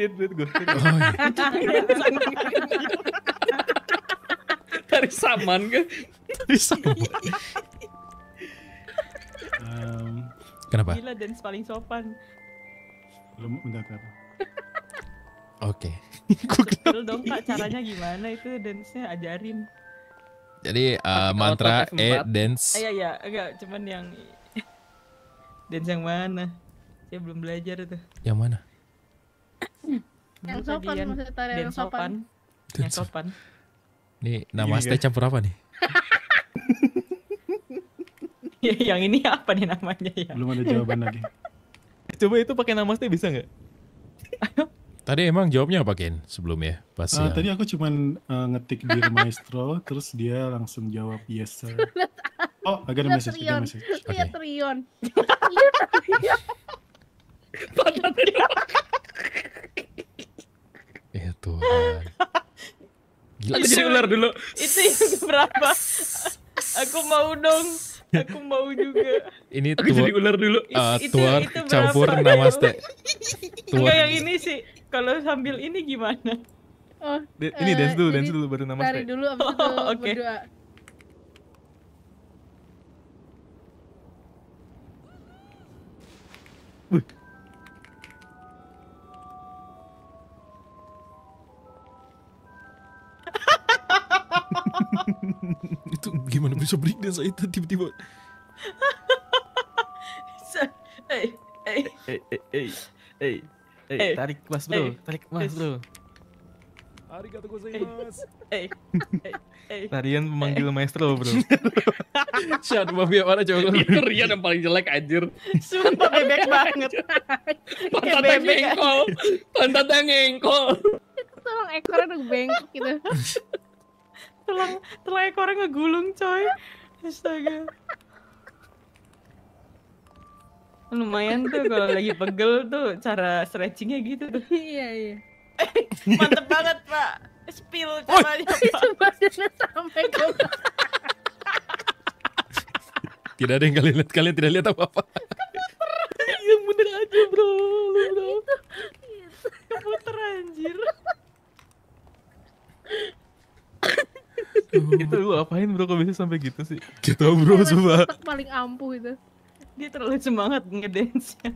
ini duit gue. Dari saman ke? Dari saman. um, Kenapa? Gila dan paling sopan. Belum enggak apa. Oke. Okay. dong kak caranya gimana itu dance-nya ajarin. Jadi uh, mantra E dance. Ah, iya iya enggak cuman yang dance yang mana? Saya belum belajar tuh. Yang mana? yang sopan maksudnya tarian yang sopan. Yang sopan. Nih, namaste iya, Gini, iya. campur apa nih? yang ini apa nih namanya ya? Belum ada jawaban lagi. Coba itu pakai namaste bisa nggak? Ayo. Tadi emang jawabnya apa Ken sebelumnya? Pas uh, Tadi aku cuman uh, ngetik di maestro, terus dia langsung jawab yes sir. Oh, agak ada iya, message, ada message. Lihat okay. Rion. Lihat Rion. Tuhan. Gila. jadi ular dulu. Itu yang berapa? Aku mau dong. Aku mau juga. Ini tuh jadi ular dulu. Uh, ah, tuar itu, itu campur namaste. Tuar. Enggak yang ini sih. Kalau sambil ini gimana? Oh, De uh, ini dance dulu, nah, dance dulu baru namaste. Tarik dulu abis itu oh, okay. berdoa. itu gimana bisa break dance itu tiba-tiba hey hey hey hey hey hey tarik mas bro tarik mas bro Hey. Hey. Hey. Tarian memanggil maestro, Bro. Shot mafia mana coba? Itu Rian yang paling jelek anjir. Sumpah bebek banget. Pantatnya ngengkol. Pantatnya ngengkol tulang ekornya udah bengkok gitu tulang tulang ekornya ngegulung coy astaga lumayan tuh kalau lagi pegel tuh cara stretchingnya gitu tuh iya iya mantep banget pak spill caranya pak coba sampai ke tidak ada yang kalian lihat kalian tidak lihat apa apa iya bener aja bro lu bro komputer anjir itu lu apain bro kok bisa sampai gitu sih? kita gitu, bro coba. Paling ampuh itu. Dia terlalu semangat ngedance-nya.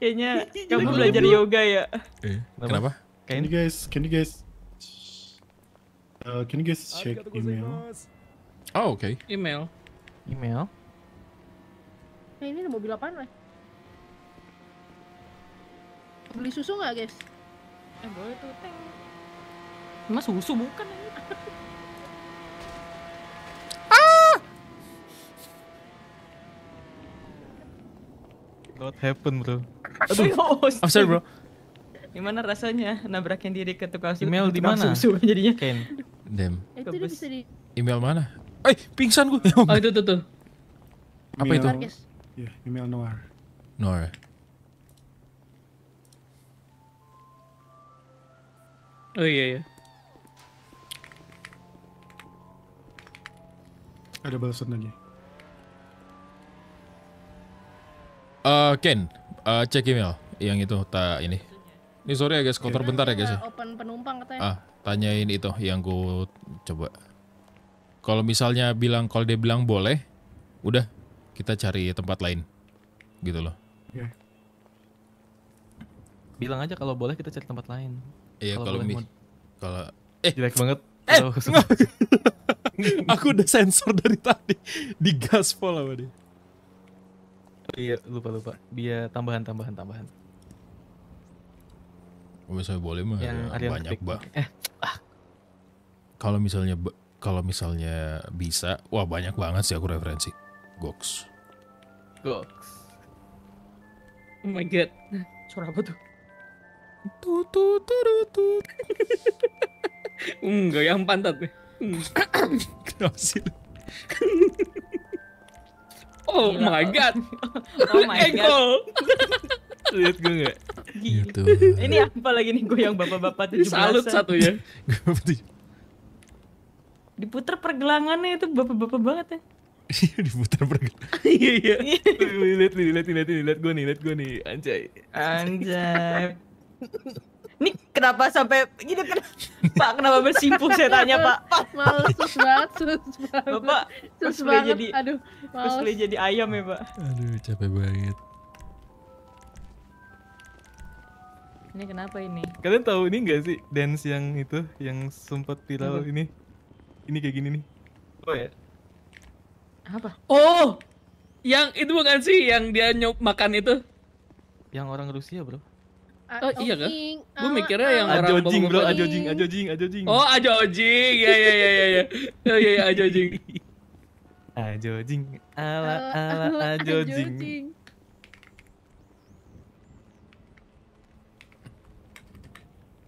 Kayaknya kamu belajar yoga ya. Eh, kenapa? Can you guys, can you guys Uh, can you guys check email? Oh, okay. Email. Email. Nah, ini mobil apaan, Weh? Beli susu nggak, guys? Eh, boleh tuh, teng. Mas susu bukan ah! What happened bro? Aduh, oh, I'm sorry bro. Gimana rasanya nabrakin diri ke tukang susu? Email di mana? Susu jadinya. Ken. Dem. Email mana? Eh, pingsan gue. oh itu tuh tuh. Apa itu? Ya, email Noir. Noir. Oh iya iya. Ada balasan lagi. Uh, Ken, uh, cek email yang itu tak ini. Ini sore ya guys, kotor bentar ya guys. Ya. Open penumpang katanya. Ah, tanyain itu yang gue coba. Kalau misalnya bilang kalau dia bilang boleh, udah kita cari tempat lain, gitu loh. Yeah. Bilang aja kalau boleh kita cari tempat lain. Iya kalau kalau eh jelek banget. Eh, aku udah sensor dari tadi di gaspol apa dia. Iya, lupa lupa. Dia tambahan tambahan tambahan. Kalau misalnya boleh mah yang ya, banyak bang. Eh, ah. Kalau misalnya kalau misalnya bisa, wah banyak banget sih aku referensi. Gox. Gox. Oh my god. Suara apa tuh? tu Enggak, yang pantat. Kenapa Oh Gila. my god. Oh my god. Lihat gue gak? Gitu. Ini apa lagi nih gue yang bapak-bapak tujuh Salut satu ya. Diputer pergelangannya itu bapak-bapak banget ya. Iya diputar pergelangan. Iya iya. Lihat lihat lihat lihat lihat gue nih, lihat gue nih, anjay. Anjay. Ini kenapa sampai gini kenapa, Pak kenapa bersimpuh saya tanya Pak. Males sus banget, sus banget. Bapak sus banget. jadi aduh, males. Cosplay jadi ayam ya, Pak. Aduh, capek banget. Ini kenapa ini? Kalian tahu ini enggak sih dance yang itu yang sempat viral ini? Ini kayak gini nih. Oh ya. Apa? Oh! Yang itu bukan sih yang dia nyop makan itu? Yang orang Rusia, Bro. Oh, iya kan? Gue mikirnya yang orang ajojing bro, ajojing, ajojing, ajojing. Oh, ajojing. Ya ya ya ya ya. Oh, ya ya ya ajojing. Ajojing. Ala ala ajojing.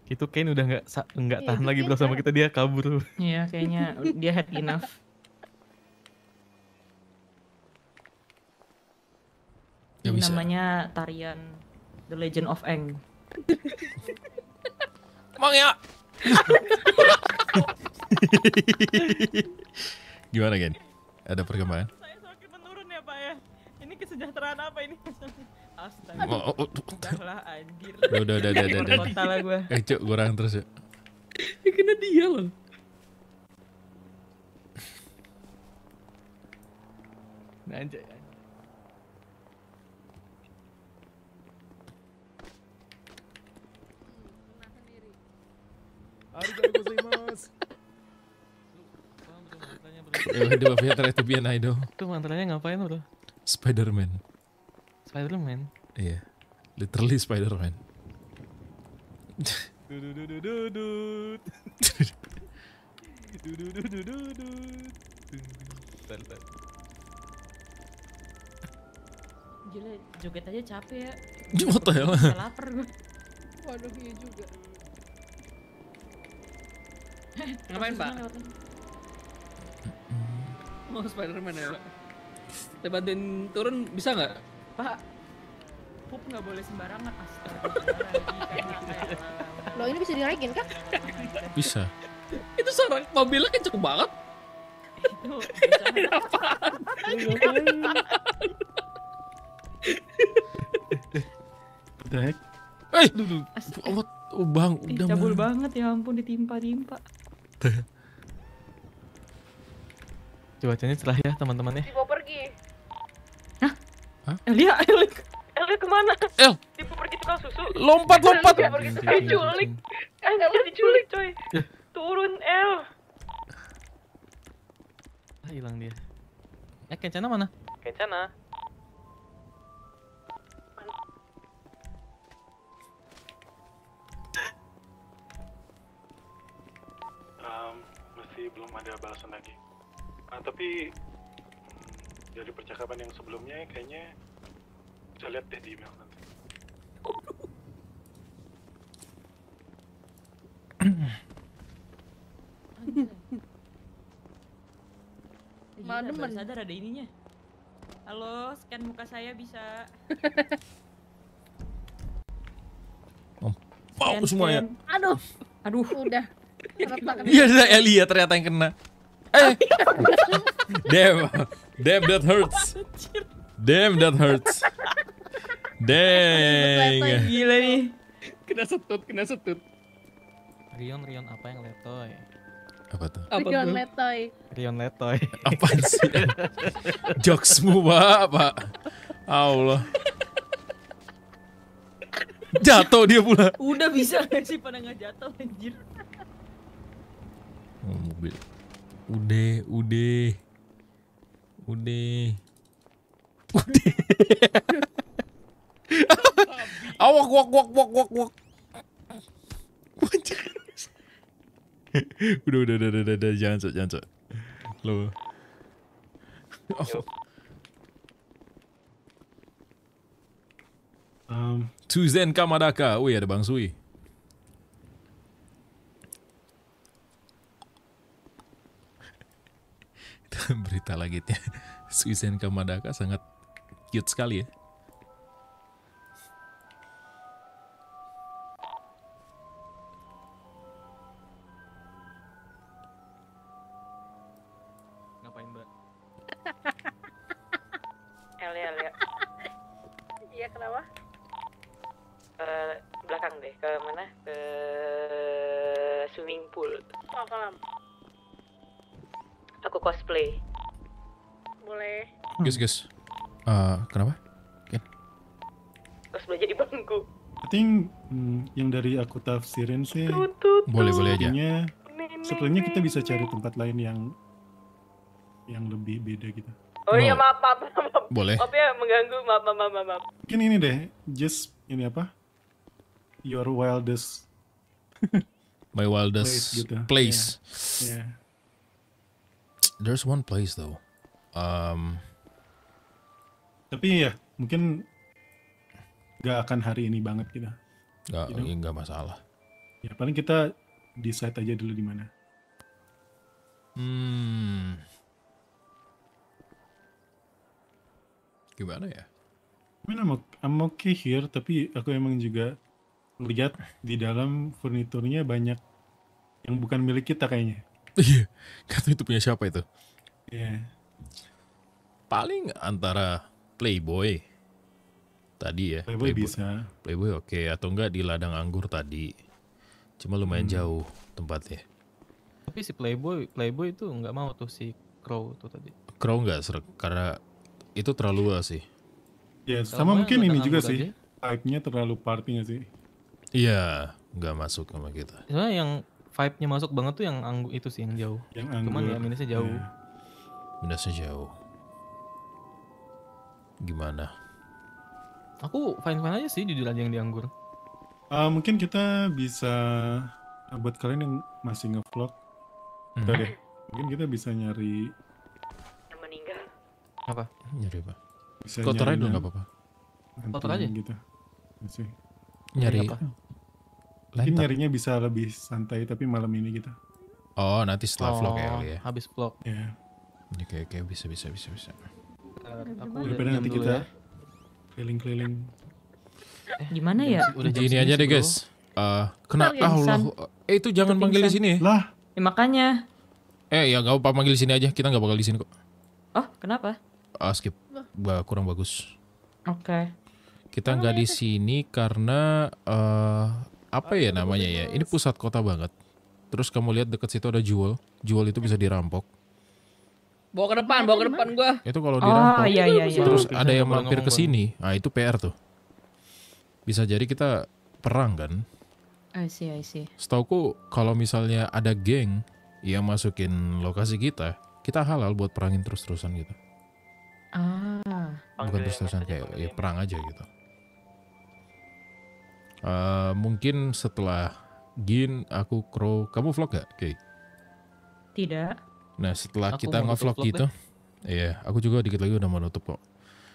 Itu Ken udah nggak nggak iya, tahan lagi bro sama kan. kita dia kabur. Iya, kayaknya dia had enough. Ini namanya tarian The Legend of Eng. Emang ya. Gimana Gen? Ada perkembangan? Saya semakin menurun ya Pak ya. Ini kesejahteraan apa ini? Astaga. Oh, oh, oh. Udahlah anjir. Udah udah udah udah udah. Kota gue. Eh cuk, kurang terus yuk. Ya kena dia loh. Nah, Udah Bapak Yatra itu Bian Aido. Itu mantranya ngapain bro? Spider-Man. Spider-Man? Iya. Literally Spider-Man. Gila, joget aja capek ya. lapar Waduh, iya juga. Ngapain pak? Oh Spiderman ya pak. Kita bantuin turun bisa nggak? Pak, pup nggak boleh sembarangan astaga. Lo ini bisa dinaikin kak Bisa. Itu suara mobilnya kan cukup banget. Itu. Apaan? Drag. Eh, dulu. Allah, oh bang, udah cabul banget ya ampun ditimpa-timpa. Cuacanya cerah ya teman-teman ya. Dibawa pergi. Hah? Elia, eh, Elia, eh, Elia kemana? El. Eh. Dibawa pergi tukang susu. Lompat, lompat. Dibawa pergi tukang diculik. Eh, nggak boleh diculik coy. Turun, El. Ah, hilang dia. Eh, Kencana mana? Kencana. masih belum ada balasan lagi. Nah, tapi hmm, dari percakapan yang sebelumnya kayaknya bisa lihat deh di email nanti. Iya, Mana teman? Sadar ada ininya. Halo, scan muka saya bisa. Mau semuanya. Aduh. Aduh. Udah. Iya, Eli Elia ya, ternyata yang kena. Eh. Damn. Damn that hurts. Damn that hurts. Dang. Gila nih. Kena setut, kena setut. Rion, Rion apa yang letoy? Apa tuh? Apa Rion tuh? letoy. Rion letoy. Apa sih? Jokesmu, Pak, Pak. Allah. Jatuh dia pula. Udah bisa gak sih pada nggak jatuh anjir. Oh, mobil. Udah, udah. Udah. Udah. Awak, wak, wak, wak, wak, wak. udah, udah, udah, udah, udah, udah, jangan cok, jangan cok. Lo. Oh. Um. Tuzen Kamadaka. Wih, ada Bang Sui. berita langitnya Suisen Kamadaka sangat cute sekali ya guys, guys. Uh, kenapa? Ken? Harus belajar di bangku. I think hmm, yang dari aku tafsirin sih boleh-boleh aja. Sepertinya kita bisa cari tempat lain yang yang lebih beda gitu. Oh iya, maaf, maaf, maaf. Boleh. Tapi ya, mengganggu, maaf, maaf, maaf, maaf. Mungkin ini deh, just, ini apa? Your wildest... My wildest place. Gitu. place. Yeah. Yeah. There's one place though. Um, tapi ya mungkin nggak akan hari ini banget kita nggak you know? Iya, masalah ya paling kita decide aja dulu di mana hmm gimana ya I mean, I'm, I'm okay here tapi aku emang juga lihat di dalam furniturnya banyak yang bukan milik kita kayaknya iya kata itu punya siapa itu iya yeah. paling antara Playboy tadi ya. Playboy, Playboy bisa. Ya. Playboy oke okay. atau enggak di ladang anggur tadi. Cuma lumayan hmm. jauh tempatnya. Tapi si Playboy Playboy itu enggak mau tuh si Crow tuh tadi. Crow nggak serak karena itu terlalu luas sih. Ya sama, sama mungkin ini juga sih. Vibe-nya terlalu partinya sih. Iya, nggak masuk sama kita. Nah, yang vibe-nya masuk banget tuh yang anggur itu sih yang jauh. Yang anggur. Cuman ya minusnya jauh. Yeah. Minusnya jauh gimana? Aku fine fine aja sih jujur aja yang dianggur. Uh, mungkin kita bisa eh, buat kalian yang masih ngevlog, hmm. deh. Mungkin kita bisa nyari. Yang meninggal. Apa? Nyari apa? Bisa Kotor aja nggak apa-apa. Kotor aja. Gitu. Masih. Nyari, nyari apa? Mungkin nyarinya bisa lebih santai tapi malam ini kita. Gitu. Oh, nanti setelah ya oh, vlog ya Habis vlog. ya. Yeah. Oke, okay, oke, okay. bisa bisa bisa bisa aku daripada nanti kita ya. keliling-keliling. Eh, gimana ya? Udah ini aja deh guys. Uh, kena ah Allah. Eh itu jangan panggil di sini. Ya. Lah. Ya, makanya. Eh ya gak apa panggil di sini aja. Kita nggak bakal di sini kok. Oh kenapa? Ah skip. Bah, kurang bagus. Oke. Okay. Kita nggak iya di sini karena uh, apa ya namanya ya? Ini pusat kota banget. Terus kamu lihat dekat situ ada jual, jual itu bisa dirampok bawa ke depan, iya, bawa ke depan gua. Itu kalau dirampok. Oh, iya, iya, iya. Terus iya. ada yang mampir ke sini. Ah, itu PR tuh. Bisa jadi kita perang kan? I see, I see. Setauku kalau misalnya ada geng yang masukin lokasi kita, kita halal buat perangin terus-terusan gitu. Ah. Bukan terus-terusan kayak ya, perang aja gitu. Uh, mungkin setelah Gin, aku Crow, kamu vlog gak, Okay. Tidak. Nah setelah aku kita ngevlog gitu, iya aku juga dikit lagi udah mau nutup kok.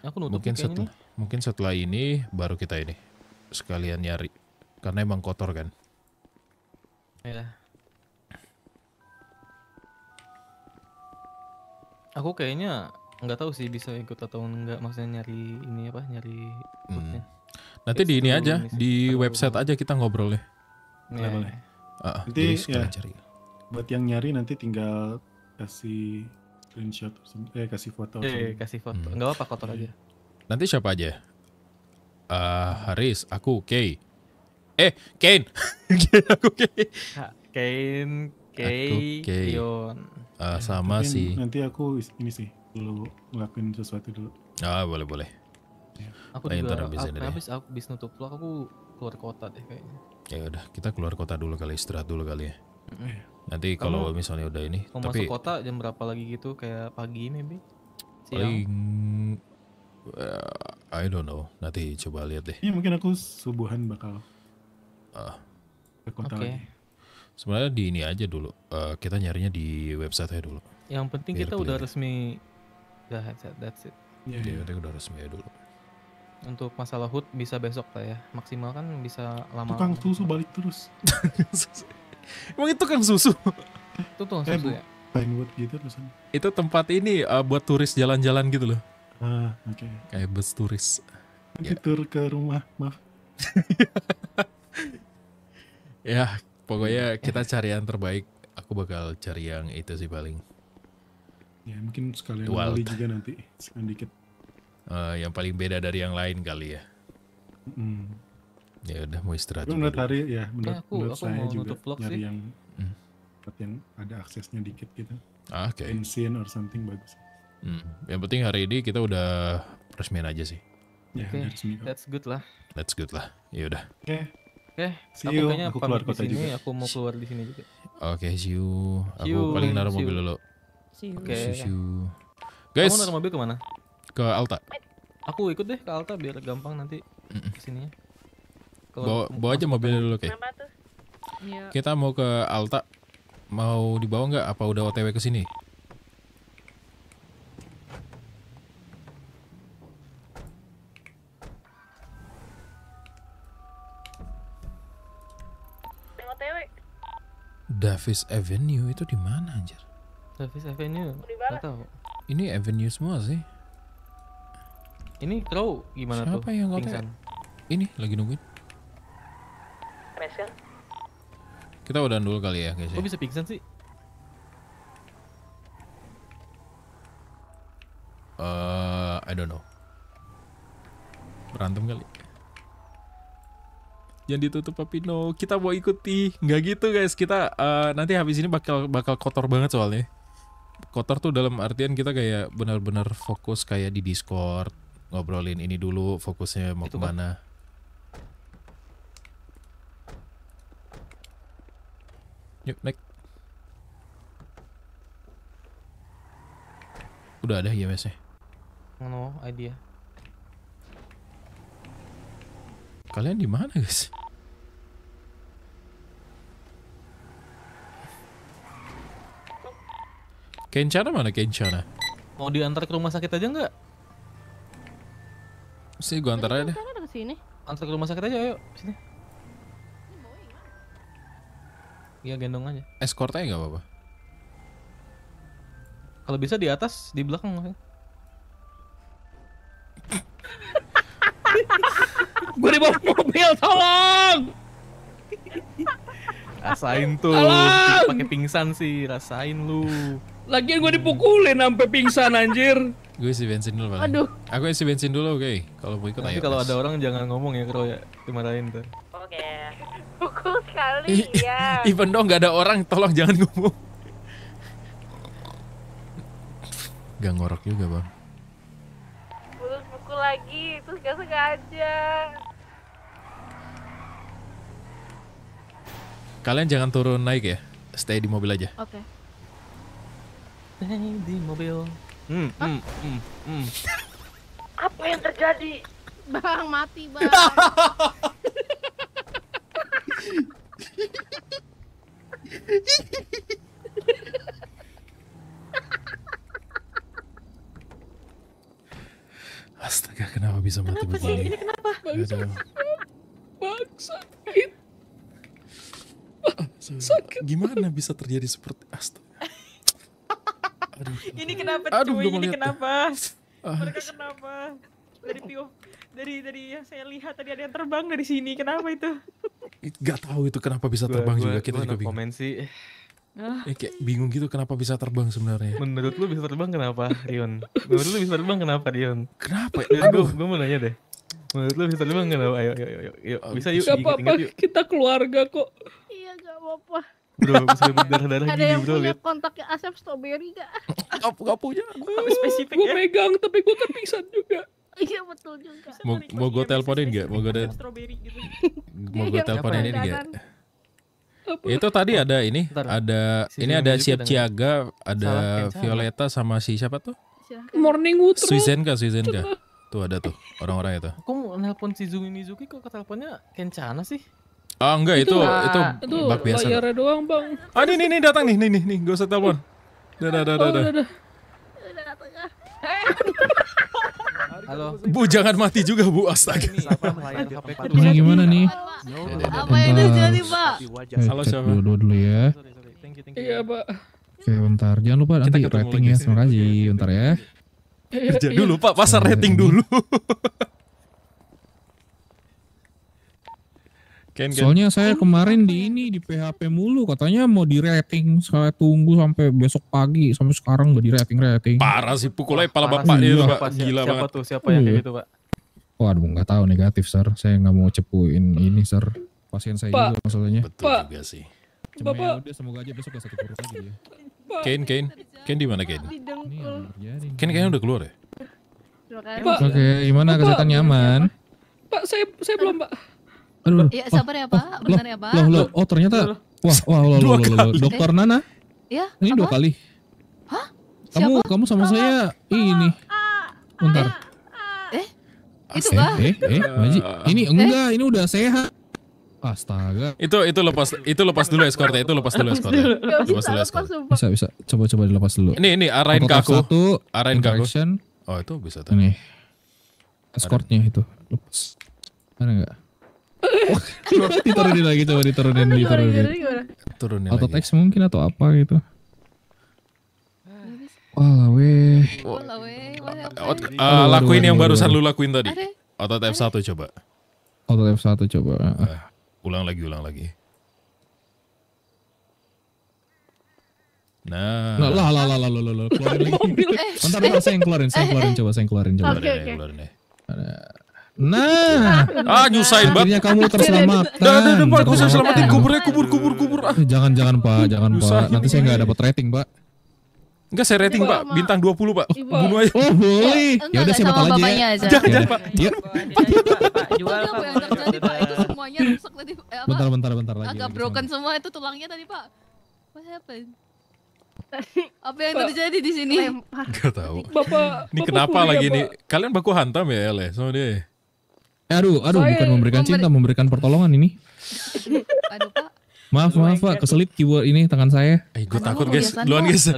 Aku nutup mungkin setelah ini. mungkin setelah ini baru kita ini sekalian nyari karena emang kotor kan. Iya. Aku kayaknya nggak tahu sih bisa ikut atau enggak maksudnya nyari ini apa nyari hmm. Nanti di ini aja ini di website aja kita ngobrol Ya, boleh. Ya. Uh, nanti ya, cari. buat yang nyari nanti tinggal kasih screenshot eh kasih foto eh, kasih foto hmm. nggak apa kotor aja nanti siapa aja uh, Haris aku Kay eh Kane aku Kay Kane Kay Leon uh, sama sih nanti aku ini sih dulu ngelakuin sesuatu dulu ah boleh boleh aku Lain juga habis, aku, habis aku nutup vlog aku keluar kota deh kayaknya ya udah kita keluar kota dulu kali istirahat dulu kali ya Nanti kalau misalnya udah ini, mau tapi masuk kota jam berapa lagi gitu kayak pagi maybe? Siang. Eh, I don't know. Nanti coba lihat deh. Iya mungkin aku subuhan bakal uh, ke kota okay. lagi. Sebenarnya di ini aja dulu. Uh, kita nyarinya di website aja dulu. Yang penting Biar kita udah resmi. Udah headset, that's it. Iya, yeah, yeah. udah resmi aja dulu untuk masalah hut bisa besok lah ya maksimal kan bisa lama tukang susu balik terus Emang itu kan susu? Itu tuh eh, susu ya? Pinewood gitu tulisannya. Itu tempat ini uh, buat turis jalan-jalan gitu loh. Ah, oke. Okay. Kayak bus turis. Ya. tur ke rumah, maaf. ya, pokoknya kita cari yang terbaik. Aku bakal cari yang itu sih paling. Ya, mungkin sekalian Wild. juga nanti, sedikit. Uh, yang paling beda dari yang lain kali ya. Mm. Ya udah mau istirahat. Lu menurut hari ya menurut, ya, aku, menurut aku saya juga vlog nyari sih. yang hmm. yang ada aksesnya dikit gitu. Ah, Oke. Okay. or something bagus. Hmm. Yang penting hari ini kita udah resmiin aja sih. Ya, okay. That's good lah. That's good lah. Ya udah. Oke. Okay. Oke, okay, aku kayaknya aku keluar kota sini, juga. Aku mau keluar di sini juga. Oke, okay, see you. See you. paling naruh mobil dulu. See you. Oke. Okay. you. Guys. Kamu naruh mobil kemana? Ke Alta. Aku ikut deh ke Alta biar gampang nanti kesininya bawa bawa aja mobilnya dulu kayak kita mau ke Alta mau dibawa nggak apa udah OTW ke sini Davis Avenue itu di mana anjir? Davis Avenue? tahu. Ini Avenue semua sih. Ini Crow gimana Siapa tuh? Siapa yang Pingsan. Ini lagi nungguin. Kita udah dulu kali ya guys. Ya. Kok bisa pingsan sih? Uh, I don't know. Berantem kali. Jangan ditutup Papino. Kita mau ikuti. Nggak gitu guys. Kita uh, nanti habis ini bakal bakal kotor banget soalnya. Kotor tuh dalam artian kita kayak benar-benar fokus kayak di Discord ngobrolin ini dulu fokusnya mau Itu kemana. Kan? Yuk, naik. Udah ada GWS-nya. No idea. Ya. Kalian di mana, guys? Kencana mana Kencana? Mau diantar ke rumah sakit aja nggak? Sih gua antar aja deh. Antar ke rumah sakit aja ayo sini. Iya gendong aja. aja nggak apa-apa. Kalau bisa di atas, di belakang. Gue di bawah mobil, tolong! Rasain tuh, pakai pingsan sih, rasain lu. Lagian gue dipukulin sampai pingsan anjir. Gue isi bensin dulu, Bang. Aduh. Aku isi bensin dulu, oke. Okay. Kalau mau ikut Nanti ayo. kalau ada orang jangan ngomong ya, kalau ya. Dimarahin tuh. Oke. Okay pukul sekali ya. Even dong nggak ada orang, tolong jangan ngomong. Gak ngorok juga bang. Terus pukul lagi, terus gak sengaja. Kalian jangan turun naik ya, stay di mobil aja. Oke. Okay. Stay di mobil. Hmm, hmm, hmm, hmm. Apa yang terjadi? Bang mati bang. Astaga, kenapa bisa mati kenapa begini? Ini kenapa? Bangsat. Bangsat. Sakit. Gimana bisa terjadi seperti astaga? Aduh, ini kenapa Aduh, cuy? Ini kenapa? Ah. Mereka kenapa? Dari POV dari dari yang saya lihat tadi ada yang terbang dari sini. Kenapa itu? Gak tahu itu kenapa bisa terbang gua, juga. Kita gua juga bingung. Komen sih. Ah. Eh, kayak bingung gitu kenapa bisa terbang sebenarnya. Menurut lu bisa terbang kenapa, Rion? Menurut lu bisa terbang kenapa, Rion? Kenapa? Ya, gue gue mau nanya deh. Menurut lu bisa terbang kenapa? Ayo, ayo, ayo, ayo. Bisa yuk. apa apa-apa, kita keluarga kok. Iya, gak apa-apa. Bro, bisa berdarah-darah gini, bro. Ada yang punya kontaknya Asep Strawberry gak? Gak, punya. Gue spesifik Gue megang, tapi gue kan juga. Iya betul juga. Mau, mau gue iya, teleponin nggak? Mau gue gitu. mau gue iya, teleponin ini nggak? Ya, itu tadi ada ini, ada ini ada siap ciaga, ada Violeta sama si siapa tuh? Morning Wood. Suizenka, Suizenka. Tuh ada tuh orang-orang itu. Aku mau nelpon si Zumi Mizuki kok teleponnya Kencana sih? Ah enggak itu itu, itu, bak biasa. Itu doang, Bang. Ah ini nih datang nih nih nih nih gak usah telepon. Dadah dadah oh, dadah. Halo. Bu jangan mati juga Bu, astaga. nah, gimana nih? Apa yang terjadi Pak? Halo siapa? Dulu dulu ya. Iya Pak. Oke bentar, jangan lupa nanti rating ya, terima kasih. Bentar ya. Kerja iya, iya, iya, dulu Pak, pasar rating dulu. Ken, Ken. Soalnya saya kan kemarin di ya? ini di PHP mulu katanya mau di rating. Saya tunggu sampai besok pagi sampai sekarang nggak di rating rating. Parah sih pukul aja kepala bapak dia pak. Gila siapa banget. tuh siapa yang kayak iya. gitu pak? Waduh nggak tahu negatif sir. Saya nggak mau cepuin ini sir. Pasien saya pa. juga maksudnya. Betul pa. juga sih. Cuma ya Bapak. ya udah semoga aja besok gak sakit perut lagi ya. Kain, kain, kain di mana Kain? Kain kayaknya udah keluar ya. Oke, gimana kesehatan nyaman? Pak, saya saya belum pak. Aduh, ya, sabar ya Pak, oh, benar ya Pak. Loh, loh, oh ternyata, wah, wah, loh, loh, dokter Nana. Ya, Ini dua kali. Hah? Kamu, kamu sama saya ini. Ah, Bentar. Ah, ah. Eh, itu eh, Pak. Eh, eh, Maji. Eh. Ini enggak, ini udah sehat. Astaga. Itu itu lepas itu lepas dulu escort itu lepas dulu escort. Lepas dulu escort. Bisa bisa coba coba dilepas dulu. Ini ini arahin ke aku. Arahin ke Oh, itu bisa tuh ini escortnya itu. Lepas. Ada enggak? diturunin lagi coba diturunin ini diturunin turunin auto text mungkin atau apa gitu Wah, weh. lakuin yang barusan lu lakuin tadi. auto F1 coba. auto F1 coba. Uh, ulang lagi, ulang lagi. Nah. Lah lah lah lah lah lah lah keluarin lagi. Eh. Bentar, saya yang keluarin, saya yang eh, keluarin coba, saya yang keluarin coba. Oke, oke. Keluarin deh. Nah, ah nyusahin banget. Akhirnya kamu terselamatkan. Dah, dah, dah, Pak, aku selamatin kuburnya, kubur, kubur, kubur. Ah. Jangan, jangan, Pak, jangan, Pak. Nanti saya nggak dapat rating, Pak. Enggak saya rating, Pak. Bintang 20, Pak. Bunuh aja. Oh, boleh. Iya, ya udah saya bakal aja. Ya. Jangan, jangan, Pak. Yuk. Iya. Iya. Pak. Itu eh, Bentar, bentar, bentar lagi. Agak broken semua itu tulangnya tadi, Pak. What happened? apa yang terjadi di sini? Gak tahu. Bapak, ini kenapa lagi nih? Kalian baku hantam ya, Le, ya, sama dia? Ya? Eh, aduh, aduh, Sorry, bukan memberikan memberi... cinta, memberikan pertolongan ini. aduh, Pak. Maaf, maaf Pak, keselip keyword ini tangan saya. Eh, gue takut guys, duluan guys. Ada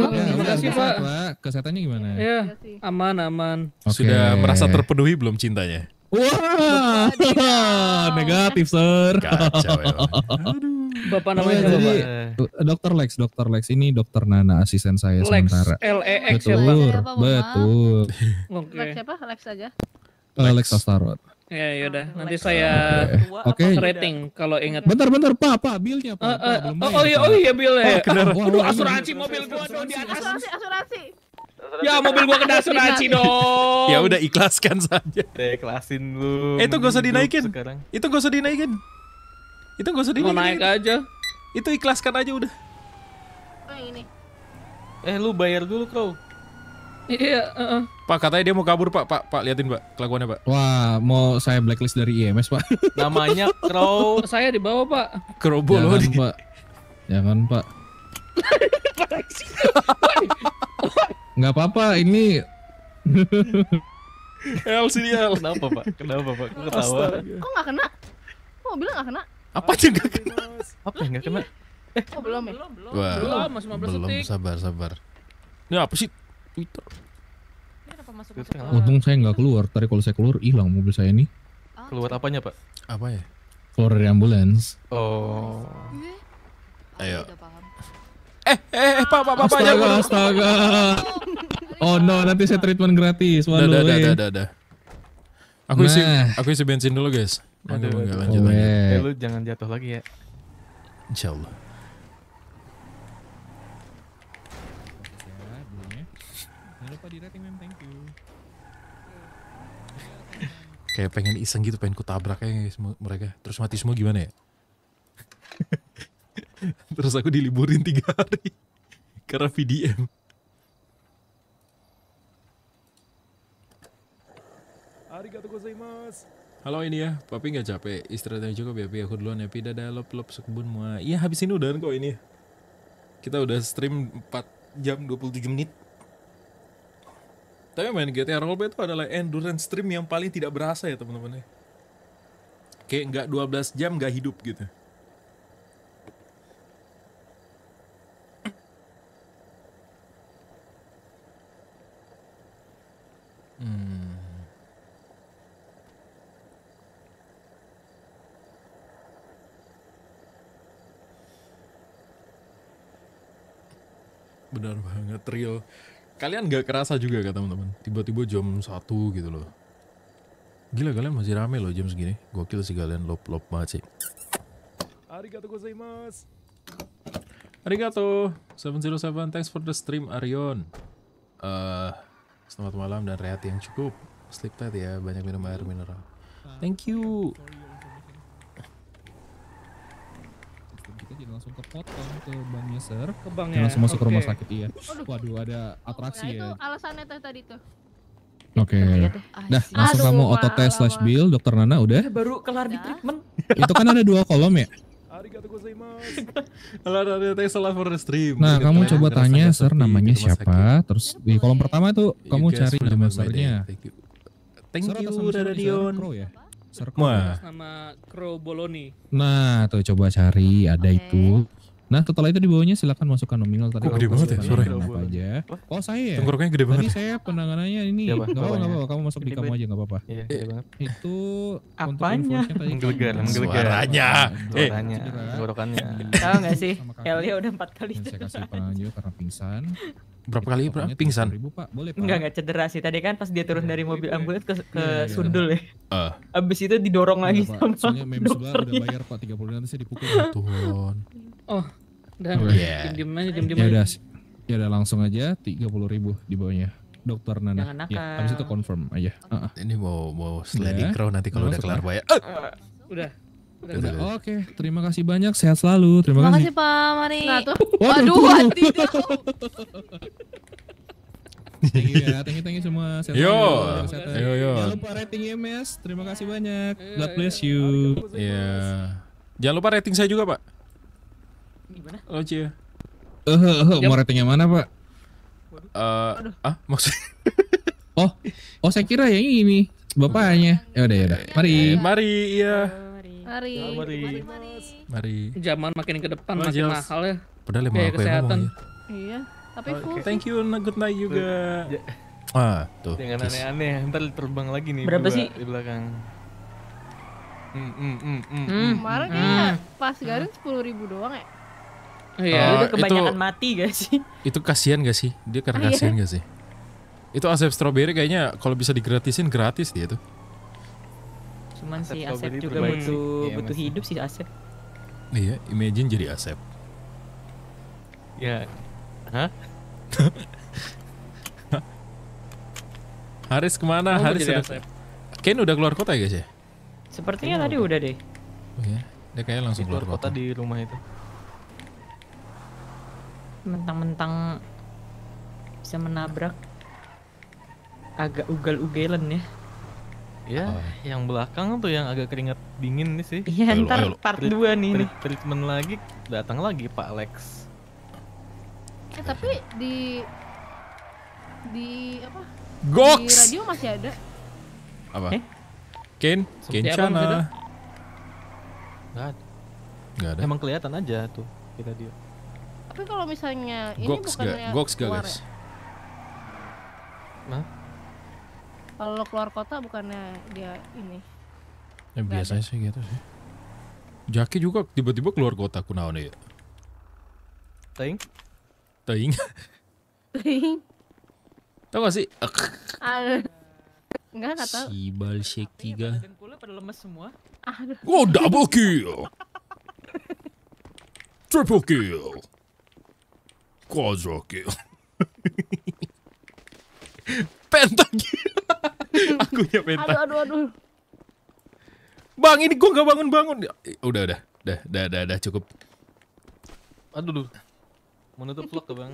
apa? Iya, terima kasih Pak. Kesehatannya gimana? Ya, aman, aman. Okay. Sudah merasa terpenuhi belum cintanya? Wah, negatif sir. Ya. Aduh. Bapak namanya oh, jadi, eh, Dokter Lex, Dokter Lex ini Dokter Nana asisten saya Lex, sementara. L E X betul, ya, betul. Lex siapa? Lex aja. Lex Astarot. Ya, yaudah. Nanti saya okay. rating kalau ingat. Bentar, bentar, Pak, Pak, bilnya, Pak. Uh, uh, oh, iya, oh iya, bilnya. Oh, Aduh, asuransi mobil gua dong di atas. Asuransi, asuransi. Ya mobil gua kena asuransi dong. Ya udah ikhlaskan saja. Deh, ikhlasin lu. Eh, itu gak usah dinaikin. Sekarang. Itu gak usah dinaikin. Itu gak usah dinaikin. Mau naik aja. Itu ikhlaskan aja udah. Oh, ini. Eh, lu bayar dulu, kau. Iya. Uh. Pak katanya dia mau kabur pak, pak, pak liatin pak kelakuannya pak. Wah mau saya blacklist dari IMS pak. Namanya Crow. saya di bawah pak. Crow bolu di... pak. Jangan pak. Nggak apa-apa ini. El sini El. Kenapa pak? Kenapa pak? Kok ketawa? Kok nggak kena? Kok bilang nggak kena? Apa aja nggak kena? Apa yang nggak kena? Eh, oh, belum ya? Belum, belum. Wah, belum, belum, sabar, sabar. Ini apa sih? Twitter. Masuk -masuk Untung saya nggak keluar. Tadi kalau saya keluar hilang mobil saya ini. Oh. Keluar apanya pak? Apa ya? Keluar dari ambulans. Oh. Iya. Ayo. Eh, eh, eh, pak, pak, pak, pak, astaga. Oh no, nanti saya treatment gratis. Waduh, udah, udah, eh. udah, udah, Aku Aku nah. aku isi bensin dulu guys. Waduh, aduh, aduh. lanjut, Eh, lu jangan jatuh lagi ya. Insyaallah. kayak pengen iseng gitu pengen kutabrak semua mereka terus mati semua gimana ya terus aku diliburin tiga hari karena VDM Halo ini ya, tapi nggak capek, istirahat aja cukup ya, Pi. Aku duluan ya, Pi. Dadah, lop, lop, sekebun, semua. Iya, habis ini udah kok ini. Kita udah stream 4 jam 27 menit. Tapi main GTA Roleplay itu adalah endurance stream yang paling tidak berasa ya teman-teman ya. Kayak nggak 12 jam nggak hidup gitu. Hmm. Benar banget real kalian nggak kerasa juga kata teman-teman tiba-tiba jam satu gitu loh gila kalian masih rame loh jam segini gokil sih kalian lop lop banget sih arigato gozaimasu arigato 707 thanks for the stream Arion uh, selamat malam dan rehat yang cukup sleep tight ya banyak minum air mineral thank you itu jadi langsung kepotong ke bang user ke bank ya langsung masuk okay. ke rumah sakit iya waduh ada atraksi oh, ya, alasannya tuh tadi tuh Oke. Okay. Dah, langsung kamu auto test slash bill, dokter Nana udah. Baru kelar di treatment. itu kan ada dua kolom ya. Nah, kamu coba tanya sir namanya siapa, terus di kolom pertama itu kamu cari nama sirnya. Thank you, radion Ya? Sarkomas sama Crow Boloni. Nah, tuh coba cari ada okay. itu. Nah, total itu di bawahnya silakan masukkan nominal tadi. Kok gede banget ya sore? Apa aja? Oh, saya ya. Tenggoroknya gede banget. Tadi saya penanganannya ini. Enggak apa-apa, apa-apa. Kamu masuk gede di kamu aja enggak apa-apa. Iya, gede banget. Itu apanya? Menggelegar, menggelegar. Suaranya. Suaranya. Tenggorokannya. Tahu enggak sih? Elia udah 4 kali. Saya kasih penangan karena pingsan berapa kali iya, bro? pingsan? Ribu, Pak. Boleh, Pak. Enggak, enggak cedera sih. Tadi kan pas dia turun ya, dari mobil iya, iya. ambulans ke, ke ya, ya, Sundul ya. Uh. Abis itu didorong lagi Pak. sama Soalnya mem sebelah udah bayar Pak 30 nanti saya dipukul. Tuhan. Ya oh, udah. Oh, yeah. Diam-diam aja, diam-diam ya, aja. Ya udah langsung aja 30 ribu di bawahnya. Dokter Nana. Jangan nakal. Ya, abis itu confirm aja. Uh -uh. Ini mau mau sledding crow nanti kalau udah kelar bayar. Uh. Udah. Oke, okay, terima kasih banyak. Sehat selalu. Terima, terima kasih. Pak Mari. Waduh, tuh. Waduh, thank you ya, thank you, thank you semua. Sehat yo, sehat yo, yo. Jangan lupa ratingnya Mas. Terima kasih banyak. God bless you. Iya. Yeah. Jangan lupa rating saya juga Pak. Gimana? Oh cie. Iya. Eh, uh, uh, uh, mau ratingnya mana Pak? Eh, uh, ah maksud? oh, oh saya kira yang ini bapaknya. Ya udah ya udah. Mari, mari, iya. Mari. Nah, mari. Mari. Mari. Mari. Zaman makin ke depan oh, makin jelas. mahal ya. Padahal emang aku yang ngomong ya. Iya. Tapi okay. full. Thank you, and good night juga. ah, tuh. Jangan aneh-aneh, ntar terbang lagi nih. Berapa sih? Di belakang. Hmm, hmm, hmm, hmm. hmm. hmm. Kemarin hmm. kayaknya pas garin sepuluh ribu doang ya. Oh, iya, uh, itu kebanyakan itu, mati gak sih? Itu kasihan gak sih? Dia karena ah, iya. kasihan gak sih? Itu Asep Strawberry kayaknya kalau bisa digratisin gratis dia tuh cuman Asep si Asep juga butuh iya, butuh masih. hidup si Asep iya imagine jadi Asep ya hah Haris kemana? Oh, Haris udah... Asep. Ken udah keluar kota ya guys ya? Sepertinya Ken tadi udah, udah deh. Oh ya, dia kayak langsung keluar, keluar kota. kota di rumah itu. Mentang-mentang bisa menabrak agak ugal-ugalan ya. Ya, oh. Iya. yang belakang tuh yang agak keringat dingin nih sih. Iya, ntar ayo, part 2 nih. Treat, treatment lagi, datang lagi Pak Alex. Eh, tapi di di apa? Gox. Di radio masih ada. Apa? Eh? Ken, Kencana. Enggak Enggak ada. Emang kelihatan aja tuh di radio. Tapi kalau misalnya ini Gox bukannya Gox gak, guys? Ya? kalau lo keluar kota bukannya dia ini ya biasanya sih gitu sih Jaki juga tiba-tiba keluar kota kunaon ya Teng Teng Teng tau gak sih Enggak, gak tau Si bal 3 pada lemes semua Aduh. Oh, double kill Triple kill Quadra kill penta Aku ya penta Aduh aduh aduh Bang ini gua gak bangun-bangun ya, Udah udah Udah udah udah, udah cukup Aduh Menutup vlog ke bang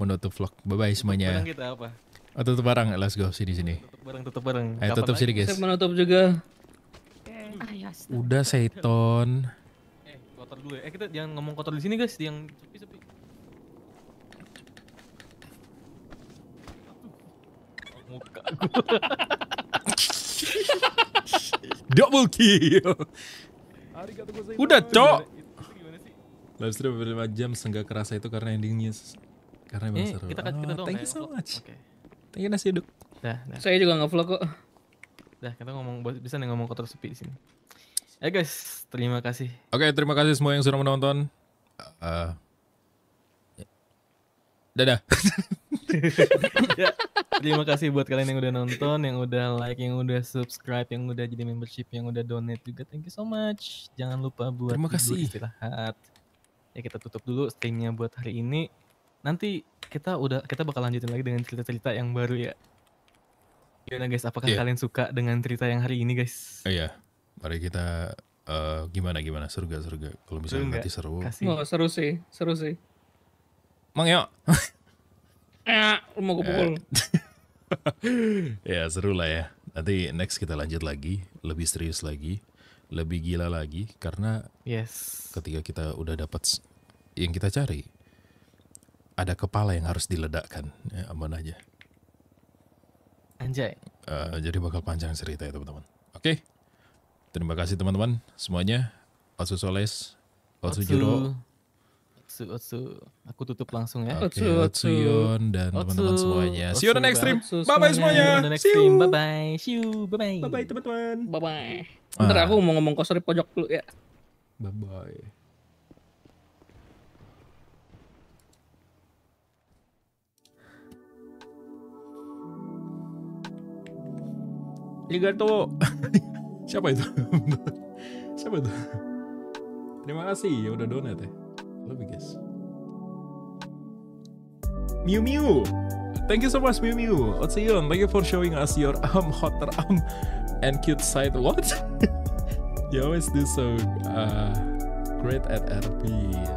Menutup vlog Bye bye semuanya Barang kita apa? Oh, tutup barang Let's go sini sini Tutup barang tutup barang Ayo Kapan tutup sini guys Saya menutup juga Udah seton. Eh kotor dulu ya Eh kita jangan ngomong kotor di sini guys Yang sepi-sepi muka gue. Double kill. Udah, cok. Live stream beberapa jam sehingga kerasa itu karena endingnya karena memang eh, seru. Kita, kita oh, ya, thank you so much. Okay. Thank you nasi duduk. Dah, dah. Saya juga nge-vlog kok. Dah, kita ngomong bisa nih ngomong kotor sepi di sini. Eh guys, terima kasih. Oke, okay, terima kasih semua yang sudah menonton. Uh, dadah. terima kasih buat kalian yang udah nonton, yang udah like, yang udah subscribe, yang udah jadi membership, yang udah donate juga. Thank you so much. Jangan lupa buat terima kasih. istirahat. Ya kita tutup dulu streamnya buat hari ini. Nanti kita udah kita bakal lanjutin lagi dengan cerita-cerita yang baru ya. Gimana guys, apakah yeah. kalian suka dengan cerita yang hari ini guys? Iya, uh, yeah. mari kita uh, gimana gimana seru gak seru gak? Kalau misalnya nanti seru. Oh, seru sih, seru sih. Mang yuk. Eh, lu mau gue pukul. Eh. ya seru lah ya. Nanti next kita lanjut lagi, lebih serius lagi, lebih gila lagi karena yes. Ketika kita udah dapat yang kita cari, ada kepala yang harus diledakkan, ya, aman aja. Anjay. Uh, jadi bakal panjang cerita ya teman-teman. Oke. Okay. Terima kasih teman-teman semuanya. Otsu Soles, Otsu Juro, Otsu Otsu. Aku tutup langsung ya. Oke, okay, Otsu, Otsu Yon dan teman-teman semuanya. Otsu, See you on the next stream. Bye bye semuanya. See you. Bye bye. See you. Bye bye. Bye bye teman-teman. Bye bye. Ah. Ntar aku mau ngomong kosong di pojok dulu ya. Bye bye. Arigato. Siapa itu? Siapa itu? Terima kasih ya udah donat ya. Let me guess. Miu Mew! Thank you so much, Mew Mew. Otseon, thank you for showing us your um, hotter um, and cute side. What? you always do so uh, great at RP.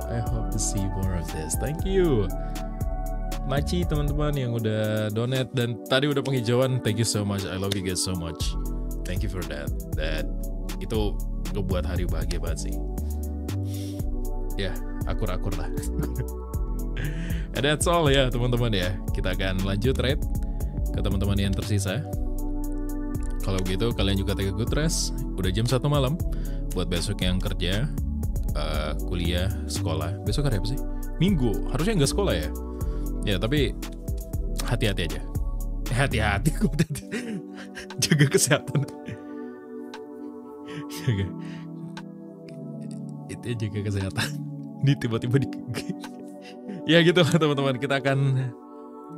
I hope to see more of this. Thank you. Maci teman-teman yang udah donate dan tadi udah penghijauan. Thank you so much. I love you guys so much. Thank you for that. That itu ngebuat hari bahagia banget sih. Ya, yeah, akur-akur lah. And that's all ya teman-teman ya. Kita akan lanjut trade ke teman-teman yang tersisa. Kalau gitu kalian juga take a good rest. Udah jam satu malam. Buat besok yang kerja, uh, kuliah, sekolah. Besok hari apa sih? Minggu. Harusnya nggak sekolah ya. Ya tapi hati-hati aja. Eh, hati-hati. Jaga kesehatan. Jaga. Itu ya, juga kesehatan. Ini tiba-tiba di... ya gitu teman-teman, kita akan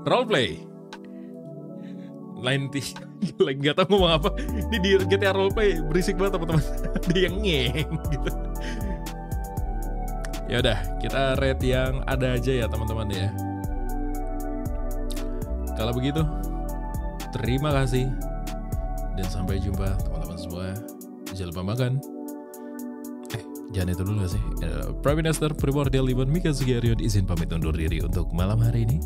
role play. Lain ti lagi gak tau ngomong apa. Ini di GTA roleplay berisik banget teman-teman. Ada yang ngeng gitu. Ya udah, kita rate yang ada aja ya teman-teman ya. Kalau begitu, terima kasih dan sampai jumpa teman-teman semua. Jangan lupa makan. Jangan itu dulu gak sih? Eh, Prime Minister Primordial Limon Mika Sugiyarion izin pamit undur diri untuk malam hari ini.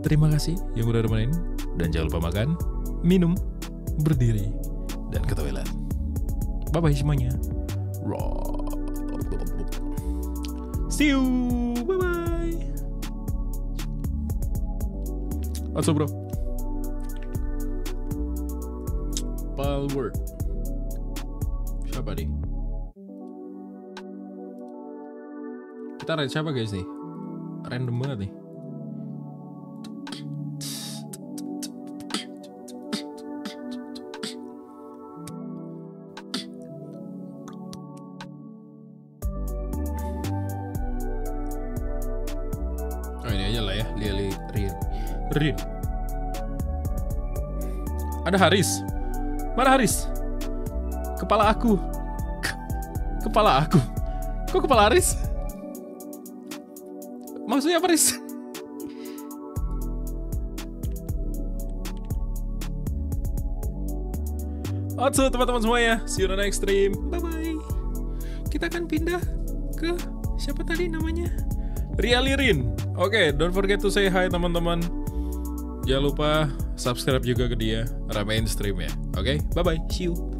Terima kasih yang udah nemenin. Dan jangan lupa makan, minum, berdiri, dan ke toilet. Bye-bye semuanya. See you. Bye-bye. Also bro. Power. Siapa nih? Kita raid siapa guys nih? Random banget nih. Oh, ini aja lah ya, Rin. Rin. Ada Haris. Mana Haris? Kepala aku. Kepala aku. Kok kepala Haris? maksudnya apa Riz? Oke, teman-teman semua ya, see you on the next stream. Bye-bye. Kita akan pindah ke siapa tadi namanya? Rialirin. Oke, okay, don't forget to say hi teman-teman. Jangan lupa subscribe juga ke dia, ramein stream ya. Oke, okay? bye-bye. See you.